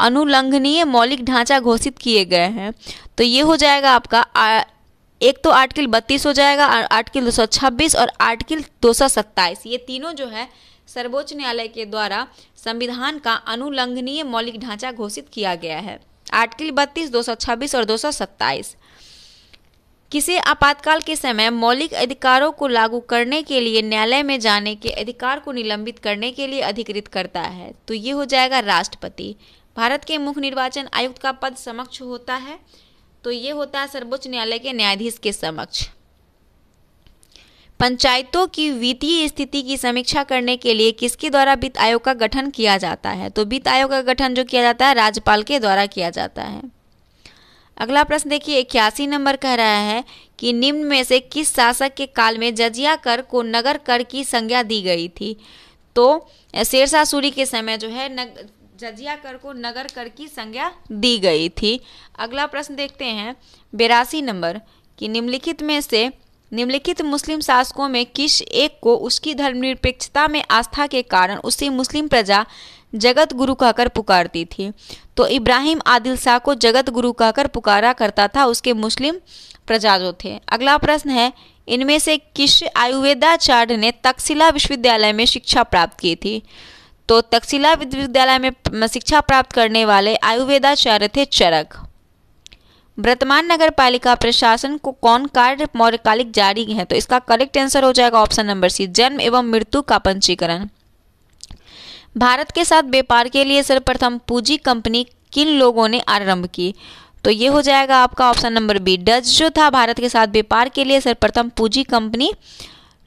Speaker 1: अनुलंघनीय मौलिक ढांचा घोषित किए गए हैं तो ये हो जाएगा आपका एक तो आर्टिकल बत्तीस हो जाएगा आर्टिकल दो सौ छब्बीस और आर्टिकल दो सौ ये तीनों जो है सर्वोच्च न्यायालय के द्वारा संविधान का अनुलंघनीय मौलिक ढांचा घोषित किया गया है आर्टिकल बत्तीस दो सौ और दो किसी आपातकाल के समय मौलिक अधिकारों को लागू करने के लिए न्यायालय में जाने के अधिकार को निलंबित करने के लिए अधिकृत करता है तो ये हो जाएगा राष्ट्रपति भारत के मुख्य निर्वाचन आयुक्त का पद समक्ष होता है तो ये होता है सर्वोच्च न्यायालय के न्यायाधीश के समक्ष पंचायतों की वित्तीय स्थिति की समीक्षा करने के लिए किसके द्वारा वित्त आयोग का गठन किया जाता है तो वित्त आयोग का गठन जो किया जाता है राज्यपाल के द्वारा किया जाता है अगला प्रश्न देखिए इक्यासी नंबर कह रहा है कि निम्न में से किस शासक के काल में जजिया कर को नगर कर की संज्ञा दी गई थी तो शेरशाह सूरी के समय जो है नग जजिया कर को नगर कर की संज्ञा दी गई थी अगला प्रश्न देखते हैं बेरासी नंबर कि निम्नलिखित में से निम्नलिखित मुस्लिम शासकों में किस एक को उसकी धर्मनिरपेक्षता में आस्था के कारण उसे मुस्लिम प्रजा जगत गुरु कहकर पुकारती थी तो इब्राहिम आदिल शाह को जगत गुरु कहकर पुकारा करता था उसके मुस्लिम प्रजा जो थे अगला प्रश्न है इनमें से किस आयुर्वेदाचार्य ने तक्षशिला विश्वविद्यालय में शिक्षा प्राप्त की थी तो तक्षशिला विश्वविद्यालय में शिक्षा प्राप्त करने वाले आयुर्वेदाचार्य थे चरक वर्तमान नगर पालिका प्रशासन को कौन कार्य मौर्यकालिक जारी है तो इसका करेक्ट आंसर हो जाएगा ऑप्शन नंबर सी जन्म एवं मृत्यु का पंजीकरण भारत के साथ व्यापार के लिए सर्वप्रथम पूंजी कंपनी किन लोगों ने आरंभ की तो ये हो जाएगा आपका ऑप्शन नंबर बी डच जो था भारत के साथ व्यापार के लिए सर्वप्रथम पूंजी कंपनी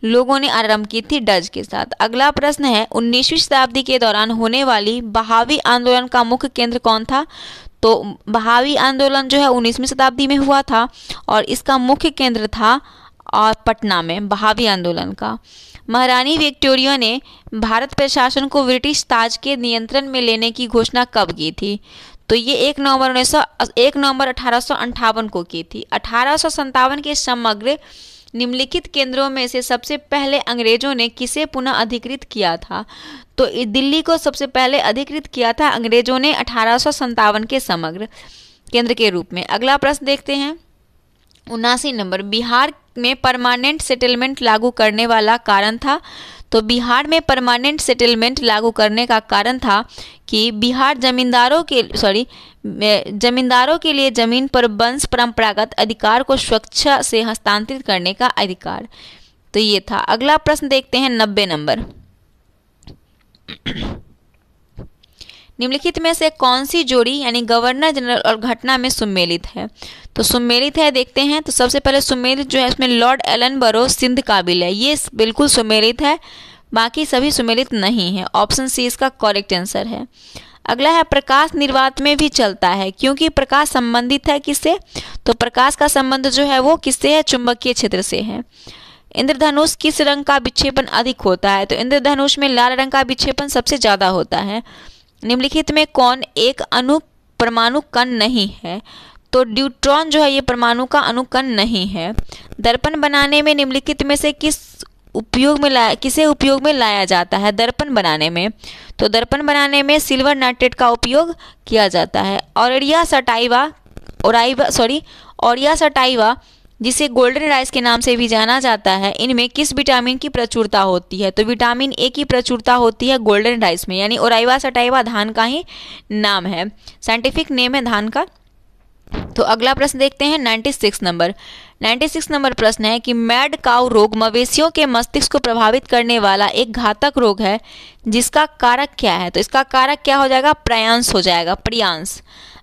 Speaker 1: लोगों ने आरंभ की थी डज के साथ अगला प्रश्न है 19वीं शताब्दी के दौरान होने वाली बहावी आंदोलन का मुख्य केंद्र कौन था तो बहावी आंदोलन जो है 19वीं शताब्दी में हुआ था और इसका मुख्य केंद्र था और पटना में बहावी आंदोलन का महारानी विक्टोरिया ने भारत प्रशासन को ब्रिटिश ताज के नियंत्रण में लेने की घोषणा कब की थी तो ये एक नवंबर उन्नीस सौ एक नवंबर अठारह को की थी अठारह के समग्र निम्नलिखित केंद्रों में से सबसे पहले अंग्रेजों ने किसे पुनः अधिकृत किया था तो दिल्ली को सबसे पहले अधिकृत किया था अंग्रेजों ने अठारह के समग्र केंद्र के रूप में अगला प्रश्न देखते हैं उनासी नंबर बिहार में परमानेंट सेटलमेंट लागू करने वाला कारण था तो बिहार में परमानेंट सेटलमेंट लागू करने का कारण था कि बिहार जमींदारों के सॉरी जमींदारों के लिए जमीन पर वंश परंपरागत अधिकार को स्वच्छा से हस्तांतरित करने का अधिकार तो ये था अगला प्रश्न देखते हैं नब्बे नंबर निम्नलिखित में से कौन सी जोड़ी यानी गवर्नर जनरल और घटना में सम्मिलित है तो सुमेरित है देखते हैं तो सबसे पहले सुमेरित जो है इसमें लॉर्ड एलन बरो सिंध काबिल है ये बिल्कुल सुमेलित है बाकी सभी सुमेलित नहीं है ऑप्शन सी इसका करेक्ट आंसर है अगला है प्रकाश निर्वात में भी चलता है क्योंकि प्रकाश संबंधित है किससे तो प्रकाश का संबंध जो है वो किससे है चुंबकीय क्षेत्र से है इंद्रधनुष किस रंग का विक्षेपण अधिक होता है तो इंद्रधनुष में लाल रंग का विक्षेपण सबसे ज़्यादा होता है निम्नलिखित में कौन एक अनु परमाणु कण नहीं है तो ड्यूट्रॉन जो है ये परमाणु का अनुकन नहीं है दर्पण बनाने में निम्नलिखित में से किस उपयोग में लाया किसे उपयोग में लाया जाता है दर्पण बनाने में तो दर्पण बनाने में सिल्वर नाइट्रेट का उपयोग किया जाता है औरिया सटाइवा और सॉरी औरिया सटाइवा जिसे गोल्डन राइस के नाम से भी जाना जाता है इनमें किस विटामिन की प्रचुरता होती है तो विटामिन ए की प्रचुरता होती है गोल्डन राइस में यानी ओराइवा सटाइवा धान का ही नाम है साइंटिफिक नेम है धान का तो अगला प्रश्न देखते हैं 96 नंबर 96 नंबर प्रश्न है कि मैड काउ रोग मवेशियों के मस्तिष्क को प्रभावित करने वाला एक घातक रोग है जिसका कारक क्या है तो इसका कारक क्या हो जाएगा प्रयांश हो जाएगा प्रयांश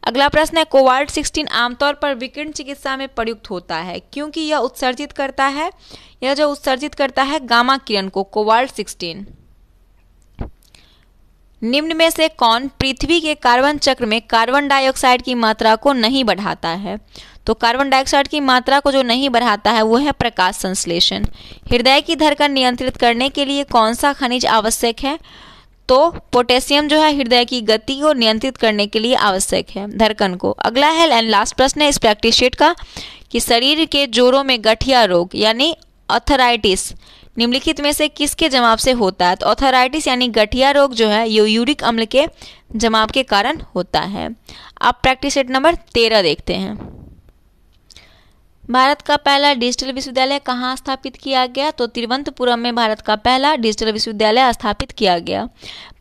Speaker 1: अगला प्रश्न है कोवाल्ट 16 आमतौर पर विकिरण चिकित्सा में प्रयुक्त होता है क्योंकि यह उत्सर्जित करता है यह जो उत्सर्जित करता है गामा किरण को कोवाल्ट सिक्सटीन निम्न में से कौन पृथ्वी के कार्बन चक्र में कार्बन डाइऑक्साइड की मात्रा को नहीं बढ़ाता है तो कार्बन डाइऑक्साइड की मात्रा को जो नहीं बढ़ाता है वो है प्रकाश संश्लेषण हृदय की धड़कन नियंत्रित करने के लिए कौन सा खनिज आवश्यक है तो पोटेशियम जो है हृदय की गति को नियंत्रित करने के लिए आवश्यक है धड़कन को अगला है एंड लास्ट प्रश्न है इस प्रैक्टिस शीट का कि शरीर के जोरों में गठिया रोग यानी अथराइटिस निम्नलिखित में से किसके जमाव से होता है तो ऑथराइटिस यानी गठिया रोग जो है ये यूरिक अम्ल के जमाव के कारण होता है अब प्रैक्टिस सेट नंबर तेरह देखते हैं भारत का पहला डिजिटल विश्वविद्यालय कहाँ स्थापित किया गया तो तिरुवनंतपुरम में भारत का पहला डिजिटल विश्वविद्यालय स्थापित किया गया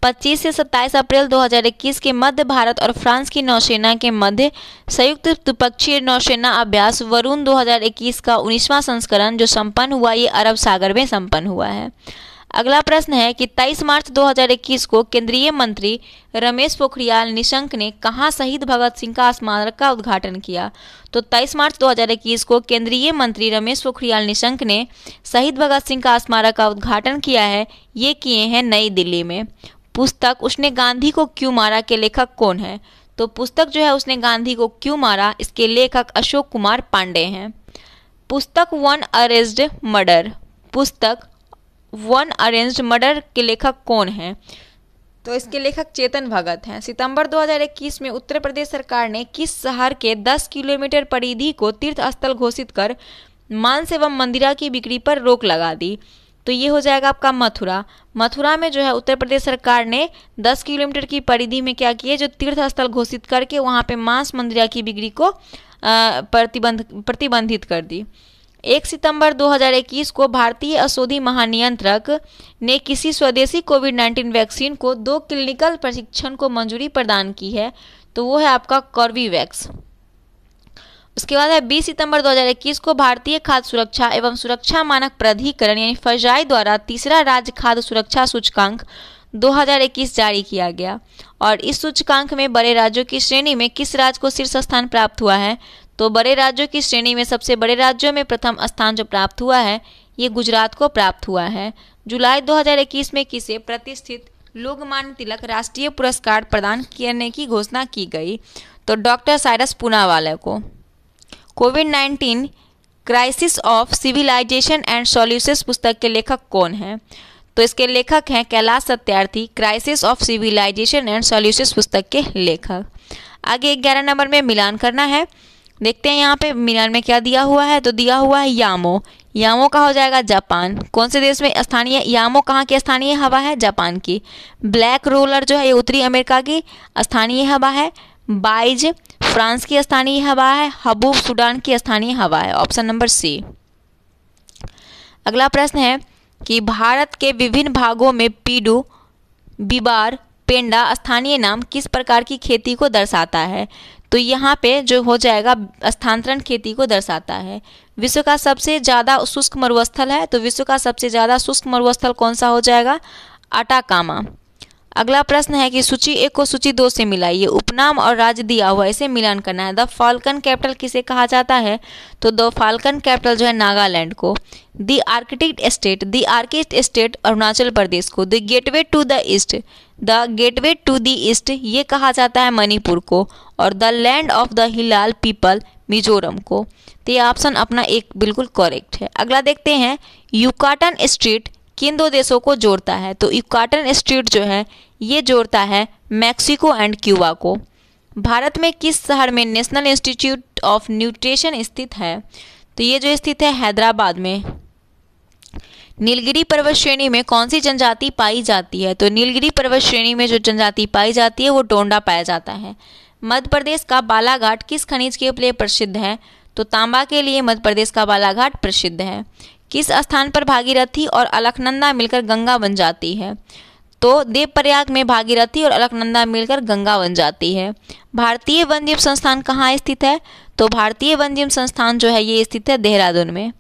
Speaker 1: 25 से 27 अप्रैल 2021 के मध्य भारत और फ्रांस की नौसेना के मध्य संयुक्त द्विपक्षीय नौसेना अभ्यास वरुण 2021 का 19वां संस्करण जो संपन्न हुआ ये अरब सागर में संपन्न हुआ है अगला प्रश्न है कि 23 मार्च 2021 को केंद्रीय मंत्री रमेश पोखरियाल निशंक ने कहाँ शहीद भगत सिंह का स्मारक का उद्घाटन किया तो 23 मार्च 2021 को केंद्रीय मंत्री रमेश पोखरियाल निशंक ने शहीद भगत सिंह का स्मारक का उद्घाटन किया है ये किए हैं नई दिल्ली में पुस्तक उसने गांधी को क्यों मारा के लेखक कौन है तो पुस्तक जो है उसने गांधी को क्यों मारा इसके लेखक अशोक कुमार पांडे हैं पुस्तक वन अरेस्ड मर्डर पुस्तक वन अरेंज्ड मर्डर के लेखक कौन हैं तो इसके हाँ। लेखक चेतन भगत हैं सितंबर 2021 में उत्तर प्रदेश सरकार ने किस शहर के 10 किलोमीटर परिधि को तीर्थ स्थल घोषित कर मांस एवं मंदिरा की बिक्री पर रोक लगा दी तो ये हो जाएगा आपका मथुरा मथुरा में जो है उत्तर प्रदेश सरकार ने 10 किलोमीटर की परिधि में क्या किए जो तीर्थ स्थल घोषित करके वहाँ पे मांस मंदिरा की बिक्री को प्रतिबंध प्रतिबंधित कर दी एक सितंबर 2021 को भारतीय औषधि महानियंत्रक ने किसी स्वदेशी कोविड 19 वैक्सीन को दो क्लिनिकल प्रशिक्षण को मंजूरी प्रदान की है तो वो है आपका कॉर्बीवैक्स उसके बाद है 20 सितंबर 2021 को भारतीय खाद्य सुरक्षा एवं सुरक्षा मानक प्राधिकरण यानी फजाई द्वारा तीसरा राज्य खाद्य सुरक्षा सूचकांक 2021 जारी किया गया और इस सूचकांक में बड़े राज्यों की श्रेणी में किस राज्य को शीर्ष स्थान प्राप्त हुआ है तो बड़े राज्यों की श्रेणी में सबसे बड़े राज्यों में प्रथम स्थान जो प्राप्त हुआ है ये गुजरात को प्राप्त हुआ है जुलाई 2021 में किसे प्रतिष्ठित लोकमान्य तिलक राष्ट्रीय पुरस्कार प्रदान करने की घोषणा की गई तो डॉक्टर साइरस पूनावाला को COVID nineteen crisis of civilisation and solutions पुस्तक के लेखक कौन हैं तो इसके लेखक हैं Kailash Satyarthi crisis of civilisation and solutions पुस्तक के लेखक आगे ग्यारह नंबर में मिलान करना है देखते हैं यहाँ पे मिनार में क्या दिया हुआ है तो दिया हुआ है यामो यामो का हो जाएगा जापान कौन से देश में स्थानीय यामो कहाँ की स्थानीय हवा है जापान की ब्लैक रोलर जो है ये उत्तरी अमेरिका की स्थानीय हवा है बाइज फ्रांस की स्थानीय हवा है हबूब सूडान की स्थानीय हवा है ऑप्शन नंबर सी अगला प्रश्न है कि भारत के विभिन्न भागों में पीडू बिबार पेंडा स्थानीय नाम किस प्रकार की खेती को दर्शाता है तो यहाँ पे जो हो जाएगा स्थानांतरण खेती को दर्शाता है विश्व का सबसे ज़्यादा शुष्क मरुस्थल है तो विश्व का सबसे ज़्यादा शुष्क मरुस्थल कौन सा हो जाएगा आटाकामा अगला प्रश्न है कि सूची एक को सूची दो से मिलाइए उपनाम और राज्य दिया हुआ इसे मिलान करना है द फाल्कन कैपिटल किसे कहा जाता है तो द फाल्कन कैपिटल जो है नागालैंड को द आर्किटेक्ट स्टेट द आर्किस्ट स्टेट अरुणाचल प्रदेश को the gateway to the east the gateway to the east ये कहा जाता है मणिपुर को और the land of the hill people Mizoram को तो ये ऑप्शन अपना एक बिल्कुल करेक्ट है अगला देखते हैं यूकाटन स्ट्रीट किन दो देशों को जोड़ता है तो यूकाटन स्ट्रीट जो है ये जोड़ता है मैक्सिको एंड क्यूबा को भारत में किस शहर में नेशनल इंस्टीट्यूट ऑफ न्यूट्रिशन स्थित है तो ये जो स्थित है हैदराबाद में नीलगिरी पर्वत श्रेणी में कौन सी जनजाति पाई जाती है तो नीलगिरी पर्वत श्रेणी में जो जनजाति पाई जाती है वो टोंडा पाया जाता है मध्य प्रदेश का बालाघाट किस खनिज के लिए प्रसिद्ध है तो तांबा के लिए मध्य प्रदेश का बालाघाट प्रसिद्ध है किस स्थान पर भागीरथी और अलकनंदा मिलकर गंगा बन जाती है तो देवप्रयाग में भागीरथी और अलकनंदा मिलकर गंगा बन जाती है भारतीय वन्यजीव संस्थान कहाँ स्थित है तो भारतीय वन्यजीव संस्थान जो है ये स्थित है देहरादून में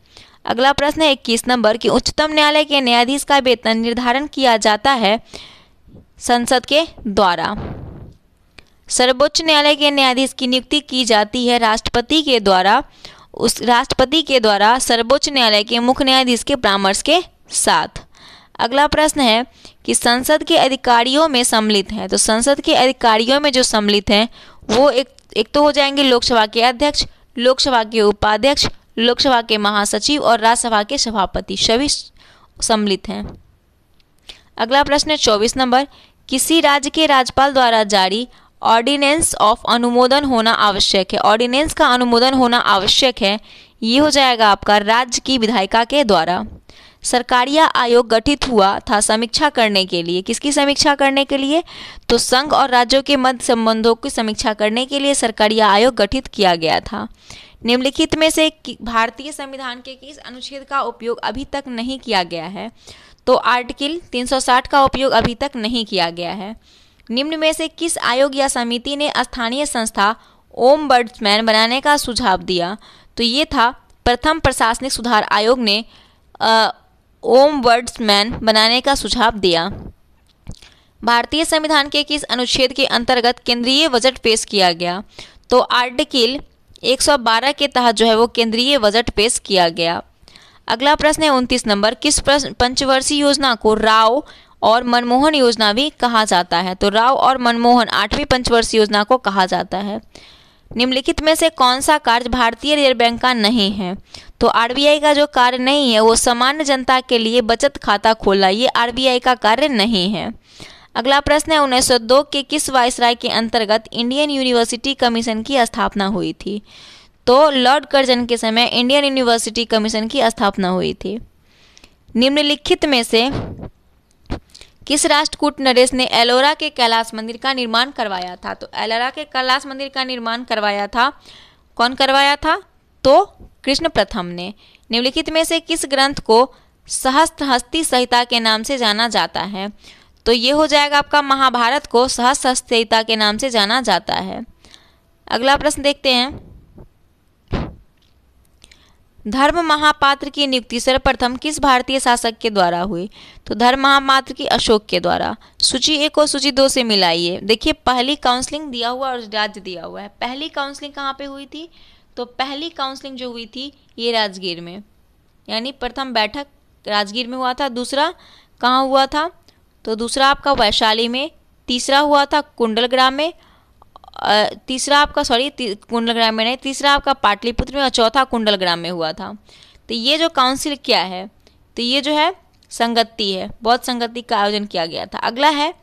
Speaker 1: अगला प्रश्न है इक्कीस नंबर कि उच्चतम न्यायालय के न्यायाधीश का वेतन निर्धारण किया जाता है संसद के द्वारा सर्वोच्च न्यायालय के न्यायाधीश की नियुक्ति की जाती है राष्ट्रपति के द्वारा उस राष्ट्रपति के द्वारा सर्वोच्च न्यायालय के मुख्य न्यायाधीश के परामर्श के साथ अगला प्रश्न है कि संसद के अधिकारियों में सम्मिलित हैं तो संसद के अधिकारियों में जो सम्मिलित हैं वो एक एक तो हो जाएंगे लोकसभा के अध्यक्ष लोकसभा के उपाध्यक्ष लोकसभा के महासचिव और राज्यसभा के सभापति सभी सम्मिलित हैं अगला प्रश्न है चौबीस नंबर किसी राज्य के राज्यपाल द्वारा जारी ऑर्डिनेंस ऑफ अनुमोदन होना आवश्यक है ऑर्डिनेंस का अनुमोदन होना आवश्यक है ये हो जाएगा आपका राज्य की विधायिका के द्वारा सरकारिया आयोग गठित हुआ था समीक्षा करने के लिए किसकी समीक्षा करने के लिए तो संघ और राज्यों के मध्य संबंधों की समीक्षा करने के लिए सरकारिया आयोग गठित किया गया था निम्नलिखित में से भारतीय संविधान के किस अनुच्छेद का उपयोग अभी तक नहीं किया गया है तो आर्टिकल 360 का उपयोग अभी तक नहीं किया गया है निम्न में से किस आयोग या समिति ने स्थानीय संस्था ओम बर्ड्समैन बनाने का सुझाव दिया तो ये था प्रथम प्रशासनिक सुधार आयोग ने आ, ओम बर्ड्समैन बनाने का सुझाव दिया भारतीय संविधान के किस अनुच्छेद के अंतर्गत केंद्रीय बजट पेश किया गया तो आर्टिकल 112 के तहत जो है वो केंद्रीय बजट पेश किया गया अगला प्रश्न है उनतीस नंबर किस पंचवर्षीय योजना को राव और मनमोहन योजना भी कहा जाता है तो राव और मनमोहन आठवीं पंचवर्षीय योजना को कहा जाता है निम्नलिखित में से कौन सा कार्य भारतीय रिजर्व बैंक का नहीं है तो आरबीआई का जो कार्य नहीं है वो सामान्य जनता के लिए बचत खाता खोला ये आरबीआई का कार्य नहीं है अगला प्रश्न है 1902 के किस वायसराय के अंतर्गत इंडियन यूनिवर्सिटी कमीशन की स्थापना हुई थी तो लॉर्ड कर्जन के समय इंडियन यूनिवर्सिटी कमीशन की स्थापना हुई थी निम्नलिखित में से किस राष्ट्रकूट नरेश ने एलोरा के कैलाश मंदिर का निर्माण करवाया था तो एलोरा के कैलाश मंदिर का निर्माण करवाया था कौन करवाया था तो कृष्ण प्रथम ने निम्नलिखित में से किस ग्रंथ को सहस्त्र हस्ती संहिता के नाम से जाना जाता है तो ये हो जाएगा आपका महाभारत को सहस्त्रस्थिता के नाम से जाना जाता है अगला प्रश्न देखते हैं धर्म महापात्र की नियुक्ति सर्वप्रथम किस भारतीय शासक के द्वारा हुई तो धर्म महापात्र की अशोक के द्वारा सूची एक और सूची दो से मिलाइए देखिए पहली काउंसलिंग दिया हुआ और राज्य दिया हुआ है पहली काउंसलिंग कहाँ पे हुई थी तो पहली काउंसलिंग जो हुई थी ये राजगीर में यानी प्रथम बैठक राजगीर में हुआ था दूसरा कहाँ हुआ था तो दूसरा आपका वैशाली में तीसरा हुआ था कुंडलग्राम में तीसरा आपका सॉरी कुंडलग्राम में नहीं तीसरा आपका पाटलिपुत्र में और चौथा कुंडलग्राम में हुआ था तो ये जो काउंसिल क्या है तो ये जो है संगति है बौद्ध संगति का आयोजन किया गया था अगला है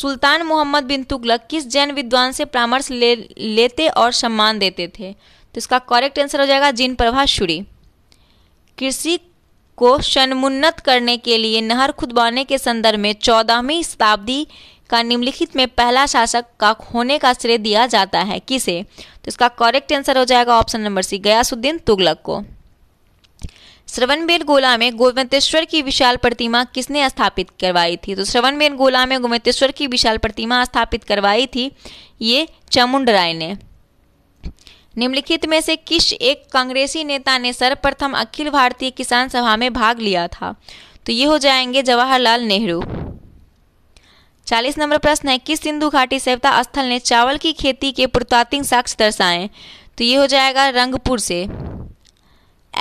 Speaker 1: सुल्तान मोहम्मद बिन तुगलक किस जैन विद्वान से परामर्श ले लेते और सम्मान देते थे तो इसका करेक्ट आंसर हो जाएगा जिन प्रभा शुरी कृषि को शनमुन्नत करने के लिए नहर खुदवाने के संदर्भ में चौदहवीं शताब्दी का निम्नलिखित में पहला शासक का होने का श्रेय दिया जाता है किसे तो इसका करेक्ट आंसर हो जाएगा option number C Ghiyasuddin Tughlaq को श्रवणबेल गोला में गोवंतेश्वर की विशाल प्रतिमा किसने स्थापित करवाई थी तो श्रवणबेल गोला में गोवंतेश्वर की विशाल प्रतिमा स्थापित करवाई थी ये चामुंड राय ने निम्नलिखित में से किस एक कांग्रेसी नेता ने सर्वप्रथम अखिल भारतीय किसान सभा में भाग लिया था तो ये हो जाएंगे जवाहरलाल नेहरू चालीस नंबर प्रश्न है किस सिंधु घाटी सभ्यता स्थल ने चावल की खेती के पुरातात्विक साक्ष्य दर्शाएं तो ये हो जाएगा रंगपुर से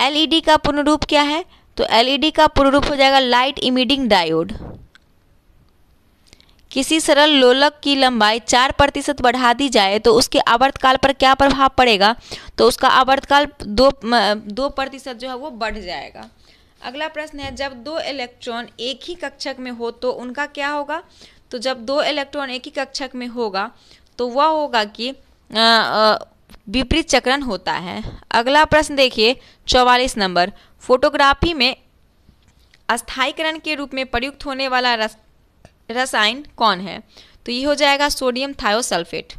Speaker 1: एलईडी का पूर्ण रूप क्या है तो एलईडी का पूर्ण रूप हो जाएगा लाइट इमिडिंग डायोड किसी सरल लोलक की लंबाई चार प्रतिशत बढ़ा दी जाए तो उसके आवर्तकाल पर क्या प्रभाव पड़ेगा तो उसका आवर्तकाल दो दो प्रतिशत जो है वो बढ़ जाएगा अगला प्रश्न है जब दो इलेक्ट्रॉन एक ही कक्षक में हो तो उनका क्या होगा तो जब दो इलेक्ट्रॉन एक ही कक्षक में होगा तो वह होगा कि विपरीत चक्रण होता है अगला प्रश्न देखिए चौवालीस नंबर फोटोग्राफी में अस्थायीकरण के रूप में प्रयुक्त होने वाला रसायन कौन है तो ये हो जाएगा सोडियम थायोसल्फेट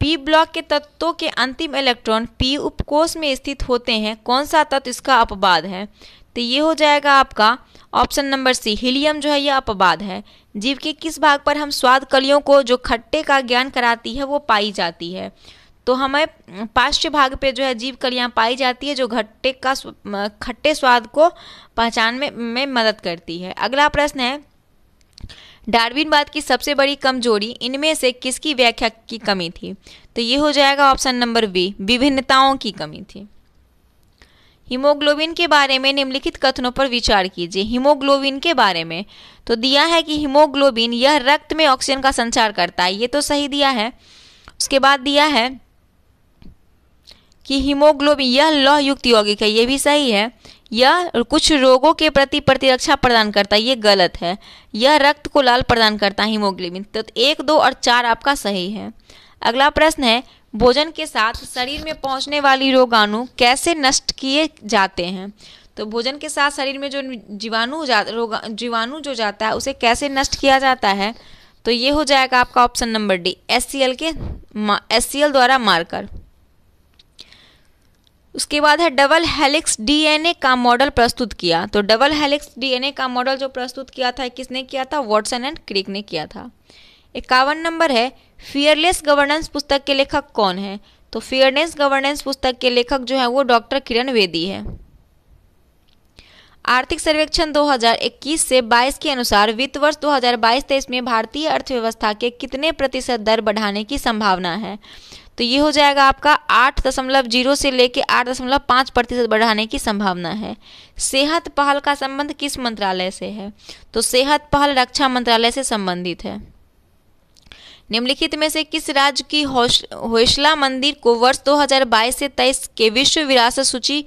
Speaker 1: पी ब्लॉक के तत्वों के अंतिम इलेक्ट्रॉन पी उपकोष में स्थित होते हैं कौन सा तत्व इसका अपवाद है तो ये हो जाएगा आपका ऑप्शन नंबर सी हीलियम जो है यह अपवाद है जीव के किस भाग पर हम स्वाद कलियों को जो खट्टे का ज्ञान कराती है वो पाई जाती है तो हमें पाश्च भाग पे जो है जीव कलियाँ पाई जाती है जो घट्टे का खट्टे स्वाद को पहचान में, में मदद करती है अगला प्रश्न है बाद की सबसे बड़ी कमजोरी इनमें से किसकी व्याख्या की कमी थी तो ये हो जाएगा ऑप्शन नंबर बी विभिन्नताओं की कमी थी हीमोग्लोबिन के बारे में निम्नलिखित कथनों पर विचार कीजिए हीमोग्लोबिन के बारे में तो दिया है कि हीमोग्लोबिन यह रक्त में ऑक्सीजन का संचार करता है ये तो सही दिया है उसके बाद दिया है कि हीमोग्लोबिन यह लौह युक्त यौगिक है ये भी सही है यह कुछ रोगों के प्रति प्रतिरक्षा प्रदान करता है ये गलत है यह रक्त को लाल प्रदान करता है हीमोग्लोबिन तो एक दो और चार आपका सही है अगला प्रश्न है भोजन के साथ शरीर में पहुंचने वाली रोगाणु कैसे नष्ट किए जाते हैं तो भोजन के साथ शरीर में जो जीवाणु जा जीवाणु जो जाता है उसे कैसे नष्ट किया जाता है तो ये हो जाएगा आपका ऑप्शन नंबर डी एस के एस द्वारा मारकर उसके बाद है डबल हेलिक्स डीएनए का मॉडल प्रस्तुत किया तो डबल हेलिक्स डीएनए का मॉडल जो प्रस्तुत किया था किसने किया था वॉटसन एंड क्रिक ने किया था इक्यावन नंबर है फियरलेस गवर्नेंस पुस्तक के लेखक कौन है तो फियरनेस गवर्नेंस पुस्तक के लेखक जो है वो डॉक्टर किरण वेदी है आर्थिक सर्वेक्षण 2021 से 22 के अनुसार वित्त वर्ष 2022-23 में भारतीय अर्थव्यवस्था के कितने प्रतिशत दर बढ़ाने की संभावना है तो ये हो जाएगा आपका आठ दशमलव जीरो से लेकर आठ दशमलव पाँच प्रतिशत बढ़ाने की संभावना है सेहत पहल का संबंध किस मंत्रालय से है तो सेहत पहल रक्षा मंत्रालय से संबंधित है निम्नलिखित में से किस राज्य की होशला मंदिर को वर्ष 2022 से 23 के विश्व विरासत सूची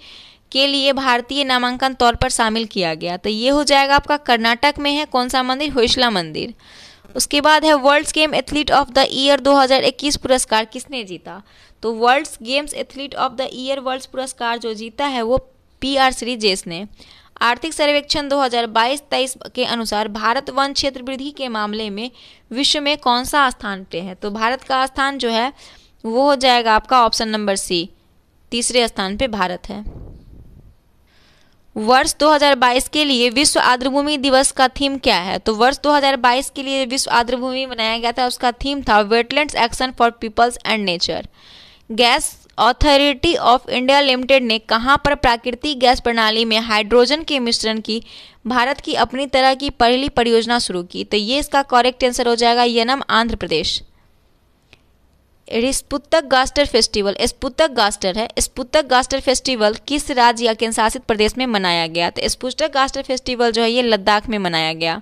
Speaker 1: के लिए भारतीय नामांकन तौर पर शामिल किया गया तो ये हो जाएगा आपका कर्नाटक में है कौन सा मंदिर होशला मंदिर उसके बाद है worlds game athlete of the year 2021 पुरस्कार किसने जीता तो worlds games athlete of the year worlds पुरस्कार जो जीता है वो पी आर श्री जेस ने आर्थिक सर्वेक्षण 2022-23 के अनुसार भारत वन क्षेत्र वृद्धि के मामले में विश्व में कौन सा स्थान पे है तो भारत का स्थान जो है वो हो जाएगा आपका ऑप्शन नंबर सी तीसरे स्थान पे भारत है वर्ष 2022 के लिए विश्व आर्द्रभूमि दिवस का थीम क्या है तो वर्ष 2022 के लिए विश्व आर्द्रभूमि मनाया गया था उसका थीम था wetland action for peoples and nature gas authority of India limited ने कहाँ पर प्राकृतिक गैस प्रणाली में हाइड्रोजन के मिश्रण की भारत की अपनी तरह की पहली परियोजना शुरू की तो ये इसका करेक्ट आंसर हो जाएगा यनम आंध्र प्रदेश रिस्पुतक गास्टर फेस्टिवल स्पुतक गास्टर है स्पुतक गास्टर फेस्टिवल किस राज्य या केंद्र शासित प्रदेश में मनाया गया तो स्पुतक गास्टर फेस्टिवल जो है ये लद्दाख में मनाया गया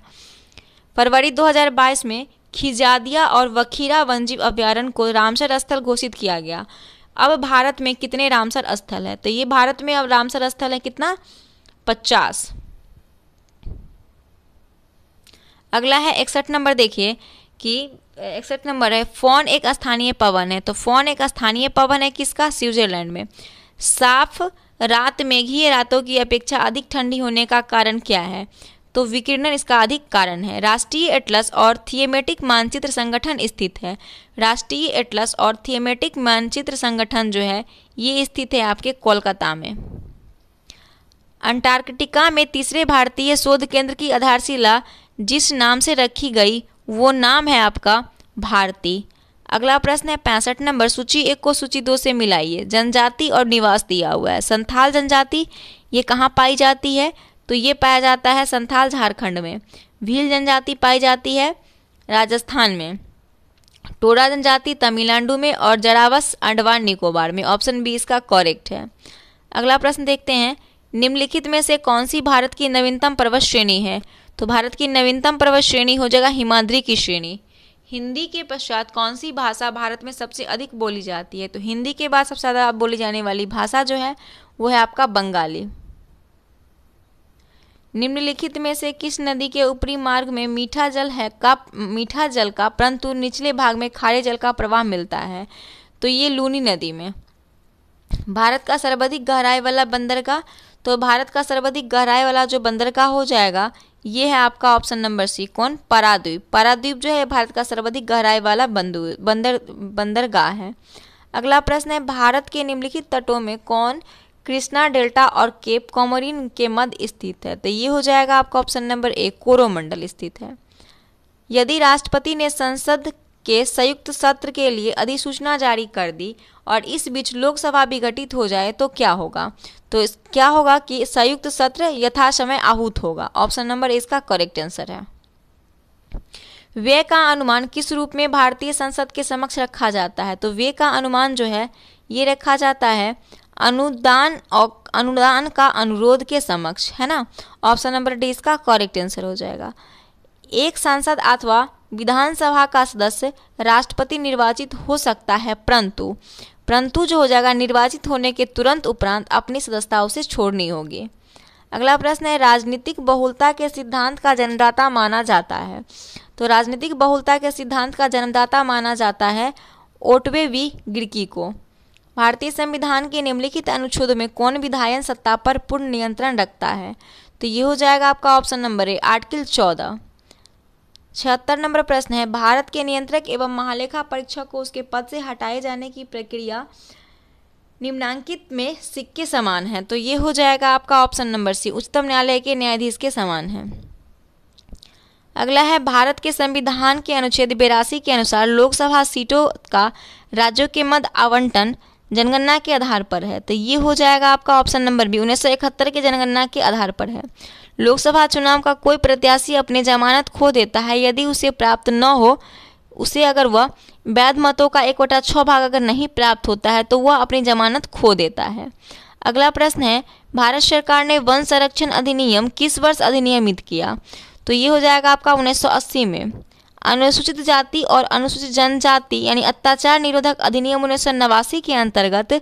Speaker 1: फरवरी 2022 में खिजादिया और वखीरा वनजीव अभ्यारण्य को रामसर स्थल घोषित किया गया अब भारत में कितने रामसर स्थल है तो ये भारत में अब रामसर स्थल है कितना पचास अगला है इकसठ नंबर देखिए कि एक्सेप्ट नंबर है फोन एक स्थानीय पवन है तो फोन एक स्थानीय पवन है किसका स्विट्जरलैंड में साफ रात मेघीय रातों की अपेक्षा अधिक ठंडी होने का कारण क्या है तो विकिरणन इसका अधिक कारण है राष्ट्रीय एटलस और थिएमेटिक मानचित्र संगठन स्थित है राष्ट्रीय एटलस और थिएमेटिक मानचित्र संगठन जो है ये स्थित है आपके कोलकाता में अंटार्कटिका में तीसरे भारतीय शोध केंद्र की आधारशिला जिस नाम से रखी गई वो नाम है आपका भारती अगला प्रश्न है पैंसठ नंबर सूची एक को सूची दो से मिलाइए जनजाति और निवास दिया हुआ है संथाल जनजाति ये कहाँ पाई जाती है तो ये पाया जाता है संथाल झारखंड में भील जनजाति पाई जाती है राजस्थान में टोड़ा जनजाति तमिलनाडु में और जरावस अंडमान निकोबार में ऑप्शन बी इसका करेक्ट है अगला प्रश्न देखते हैं निम्नलिखित में से कौन सी भारत की नवीनतम पर्वत श्रेणी है तो भारत की नवीनतम पर्वत श्रेणी हो जाएगा हिमाद्री की श्रेणी हिंदी के पश्चात कौन सी भाषा भारत में सबसे अधिक बोली जाती है तो हिंदी के बाद सबसे ज़्यादा बोली जाने वाली भाषा जो है वो है आपका बंगाली निम्नलिखित में से किस नदी के ऊपरी मार्ग में मीठा जल है का मीठा जल का परंतु निचले भाग में खारे जल का प्रवाह मिलता है तो ये लूनी नदी में भारत का सर्वाधिक गहराई वाला बंदरगाह तो भारत का सर्वाधिक गहराई वाला जो बंदरगाह हो जाएगा ये है आपका ऑप्शन नंबर सी कौन पराद्वीप पराद्वीप जो है भारत का सर्वाधिक गहराई वाला बंदु बंदर बंदरगाह है अगला प्रश्न है भारत के निम्नलिखित तटों में कौन कृष्णा डेल्टा और केप कॉमोरिन के मध्य स्थित है तो ये हो जाएगा आपका ऑप्शन नंबर ए कोरोमंडल स्थित है यदि राष्ट्रपति ने संसद के संयुक्त सत्र के लिए अधिसूचना जारी कर दी और इस बीच लोकसभा भी गठित हो जाए तो क्या होगा तो इस क्या होगा कि संयुक्त सत्र यथासमय आहूत होगा ऑप्शन नंबर इसका करेक्ट आंसर है व्यय का अनुमान किस रूप में भारतीय संसद के समक्ष रखा जाता है तो व्यय का अनुमान जो है ये रखा जाता है अनुदान और अनुदान का अनुरोध के समक्ष है ना ऑप्शन नंबर डी इसका करेक्ट आंसर हो जाएगा एक सांसद अथवा विधानसभा का सदस्य राष्ट्रपति निर्वाचित हो सकता है परंतु परंतु जो हो जाएगा निर्वाचित होने के तुरंत उपरांत अपनी सदस्यता उसे छोड़नी होगी अगला प्रश्न है राजनीतिक बहुलता के सिद्धांत का जन्मदाता माना जाता है तो राजनीतिक बहुलता के सिद्धांत का जन्मदाता माना जाता है ओटवे वी गिड़की को भारतीय संविधान के निम्नलिखित अनुच्छेद में कौन विधायन सत्ता पर पूर्ण नियंत्रण रखता है तो ये हो जाएगा आपका ऑप्शन नंबर ए आर्टिकल चौदह छिहत्तर नंबर प्रश्न है भारत के नियंत्रक एवं महालेखा परीक्षक को उसके पद से हटाए जाने की प्रक्रिया निम्नांकित में सिक्के समान है तो ये हो जाएगा आपका ऑप्शन नंबर सी उच्चतम न्यायालय के न्यायाधीश के समान है अगला है भारत के संविधान के अनुच्छेद बेरासी के अनुसार लोकसभा सीटों का राज्यों के मध्य आवंटन जनगणना के आधार पर है तो ये हो जाएगा आपका ऑप्शन नंबर बी उन्नीस के जनगणना के आधार पर है लोकसभा चुनाव का कोई प्रत्याशी अपने जमानत खो देता है यदि उसे प्राप्त न हो उसे अगर वह वैध मतों का एक वटा छः भाग अगर नहीं प्राप्त होता है तो वह अपनी जमानत खो देता है अगला प्रश्न है भारत सरकार ने वन संरक्षण अधिनियम किस वर्ष अधिनियमित किया तो ये हो जाएगा आपका 1980 में अनुसूचित जाति और अनुसूचित जनजाति यानी अत्याचार निरोधक अधिनियम उन्नीस नवासी के अंतर्गत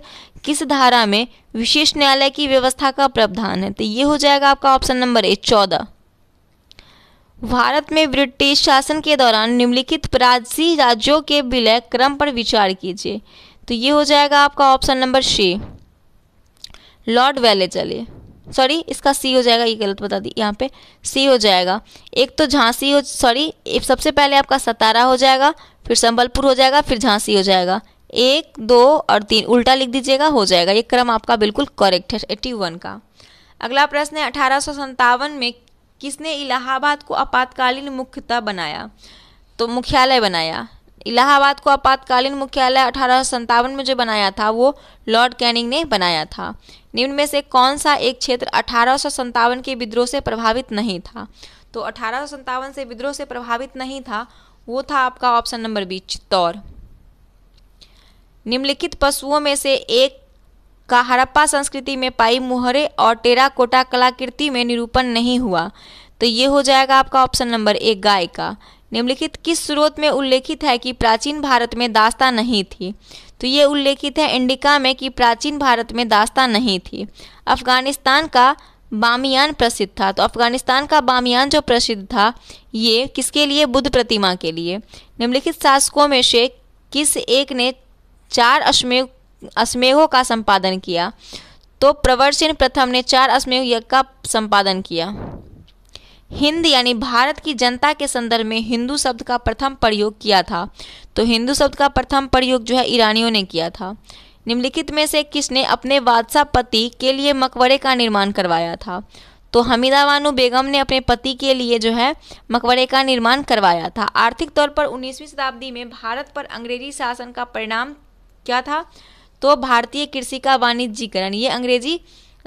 Speaker 1: किस धारा में विशेष न्यायालय की व्यवस्था का प्रावधान है तो ये हो जाएगा आपका ऑप्शन नंबर ए चौदह भारत में ब्रिटिश शासन के दौरान निम्नलिखित प्राची राज्यों के विलय क्रम पर विचार कीजिए तो ये हो जाएगा आपका ऑप्शन नंबर सी लॉर्ड वेले चलिए सॉरी इसका सी हो जाएगा ये गलत बता दी यहाँ पे सी हो जाएगा एक तो झांसी हो सॉरी सबसे पहले आपका सतारा हो जाएगा फिर संबलपुर हो जाएगा फिर झांसी हो जाएगा एक दो और तीन उल्टा लिख दीजिएगा हो जाएगा ये क्रम आपका बिल्कुल करेक्ट है एट्टी वन का अगला प्रश्न है अठारह में किसने इलाहाबाद को आपातकालीन मुख्यता बनाया तो मुख्यालय बनाया इलाहाबाद को आपातकालीन मुख्यालय अठारह में जो बनाया था वो लॉर्ड कैनिंग ने बनाया था निम्न में से कौन सा एक क्षेत्र अठारह के विद्रोह से प्रभावित नहीं था तो अठारह से विद्रोह से प्रभावित नहीं था वो था आपका ऑप्शन नंबर बी चित्तौर निम्नलिखित पशुओं में से एक का हड़प्पा संस्कृति में पाई मुहरे और टेराकोटा कलाकृति में निरूपण नहीं हुआ तो ये हो जाएगा आपका ऑप्शन नंबर एक गाय का निम्नलिखित किस स्रोत में उल्लेखित है कि प्राचीन भारत में दास्ता नहीं थी तो ये उल्लेखित है इंडिका में कि प्राचीन भारत में दास्ता नहीं थी अफगानिस्तान का बामियान प्रसिद्ध था तो अफगानिस्तान का बामियान जो प्रसिद्ध था ये किसके लिए बुद्ध प्रतिमा के लिए निम्नलिखित शासकों में से किस एक ने चार अश्मेह अश्मेहों का संपादन किया तो प्रवरसेन प्रथम ने चार अश्मेह यज्ञ का संपादन किया हिंद यानी भारत की जनता के संदर्भ में हिंदू शब्द का प्रथम प्रयोग किया था तो हिंदू शब्द का प्रथम प्रयोग जो है ईरानियों ने किया था निम्नलिखित में से किसने अपने बादशाह पति के लिए मकबरे का निर्माण करवाया था तो हमीदा बानो बेगम ने अपने पति के लिए जो है मकबरे का निर्माण करवाया था आर्थिक तौर पर 19वीं शताब्दी में भारत पर अंग्रेजी शासन का परिणाम क्या था तो भारतीय कृषि का वाणिज्यीकरण ये अंग्रेजी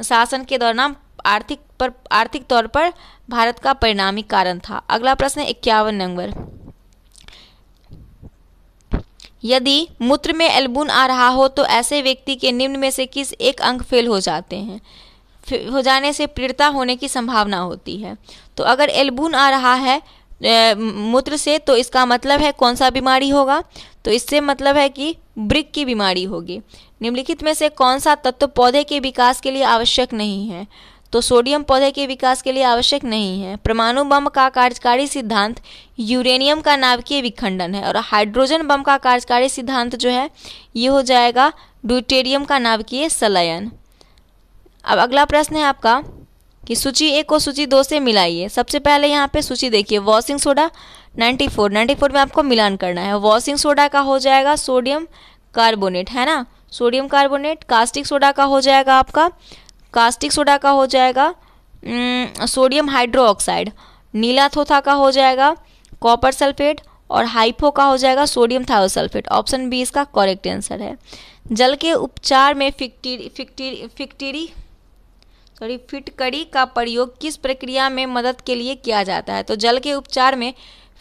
Speaker 1: शासन के दौरान आर्थिक पर आर्थिक तौर पर भारत का परिणामी कारण था अगला प्रश्न इक्यावन नंबर यदि मूत्र में एल्बुन आ रहा हो तो ऐसे व्यक्ति के निम्न में से किस एक अंक फेल हो जाते हैं हो जाने से पीड़िता होने की संभावना होती है तो अगर एल्बुन आ रहा है मूत्र से तो इसका मतलब है कौन सा बीमारी होगा तो इससे मतलब है कि ब्रिक की बीमारी होगी निम्नलिखित में से कौन सा तत्व पौधे के विकास के लिए आवश्यक नहीं है तो सोडियम पौधे के विकास के लिए आवश्यक नहीं है परमाणु बम का कार्यकारी सिद्धांत यूरेनियम का नाभिकीय विखंडन है और हाइड्रोजन बम का कार्यकारी सिद्धांत जो है ये हो जाएगा ड्यूटेरियम का नाभिकीय सलयन अब अगला प्रश्न है आपका कि सूची एक को सूची दो से मिलाइए सबसे पहले यहाँ पे सूची देखिए वॉशिंग सोडा 94 94 में आपको मिलान करना है वॉशिंग सोडा का हो जाएगा सोडियम कार्बोनेट है ना सोडियम कार्बोनेट कास्टिक सोडा का हो जाएगा आपका कास्टिक सोडा का हो जाएगा सोडियम हाइड्रो ऑक्साइड नीला थोथा का हो जाएगा कॉपर सल्फेट और हाइपो का हो जाएगा सोडियम थायोसल्फेट ऑप्शन बी इसका करेक्ट आंसर है जल के उपचार में फिक्टी फिक्टी फिक्टीरी सॉरी फिटकड़ी का प्रयोग किस प्रक्रिया में मदद के लिए किया जाता है तो जल के उपचार में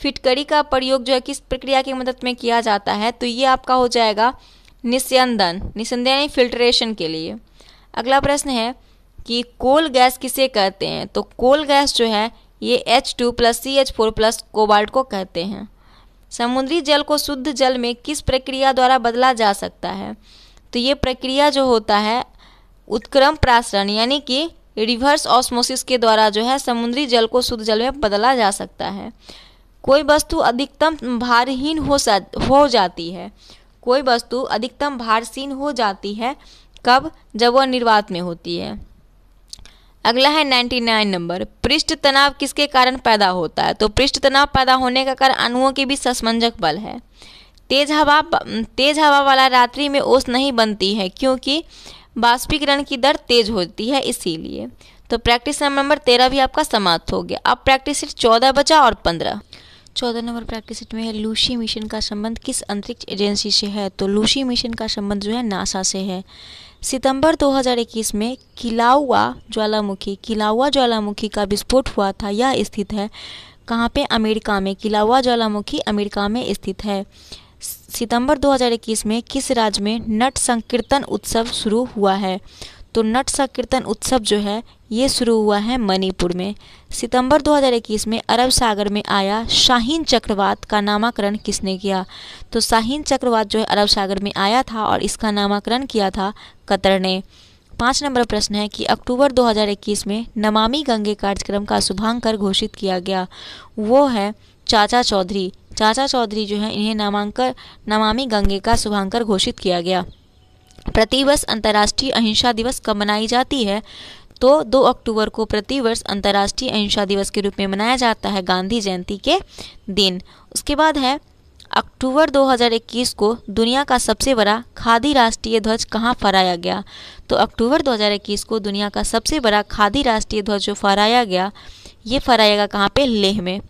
Speaker 1: फिटकड़ी का प्रयोग जो है किस प्रक्रिया की मदद में किया जाता है तो ये आपका हो जाएगा निस्यंदन निस्यंदन यानी फिल्ट्रेशन के लिए अगला प्रश्न है कि कोल गैस किसे कहते हैं तो कोल गैस जो है ये H two plus C H four plus cobalt को कहते हैं समुद्री जल को शुद्ध जल में किस प्रक्रिया द्वारा बदला जा सकता है तो ये प्रक्रिया जो होता है उत्क्रम प्रासरण यानी कि रिवर्स ऑस्मोसिस के द्वारा जो है समुद्री जल को शुद्ध जल में बदला जा सकता है कोई वस्तु अधिकतम भारहीन हो हो जाती है कोई वस्तु अधिकतम भारसीन हो जाती है कब जब वह निर्वात में होती है अगला है 99 नंबर पृष्ठ तनाव किसके कारण पैदा होता है तो पृष्ठ तनाव पैदा होने का कारण अणुओं के बीच ससमंजक बल है तेज हवा तेज हवा वाला रात्रि में ओस नहीं बनती है क्योंकि बाष्पीकरण की दर तेज होती है इसीलिए तो प्रैक्टिस नंबर तेरह भी आपका समाप्त हो गया अब प्रैक्टिस सीट चौदह बचा और पंद्रह चौदह नंबर प्रैक्टिस में है लूसी मिशन का संबंध किस अंतरिक्ष एजेंसी से है तो लूसी मिशन का संबंध जो है नासा से है सितंबर 2021 में किलाउआ ज्वालामुखी किलाउआ ज्वालामुखी का विस्फोट हुआ था यह स्थित है कहाँ पे अमेरिका में किलाउआ ज्वालामुखी अमेरिका में स्थित है सितंबर 2021 में किस राज्य में नट संकीर्तन उत्सव शुरू हुआ है तो नट संकीर्तन उत्सव जो है ये शुरू हुआ है मणिपुर में सितंबर 2021 में अरब सागर में आया शाहीन चक्रवात का नामकरण किसने किया तो शाहीन चक्रवात जो है अरब सागर में आया था और इसका नामकरण किया था कतर ने पाँच नंबर प्रश्न है कि अक्टूबर 2021 में नमामि गंगे कार्यक्रम का शुभांकर घोषित किया गया वो है चाचा चौधरी चाचा चौधरी जो है इन्हें नामांकर नमामि गंगे का शुभांकर घोषित किया गया प्रतिवर्ष अंतर्राष्ट्रीय अहिंसा दिवस कब मनाई जाती है तो 2 अक्टूबर को प्रतिवर्ष अंतर्राष्ट्रीय अहिंसा दिवस के रूप में मनाया जाता है गांधी जयंती के दिन उसके बाद है अक्टूबर 2021 को दुनिया का सबसे बड़ा खादी राष्ट्रीय ध्वज कहाँ फहराया गया तो अक्टूबर 2021 को दुनिया का सबसे बड़ा खादी राष्ट्रीय ध्वज जो फहराया गया ये फहराएगा कहाँ पे लेह में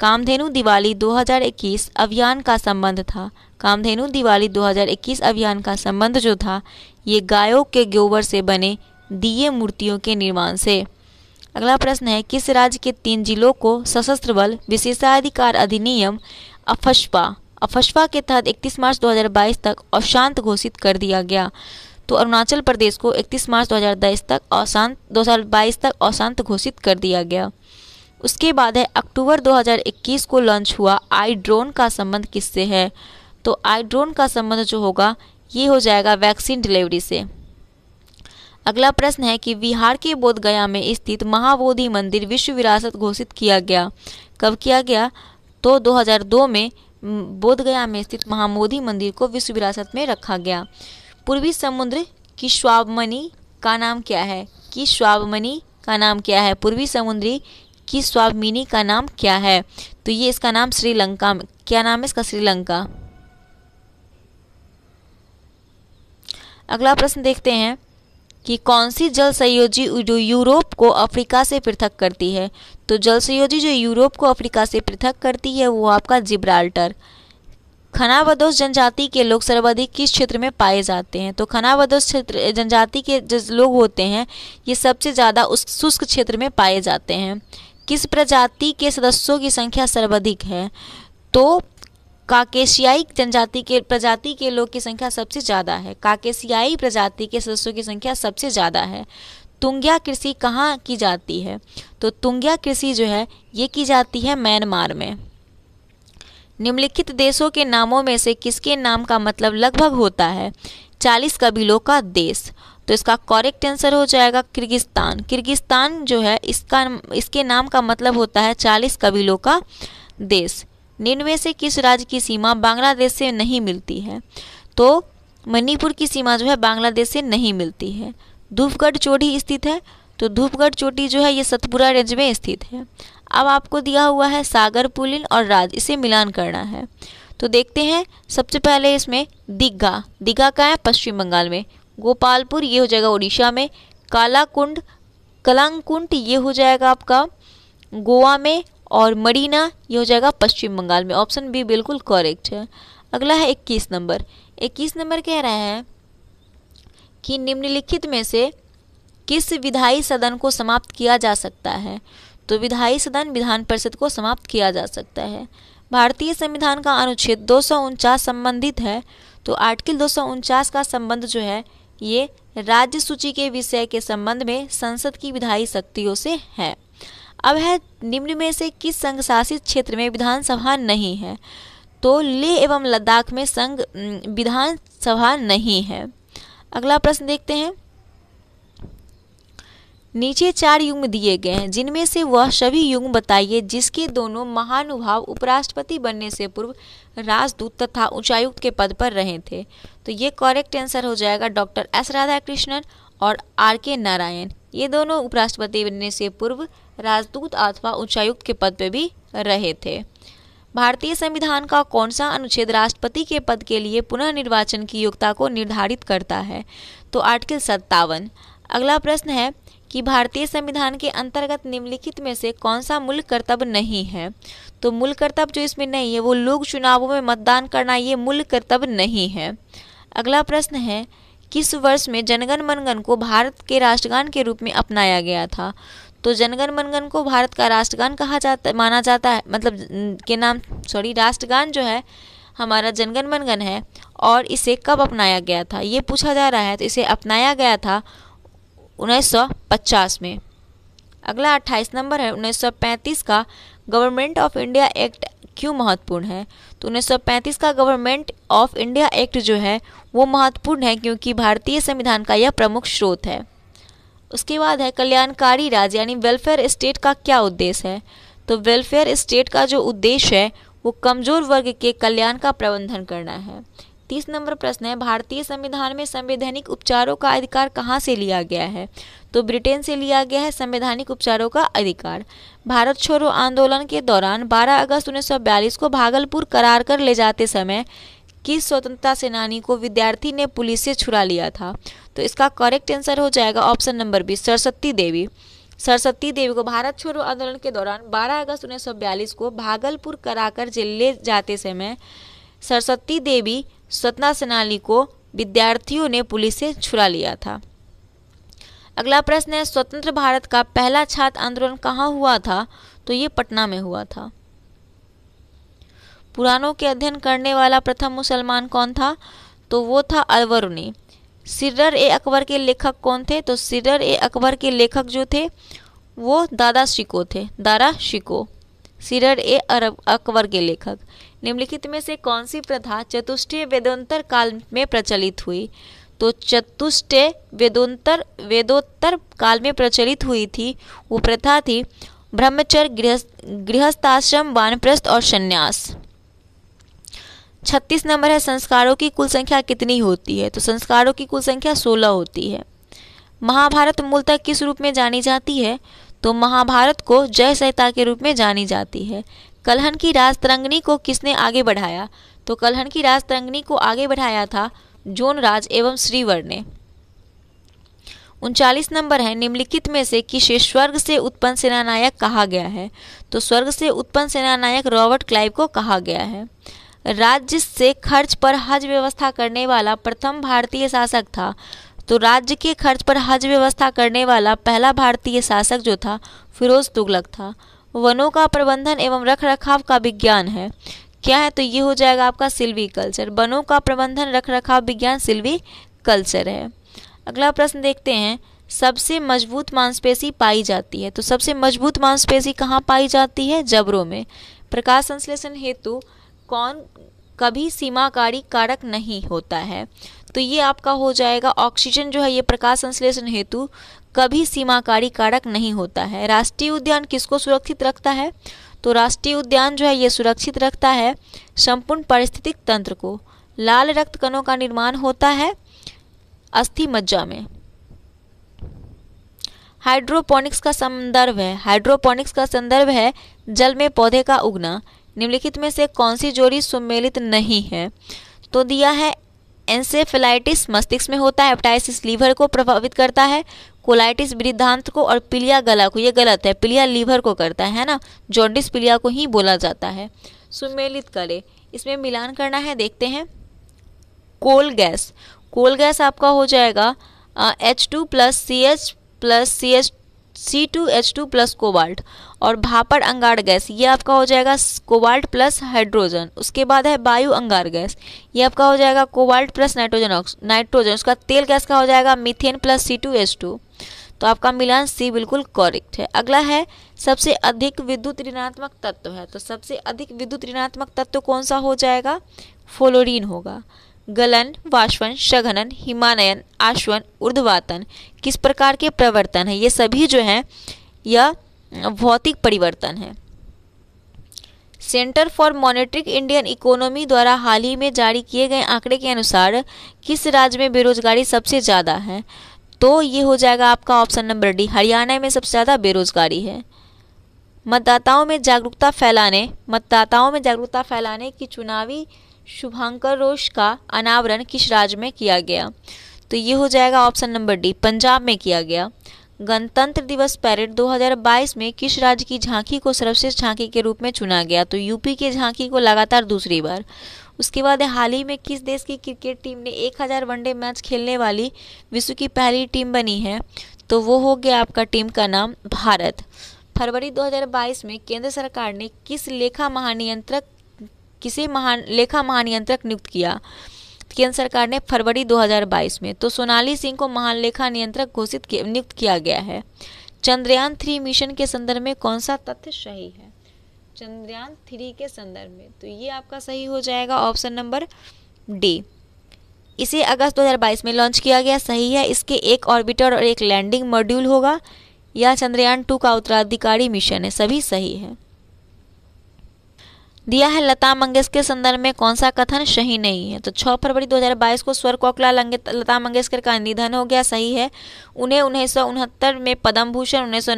Speaker 1: कामधेनु दिवाली 2021 अभियान का संबंध था कामधेनु दिवाली 2021 अभियान का संबंध जो था ये गायों के गोबर से बने दिए मूर्तियों के निर्माण से अगला प्रश्न है किस राज्य के तीन जिलों को सशस्त्र बल विशेषाधिकार अधिनियम अफस्पा अफस्पा के तहत 31 मार्च 2022 तक अशांत घोषित कर दिया गया तो अरुणाचल प्रदेश को 31 मार्च 2022 तक अशांत 2022 तक अशांत घोषित कर दिया गया उसके बाद है अक्टूबर 2021 को लॉन्च हुआ आई ड्रोन का संबंध किससे है तो आई ड्रोन का संबंध जो होगा ये हो जाएगा वैक्सीन डिलीवरी से अगला प्रश्न है कि बिहार के बोधगया में स्थित महाबोधि मंदिर विश्व विरासत घोषित किया गया कब किया गया तो 2002 में बोधगया में स्थित महाबोधि मंदिर को विश्व विरासत में रखा गया पूर्वी समुद्र की स्वाबमणि का नाम क्या है कि स्वाबमणि का नाम क्या है पूर्वी समुद्री की स्वाबमिनी का नाम क्या है तो ये इसका नाम श्रीलंका क्या नाम है इसका श्रीलंका अगला प्रश्न देखते हैं कि कौन सी जल संयोजी जो यूरोप को अफ्रीका से पृथक करती है तो जल संयोजी जो यूरोप को अफ्रीका से पृथक करती है वो आपका जिब्राल्टर खनावदोश जनजाति के लोग सर्वाधिक किस क्षेत्र में पाए जाते हैं तो खनावदोश क्षेत्र जनजाति के जो लोग होते हैं ये सबसे ज़्यादा उस शुष्क क्षेत्र में पाए जाते हैं किस प्रजाति के सदस्यों की संख्या सर्वाधिक है तो काकेशियाई जनजाति के प्रजाति के लोग की संख्या सबसे ज़्यादा है काकेशियाई प्रजाति के सदस्यों की संख्या सबसे ज़्यादा है तुंग्या कृषि कहाँ की जाती है तो तुंग्या कृषि जो है ये की जाती है म्यांमार में निम्नलिखित देशों के नामों में से किसके नाम का मतलब लगभग होता है चालीस कबीलों का देश तो इसका करेक्ट आंसर हो जाएगा किर्गिस्तान किर्गिस्तान जो है इसका इसके नाम का मतलब होता है चालीस कबीलों का देश निन्वे से किस राज्य की सीमा बांग्लादेश से नहीं मिलती है तो मणिपुर की सीमा जो है बांग्लादेश से नहीं मिलती है धूपगढ़ चोटी स्थित है तो धूपगढ़ चोटी जो है ये सतपुरा रेंज में स्थित है अब आपको दिया हुआ है सागर पुलिन और राज इसे मिलान करना है तो देखते हैं सबसे पहले इसमें दिग्घा दिग्घा का है पश्चिम बंगाल में गोपालपुर ये हो जाएगा उड़ीसा में कालाकुंड कलांगकुंड ये हो जाएगा आपका गोवा में और मरीना ये हो जाएगा पश्चिम बंगाल में ऑप्शन बी बिल्कुल करेक्ट है अगला है इक्कीस नंबर इक्कीस नंबर कह रहे हैं कि निम्नलिखित में से किस विधायी सदन को समाप्त किया जा सकता है तो विधायी सदन विधान परिषद को समाप्त किया जा सकता है भारतीय संविधान का अनुच्छेद दो संबंधित है तो आर्टिकल दो का संबंध जो है ये राज्य सूची के विषय के संबंध में संसद की विधायी शक्तियों से है अब है निम्न में से किस संघ शासित क्षेत्र में विधानसभा नहीं है तो लेह एवं लद्दाख में संघ विधानसभा नहीं है अगला प्रश्न देखते हैं नीचे चार युग दिए गए हैं जिनमें से वह सभी युग बताइए जिसके दोनों महानुभाव उपराष्ट्रपति बनने से पूर्व राजदूत तथा उच्चायुक्त के पद पर रहे थे तो ये करेक्ट आंसर हो जाएगा डॉक्टर एस राधाकृष्णन और आर के नारायण ये दोनों उपराष्ट्रपति बनने से पूर्व राजदूत अथवा उच्चायुक्त के पद पर भी रहे थे भारतीय संविधान का कौन सा अनुच्छेद राष्ट्रपति के पद के लिए पुनः निर्वाचन की योग्यता को निर्धारित करता है तो आर्टिकल सत्तावन अगला प्रश्न है कि भारतीय संविधान के अंतर्गत निम्नलिखित में से कौन सा मूल कर्तव्य नहीं है तो मूल कर्तव्य जो इसमें नहीं है वो लोग चुनावों में मतदान करना ये मूल कर्तव्य नहीं है अगला प्रश्न है किस वर्ष में जनगण मनगण को भारत के राष्ट्रगान के रूप में अपनाया गया था तो जनगण मनगण को भारत का राष्ट्रगान कहा जाता माना जाता है मतलब के नाम सॉरी राष्ट्रगान जो है हमारा जनगण मनगण है और इसे कब अपनाया गया था ये पूछा जा रहा है तो इसे अपनाया गया था 1950 में अगला 28 नंबर है 1935 का गवर्नमेंट ऑफ इंडिया एक्ट क्यों महत्वपूर्ण है तो 1935 का गवर्नमेंट ऑफ इंडिया एक्ट जो है वो महत्वपूर्ण है क्योंकि भारतीय संविधान का यह प्रमुख स्रोत है उसके बाद है कल्याणकारी राज्य यानी वेलफेयर स्टेट का क्या उद्देश्य है तो वेलफेयर स्टेट का जो उद्देश्य है वो कमजोर वर्ग के कल्याण का प्रबंधन करना है तीस नंबर प्रश्न है भारतीय संविधान में संवैधानिक उपचारों का अधिकार कहाँ से लिया गया है तो ब्रिटेन से लिया गया है संवैधानिक उपचारों का अधिकार भारत छोड़ो आंदोलन के दौरान 12 अगस्त 1942 को भागलपुर करार कर ले जाते समय किस स्वतंत्रता सेनानी को विद्यार्थी ने पुलिस से छुड़ा लिया था तो इसका करेक्ट आंसर हो जाएगा option number B Saraswati Devi Saraswati Devi को भारत छोड़ो आंदोलन के दौरान 12 अगस्त उन्नीस को भागलपुर कराकर जेल ले जाते समय सरस्वती देवी स्वतना सेनानी को विद्यार्थियों ने पुलिस से छुड़ा लिया था अगला प्रश्न है स्वतंत्र भारत का पहला छात्र आंदोलन कहाँ हुआ था तो ये पटना में हुआ था पुराणों के अध्ययन करने वाला प्रथम मुसलमान कौन था तो वो था अलवरुनी सिर्र ए अकबर के लेखक कौन थे तो सिर्र ए अकबर के लेखक जो थे वो दादा शिको थे दारा शिको सिरर ए अरब अकबर के लेखक निम्नलिखित में से कौन सी प्रथा चतुष्टय वेदोत्तर काल में प्रचलित हुई तो चतुष्टय वेदोत्तर वेदोत्तर काल में प्रचलित हुई थी वो प्रथा थी ब्रह्मचर्य गृहस्थ गृहस्थाश्रम वानप्रस्थ और संन्यास छत्तीस नंबर है संस्कारों की कुल संख्या कितनी होती है तो संस्कारों की कुल संख्या सोलह होती है महाभारत मूलतः किस रूप में जानी जाती है तो महाभारत को जय सहिता के रूप में जानी जाती है कलहन की राज तरंगनी को किसने आगे बढ़ाया तो कलहन की राज तरंगनी को आगे बढ़ाया था जोन राज एवं श्रीवर ने उनचालीस नंबर है निम्नलिखित में से किसे स्वर्ग से उत्पन्न सेनानायक कहा गया है तो स्वर्ग से उत्पन्न सेनानायक रॉबर्ट क्लाइव को कहा गया है राज्य से खर्च पर हज व्यवस्था करने वाला प्रथम भारतीय शासक था तो राज्य के खर्च पर हज व्यवस्था करने वाला पहला भारतीय शासक जो था फिरोज तुगलक था वनों का प्रबंधन एवं रख रखाव का विज्ञान है क्या है तो ये हो जाएगा आपका सिल्वी कल्चर वनों का प्रबंधन रख रखाव विज्ञान सिल्वी कल्चर है अगला प्रश्न देखते हैं सबसे मजबूत मांसपेशी पाई जाती है तो सबसे मजबूत मांसपेशी कहाँ पाई जाती है जबरों में प्रकाश संश्लेषण हेतु कौन कभी सीमाकारी कारक नहीं होता है तो ये आपका हो जाएगा ऑक्सीजन जो है ये प्रकाश संश्लेषण हेतु कभी सीमाकारी कारक नहीं होता है राष्ट्रीय उद्यान किसको सुरक्षित रखता है तो राष्ट्रीय उद्यान जो है ये सुरक्षित रखता है संपूर्ण पारिस्थितिक तंत्र को लाल रक्त कणों का निर्माण होता है अस्थि मज्जा में हाइड्रोपोनिक्स का संदर्भ है हाइड्रोपोनिक्स का संदर्भ है जल में पौधे का उगना निम्नलिखित में से कौन सी जोड़ी सुमेलित नहीं है तो दिया है एंसेफेलाइटिस मस्तिष्क में होता है एपटाइसिस लीवर को प्रभावित करता है कोलाइटिस वृद्धांत को और पिलिया गला को ये गलत है पिलिया लीवर को करता है ना जॉन्डिस पिलिया को ही बोला जाता है सुमेलित करें इसमें मिलान करना है देखते हैं कोल गैस कोल गैस आपका हो जाएगा H two plus C H plus C H C two H two plus cobalt और भापड़ अंगार गैस ये आपका हो जाएगा कोबाल्ट प्लस हाइड्रोजन उसके बाद है वायु अंगार गैस ये आपका हो जाएगा कोबाल्ट प्लस नाइट्रोजन नाइट्रोजन उसका तेल गैस का हो जाएगा methane plus C two H two तो आपका मिलान सी बिल्कुल करेक्ट है अगला है सबसे अधिक विद्युत ऋणात्मक तत्व है तो सबसे अधिक विद्युत ऋणात्मक तत्व कौन सा हो जाएगा फ्लोरीन होगा गलन वाष्वन शघनन हिमानयन आश्वन ऊर्ध्वातन किस प्रकार के प्रवर्तन है ये सभी जो हैं यह भौतिक परिवर्तन है centre for monitoring Indian economy द्वारा हाल ही में जारी किए गए आंकड़े के अनुसार किस राज्य में बेरोजगारी सबसे ज़्यादा है तो ये हो जाएगा आपका ऑप्शन नंबर डी हरियाणा में सबसे ज़्यादा बेरोजगारी है मतदाताओं में जागरूकता फैलाने मतदाताओं में जागरूकता फैलाने की चुनावी शुभांकर रोष का अनावरण किस राज्य में किया गया तो ये हो जाएगा ऑप्शन नंबर डी पंजाब में किया गया गणतंत्र दिवस परेड 2022 में किस राज्य की झांकी को सर्वश्रेष्ठ झांकी के रूप में चुना गया तो यूपी के झांकी को लगातार दूसरी बार उसके बाद हाल ही में किस देश की क्रिकेट टीम ने 1000 वनडे मैच खेलने वाली विश्व की पहली टीम बनी है तो वो हो गया आपका टीम का नाम भारत फरवरी 2022 में केंद्र सरकार ने किस लेखा महानियंत्रक किसे महान लेखा महानियंत्रक नियुक्त किया केंद्र सरकार ने फरवरी 2022 में तो सोनाली सिंह को महान लेखा नियंत्रक घोषित नियुक्त किया गया है चंद्रयान थ्री मिशन के संदर्भ में कौन सा तथ्य सही है चंद्रयान थ्री के संदर्भ में तो ये आपका सही हो जाएगा ऑप्शन नंबर डी इसे अगस्त 2022 में लॉन्च किया गया सही है इसके एक ऑर्बिटर और एक लैंडिंग मॉड्यूल होगा यह चंद्रयान टू का उत्तराधिकारी मिशन है सभी सही है दिया है लता मंगेशकर के संदर्भ में कौन सा कथन सही नहीं है तो 6 फरवरी 2022 को स्वर कोकला लता मंगेशकर का निधन हो गया सही है उन्हें उन्नीस में पद्म भूषण उन्नीस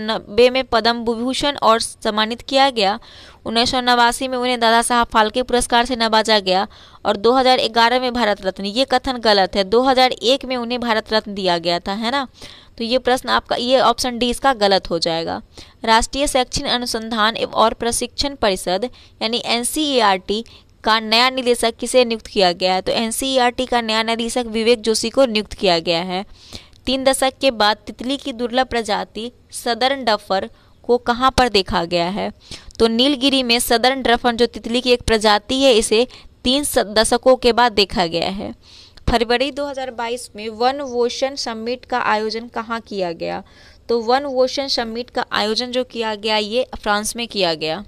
Speaker 1: में पद्म विभूषण और सम्मानित किया गया उन्नीस में उन्हें दादा साहब फाल्के पुरस्कार से नवाजा गया और 2011 में भारत रत्न ये कथन गलत है 2001 में उन्हें भारत रत्न दिया गया था है ना तो ये प्रश्न आपका ये ऑप्शन डी इसका गलत हो जाएगा राष्ट्रीय शैक्षणिक अनुसंधान एवं और प्रशिक्षण परिषद यानी एन e का नया निदेशक किसे नियुक्त किया गया है तो एन e का नया निदेशक विवेक जोशी को नियुक्त किया गया है तीन दशक के बाद तितली की दुर्लभ प्रजाति सदर्न डफर को कहाँ पर देखा गया है तो नीलगिरी में सदर्न डफर जो तितली की एक प्रजाति है इसे तीन दशकों के बाद देखा गया है फरवरी 2022 में वन वोशन समिट का आयोजन कहाँ किया गया तो वन वोशन समिट का आयोजन जो किया गया ये फ्रांस में किया गया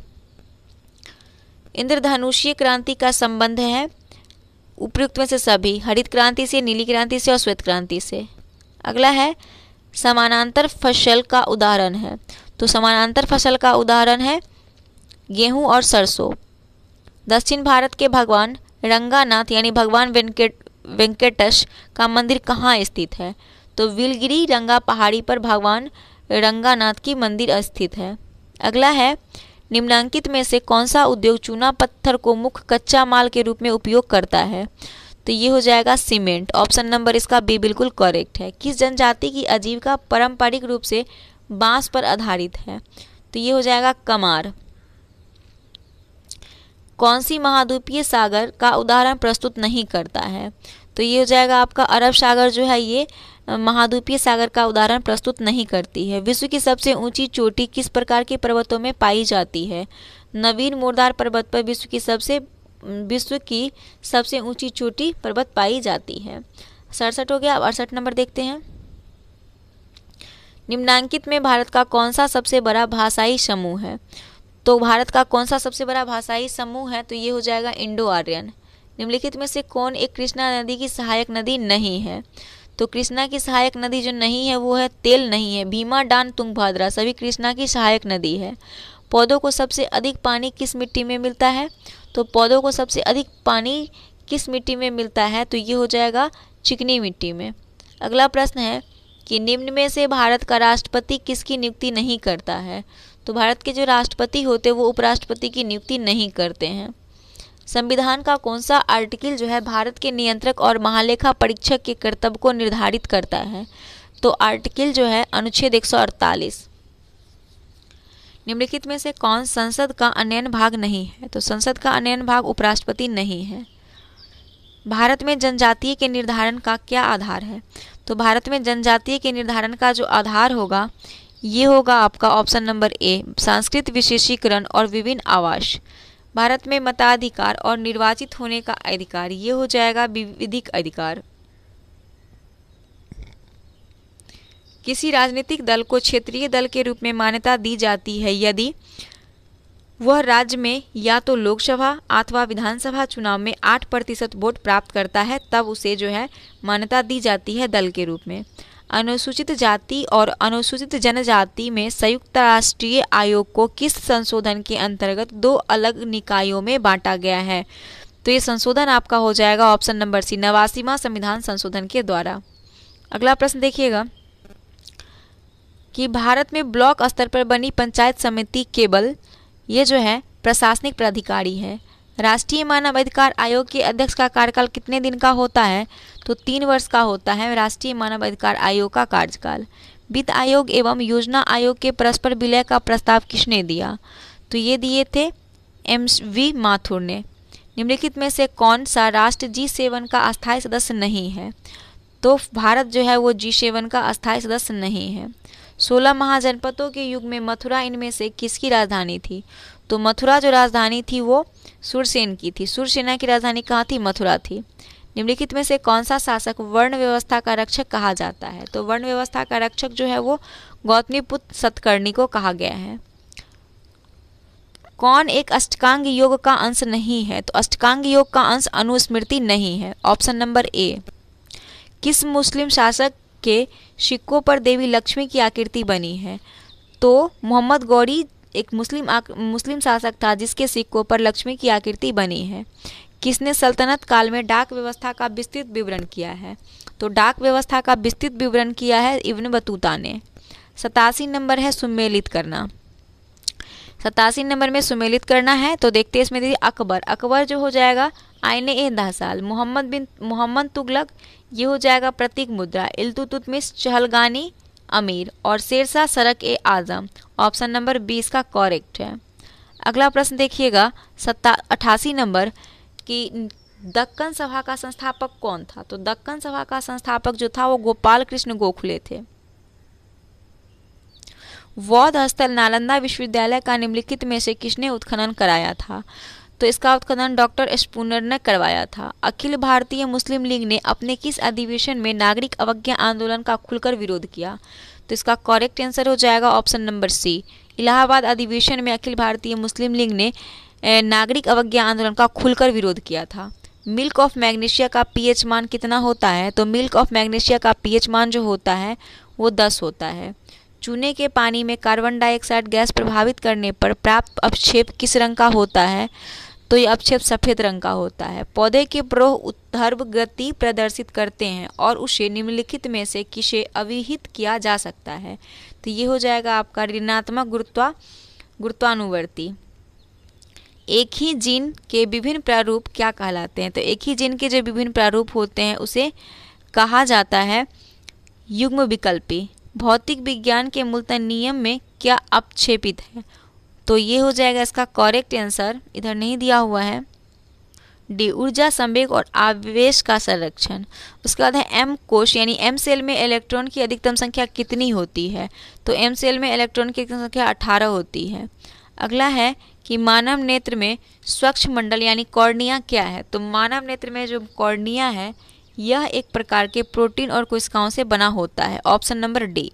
Speaker 1: इंद्रधनुषीय क्रांति का संबंध है उपयुक्त में से सभी हरित क्रांति से नीली क्रांति से और श्वेत क्रांति से अगला है समानांतर फसल का उदाहरण है तो समानांतर फसल का उदाहरण है गेहूं और सरसों दक्षिण भारत के भगवान रंगानाथ यानी भगवान वेंकट वेंकटेश का मंदिर कहाँ स्थित है तो विलगिरी रंगा पहाड़ी पर भगवान रंगानाथ की मंदिर स्थित है अगला है निम्नांकित में से कौन सा उद्योग चूना पत्थर को मुख्य कच्चा माल के रूप में उपयोग करता है तो ये हो जाएगा सीमेंट ऑप्शन नंबर इसका बी बिल्कुल करेक्ट है किस जनजाति की आजीविका पारंपरिक रूप से बांस पर आधारित है तो ये हो जाएगा कमार कौन सी महाद्वीपीय सागर का उदाहरण प्रस्तुत नहीं करता है तो ये हो जाएगा आपका अरब सागर जो है ये महाद्वीपीय सागर का उदाहरण प्रस्तुत नहीं करती है विश्व की सबसे ऊंची चोटी किस प्रकार के पर्वतों में पाई जाती है नवीन मोरदार पर्वत पर विश्व की सबसे विश्व की सबसे ऊंची चोटी पर्वत पाई जाती है सड़सठ हो गया अब अड़सठ नंबर देखते हैं निम्नांकित में भारत का कौन सा सबसे बड़ा भाषाई समूह है तो भारत का कौन सा सबसे बड़ा भाषाई समूह है तो ये हो जाएगा इंडो आर्यन निम्नलिखित में से कौन एक कृष्णा नदी की सहायक नदी नहीं है तो कृष्णा की सहायक नदी जो नहीं है वो है तेल नहीं है भीमा डान भाद्रा सभी कृष्णा की सहायक नदी है पौधों को सबसे अधिक पानी किस मिट्टी में मिलता है तो पौधों को सबसे अधिक पानी किस मिट्टी में मिलता है तो ये हो जाएगा चिकनी मिट्टी में अगला प्रश्न है कि निम्न में से भारत का राष्ट्रपति किसकी नियुक्ति नहीं करता है तो भारत के जो राष्ट्रपति होते वो उपराष्ट्रपति की नियुक्ति नहीं करते हैं संविधान का कौन सा आर्टिकल जो है भारत के नियंत्रक और महालेखा परीक्षक के कर्तव्य को निर्धारित करता है तो आर्टिकल जो है अनुच्छेद 148 निम्नलिखित में से कौन संसद का अन्य भाग नहीं है तो संसद का अन्य भाग उपराष्ट्रपति नहीं है भारत में जनजातीय के निर्धारण का क्या आधार है तो भारत में जनजातीय के निर्धारण का जो आधार होगा ये होगा आपका ऑप्शन नंबर ए सांस्कृतिक विशेषीकरण और विभिन्न आवास भारत में मताधिकार और निर्वाचित होने का अधिकार ये हो जाएगा विधिक अधिकार किसी राजनीतिक दल को क्षेत्रीय दल के रूप में मान्यता दी जाती है यदि वह राज्य में या तो लोकसभा अथवा विधानसभा चुनाव में आठ प्रतिशत वोट प्राप्त करता है तब उसे जो है मान्यता दी जाती है दल के रूप में अनुसूचित जाति और अनुसूचित जनजाति में संयुक्त राष्ट्रीय आयोग को किस संशोधन के अंतर्गत दो अलग निकायों में बांटा गया है तो ये संशोधन आपका हो जाएगा ऑप्शन नंबर सी नवासीवा संविधान संशोधन के द्वारा अगला प्रश्न देखिएगा कि भारत में ब्लॉक स्तर पर बनी पंचायत समिति केवल ये जो है प्रशासनिक प्राधिकारी है राष्ट्रीय मानवाधिकार आयोग के अध्यक्ष का कार्यकाल कितने दिन का होता है तो तीन वर्ष का होता है राष्ट्रीय मानवाधिकार आयोग का कार्यकाल वित्त आयोग एवं योजना आयोग के परस्पर विलय का प्रस्ताव किसने दिया तो ये दिए थे एम वी माथुर ने निम्नलिखित में से कौन सा राष्ट्र जी सेवन का अस्थायी सदस्य नहीं है तो भारत जो है वो जी सेवन का अस्थायी सदस्य नहीं है सोलह महाजनपदों के युग में मथुरा इनमें से किसकी राजधानी थी तो मथुरा जो राजधानी थी वो सुरसेन की थी सुरसेना की राजधानी कहाँ थी मथुरा थी निम्नलिखित में से कौन सा शासक वर्ण व्यवस्था का रक्षक कहा जाता है तो वर्ण व्यवस्था का रक्षक जो है वो गौतमीपुत्र सतकर्णी को कहा गया है कौन एक अष्टकांग योग का अंश नहीं है तो अष्टकांग योग का अंश अनुस्मृति नहीं है ऑप्शन नंबर ए किस मुस्लिम शासक के सिक्कों पर देवी लक्ष्मी की आकृति बनी है तो मोहम्मद गौरी एक मुस्लिम मुस्लिम शासक था जिसके सिक्कों पर लक्ष्मी की आकृति बनी है किसने सल्तनत काल में डाक व्यवस्था का विस्तृत विवरण किया है तो डाक व्यवस्था का विस्तृत विवरण किया है इब्न बतूता ने सतासी नंबर है सुमेलित करना सतासी नंबर में सुमेलित करना है तो देखते हैं इसमें दीदी अकबर अकबर जो हो जाएगा आईने ए दहसाल मोहम्मद बिन मोहम्मद तुगलक ये हो जाएगा प्रतीक मुद्रा इल्तुतमिस चहलगानी अमीर और सिरसा सड़क ए आजम ऑप्शन नंबर बीस का कॉरेक्ट है अगला प्रश्न देखिएगा सत्ता अठासी नंबर कि दक्कन सभा का संस्थापक कौन था तो दक्कन सभा का संस्थापक जो था वो गोपाल कृष्ण गोखले थे बौद्ध स्थल नालंदा विश्वविद्यालय का निम्नलिखित में से किसने उत्खनन कराया था तो इसका उत्खनन डॉक्टर स्पूनर ने करवाया था अखिल भारतीय मुस्लिम लीग ने अपने किस अधिवेशन में नागरिक अवज्ञा आंदोलन का खुलकर विरोध किया तो इसका करेक्ट आंसर हो जाएगा ऑप्शन नंबर सी इलाहाबाद अधिवेशन में अखिल भारतीय मुस्लिम लीग ने नागरिक अवज्ञा आंदोलन का खुलकर विरोध किया था मिल्क ऑफ मैग्नीशिया का पीएच मान कितना होता है तो मिल्क ऑफ मैग्नीशिया का पीएच मान जो होता है वो दस होता है चूने के पानी में कार्बन डाइऑक्साइड गैस प्रभावित करने पर प्राप्त अपक्षेप किस रंग का होता है तो ये अपक्षेप सफ़ेद रंग का होता है पौधे के प्रोह उत्थर्व गति प्रदर्शित करते हैं और उसे निम्नलिखित में से किसे अविहित किया जा सकता है तो ये हो जाएगा आपका ऋणात्मक गुरुत्वा गुरुत्वानुवर्ती एक ही जीन के विभिन्न प्रारूप क्या कहलाते हैं तो एक ही जीन के जो विभिन्न प्रारूप होते हैं उसे कहा जाता है युग्म विकल्पी भौतिक विज्ञान के मूलतः नियम में क्या अपक्षेपित है तो ये हो जाएगा इसका करेक्ट आंसर इधर नहीं दिया हुआ है डी ऊर्जा संवेग और आवेश का संरक्षण उसके बाद है एम कोश यानी एम सेल में इलेक्ट्रॉन की अधिकतम संख्या कितनी होती है तो एम सेल में इलेक्ट्रॉन की अधिकतम संख्या अठारह होती है अगला है कि मानव नेत्र में स्वच्छ मंडल यानी कॉर्निया क्या है तो मानव नेत्र में जो कॉर्निया है यह एक प्रकार के प्रोटीन और कोशिकाओं से बना होता है ऑप्शन नंबर डी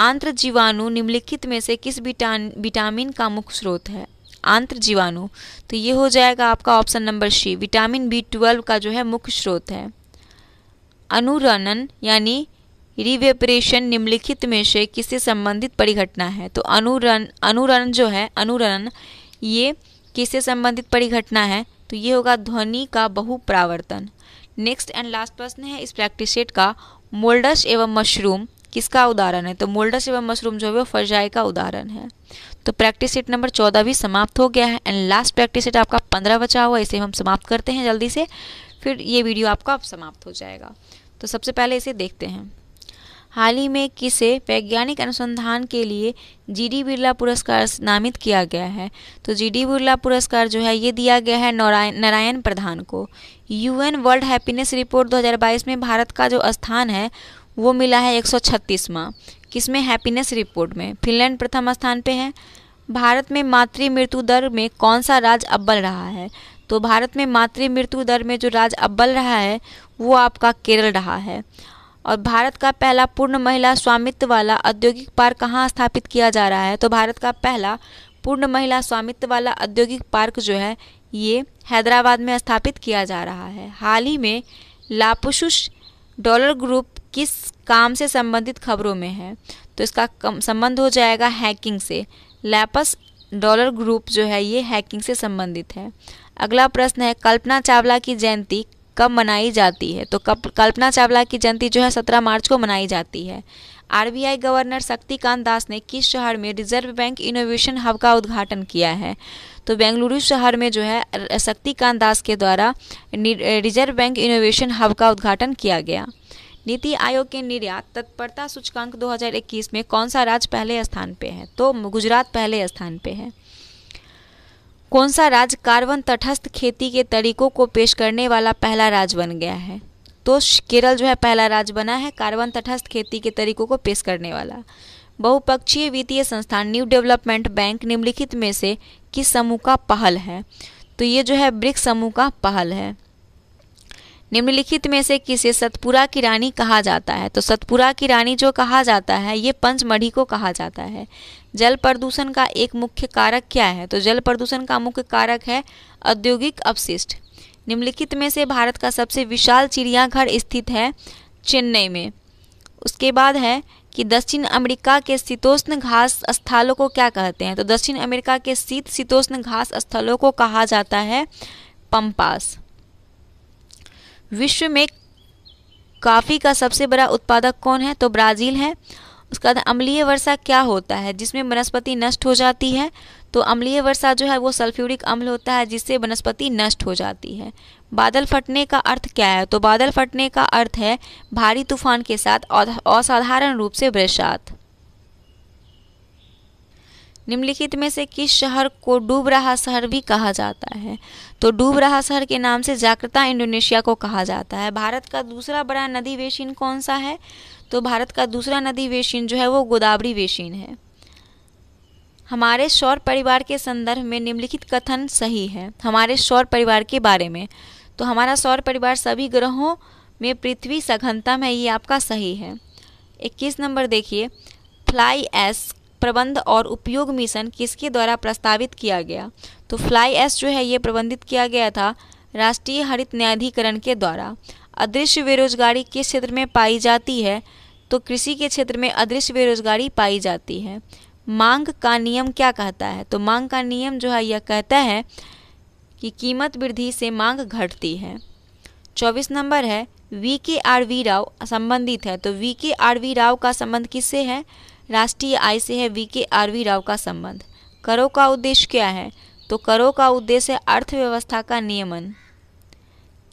Speaker 1: आंत्र जीवाणु निम्नलिखित में से किस विटामिन का मुख्य स्रोत है आंत्र जीवाणु तो ये हो जाएगा आपका option number C vitamin B twelve का जो है मुख्य स्रोत है अनुरणन यानी रिवेपरेशन निम्नलिखित में से किससे संबंधित परिघटना है तो अनुरन अनुरण जो है अनुरणन ये किससे संबंधित परिघटना है तो ये होगा ध्वनि का बहुप्रावर्तन नेक्स्ट एंड लास्ट प्रश्न है इस प्रैक्टिस सेट का मोल्डस एवं मशरूम किसका उदाहरण है तो मोल्डस एवं मशरूम जो है वो फर्जाई का उदाहरण है तो प्रैक्टिस सेट नंबर चौदह भी समाप्त हो गया है एंड लास्ट प्रैक्टिस सेट आपका पंद्रह बचा हुआ इसे हम समाप्त करते हैं जल्दी से फिर ये वीडियो आपका अब समाप्त हो जाएगा तो सबसे पहले इसे देखते हैं हाल ही में किसे वैज्ञानिक अनुसंधान के लिए जीडी बिरला पुरस्कार नामित किया गया है तो जीडी बिरला पुरस्कार जो है ये दिया गया है नारायण प्रधान को यूएन वर्ल्ड हैप्पीनेस रिपोर्ट 2022 में भारत का जो स्थान है वो मिला है एक सौ छत्तीसवाँ किसमें हैप्पीनेस रिपोर्ट में फिनलैंड प्रथम स्थान पे है भारत में मातृ मृत्यु दर में कौन सा राज्य अव्वल रहा है तो भारत में मातृ मृत्यु दर में जो राज्य अव्वल रहा है वो आपका केरल रहा है और भारत का पहला पूर्ण महिला स्वामित्व वाला औद्योगिक पार्क कहाँ स्थापित किया जा रहा है तो भारत का पहला पूर्ण महिला स्वामित्व वाला औद्योगिक पार्क जो है ये हैदराबाद में स्थापित किया जा रहा है हाल ही में लापुशुष डॉलर ग्रुप किस काम से संबंधित खबरों में है तो इसका संबंध हो जाएगा हैकिंग से लैपस डॉलर ग्रुप जो है ये हैकिंग से संबंधित है अगला प्रश्न है कल्पना चावला की जयंती कब मनाई जाती है तो कप, कल्पना चावला की जयंती जो है सत्रह मार्च को मनाई जाती है आरबीआई गवर्नर शक्तिकांत दास ने किस शहर में रिजर्व बैंक इनोवेशन हब का उद्घाटन किया है तो बेंगलुरु शहर में जो है शक्तिकांत दास के द्वारा रिजर्व बैंक इनोवेशन हब का उद्घाटन किया गया नीति आयोग के निर्यात तत्परता सूचकांक 2021 में कौन सा राज्य पहले स्थान पे है तो गुजरात पहले स्थान पे है कौन सा राज्य कार्बन तटस्थ खेती के तरीकों को पेश करने वाला पहला राज्य बन गया है तो केरल जो है पहला राज्य बना है कार्बन तटस्थ खेती के तरीकों को पेश करने वाला बहुपक्षीय वित्तीय संस्थान न्यू डेवलपमेंट बैंक निम्नलिखित में से किस समूह का पहल है तो ये जो है ब्रिक्स समूह का पहल है निम्नलिखित में से किसे सतपुरा की रानी कहा जाता है तो सतपुरा की रानी जो कहा जाता है ये पंचमढ़ी को कहा जाता है जल प्रदूषण का एक मुख्य कारक क्या है तो जल प्रदूषण का मुख्य कारक है औद्योगिक अवशिष्ट निम्नलिखित में से भारत का सबसे विशाल चिड़ियाघर स्थित है चेन्नई में उसके बाद है कि दक्षिण अमेरिका के शीतोष्ण घास स्थलों को क्या कहते हैं तो दक्षिण अमेरिका के शीत शीतोष्ण घास स्थलों को कहा जाता है पंपास विश्व में काफ़ी का सबसे बड़ा उत्पादक कौन है तो ब्राज़ील है उसके बाद अम्लीय वर्षा क्या होता है जिसमें वनस्पति नष्ट हो जाती है तो अम्लीय वर्षा जो है वो सल्फ्यूरिक अम्ल होता है जिससे वनस्पति नष्ट हो जाती है बादल फटने का अर्थ क्या है तो बादल फटने का अर्थ है भारी तूफान के साथ असाधारण रूप से बरसात निम्नलिखित में से किस शहर को डूब रहा शहर भी कहा जाता है तो डूब रहा शहर के नाम से जाकर्ता इंडोनेशिया को कहा जाता है भारत का दूसरा बड़ा नदी वेशिन कौन सा है तो भारत का दूसरा नदी वेशिन जो है वो गोदावरी वेशिन है हमारे सौर परिवार के संदर्भ में निम्नलिखित कथन सही है हमारे सौर परिवार के बारे में तो हमारा सौर परिवार सभी ग्रहों में पृथ्वी सघनतम है ये आपका सही है इक्कीस नंबर देखिए फ्लाई एस प्रबंध और उपयोग मिशन किसके द्वारा प्रस्तावित किया गया तो फ्लाई एस जो है ये प्रबंधित किया गया था राष्ट्रीय हरित न्यायाधिकरण के द्वारा अदृश्य बेरोजगारी किस क्षेत्र में पाई जाती है तो कृषि के क्षेत्र में अदृश्य बेरोजगारी पाई जाती है मांग का नियम क्या कहता है तो मांग का नियम जो है यह कहता है कि कीमत वृद्धि से मांग घटती है चौबीस नंबर है वी के आर वी राव संबंधित है तो वी के आर वी राव का संबंध किससे है राष्ट्रीय आय से है वी के आरवी राव का संबंध करों का उद्देश्य क्या है तो करों का उद्देश्य अर्थव्यवस्था का नियमन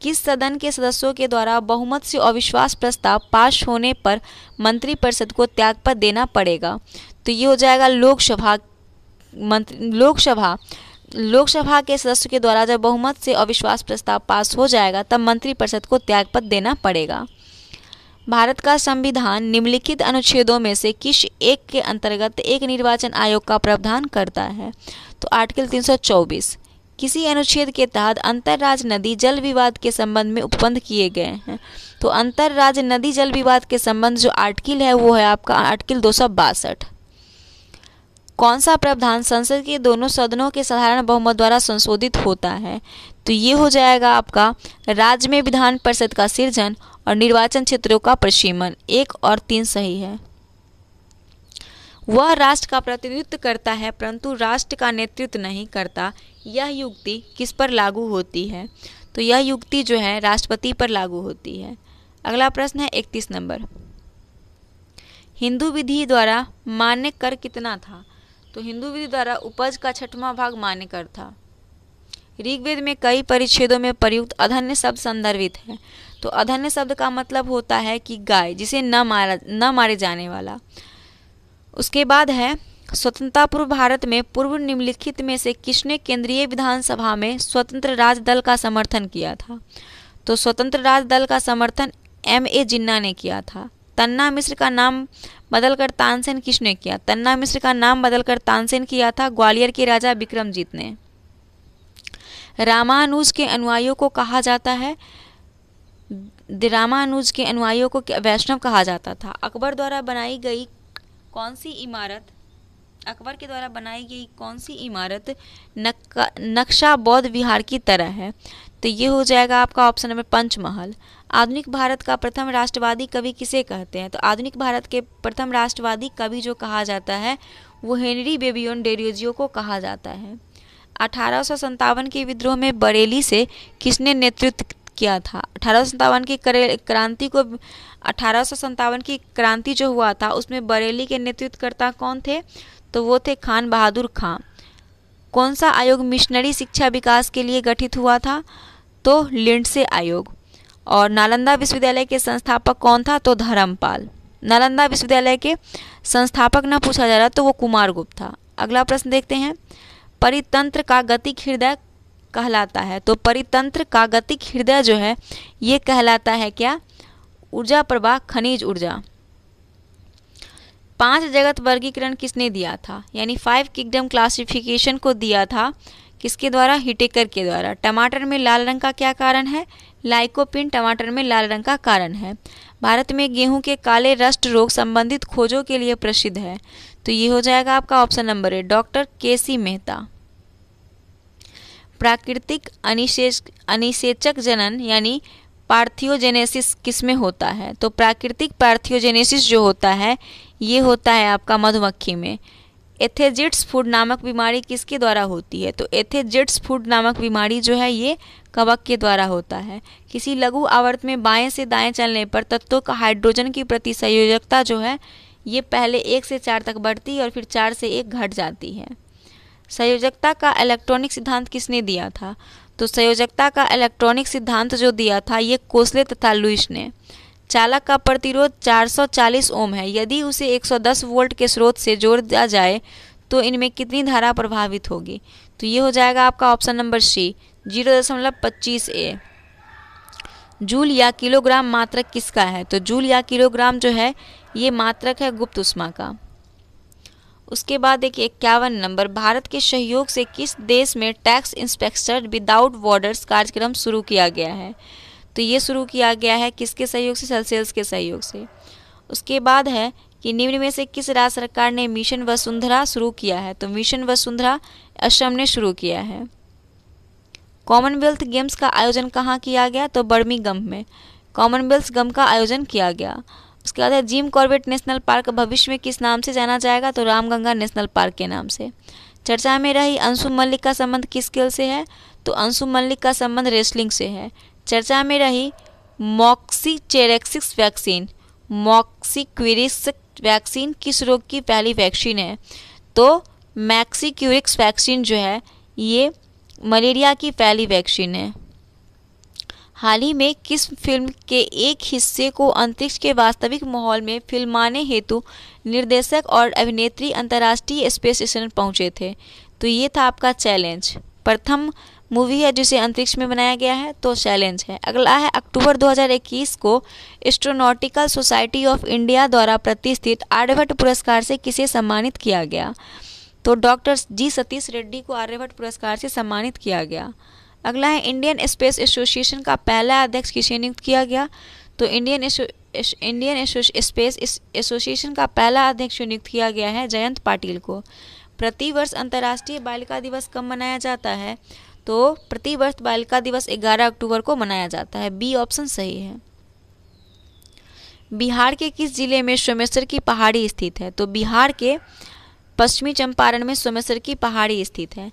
Speaker 1: किस सदन के सदस्यों के द्वारा बहुमत से अविश्वास प्रस्ताव पास होने पर मंत्रिपरिषद को त्यागपत्र देना पड़ेगा तो ये हो जाएगा लोकसभा मंत्री लोकसभा लोकसभा के सदस्य के द्वारा जब बहुमत से अविश्वास प्रस्ताव पास हो जाएगा तब मंत्रिपरिषद को त्यागपत्र देना पड़ेगा भारत का संविधान निम्नलिखित अनुच्छेदों में से किस एक के अंतर्गत एक निर्वाचन आयोग का प्रावधान करता है तो आर्टिकल 324 किसी अनुच्छेद के तहत राज्य नदी जल विवाद के संबंध में उपबंध किए गए हैं तो राज्य नदी जल विवाद के संबंध जो आर्टिकल है वो है आपका आर्टिकल दो कौन सा प्रावधान संसद के दोनों सदनों के साधारण बहुमत द्वारा संशोधित होता है तो ये हो जाएगा आपका राज्य में विधान परिषद का सृजन और निर्वाचन क्षेत्रों का प्रशीमन एक और तीन सही है वह राष्ट्र का प्रतिनिधित्व करता है परंतु राष्ट्र का नेतृत्व नहीं करता यह युक्ति किस पर लागू होती है तो यह युक्ति जो है राष्ट्रपति पर लागू होती है अगला प्रश्न है इकतीस नंबर हिंदू विधि द्वारा मान्य कर कितना था तो हिंदू विधि द्वारा उपज का छठवां भाग मान्य कर था ऋग्वेद में कई परिच्छेदों में प्रयुक्त अधन्य शब्द संदर्भित है तो अधन्य शब्द का मतलब होता है कि गाय जिसे न मारा न मारे जाने वाला उसके बाद है स्वतंत्रता पूर्व भारत में पूर्व निम्नलिखित में से किसने केंद्रीय विधानसभा में स्वतंत्र राज दल का समर्थन किया था तो स्वतंत्र राज दल का समर्थन एम ए जिन्ना ने किया था तन्ना मिश्र का नाम बदलकर तानसेन किसने किया तन्ना मिश्र का नाम बदलकर तानसेन किया था ग्वालियर के राजा विक्रमजीत ने रामानुज के अनुयायियों को कहा जाता है रामानुज के अनुयायियों को वैष्णव कहा जाता था अकबर द्वारा बनाई गई कौन सी इमारत अकबर के द्वारा बनाई गई कौन सी इमारत नक्शा बौद्ध विहार की तरह है तो ये हो जाएगा आपका ऑप्शन नंबर पंचमहल आधुनिक भारत का प्रथम राष्ट्रवादी कवि किसे कहते हैं तो आधुनिक भारत के प्रथम राष्ट्रवादी कवि जो कहा जाता है वो हेनरी बेबियोन डेरियोजियो को कहा जाता है अठारह के विद्रोह में बरेली से किसने नेतृत्व किया था अठारह की क्रांति को अठारह की क्रांति जो हुआ था उसमें बरेली के नेतृत्वकर्ता कौन थे तो वो थे खान बहादुर खां कौन सा आयोग मिशनरी शिक्षा विकास के लिए गठित हुआ था तो लिंडसे आयोग और नालंदा विश्वविद्यालय के संस्थापक कौन था तो धर्मपाल नालंदा विश्वविद्यालय के संस्थापक ना पूछा जा रहा तो वो कुमार गुप्ता अगला प्रश्न देखते हैं परितंत्र का गतिक हृदय कहलाता है तो परितंत्र का गतिक हृदय जो है ये कहलाता है क्या ऊर्जा प्रवाह खनिज ऊर्जा पांच जगत वर्गीकरण किसने दिया था यानी फाइव किंगडम क्लासिफिकेशन को दिया था किसके द्वारा हिटेकर के द्वारा टमाटर में लाल रंग का क्या कारण है लाइकोपिन टमाटर में लाल रंग का कारण है भारत में गेहूं के काले रस्ट रोग संबंधित खोजों के लिए प्रसिद्ध है तो ये हो जाएगा आपका ऑप्शन नंबर ए डॉक्टर के सी मेहता प्राकृतिक अनिशेष जनन यानी पार्थियोजेनेसिस किसमें होता है तो प्राकृतिक पार्थियोजेनेसिस जो होता है ये होता है आपका मधुमक्खी में एथेजिट्स फूड नामक बीमारी किसके द्वारा होती है तो एथेजिट्स फूड नामक बीमारी जो है ये कवक के द्वारा होता है किसी लघु आवर्त में बाएं से दाएं चलने पर तत्वों का हाइड्रोजन की प्रति संयोजकता जो है ये पहले एक से चार तक बढ़ती है और फिर चार से एक घट जाती है संयोजकता का इलेक्ट्रॉनिक सिद्धांत किसने दिया था तो संयोजकता का इलेक्ट्रॉनिक सिद्धांत जो दिया था ये कोसले तथा लुइस ने चालक का प्रतिरोध 440 ओम है यदि उसे 110 वोल्ट के स्रोत से जोड़ दिया जाए तो इनमें कितनी धारा प्रभावित होगी तो ये हो जाएगा आपका ऑप्शन नंबर सी जीरो दशमलव पच्चीस ए जूल या किलोग्राम मात्रक किसका है तो जूल या किलोग्राम जो है ये मात्रक है गुप्त उष्मा का उसके बाद देखिए इक्यावन नंबर भारत के सहयोग से किस देश में टैक्स इंस्पेक्टर विदाउट बॉर्डर्स कार्यक्रम शुरू किया गया है तो ये शुरू किया गया है किसके सहयोग से सेल्सियस के सहयोग से उसके बाद है कि निम्न में से किस राज्य सरकार ने मिशन वसुंधरा शुरू किया है तो मिशन वसुंधरा असम ने शुरू किया है कॉमनवेल्थ गेम्स का आयोजन कहाँ किया गया तो गम में कॉमनवेल्थ गम का आयोजन किया गया उसके बाद जिम कॉर्बेट नेशनल पार्क भविष्य में किस नाम से जाना जाएगा तो रामगंगा नेशनल पार्क के नाम से चर्चा में रही अंशु मल्लिक का संबंध किस खेल से है तो अंशु मल्लिक का संबंध रेसलिंग से है चर्चा में रही मॉक्सीचेरेक्सिक्स वैक्सीन क्यूरिक्स वैक्सीन किस रोग की पहली वैक्सीन है तो मैक्सी क्यूरिक्स वैक्सीन जो है ये मलेरिया की पहली वैक्सीन है हाल ही में किस फिल्म के एक हिस्से को अंतरिक्ष के वास्तविक माहौल में फिल्माने हेतु निर्देशक और अभिनेत्री अंतर्राष्ट्रीय स्पेस स्टेशन पहुंचे थे तो ये था आपका चैलेंज प्रथम मूवी है जिसे अंतरिक्ष में बनाया गया है तो चैलेंज है अगला है अक्टूबर 2021 को एस्ट्रोनॉटिकल सोसाइटी ऑफ इंडिया द्वारा प्रतिष्ठित आर्यभट्ट पुरस्कार से किसे सम्मानित किया गया तो डॉक्टर जी सतीश रेड्डी को आर्यभट्ट पुरस्कार से सम्मानित किया गया अगला है इंडियन स्पेस एसोसिएशन का पहला अध्यक्ष किसे नियुक्त किया गया तो इंडियन इंडियन स्पेस एसोसिएशन का पहला अध्यक्ष नियुक्त किया गया है जयंत पाटिल को प्रतिवर्ष अंतर्राष्ट्रीय बालिका दिवस कब मनाया जाता है तो प्रतिवर्ष बालिका दिवस 11 अक्टूबर को मनाया जाता है बी ऑप्शन सही है बिहार के किस जिले में सोमेश्वर की पहाड़ी स्थित है तो बिहार के पश्चिमी चंपारण में सोमेश्वर की पहाड़ी स्थित है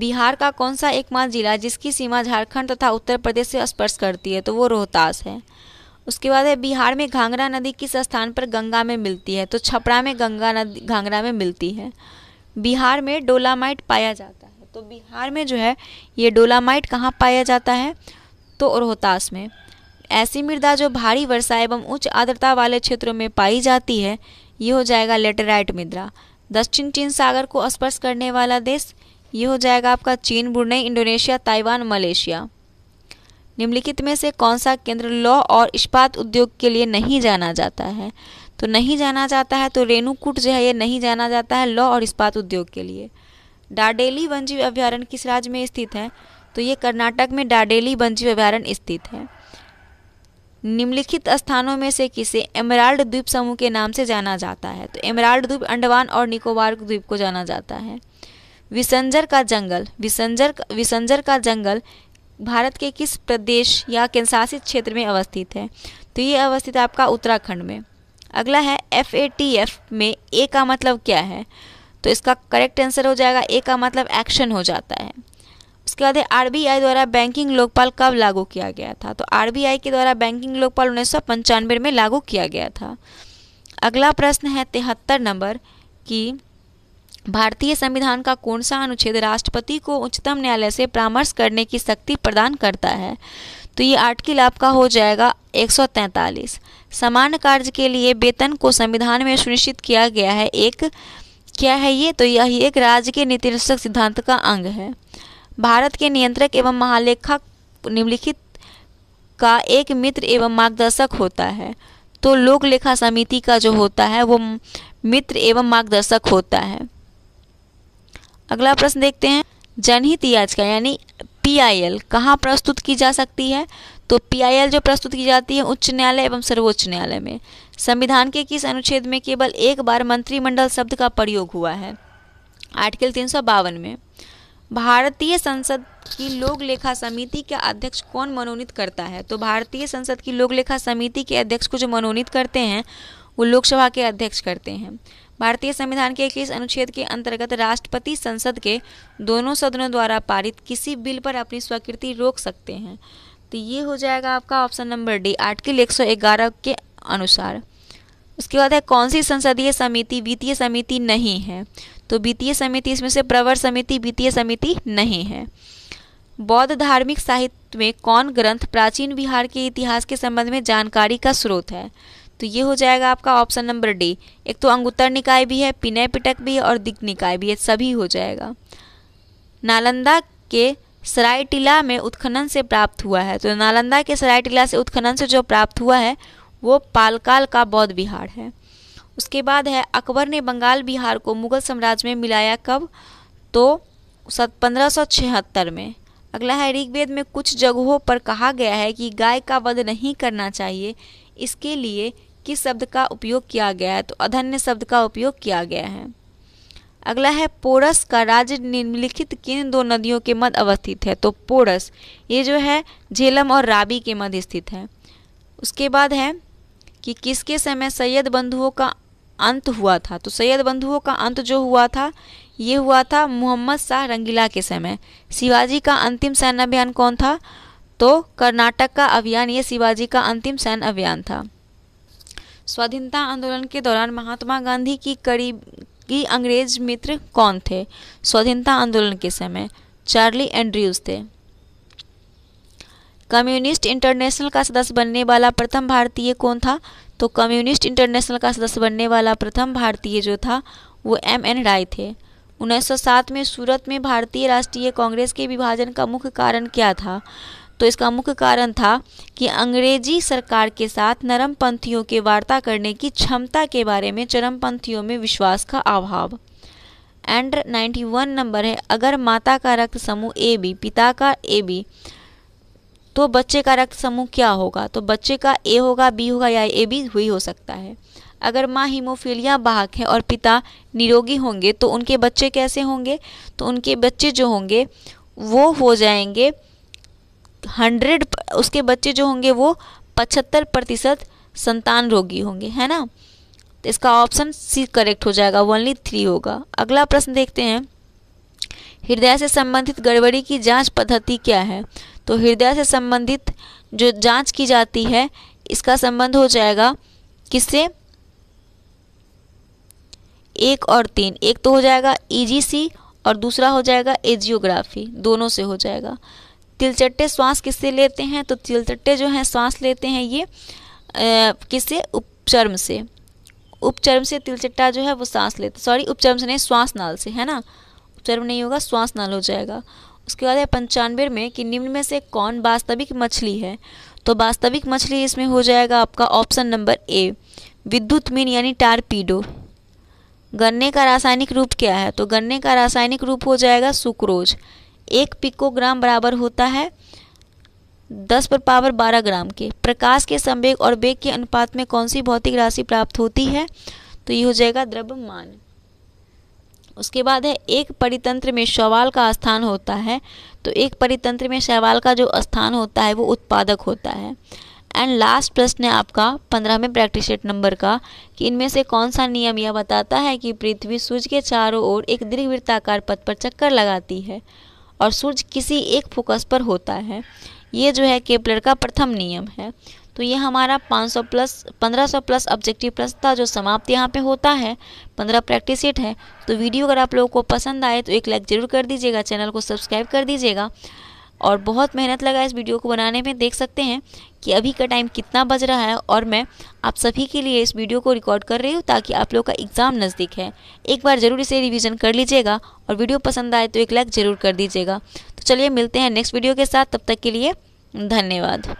Speaker 1: बिहार का कौन सा एकमात्र जिला जिसकी सीमा झारखंड तथा उत्तर प्रदेश से स्पर्श करती है तो वो रोहतास है उसके बाद है बिहार में घाघरा नदी किस स्थान पर गंगा में मिलती है तो छपरा में गंगा नदी घाघरा में मिलती है बिहार में डोलामाइट पाया जाता है तो बिहार में जो है ये डोलामाइट कहाँ पाया जाता है तो रोहतास में ऐसी मृदा जो भारी वर्षा एवं उच्च आर्द्रता वाले क्षेत्रों में पाई जाती है ये हो जाएगा लेटेराइट मृदा दक्षिण चीन सागर को स्पर्श करने वाला देश ये हो जाएगा आपका चीन ब्रुनई इंडोनेशिया ताइवान मलेशिया निम्नलिखित में से कौन सा केंद्र लॉ और इस्पात उद्योग के लिए नहीं जाना जाता है तो नहीं जाना जाता है तो रेणुकूट जो है ये नहीं जाना जाता है लॉ और इस्पात उद्योग के लिए डाडेली वनजीव अभ्यारण्य किस राज्य में स्थित है तो ये कर्नाटक में डाडेली वनजीव अभ्यारण्य स्थित है निम्नलिखित स्थानों में से किसे एमराल्ड द्वीप समूह के नाम से जाना जाता है तो एमराल्ड द्वीप अंडमान और निकोबार द्वीप को जाना जाता है विसंजर का जंगल विसंजर विसंजर का जंगल भारत के किस प्रदेश या केंद्रशासित क्षेत्र में अवस्थित है तो ये अवस्थित आपका उत्तराखंड में अगला है एफ ए टी एफ में ए का मतलब क्या है तो इसका करेक्ट आंसर हो जाएगा ए का मतलब एक्शन हो जाता है उसके बाद आरबीआई द्वारा बैंकिंग लोकपाल कब लागू किया गया था तो आरबीआई के द्वारा बैंकिंग लोकपाल उन्नीस में लागू किया गया था अगला प्रश्न है तिहत्तर नंबर कि भारतीय संविधान का कौन सा अनुच्छेद राष्ट्रपति को उच्चतम न्यायालय से परामर्श करने की शक्ति प्रदान करता है तो ये आर्टिकल आपका हो जाएगा 143 समान कार्य के लिए वेतन को संविधान में सुनिश्चित किया गया है एक क्या है ये तो यह एक राज्य के नीतिनिष्ठक सिद्धांत का अंग है भारत के नियंत्रक एवं महालेखक निम्नलिखित का एक मित्र एवं मार्गदर्शक होता है तो लोक लेखा समिति का जो होता है वो मित्र एवं मार्गदर्शक होता है अगला प्रश्न देखते हैं जनहित याचिका यानी पीआईएल कहाँ प्रस्तुत की जा सकती है तो पीआईएल जो प्रस्तुत की जाती है उच्च न्यायालय एवं सर्वोच्च न्यायालय में संविधान के किस अनुच्छेद में केवल एक बार मंत्रिमंडल शब्द का प्रयोग हुआ है आर्टिकल तीन में भारतीय संसद की लोक लेखा समिति का अध्यक्ष कौन मनोनीत करता है तो भारतीय संसद की लोक लेखा समिति के अध्यक्ष को जो मनोनीत करते हैं वो लोकसभा के अध्यक्ष करते हैं भारतीय संविधान के इक्कीस अनुच्छेद के अंतर्गत राष्ट्रपति संसद के दोनों सदनों द्वारा पारित किसी बिल पर अपनी स्वीकृति रोक सकते हैं तो ये हो जाएगा आपका ऑप्शन नंबर डी आर्टिकल एक के अनुसार उसके बाद है कौन सी संसदीय समिति वित्तीय समिति नहीं है तो वित्तीय समिति इसमें से प्रवर समिति वित्तीय समिति नहीं है बौद्ध धार्मिक साहित्य में कौन ग्रंथ प्राचीन बिहार के इतिहास के संबंध में जानकारी का स्रोत है तो ये हो जाएगा आपका ऑप्शन नंबर डी एक तो अंगुत्तर निकाय भी है पिनय पिटक भी है और दिग्ध निकाय भी है सभी हो जाएगा नालंदा के सराय टीला में उत्खनन से प्राप्त हुआ है तो नालंदा के सराय टीला से उत्खनन से जो प्राप्त हुआ है वो पालकाल का बौद्ध विहार है उसके बाद है अकबर ने बंगाल बिहार को मुगल साम्राज्य में मिलाया कब तो सत पंद्रह में अगला है ऋग्वेद में कुछ जगहों पर कहा गया है कि गाय का वध नहीं करना चाहिए इसके लिए किस शब्द का उपयोग किया गया है तो अधन्य शब्द का उपयोग किया गया है अगला है पोरस का राज्य निम्नलिखित किन दो नदियों के मध्य अवस्थित है तो पोरस ये जो है झेलम और राबी के मध्य स्थित है उसके बाद है कि किसके समय सैयद बंधुओं का अंत हुआ था तो सैयद बंधुओं का अंत जो हुआ था ये हुआ था मोहम्मद शाह रंगीला के समय शिवाजी का अंतिम सैन्य अभियान कौन था तो कर्नाटक का अभियान ये शिवाजी का अंतिम सैन्य अभियान था स्वाधीनता आंदोलन के दौरान महात्मा गांधी की करीब की अंग्रेज मित्र कौन थे स्वाधीनता आंदोलन के समय चार्ली एंड्रयूज थे कम्युनिस्ट इंटरनेशनल का सदस्य बनने वाला प्रथम भारतीय कौन था तो कम्युनिस्ट इंटरनेशनल का सदस्य बनने वाला प्रथम भारतीय जो था वो एम एन राय थे 1907 में सूरत में भारतीय राष्ट्रीय कांग्रेस के विभाजन का मुख्य कारण क्या था तो इसका मुख्य कारण था कि अंग्रेजी सरकार के साथ नरमपंथियों के वार्ता करने की क्षमता के बारे में चरमपंथियों में विश्वास का अभाव एंड 91 नंबर है अगर माता का रक्त समूह ए बी पिता का ए बी तो बच्चे का रक्त समूह क्या होगा तो बच्चे का ए होगा बी होगा या ए बी हुई हो सकता है अगर माँ हीमोफीलिया बाहक है और पिता निरोगी होंगे तो उनके बच्चे कैसे होंगे तो उनके बच्चे जो होंगे वो हो जाएंगे हंड्रेड उसके बच्चे जो होंगे वो पचहत्तर प्रतिशत संतान रोगी होंगे है ना तो इसका ऑप्शन सी करेक्ट हो जाएगा ओनली थ्री होगा अगला प्रश्न देखते हैं हृदय से संबंधित गड़बड़ी की जांच पद्धति क्या है तो हृदय से संबंधित जो जांच की जाती है इसका संबंध हो जाएगा किससे एक और तीन एक तो हो जाएगा ईजीसी e और दूसरा हो जाएगा एजियोग्राफी दोनों से हो जाएगा तिलचट्टे श्वास किससे लेते हैं तो तिलचट्टे जो हैं श्वास लेते हैं ये किससे उपचर्म से उपचर्म से तिलचट्टा जो है वो सांस लेते सॉरी उपचर्म से नहीं श्वास नाल से है ना उपचर्म नहीं होगा श्वास नाल हो जाएगा उसके बाद है पंचानवे में कि निम्न में से कौन वास्तविक मछली है तो वास्तविक मछली इसमें हो जाएगा आपका ऑप्शन नंबर ए विद्युत मीन यानी टारपीडो गन्ने का रासायनिक रूप क्या है तो गन्ने का रासायनिक रूप हो जाएगा सुक्रोज एक पिकोग्राम बराबर होता है दस पर पावर बारह ग्राम के प्रकाश के संवेग और वेग के अनुपात में कौन सी भौतिक राशि प्राप्त होती है तो ये हो जाएगा द्रव्यमान उसके बाद है एक परितंत्र में शवाल का स्थान होता है तो एक परितंत्र में शवाल का जो स्थान होता है वो उत्पादक होता है एंड लास्ट प्रश्न है आपका पंद्रहवें प्रैक्टिस सेट नंबर का कि इनमें से कौन सा नियम यह बताता है कि पृथ्वी सूर्य के चारों ओर एक दीर्घवृत्ताकार पथ पर चक्कर लगाती है और सूर्य किसी एक फोकस पर होता है ये जो है केपलर का प्रथम नियम है तो ये हमारा 500 प्लस 1500 प्लस ऑब्जेक्टिव प्लस था जो समाप्त यहाँ पे होता है 15 प्रैक्टिस सेट है तो वीडियो अगर आप लोगों को पसंद आए तो एक लाइक ज़रूर कर दीजिएगा चैनल को सब्सक्राइब कर दीजिएगा और बहुत मेहनत लगा इस वीडियो को बनाने में देख सकते हैं कि अभी का टाइम कितना बज रहा है और मैं आप सभी के लिए इस वीडियो को रिकॉर्ड कर रही हूँ ताकि आप लोग का एग्ज़ाम नज़दीक है एक बार ज़रूर इसे रिवीजन कर लीजिएगा और वीडियो पसंद आए तो एक लाइक ज़रूर कर दीजिएगा तो चलिए मिलते हैं नेक्स्ट वीडियो के साथ तब तक के लिए धन्यवाद